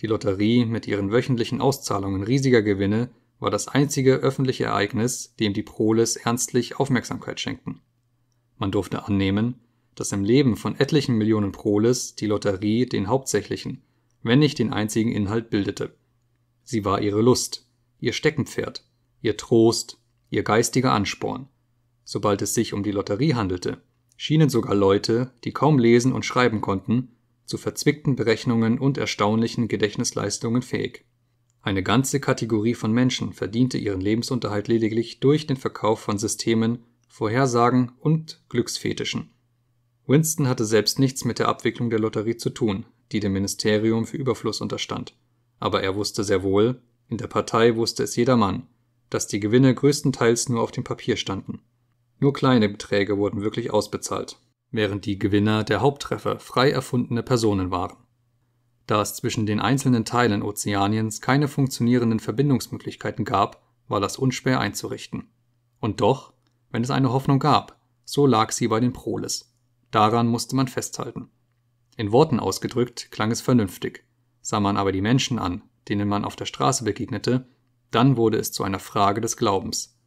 Die Lotterie mit ihren wöchentlichen Auszahlungen riesiger Gewinne war das einzige öffentliche Ereignis, dem die Proles ernstlich Aufmerksamkeit schenkten. Man durfte annehmen, dass im Leben von etlichen Millionen Proles die Lotterie den hauptsächlichen, wenn nicht den einzigen Inhalt bildete. Sie war ihre Lust, ihr Steckenpferd, ihr Trost, ihr geistiger Ansporn. Sobald es sich um die Lotterie handelte, schienen sogar Leute, die kaum lesen und schreiben konnten, zu verzwickten Berechnungen und erstaunlichen Gedächtnisleistungen fähig. Eine ganze Kategorie von Menschen verdiente ihren Lebensunterhalt lediglich durch den Verkauf von Systemen, Vorhersagen und Glücksfetischen. Winston hatte selbst nichts mit der Abwicklung der Lotterie zu tun, die dem Ministerium für Überfluss unterstand. Aber er wusste sehr wohl, in der Partei wusste es jedermann, dass die Gewinne größtenteils nur auf dem Papier standen. Nur kleine Beträge wurden wirklich ausbezahlt, während die Gewinner der Haupttreffer frei erfundene Personen waren. Da es zwischen den einzelnen Teilen Ozeaniens keine funktionierenden Verbindungsmöglichkeiten gab, war das unschwer einzurichten. Und doch, wenn es eine Hoffnung gab, so lag sie bei den Proles. Daran musste man festhalten. In Worten ausgedrückt klang es vernünftig. Sah man aber die Menschen an, denen man auf der Straße begegnete, dann wurde es zu einer Frage des Glaubens.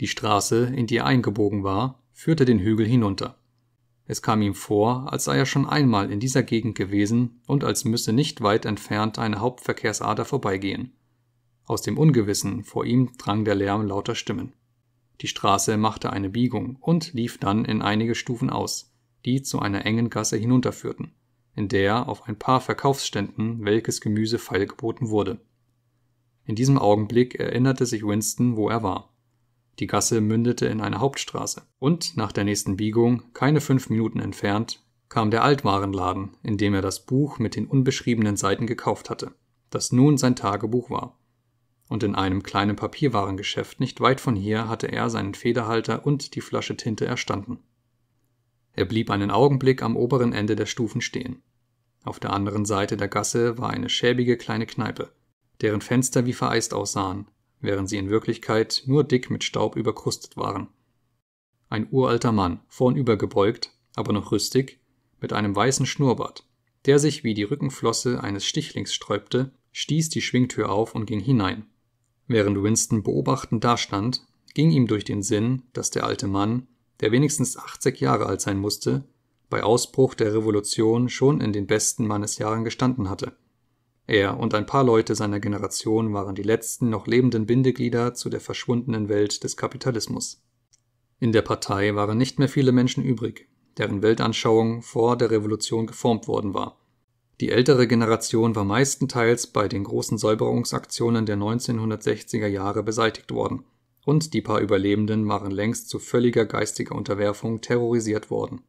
Die Straße, in die er eingebogen war, führte den Hügel hinunter. Es kam ihm vor, als sei er schon einmal in dieser Gegend gewesen und als müsse nicht weit entfernt eine Hauptverkehrsader vorbeigehen. Aus dem Ungewissen vor ihm drang der Lärm lauter Stimmen. Die Straße machte eine Biegung und lief dann in einige Stufen aus, die zu einer engen Gasse hinunterführten, in der auf ein paar Verkaufsständen welches Gemüse feilgeboten wurde. In diesem Augenblick erinnerte sich Winston, wo er war. Die Gasse mündete in eine Hauptstraße. Und nach der nächsten Biegung, keine fünf Minuten entfernt, kam der Altwarenladen, in dem er das Buch mit den unbeschriebenen Seiten gekauft hatte, das nun sein Tagebuch war. Und in einem kleinen Papierwarengeschäft nicht weit von hier hatte er seinen Federhalter und die Flasche Tinte erstanden. Er blieb einen Augenblick am oberen Ende der Stufen stehen. Auf der anderen Seite der Gasse war eine schäbige kleine Kneipe, deren Fenster wie vereist aussahen, während sie in Wirklichkeit nur dick mit Staub überkrustet waren. Ein uralter Mann, vornüber gebeugt, aber noch rüstig, mit einem weißen Schnurrbart, der sich wie die Rückenflosse eines Stichlings sträubte, stieß die Schwingtür auf und ging hinein. Während Winston beobachtend dastand, ging ihm durch den Sinn, dass der alte Mann, der wenigstens 80 Jahre alt sein musste, bei Ausbruch der Revolution schon in den besten Mannesjahren gestanden hatte er und ein paar Leute seiner Generation waren die letzten noch lebenden Bindeglieder zu der verschwundenen Welt des Kapitalismus. In der Partei waren nicht mehr viele Menschen übrig, deren Weltanschauung vor der Revolution geformt worden war. Die ältere Generation war meistenteils bei den großen Säuberungsaktionen der 1960er Jahre beseitigt worden, und die paar Überlebenden waren längst zu völliger geistiger Unterwerfung terrorisiert worden.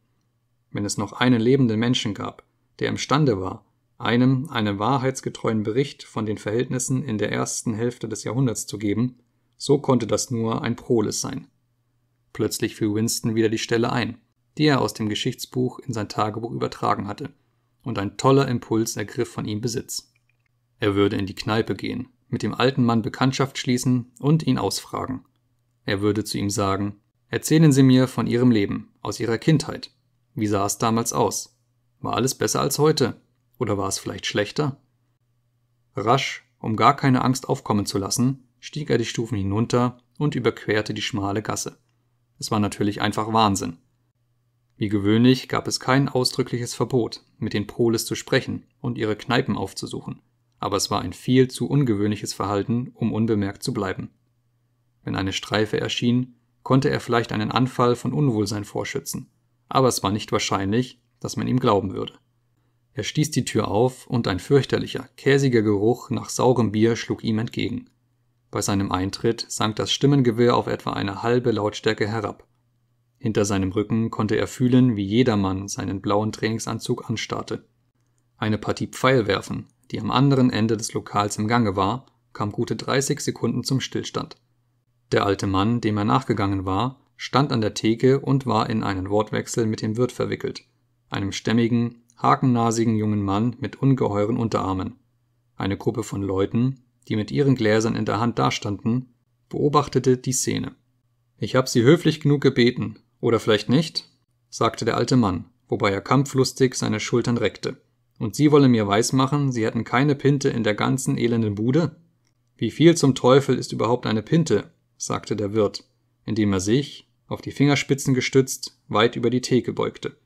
Wenn es noch einen lebenden Menschen gab, der imstande war, einem einen wahrheitsgetreuen Bericht von den Verhältnissen in der ersten Hälfte des Jahrhunderts zu geben, so konnte das nur ein Proles sein. Plötzlich fiel Winston wieder die Stelle ein, die er aus dem Geschichtsbuch in sein Tagebuch übertragen hatte, und ein toller Impuls ergriff von ihm Besitz. Er würde in die Kneipe gehen, mit dem alten Mann Bekanntschaft schließen und ihn ausfragen. Er würde zu ihm sagen, erzählen Sie mir von Ihrem Leben, aus Ihrer Kindheit. Wie sah es damals aus? War alles besser als heute? Oder war es vielleicht schlechter? Rasch, um gar keine Angst aufkommen zu lassen, stieg er die Stufen hinunter und überquerte die schmale Gasse. Es war natürlich einfach Wahnsinn. Wie gewöhnlich gab es kein ausdrückliches Verbot, mit den Poles zu sprechen und ihre Kneipen aufzusuchen, aber es war ein viel zu ungewöhnliches Verhalten, um unbemerkt zu bleiben. Wenn eine Streife erschien, konnte er vielleicht einen Anfall von Unwohlsein vorschützen, aber es war nicht wahrscheinlich, dass man ihm glauben würde. Er stieß die Tür auf, und ein fürchterlicher, käsiger Geruch nach saurem Bier schlug ihm entgegen. Bei seinem Eintritt sank das Stimmengewirr auf etwa eine halbe Lautstärke herab. Hinter seinem Rücken konnte er fühlen, wie jedermann seinen blauen Trainingsanzug anstarrte. Eine Partie Pfeilwerfen, die am anderen Ende des Lokals im Gange war, kam gute 30 Sekunden zum Stillstand. Der alte Mann, dem er nachgegangen war, stand an der Theke und war in einen Wortwechsel mit dem Wirt verwickelt, einem stämmigen, hakennasigen jungen Mann mit ungeheuren Unterarmen. Eine Gruppe von Leuten, die mit ihren Gläsern in der Hand dastanden, beobachtete die Szene. Ich hab sie höflich genug gebeten, oder vielleicht nicht, sagte der alte Mann, wobei er kampflustig seine Schultern reckte. Und Sie wollen mir weismachen, Sie hätten keine Pinte in der ganzen elenden Bude? Wie viel zum Teufel ist überhaupt eine Pinte? sagte der Wirt, indem er sich, auf die Fingerspitzen gestützt, weit über die Theke beugte.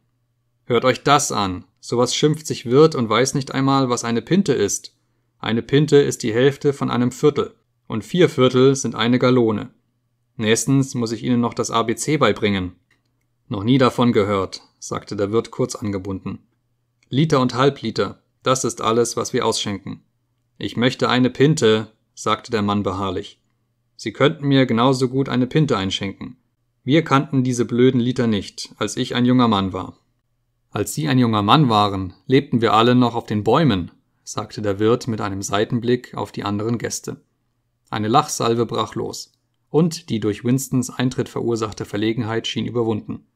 Hört euch das an. Sowas schimpft sich Wirt und weiß nicht einmal, was eine Pinte ist. Eine Pinte ist die Hälfte von einem Viertel. Und vier Viertel sind eine Galone. Nächstens muss ich Ihnen noch das ABC beibringen. Noch nie davon gehört, sagte der Wirt kurz angebunden. Liter und Halbliter, das ist alles, was wir ausschenken. Ich möchte eine Pinte, sagte der Mann beharrlich. Sie könnten mir genauso gut eine Pinte einschenken. Wir kannten diese blöden Liter nicht, als ich ein junger Mann war. Als Sie ein junger Mann waren, lebten wir alle noch auf den Bäumen, sagte der Wirt mit einem Seitenblick auf die anderen Gäste. Eine Lachsalve brach los, und die durch Winstons Eintritt verursachte Verlegenheit schien überwunden.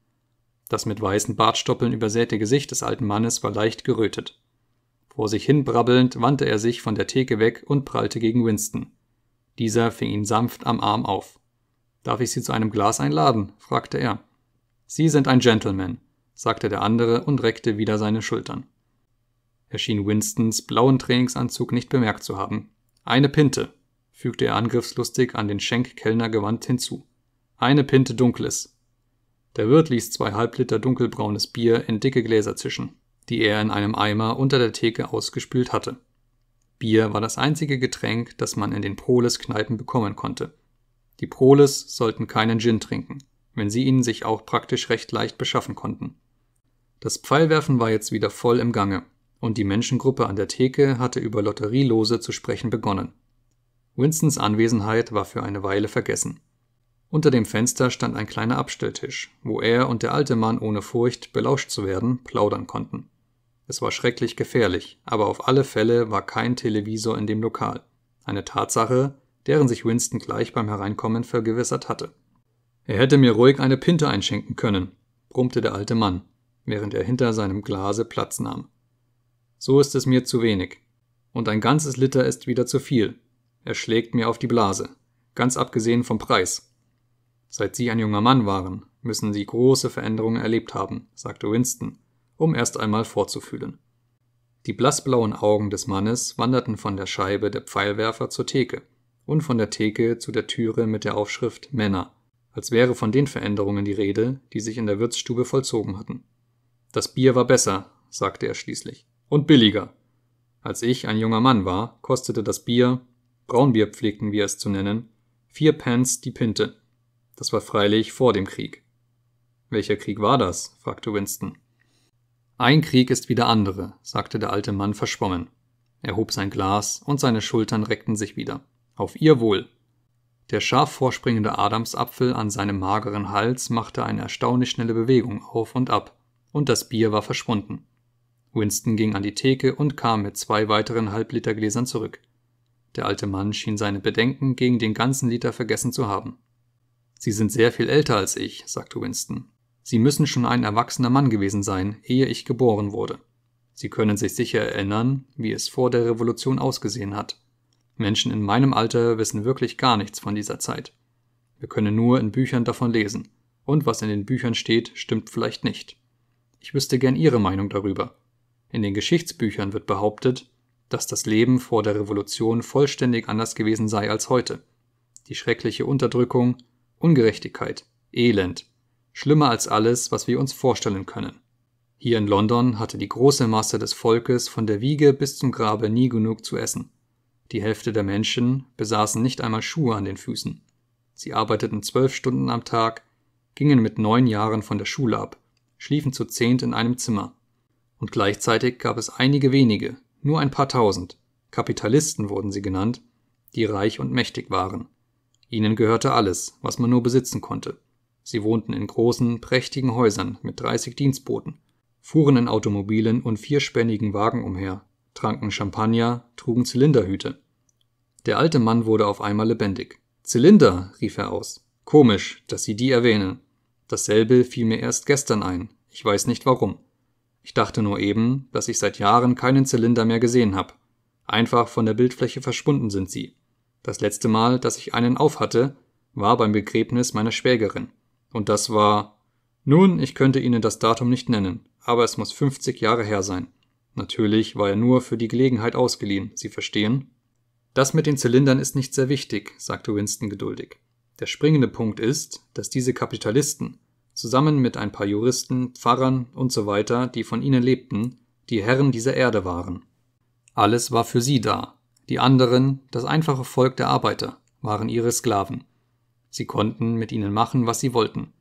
Das mit weißen Bartstoppeln übersäte Gesicht des alten Mannes war leicht gerötet. Vor sich hin brabbelnd wandte er sich von der Theke weg und prallte gegen Winston. Dieser fing ihn sanft am Arm auf. Darf ich Sie zu einem Glas einladen? fragte er. Sie sind ein Gentleman sagte der andere und reckte wieder seine Schultern. Er schien Winstons blauen Trainingsanzug nicht bemerkt zu haben. Eine Pinte, fügte er angriffslustig an den Schenkkellner gewandt hinzu. Eine Pinte Dunkles. Der Wirt ließ zwei Halbliter dunkelbraunes Bier in dicke Gläser zischen, die er in einem Eimer unter der Theke ausgespült hatte. Bier war das einzige Getränk, das man in den Proles-Kneipen bekommen konnte. Die Proles sollten keinen Gin trinken, wenn sie ihn sich auch praktisch recht leicht beschaffen konnten. Das Pfeilwerfen war jetzt wieder voll im Gange, und die Menschengruppe an der Theke hatte über Lotterielose zu sprechen begonnen. Winstons Anwesenheit war für eine Weile vergessen. Unter dem Fenster stand ein kleiner Abstelltisch, wo er und der alte Mann ohne Furcht, belauscht zu werden, plaudern konnten. Es war schrecklich gefährlich, aber auf alle Fälle war kein Televisor in dem Lokal. Eine Tatsache, deren sich Winston gleich beim Hereinkommen vergewissert hatte. Er hätte mir ruhig eine Pinte einschenken können, brummte der alte Mann, während er hinter seinem Glase Platz nahm. So ist es mir zu wenig. Und ein ganzes Liter ist wieder zu viel. Er schlägt mir auf die Blase. Ganz abgesehen vom Preis. Seit Sie ein junger Mann waren, müssen Sie große Veränderungen erlebt haben, sagte Winston, um erst einmal vorzufühlen. Die blassblauen Augen des Mannes wanderten von der Scheibe der Pfeilwerfer zur Theke und von der Theke zu der Türe mit der Aufschrift Männer, als wäre von den Veränderungen die Rede, die sich in der Wirtsstube vollzogen hatten. Das Bier war besser, sagte er schließlich, und billiger. Als ich ein junger Mann war, kostete das Bier, Braunbier pflegten wir es zu nennen, vier Pence die Pinte. Das war freilich vor dem Krieg. Welcher Krieg war das? fragte Winston. Ein Krieg ist wie der andere, sagte der alte Mann verschwommen. Er hob sein Glas und seine Schultern reckten sich wieder. Auf ihr Wohl. Der scharf vorspringende Adamsapfel an seinem mageren Hals machte eine erstaunlich schnelle Bewegung auf und ab, und das Bier war verschwunden. Winston ging an die Theke und kam mit zwei weiteren Halblitergläsern zurück. Der alte Mann schien seine Bedenken gegen den ganzen Liter vergessen zu haben. Sie sind sehr viel älter als ich, sagte Winston. Sie müssen schon ein erwachsener Mann gewesen sein, ehe ich geboren wurde. Sie können sich sicher erinnern, wie es vor der Revolution ausgesehen hat. Menschen in meinem Alter wissen wirklich gar nichts von dieser Zeit. Wir können nur in Büchern davon lesen, und was in den Büchern steht, stimmt vielleicht nicht. Ich wüsste gern Ihre Meinung darüber. In den Geschichtsbüchern wird behauptet, dass das Leben vor der Revolution vollständig anders gewesen sei als heute. Die schreckliche Unterdrückung, Ungerechtigkeit, Elend, schlimmer als alles, was wir uns vorstellen können. Hier in London hatte die große Masse des Volkes von der Wiege bis zum Grabe nie genug zu essen. Die Hälfte der Menschen besaßen nicht einmal Schuhe an den Füßen. Sie arbeiteten zwölf Stunden am Tag, gingen mit neun Jahren von der Schule ab schliefen zu zehnt in einem Zimmer. Und gleichzeitig gab es einige wenige, nur ein paar tausend, Kapitalisten wurden sie genannt, die reich und mächtig waren. Ihnen gehörte alles, was man nur besitzen konnte. Sie wohnten in großen, prächtigen Häusern mit 30 Dienstboten, fuhren in Automobilen und vierspännigen Wagen umher, tranken Champagner, trugen Zylinderhüte. Der alte Mann wurde auf einmal lebendig. Zylinder, rief er aus. Komisch, dass Sie die erwähnen. Dasselbe fiel mir erst gestern ein, ich weiß nicht warum. Ich dachte nur eben, dass ich seit Jahren keinen Zylinder mehr gesehen habe. Einfach von der Bildfläche verschwunden sind sie. Das letzte Mal, dass ich einen aufhatte, war beim Begräbnis meiner Schwägerin. Und das war. Nun, ich könnte Ihnen das Datum nicht nennen, aber es muss 50 Jahre her sein. Natürlich war er nur für die Gelegenheit ausgeliehen, Sie verstehen? Das mit den Zylindern ist nicht sehr wichtig, sagte Winston geduldig. Der springende Punkt ist, dass diese Kapitalisten zusammen mit ein paar Juristen, Pfarrern und so weiter, die von ihnen lebten, die Herren dieser Erde waren. Alles war für sie da. Die anderen, das einfache Volk der Arbeiter, waren ihre Sklaven. Sie konnten mit ihnen machen, was sie wollten.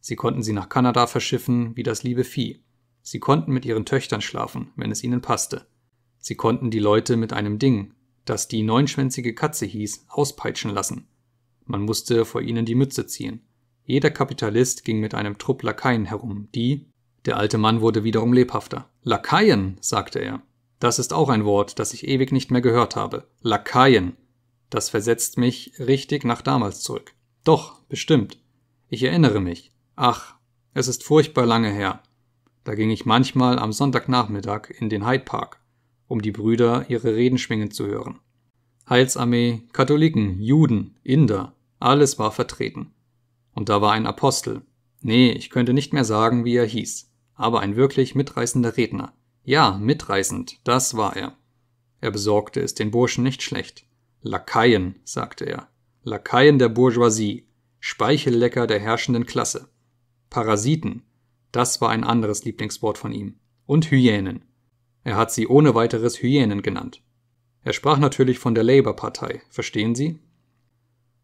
Sie konnten sie nach Kanada verschiffen, wie das liebe Vieh. Sie konnten mit ihren Töchtern schlafen, wenn es ihnen passte. Sie konnten die Leute mit einem Ding, das die neunschwänzige Katze hieß, auspeitschen lassen man musste vor ihnen die Mütze ziehen. Jeder Kapitalist ging mit einem Trupp Lakaien herum, die. Der alte Mann wurde wiederum lebhafter. Lakaien, sagte er. Das ist auch ein Wort, das ich ewig nicht mehr gehört habe. Lakaien. Das versetzt mich richtig nach damals zurück. Doch, bestimmt. Ich erinnere mich. Ach, es ist furchtbar lange her. Da ging ich manchmal am Sonntagnachmittag in den Hyde Park, um die Brüder ihre Reden schwingen zu hören. Heilsarmee, Katholiken, Juden, Inder, alles war vertreten. Und da war ein Apostel. Nee, ich könnte nicht mehr sagen, wie er hieß, aber ein wirklich mitreißender Redner. Ja, mitreißend, das war er. Er besorgte es den Burschen nicht schlecht. Lakaien, sagte er. Lakaien der Bourgeoisie, Speichellecker der herrschenden Klasse. Parasiten, das war ein anderes Lieblingswort von ihm. Und Hyänen. Er hat sie ohne weiteres Hyänen genannt. Er sprach natürlich von der Labour-Partei, verstehen Sie,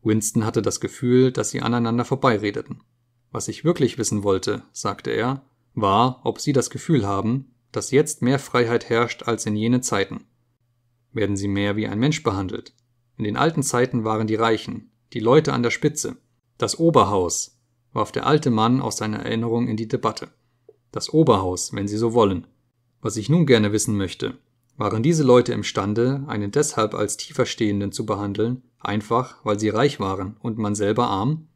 Winston hatte das Gefühl, dass sie aneinander vorbeiredeten. Was ich wirklich wissen wollte, sagte er, war, ob Sie das Gefühl haben, dass jetzt mehr Freiheit herrscht als in jenen Zeiten. Werden Sie mehr wie ein Mensch behandelt? In den alten Zeiten waren die Reichen, die Leute an der Spitze, das Oberhaus, warf der alte Mann aus seiner Erinnerung in die Debatte. Das Oberhaus, wenn Sie so wollen. Was ich nun gerne wissen möchte, waren diese Leute imstande, einen deshalb als Tieferstehenden zu behandeln, einfach weil sie reich waren und man selber arm?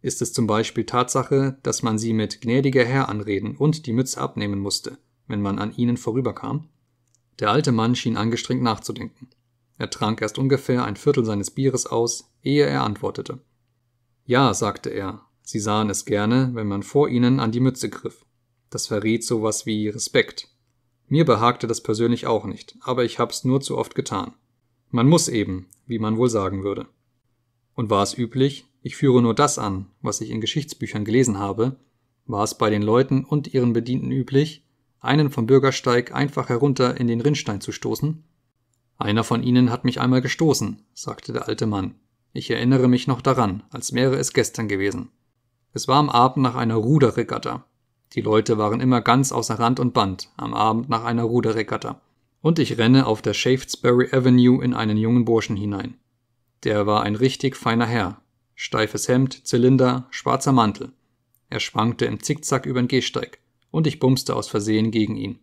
Ist es zum Beispiel Tatsache, dass man sie mit gnädiger Herr anreden und die Mütze abnehmen musste, wenn man an ihnen vorüberkam? Der alte Mann schien angestrengt nachzudenken. Er trank erst ungefähr ein Viertel seines Bieres aus, ehe er antwortete. Ja, sagte er, sie sahen es gerne, wenn man vor ihnen an die Mütze griff. Das verriet sowas wie Respekt, mir behagte das persönlich auch nicht, aber ich hab's nur zu oft getan. Man muss eben, wie man wohl sagen würde. Und war es üblich, ich führe nur das an, was ich in Geschichtsbüchern gelesen habe, war es bei den Leuten und ihren Bedienten üblich, einen vom Bürgersteig einfach herunter in den Rinnstein zu stoßen? Einer von ihnen hat mich einmal gestoßen, sagte der alte Mann. Ich erinnere mich noch daran, als wäre es gestern gewesen. Es war am Abend nach einer Ruderregatta. Die Leute waren immer ganz außer Rand und Band am Abend nach einer Ruderregatta. Und ich renne auf der Shaftesbury Avenue in einen jungen Burschen hinein. Der war ein richtig feiner Herr. Steifes Hemd, Zylinder, schwarzer Mantel. Er schwankte im Zickzack über den Gehsteig und ich bumste aus Versehen gegen ihn.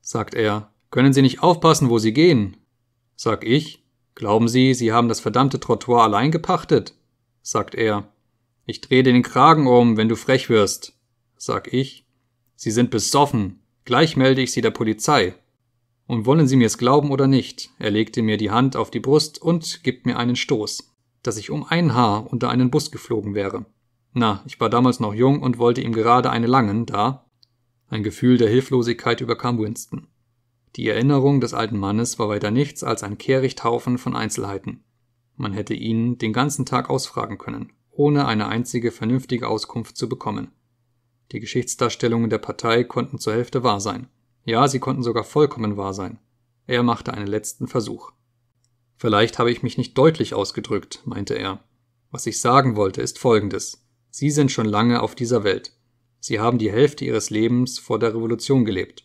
Sagt er, können Sie nicht aufpassen, wo Sie gehen? Sag ich, glauben Sie, Sie haben das verdammte Trottoir allein gepachtet? Sagt er, ich dreh den Kragen um, wenn du frech wirst. Sag ich, Sie sind besoffen. Gleich melde ich Sie der Polizei. Und wollen Sie mir's glauben oder nicht, er legte mir die Hand auf die Brust und gibt mir einen Stoß, dass ich um ein Haar unter einen Bus geflogen wäre. Na, ich war damals noch jung und wollte ihm gerade eine langen, da. Ein Gefühl der Hilflosigkeit überkam Winston. Die Erinnerung des alten Mannes war weiter nichts als ein Kehrichthaufen von Einzelheiten. Man hätte ihn den ganzen Tag ausfragen können, ohne eine einzige vernünftige Auskunft zu bekommen. Die Geschichtsdarstellungen der Partei konnten zur Hälfte wahr sein. Ja, sie konnten sogar vollkommen wahr sein. Er machte einen letzten Versuch. Vielleicht habe ich mich nicht deutlich ausgedrückt, meinte er. Was ich sagen wollte, ist Folgendes. Sie sind schon lange auf dieser Welt. Sie haben die Hälfte ihres Lebens vor der Revolution gelebt.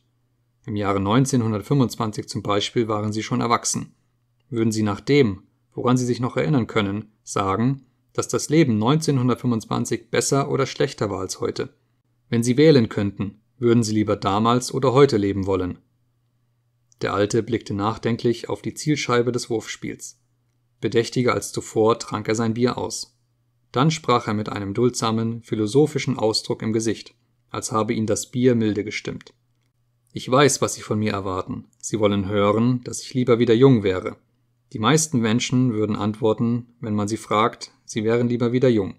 Im Jahre 1925 zum Beispiel waren sie schon erwachsen. Würden sie nach dem, woran sie sich noch erinnern können, sagen, dass das Leben 1925 besser oder schlechter war als heute? Wenn sie wählen könnten, würden sie lieber damals oder heute leben wollen. Der Alte blickte nachdenklich auf die Zielscheibe des Wurfspiels. Bedächtiger als zuvor trank er sein Bier aus. Dann sprach er mit einem duldsamen, philosophischen Ausdruck im Gesicht, als habe ihn das Bier milde gestimmt. Ich weiß, was Sie von mir erwarten. Sie wollen hören, dass ich lieber wieder jung wäre. Die meisten Menschen würden antworten, wenn man sie fragt, sie wären lieber wieder jung.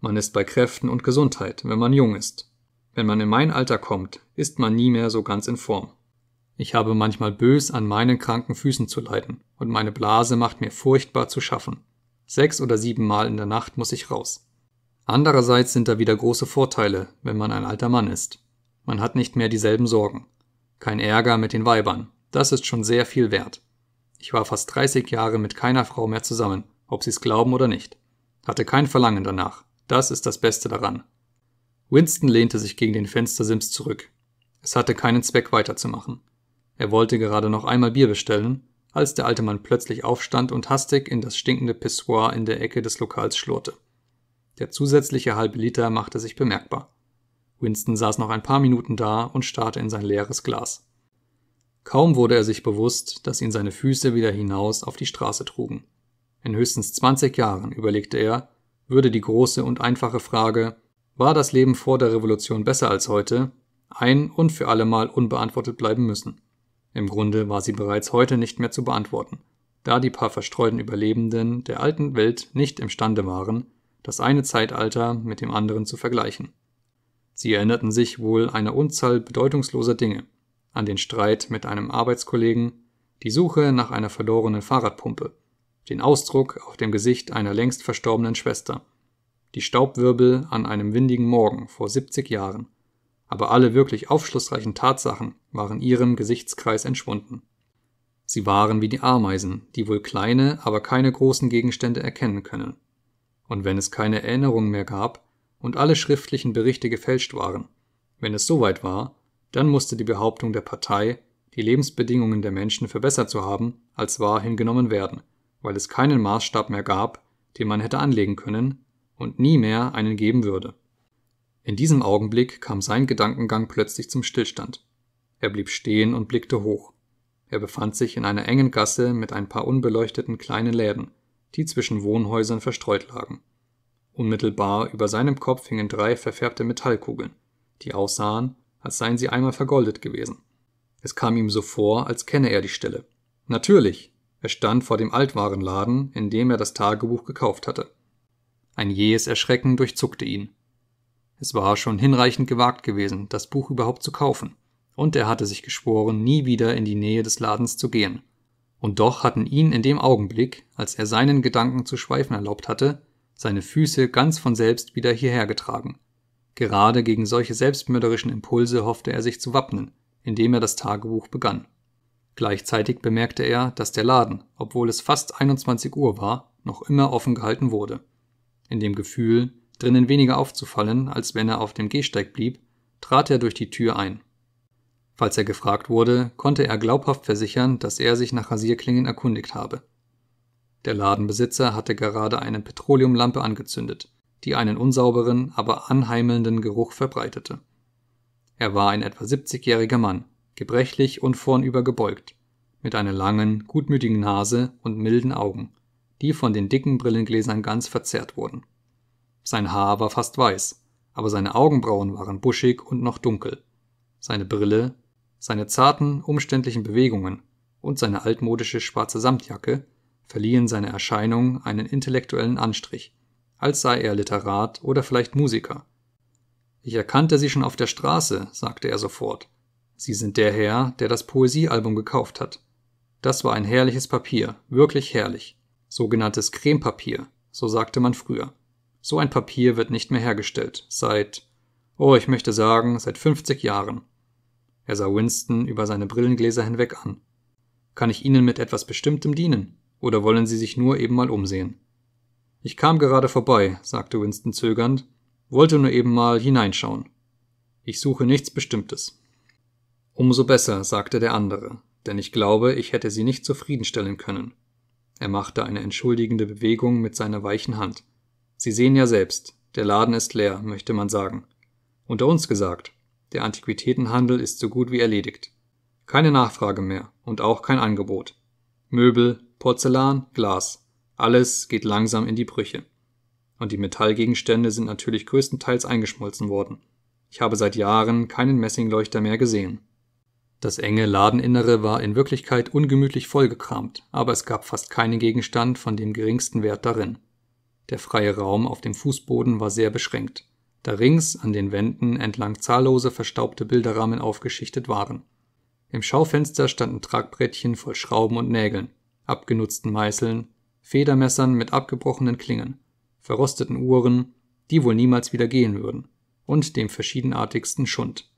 Man ist bei Kräften und Gesundheit, wenn man jung ist. Wenn man in mein Alter kommt, ist man nie mehr so ganz in Form. Ich habe manchmal bös an meinen kranken Füßen zu leiden und meine Blase macht mir furchtbar zu schaffen. Sechs oder sieben Mal in der Nacht muss ich raus. Andererseits sind da wieder große Vorteile, wenn man ein alter Mann ist. Man hat nicht mehr dieselben Sorgen. Kein Ärger mit den Weibern. Das ist schon sehr viel wert. Ich war fast 30 Jahre mit keiner Frau mehr zusammen, ob sie es glauben oder nicht. Hatte kein Verlangen danach. Das ist das Beste daran. Winston lehnte sich gegen den Fenstersims zurück. Es hatte keinen Zweck weiterzumachen. Er wollte gerade noch einmal Bier bestellen, als der alte Mann plötzlich aufstand und hastig in das stinkende Pissoir in der Ecke des Lokals schlurrte. Der zusätzliche halbe Liter machte sich bemerkbar. Winston saß noch ein paar Minuten da und starrte in sein leeres Glas. Kaum wurde er sich bewusst, dass ihn seine Füße wieder hinaus auf die Straße trugen. In höchstens 20 Jahren, überlegte er, würde die große und einfache Frage, war das Leben vor der Revolution besser als heute, ein und für allemal unbeantwortet bleiben müssen. Im Grunde war sie bereits heute nicht mehr zu beantworten, da die paar verstreuten Überlebenden der alten Welt nicht imstande waren, das eine Zeitalter mit dem anderen zu vergleichen. Sie erinnerten sich wohl einer Unzahl bedeutungsloser Dinge, an den Streit mit einem Arbeitskollegen, die Suche nach einer verlorenen Fahrradpumpe, den Ausdruck auf dem Gesicht einer längst verstorbenen Schwester – die Staubwirbel an einem windigen Morgen vor 70 Jahren, aber alle wirklich aufschlussreichen Tatsachen waren ihrem Gesichtskreis entschwunden. Sie waren wie die Ameisen, die wohl kleine, aber keine großen Gegenstände erkennen können. Und wenn es keine Erinnerung mehr gab und alle schriftlichen Berichte gefälscht waren, wenn es soweit war, dann musste die Behauptung der Partei, die Lebensbedingungen der Menschen verbessert zu haben, als wahr hingenommen werden, weil es keinen Maßstab mehr gab, den man hätte anlegen können, und nie mehr einen geben würde. In diesem Augenblick kam sein Gedankengang plötzlich zum Stillstand. Er blieb stehen und blickte hoch. Er befand sich in einer engen Gasse mit ein paar unbeleuchteten kleinen Läden, die zwischen Wohnhäusern verstreut lagen. Unmittelbar über seinem Kopf hingen drei verfärbte Metallkugeln, die aussahen, als seien sie einmal vergoldet gewesen. Es kam ihm so vor, als kenne er die Stelle. Natürlich, er stand vor dem Altwarenladen, in dem er das Tagebuch gekauft hatte. Ein jähes Erschrecken durchzuckte ihn. Es war schon hinreichend gewagt gewesen, das Buch überhaupt zu kaufen, und er hatte sich geschworen, nie wieder in die Nähe des Ladens zu gehen. Und doch hatten ihn in dem Augenblick, als er seinen Gedanken zu schweifen erlaubt hatte, seine Füße ganz von selbst wieder hierher getragen. Gerade gegen solche selbstmörderischen Impulse hoffte er sich zu wappnen, indem er das Tagebuch begann. Gleichzeitig bemerkte er, dass der Laden, obwohl es fast 21 Uhr war, noch immer offen gehalten wurde. In dem Gefühl, drinnen weniger aufzufallen, als wenn er auf dem Gehsteig blieb, trat er durch die Tür ein. Falls er gefragt wurde, konnte er glaubhaft versichern, dass er sich nach Rasierklingen erkundigt habe. Der Ladenbesitzer hatte gerade eine Petroleumlampe angezündet, die einen unsauberen, aber anheimelnden Geruch verbreitete. Er war ein etwa 70-jähriger Mann, gebrechlich und vornüber gebeugt, mit einer langen, gutmütigen Nase und milden Augen, die von den dicken Brillengläsern ganz verzerrt wurden. Sein Haar war fast weiß, aber seine Augenbrauen waren buschig und noch dunkel. Seine Brille, seine zarten, umständlichen Bewegungen und seine altmodische schwarze Samtjacke verliehen seiner Erscheinung einen intellektuellen Anstrich, als sei er Literat oder vielleicht Musiker. Ich erkannte Sie schon auf der Straße, sagte er sofort. Sie sind der Herr, der das Poesiealbum gekauft hat. Das war ein herrliches Papier, wirklich herrlich sogenanntes Cremepapier, so sagte man früher. So ein Papier wird nicht mehr hergestellt, seit, oh, ich möchte sagen, seit 50 Jahren. Er sah Winston über seine Brillengläser hinweg an. Kann ich Ihnen mit etwas Bestimmtem dienen? Oder wollen Sie sich nur eben mal umsehen? Ich kam gerade vorbei, sagte Winston zögernd, wollte nur eben mal hineinschauen. Ich suche nichts Bestimmtes. Umso besser, sagte der andere, denn ich glaube, ich hätte Sie nicht zufriedenstellen können. Er machte eine entschuldigende Bewegung mit seiner weichen Hand. Sie sehen ja selbst, der Laden ist leer, möchte man sagen. Unter uns gesagt, der Antiquitätenhandel ist so gut wie erledigt. Keine Nachfrage mehr und auch kein Angebot. Möbel, Porzellan, Glas, alles geht langsam in die Brüche. Und die Metallgegenstände sind natürlich größtenteils eingeschmolzen worden. Ich habe seit Jahren keinen Messingleuchter mehr gesehen. Das enge Ladeninnere war in Wirklichkeit ungemütlich vollgekramt, aber es gab fast keinen Gegenstand von dem geringsten Wert darin. Der freie Raum auf dem Fußboden war sehr beschränkt, da rings an den Wänden entlang zahllose verstaubte Bilderrahmen aufgeschichtet waren. Im Schaufenster standen Tragbrettchen voll Schrauben und Nägeln, abgenutzten Meißeln, Federmessern mit abgebrochenen Klingen, verrosteten Uhren, die wohl niemals wieder gehen würden, und dem verschiedenartigsten Schund.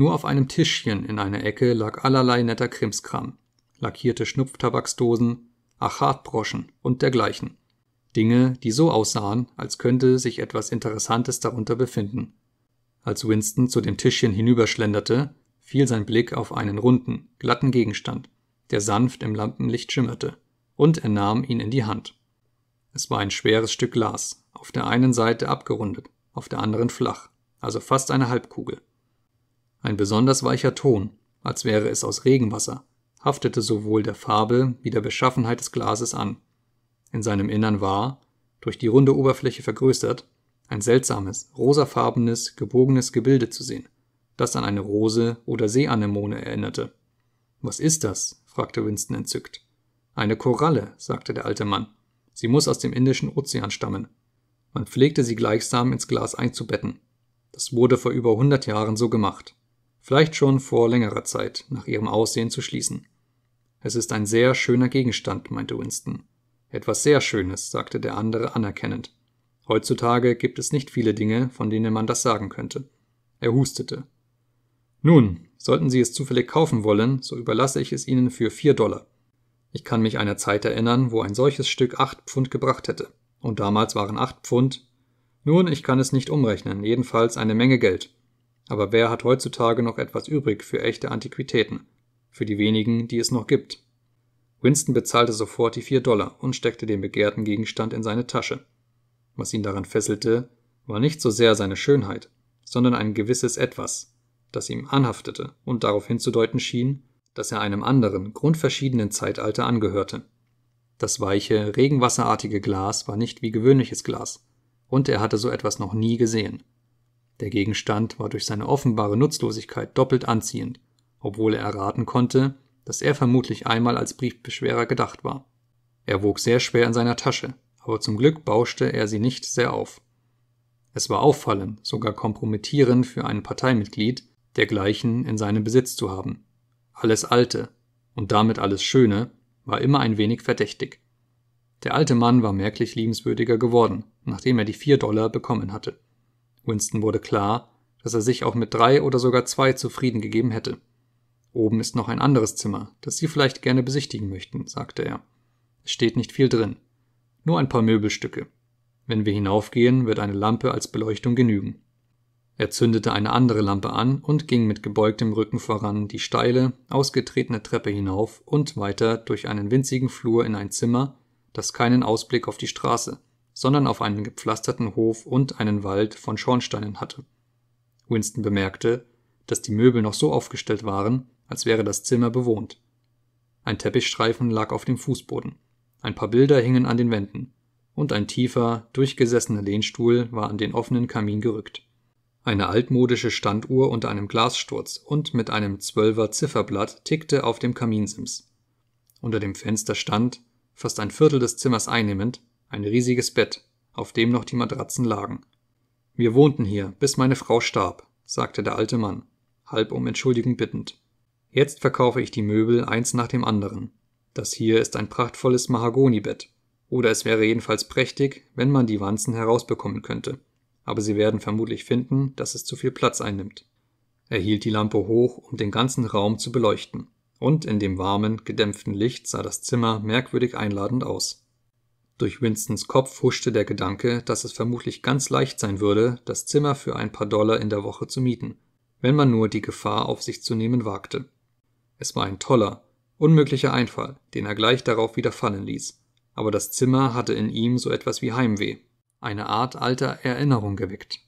Nur auf einem Tischchen in einer Ecke lag allerlei netter Krimskram. Lackierte Schnupftabaksdosen, Achatbroschen und dergleichen. Dinge, die so aussahen, als könnte sich etwas Interessantes darunter befinden. Als Winston zu dem Tischchen hinüberschlenderte, fiel sein Blick auf einen runden, glatten Gegenstand, der sanft im Lampenlicht schimmerte, und er nahm ihn in die Hand. Es war ein schweres Stück Glas, auf der einen Seite abgerundet, auf der anderen flach, also fast eine Halbkugel. Ein besonders weicher Ton, als wäre es aus Regenwasser, haftete sowohl der Farbe wie der Beschaffenheit des Glases an. In seinem Innern war, durch die runde Oberfläche vergrößert, ein seltsames, rosafarbenes, gebogenes Gebilde zu sehen, das an eine Rose oder Seeanemone erinnerte. Was ist das? fragte Winston entzückt. Eine Koralle, sagte der alte Mann. Sie muss aus dem Indischen Ozean stammen. Man pflegte sie gleichsam ins Glas einzubetten. Das wurde vor über hundert Jahren so gemacht vielleicht schon vor längerer Zeit nach ihrem Aussehen zu schließen. Es ist ein sehr schöner Gegenstand, meinte Winston. Etwas sehr Schönes, sagte der andere anerkennend. Heutzutage gibt es nicht viele Dinge, von denen man das sagen könnte. Er hustete. Nun, sollten Sie es zufällig kaufen wollen, so überlasse ich es Ihnen für vier Dollar. Ich kann mich einer Zeit erinnern, wo ein solches Stück acht Pfund gebracht hätte. Und damals waren acht Pfund. Nun, ich kann es nicht umrechnen, jedenfalls eine Menge Geld. Aber wer hat heutzutage noch etwas übrig für echte Antiquitäten? Für die wenigen, die es noch gibt. Winston bezahlte sofort die vier Dollar und steckte den begehrten Gegenstand in seine Tasche. Was ihn daran fesselte, war nicht so sehr seine Schönheit, sondern ein gewisses Etwas, das ihm anhaftete und darauf hinzudeuten schien, dass er einem anderen, grundverschiedenen Zeitalter angehörte. Das weiche, regenwasserartige Glas war nicht wie gewöhnliches Glas, und er hatte so etwas noch nie gesehen. Der Gegenstand war durch seine offenbare Nutzlosigkeit doppelt anziehend, obwohl er erraten konnte, dass er vermutlich einmal als Briefbeschwerer gedacht war. Er wog sehr schwer in seiner Tasche, aber zum Glück bauschte er sie nicht sehr auf. Es war auffallend, sogar kompromittierend für einen Parteimitglied, dergleichen in seinem Besitz zu haben. Alles Alte und damit alles Schöne war immer ein wenig verdächtig. Der alte Mann war merklich liebenswürdiger geworden, nachdem er die vier Dollar bekommen hatte. Winston wurde klar, dass er sich auch mit drei oder sogar zwei zufrieden gegeben hätte. Oben ist noch ein anderes Zimmer, das Sie vielleicht gerne besichtigen möchten, sagte er. Es steht nicht viel drin, nur ein paar Möbelstücke. Wenn wir hinaufgehen, wird eine Lampe als Beleuchtung genügen. Er zündete eine andere Lampe an und ging mit gebeugtem Rücken voran die steile, ausgetretene Treppe hinauf und weiter durch einen winzigen Flur in ein Zimmer, das keinen Ausblick auf die Straße, sondern auf einen gepflasterten Hof und einen Wald von Schornsteinen hatte. Winston bemerkte, dass die Möbel noch so aufgestellt waren, als wäre das Zimmer bewohnt. Ein Teppichstreifen lag auf dem Fußboden, ein paar Bilder hingen an den Wänden, und ein tiefer, durchgesessener Lehnstuhl war an den offenen Kamin gerückt. Eine altmodische Standuhr unter einem Glassturz und mit einem Zwölfer Zifferblatt tickte auf dem Kaminsims. Unter dem Fenster stand, fast ein Viertel des Zimmers einnehmend, ein riesiges Bett, auf dem noch die Matratzen lagen. Wir wohnten hier, bis meine Frau starb, sagte der alte Mann, halb um Entschuldigung bittend. Jetzt verkaufe ich die Möbel eins nach dem anderen. Das hier ist ein prachtvolles Mahagonibett, oder es wäre jedenfalls prächtig, wenn man die Wanzen herausbekommen könnte. Aber sie werden vermutlich finden, dass es zu viel Platz einnimmt. Er hielt die Lampe hoch, um den ganzen Raum zu beleuchten, und in dem warmen, gedämpften Licht sah das Zimmer merkwürdig einladend aus. Durch Winstons Kopf huschte der Gedanke, dass es vermutlich ganz leicht sein würde, das Zimmer für ein paar Dollar in der Woche zu mieten, wenn man nur die Gefahr auf sich zu nehmen wagte. Es war ein toller, unmöglicher Einfall, den er gleich darauf wieder fallen ließ, aber das Zimmer hatte in ihm so etwas wie Heimweh, eine Art alter Erinnerung geweckt.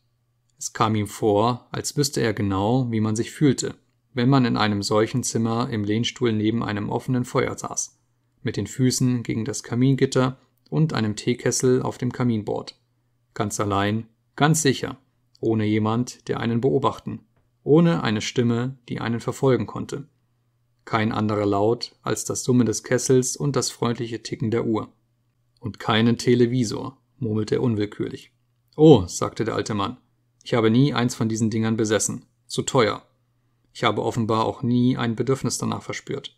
Es kam ihm vor, als wüsste er genau, wie man sich fühlte, wenn man in einem solchen Zimmer im Lehnstuhl neben einem offenen Feuer saß, mit den Füßen gegen das Kamingitter und einem Teekessel auf dem Kaminbord. Ganz allein, ganz sicher, ohne jemand, der einen beobachten, ohne eine Stimme, die einen verfolgen konnte. Kein anderer Laut als das Summen des Kessels und das freundliche Ticken der Uhr. Und keinen Televisor, murmelte er unwillkürlich. Oh, sagte der alte Mann, ich habe nie eins von diesen Dingern besessen. Zu teuer. Ich habe offenbar auch nie ein Bedürfnis danach verspürt.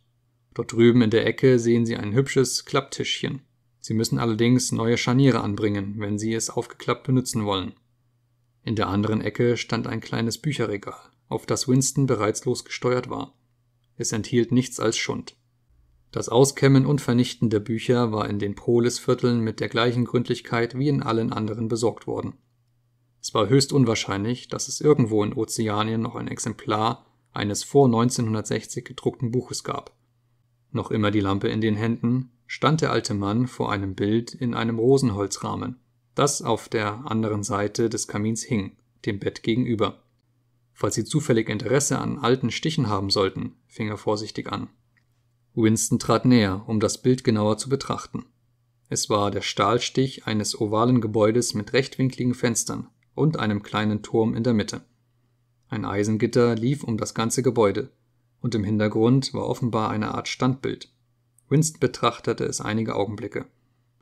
Dort drüben in der Ecke sehen Sie ein hübsches Klapptischchen. Sie müssen allerdings neue Scharniere anbringen, wenn Sie es aufgeklappt benutzen wollen. In der anderen Ecke stand ein kleines Bücherregal, auf das Winston bereits losgesteuert war. Es enthielt nichts als Schund. Das Auskämmen und Vernichten der Bücher war in den Polisvierteln mit der gleichen Gründlichkeit wie in allen anderen besorgt worden. Es war höchst unwahrscheinlich, dass es irgendwo in Ozeanien noch ein Exemplar eines vor 1960 gedruckten Buches gab. Noch immer die Lampe in den Händen, stand der alte Mann vor einem Bild in einem Rosenholzrahmen, das auf der anderen Seite des Kamins hing, dem Bett gegenüber. Falls Sie zufällig Interesse an alten Stichen haben sollten, fing er vorsichtig an. Winston trat näher, um das Bild genauer zu betrachten. Es war der Stahlstich eines ovalen Gebäudes mit rechtwinkligen Fenstern und einem kleinen Turm in der Mitte. Ein Eisengitter lief um das ganze Gebäude, und im Hintergrund war offenbar eine Art Standbild, Winston betrachtete es einige Augenblicke.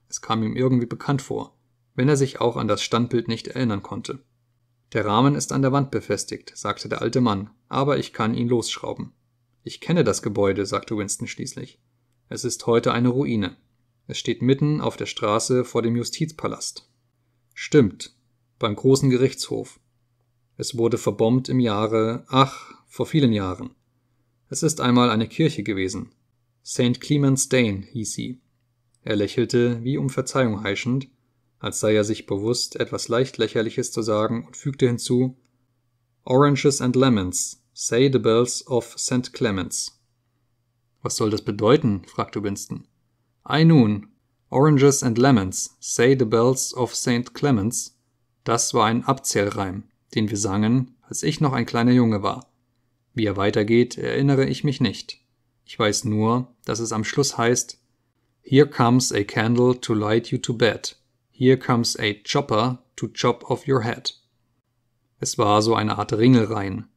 Es kam ihm irgendwie bekannt vor, wenn er sich auch an das Standbild nicht erinnern konnte. Der Rahmen ist an der Wand befestigt, sagte der alte Mann, aber ich kann ihn losschrauben. Ich kenne das Gebäude, sagte Winston schließlich. Es ist heute eine Ruine. Es steht mitten auf der Straße vor dem Justizpalast. Stimmt, beim großen Gerichtshof. Es wurde verbombt im Jahre, ach, vor vielen Jahren. Es ist einmal eine Kirche gewesen, St. Clemens Dane hieß sie. Er lächelte, wie um Verzeihung heischend, als sei er sich bewusst, etwas leicht Lächerliches zu sagen, und fügte hinzu Oranges and Lemons, say the bells of St. Clemens. Was soll das bedeuten? fragte Winston. Ei nun, Oranges and Lemons, say the bells of St. Clemens, Das war ein Abzählreim, den wir sangen, als ich noch ein kleiner Junge war. Wie er weitergeht, erinnere ich mich nicht. Ich weiß nur, dass es am Schluss heißt Here comes a candle to light you to bed. Here comes a chopper to chop off your head. Es war so eine Art Ringelrein.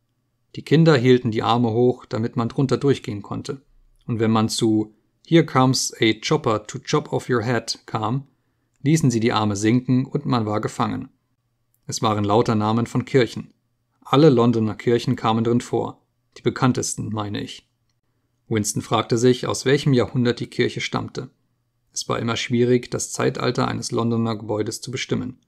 Die Kinder hielten die Arme hoch, damit man drunter durchgehen konnte. Und wenn man zu Here comes a chopper to chop off your head kam, ließen sie die Arme sinken und man war gefangen. Es waren lauter Namen von Kirchen. Alle Londoner Kirchen kamen drin vor, die bekanntesten, meine ich. Winston fragte sich, aus welchem Jahrhundert die Kirche stammte. Es war immer schwierig, das Zeitalter eines Londoner Gebäudes zu bestimmen.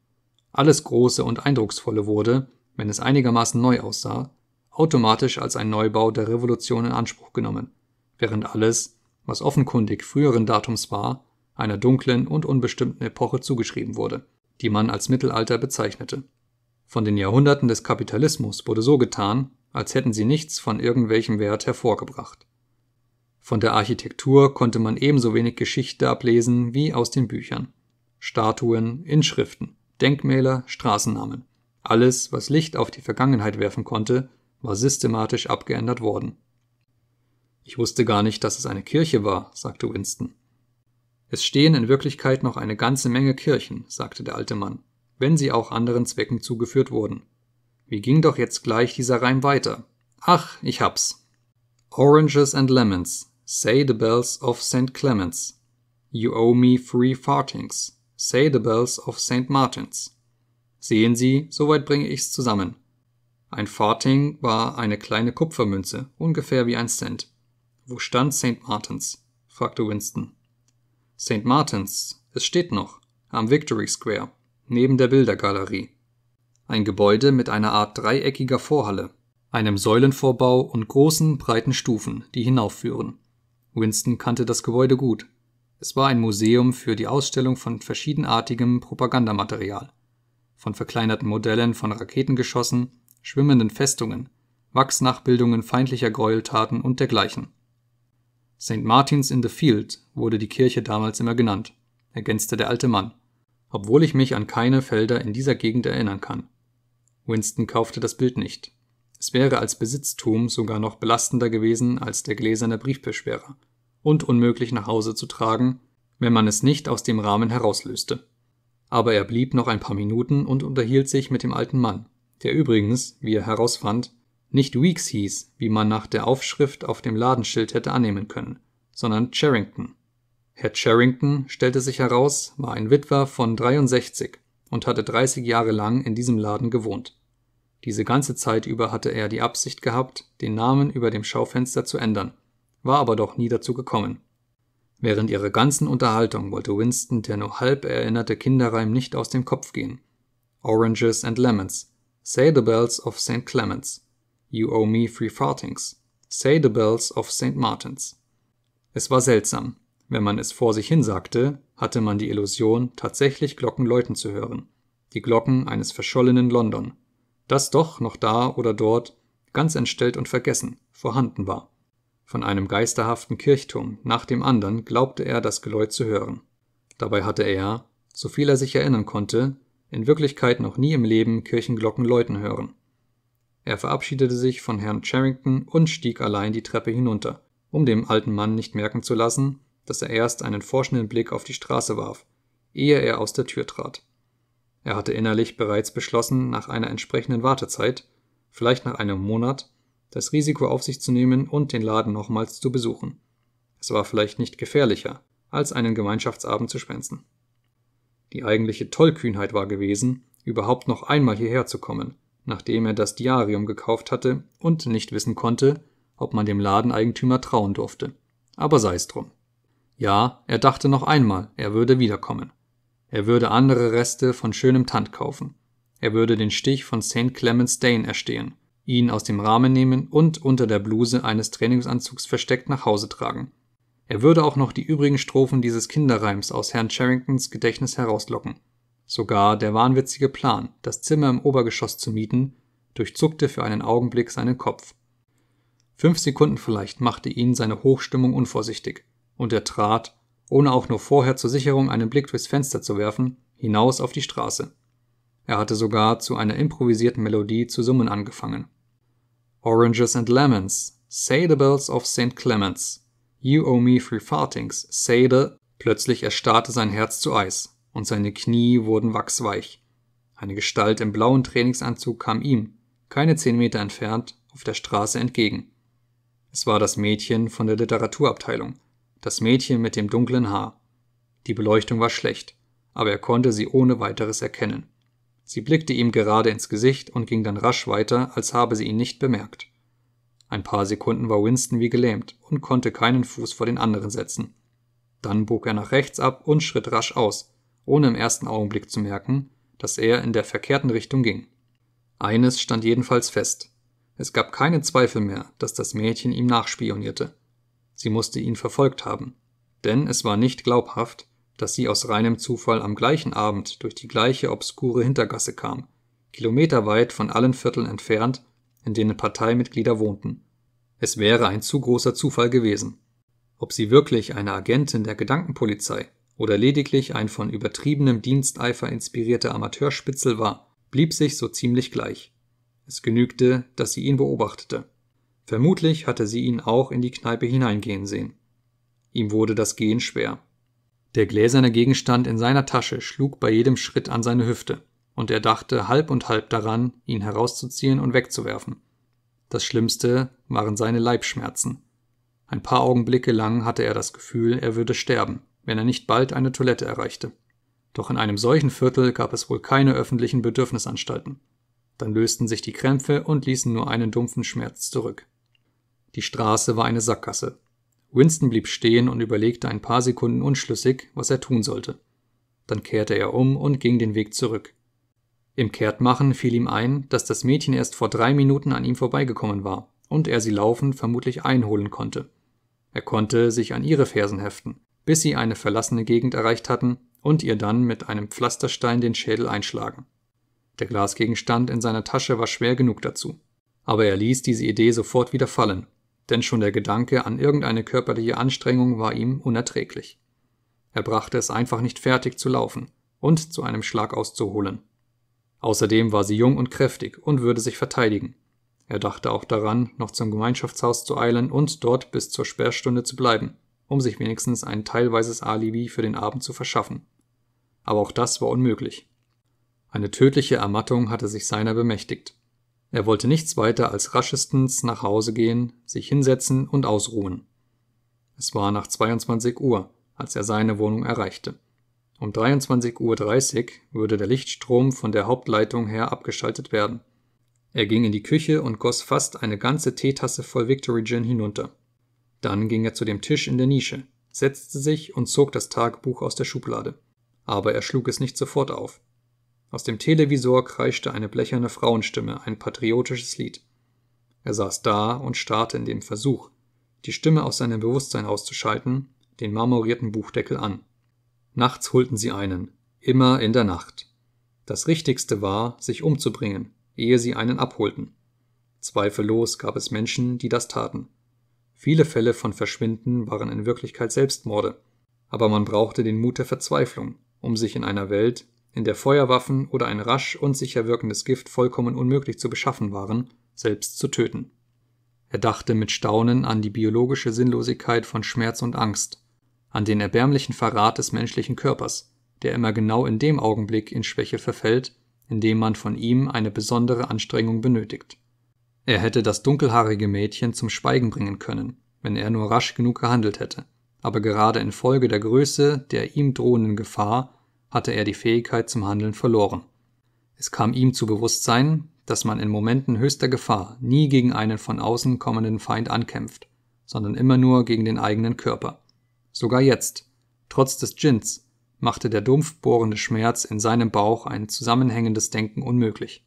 Alles Große und Eindrucksvolle wurde, wenn es einigermaßen neu aussah, automatisch als ein Neubau der Revolution in Anspruch genommen, während alles, was offenkundig früheren Datums war, einer dunklen und unbestimmten Epoche zugeschrieben wurde, die man als Mittelalter bezeichnete. Von den Jahrhunderten des Kapitalismus wurde so getan, als hätten sie nichts von irgendwelchem Wert hervorgebracht. Von der Architektur konnte man ebenso wenig Geschichte ablesen wie aus den Büchern. Statuen, Inschriften, Denkmäler, Straßennamen. Alles, was Licht auf die Vergangenheit werfen konnte, war systematisch abgeändert worden. Ich wusste gar nicht, dass es eine Kirche war, sagte Winston. Es stehen in Wirklichkeit noch eine ganze Menge Kirchen, sagte der alte Mann, wenn sie auch anderen Zwecken zugeführt wurden. Wie ging doch jetzt gleich dieser Reim weiter? Ach, ich hab's. Oranges and Lemons, Say the bells of St. Clements. You owe me three fartings. Say the bells of St. Martins. Sehen Sie, soweit bringe ich's zusammen. Ein Farting war eine kleine Kupfermünze, ungefähr wie ein Cent. Wo stand St. Martins? fragte Winston. St. Martins, es steht noch, am Victory Square, neben der Bildergalerie. Ein Gebäude mit einer Art dreieckiger Vorhalle, einem Säulenvorbau und großen, breiten Stufen, die hinaufführen. Winston kannte das Gebäude gut. Es war ein Museum für die Ausstellung von verschiedenartigem Propagandamaterial. Von verkleinerten Modellen von Raketengeschossen, schwimmenden Festungen, Wachsnachbildungen feindlicher Gräueltaten und dergleichen. St. Martins in the Field wurde die Kirche damals immer genannt, ergänzte der alte Mann, obwohl ich mich an keine Felder in dieser Gegend erinnern kann. Winston kaufte das Bild nicht es wäre als Besitztum sogar noch belastender gewesen als der gläserne Briefbeschwerer und unmöglich nach Hause zu tragen, wenn man es nicht aus dem Rahmen herauslöste. Aber er blieb noch ein paar Minuten und unterhielt sich mit dem alten Mann, der übrigens, wie er herausfand, nicht Weeks hieß, wie man nach der Aufschrift auf dem Ladenschild hätte annehmen können, sondern Charrington. Herr Charrington, stellte sich heraus, war ein Witwer von 63 und hatte 30 Jahre lang in diesem Laden gewohnt. Diese ganze Zeit über hatte er die Absicht gehabt, den Namen über dem Schaufenster zu ändern, war aber doch nie dazu gekommen. Während ihrer ganzen Unterhaltung wollte Winston der nur halb erinnerte Kinderreim nicht aus dem Kopf gehen. Oranges and lemons. Say the bells of St. Clements. You owe me three farthings. Say the bells of St. Martins. Es war seltsam. Wenn man es vor sich hin sagte, hatte man die Illusion, tatsächlich Glocken läuten zu hören. Die Glocken eines verschollenen London das doch noch da oder dort, ganz entstellt und vergessen, vorhanden war. Von einem geisterhaften Kirchturm nach dem anderen glaubte er das Geläut zu hören. Dabei hatte er, soviel er sich erinnern konnte, in Wirklichkeit noch nie im Leben Kirchenglocken läuten hören. Er verabschiedete sich von Herrn Charrington und stieg allein die Treppe hinunter, um dem alten Mann nicht merken zu lassen, dass er erst einen forschenden Blick auf die Straße warf, ehe er aus der Tür trat. Er hatte innerlich bereits beschlossen, nach einer entsprechenden Wartezeit, vielleicht nach einem Monat, das Risiko auf sich zu nehmen und den Laden nochmals zu besuchen. Es war vielleicht nicht gefährlicher, als einen Gemeinschaftsabend zu schwänzen. Die eigentliche Tollkühnheit war gewesen, überhaupt noch einmal hierher zu kommen, nachdem er das Diarium gekauft hatte und nicht wissen konnte, ob man dem Ladeneigentümer trauen durfte. Aber sei es drum. Ja, er dachte noch einmal, er würde wiederkommen. Er würde andere Reste von schönem Tand kaufen. Er würde den Stich von St. Clements Dane erstehen, ihn aus dem Rahmen nehmen und unter der Bluse eines Trainingsanzugs versteckt nach Hause tragen. Er würde auch noch die übrigen Strophen dieses Kinderreims aus Herrn Charringtons Gedächtnis herauslocken. Sogar der wahnwitzige Plan, das Zimmer im Obergeschoss zu mieten, durchzuckte für einen Augenblick seinen Kopf. Fünf Sekunden vielleicht machte ihn seine Hochstimmung unvorsichtig, und er trat, ohne auch nur vorher zur Sicherung einen Blick durchs Fenster zu werfen, hinaus auf die Straße. Er hatte sogar zu einer improvisierten Melodie zu summen angefangen. Oranges and Lemons, say the bells of St. Clements, you owe me three fartings, say the... Plötzlich erstarrte sein Herz zu Eis und seine Knie wurden wachsweich. Eine Gestalt im blauen Trainingsanzug kam ihm, keine zehn Meter entfernt, auf der Straße entgegen. Es war das Mädchen von der Literaturabteilung das Mädchen mit dem dunklen Haar. Die Beleuchtung war schlecht, aber er konnte sie ohne weiteres erkennen. Sie blickte ihm gerade ins Gesicht und ging dann rasch weiter, als habe sie ihn nicht bemerkt. Ein paar Sekunden war Winston wie gelähmt und konnte keinen Fuß vor den anderen setzen. Dann bog er nach rechts ab und schritt rasch aus, ohne im ersten Augenblick zu merken, dass er in der verkehrten Richtung ging. Eines stand jedenfalls fest. Es gab keine Zweifel mehr, dass das Mädchen ihm nachspionierte sie musste ihn verfolgt haben, denn es war nicht glaubhaft, dass sie aus reinem Zufall am gleichen Abend durch die gleiche obskure Hintergasse kam, kilometerweit von allen Vierteln entfernt, in denen Parteimitglieder wohnten. Es wäre ein zu großer Zufall gewesen. Ob sie wirklich eine Agentin der Gedankenpolizei oder lediglich ein von übertriebenem Diensteifer inspirierter Amateurspitzel war, blieb sich so ziemlich gleich. Es genügte, dass sie ihn beobachtete. Vermutlich hatte sie ihn auch in die Kneipe hineingehen sehen. Ihm wurde das Gehen schwer. Der gläserne Gegenstand in seiner Tasche schlug bei jedem Schritt an seine Hüfte, und er dachte halb und halb daran, ihn herauszuziehen und wegzuwerfen. Das Schlimmste waren seine Leibschmerzen. Ein paar Augenblicke lang hatte er das Gefühl, er würde sterben, wenn er nicht bald eine Toilette erreichte. Doch in einem solchen Viertel gab es wohl keine öffentlichen Bedürfnisanstalten. Dann lösten sich die Krämpfe und ließen nur einen dumpfen Schmerz zurück. Die Straße war eine Sackgasse. Winston blieb stehen und überlegte ein paar Sekunden unschlüssig, was er tun sollte. Dann kehrte er um und ging den Weg zurück. Im Kehrtmachen fiel ihm ein, dass das Mädchen erst vor drei Minuten an ihm vorbeigekommen war und er sie laufend vermutlich einholen konnte. Er konnte sich an ihre Fersen heften, bis sie eine verlassene Gegend erreicht hatten und ihr dann mit einem Pflasterstein den Schädel einschlagen. Der Glasgegenstand in seiner Tasche war schwer genug dazu. Aber er ließ diese Idee sofort wieder fallen denn schon der Gedanke an irgendeine körperliche Anstrengung war ihm unerträglich. Er brachte es einfach nicht fertig zu laufen und zu einem Schlag auszuholen. Außerdem war sie jung und kräftig und würde sich verteidigen. Er dachte auch daran, noch zum Gemeinschaftshaus zu eilen und dort bis zur Sperrstunde zu bleiben, um sich wenigstens ein teilweises Alibi für den Abend zu verschaffen. Aber auch das war unmöglich. Eine tödliche Ermattung hatte sich seiner bemächtigt. Er wollte nichts weiter als raschestens nach Hause gehen, sich hinsetzen und ausruhen. Es war nach 22 Uhr, als er seine Wohnung erreichte. Um 23.30 Uhr würde der Lichtstrom von der Hauptleitung her abgeschaltet werden. Er ging in die Küche und goss fast eine ganze Teetasse voll Victory Gin hinunter. Dann ging er zu dem Tisch in der Nische, setzte sich und zog das Tagebuch aus der Schublade. Aber er schlug es nicht sofort auf. Aus dem Televisor kreischte eine blecherne Frauenstimme ein patriotisches Lied. Er saß da und starrte in dem Versuch, die Stimme aus seinem Bewusstsein auszuschalten, den marmorierten Buchdeckel an. Nachts holten sie einen, immer in der Nacht. Das Richtigste war, sich umzubringen, ehe sie einen abholten. Zweifellos gab es Menschen, die das taten. Viele Fälle von Verschwinden waren in Wirklichkeit Selbstmorde, aber man brauchte den Mut der Verzweiflung, um sich in einer Welt, in der Feuerwaffen oder ein rasch und sicher wirkendes Gift vollkommen unmöglich zu beschaffen waren, selbst zu töten. Er dachte mit Staunen an die biologische Sinnlosigkeit von Schmerz und Angst, an den erbärmlichen Verrat des menschlichen Körpers, der immer genau in dem Augenblick in Schwäche verfällt, in dem man von ihm eine besondere Anstrengung benötigt. Er hätte das dunkelhaarige Mädchen zum Schweigen bringen können, wenn er nur rasch genug gehandelt hätte, aber gerade infolge der Größe der ihm drohenden Gefahr hatte er die Fähigkeit zum Handeln verloren. Es kam ihm zu Bewusstsein, dass man in Momenten höchster Gefahr nie gegen einen von außen kommenden Feind ankämpft, sondern immer nur gegen den eigenen Körper. Sogar jetzt, trotz des Djinns, machte der dumpf bohrende Schmerz in seinem Bauch ein zusammenhängendes Denken unmöglich.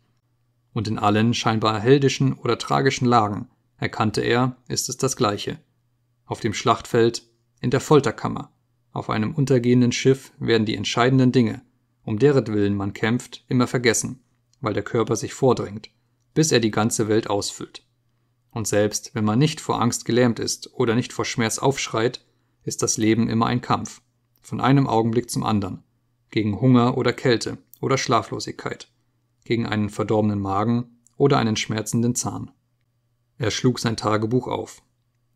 Und in allen scheinbar heldischen oder tragischen Lagen, erkannte er, ist es das Gleiche. Auf dem Schlachtfeld, in der Folterkammer, auf einem untergehenden Schiff werden die entscheidenden Dinge, um deretwillen man kämpft, immer vergessen, weil der Körper sich vordrängt, bis er die ganze Welt ausfüllt. Und selbst wenn man nicht vor Angst gelähmt ist oder nicht vor Schmerz aufschreit, ist das Leben immer ein Kampf, von einem Augenblick zum anderen, gegen Hunger oder Kälte oder Schlaflosigkeit, gegen einen verdorbenen Magen oder einen schmerzenden Zahn. Er schlug sein Tagebuch auf.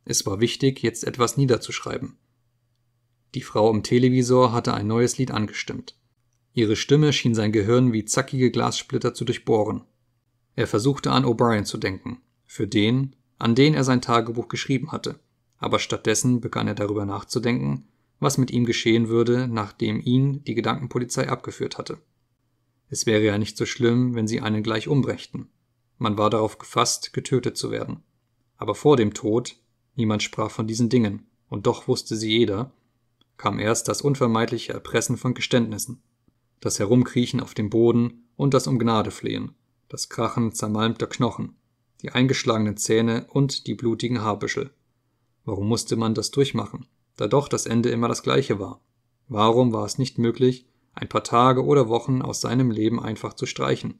Es war wichtig, jetzt etwas niederzuschreiben. Die Frau im Televisor hatte ein neues Lied angestimmt. Ihre Stimme schien sein Gehirn wie zackige Glassplitter zu durchbohren. Er versuchte an O'Brien zu denken, für den, an den er sein Tagebuch geschrieben hatte, aber stattdessen begann er darüber nachzudenken, was mit ihm geschehen würde, nachdem ihn die Gedankenpolizei abgeführt hatte. Es wäre ja nicht so schlimm, wenn sie einen gleich umbrächten. Man war darauf gefasst, getötet zu werden. Aber vor dem Tod, niemand sprach von diesen Dingen, und doch wusste sie jeder, kam erst das unvermeidliche Erpressen von Geständnissen, das Herumkriechen auf dem Boden und das um Gnade flehen, das Krachen zermalmter Knochen, die eingeschlagenen Zähne und die blutigen Haarbüschel. Warum musste man das durchmachen, da doch das Ende immer das gleiche war? Warum war es nicht möglich, ein paar Tage oder Wochen aus seinem Leben einfach zu streichen?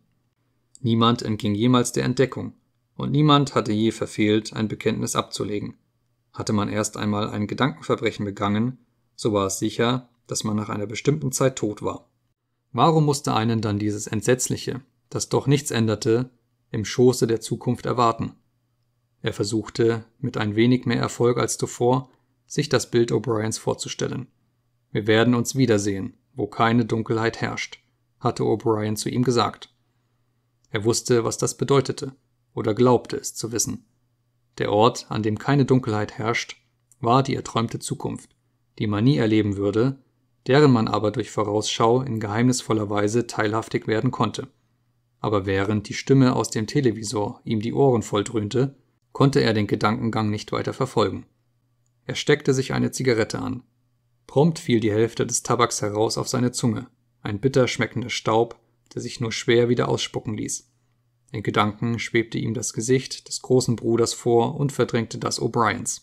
Niemand entging jemals der Entdeckung, und niemand hatte je verfehlt, ein Bekenntnis abzulegen. Hatte man erst einmal ein Gedankenverbrechen begangen, so war es sicher, dass man nach einer bestimmten Zeit tot war. Warum musste einen dann dieses Entsetzliche, das doch nichts änderte, im Schoße der Zukunft erwarten? Er versuchte, mit ein wenig mehr Erfolg als zuvor, sich das Bild O'Briens vorzustellen. Wir werden uns wiedersehen, wo keine Dunkelheit herrscht, hatte O'Brien zu ihm gesagt. Er wusste, was das bedeutete, oder glaubte es zu wissen. Der Ort, an dem keine Dunkelheit herrscht, war die erträumte Zukunft die man nie erleben würde, deren man aber durch Vorausschau in geheimnisvoller Weise teilhaftig werden konnte. Aber während die Stimme aus dem Televisor ihm die Ohren volldröhnte, konnte er den Gedankengang nicht weiter verfolgen. Er steckte sich eine Zigarette an. Prompt fiel die Hälfte des Tabaks heraus auf seine Zunge, ein bitter schmeckender Staub, der sich nur schwer wieder ausspucken ließ. In Gedanken schwebte ihm das Gesicht des großen Bruders vor und verdrängte das O'Briens.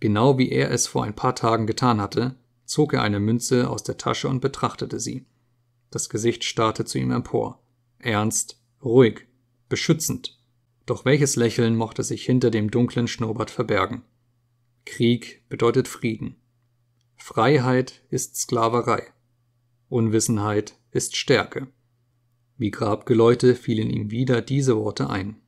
Genau wie er es vor ein paar Tagen getan hatte, zog er eine Münze aus der Tasche und betrachtete sie. Das Gesicht starrte zu ihm empor. Ernst, ruhig, beschützend. Doch welches Lächeln mochte sich hinter dem dunklen Schnurrbart verbergen? Krieg bedeutet Frieden. Freiheit ist Sklaverei. Unwissenheit ist Stärke. Wie Grabgeläute fielen ihm wieder diese Worte ein.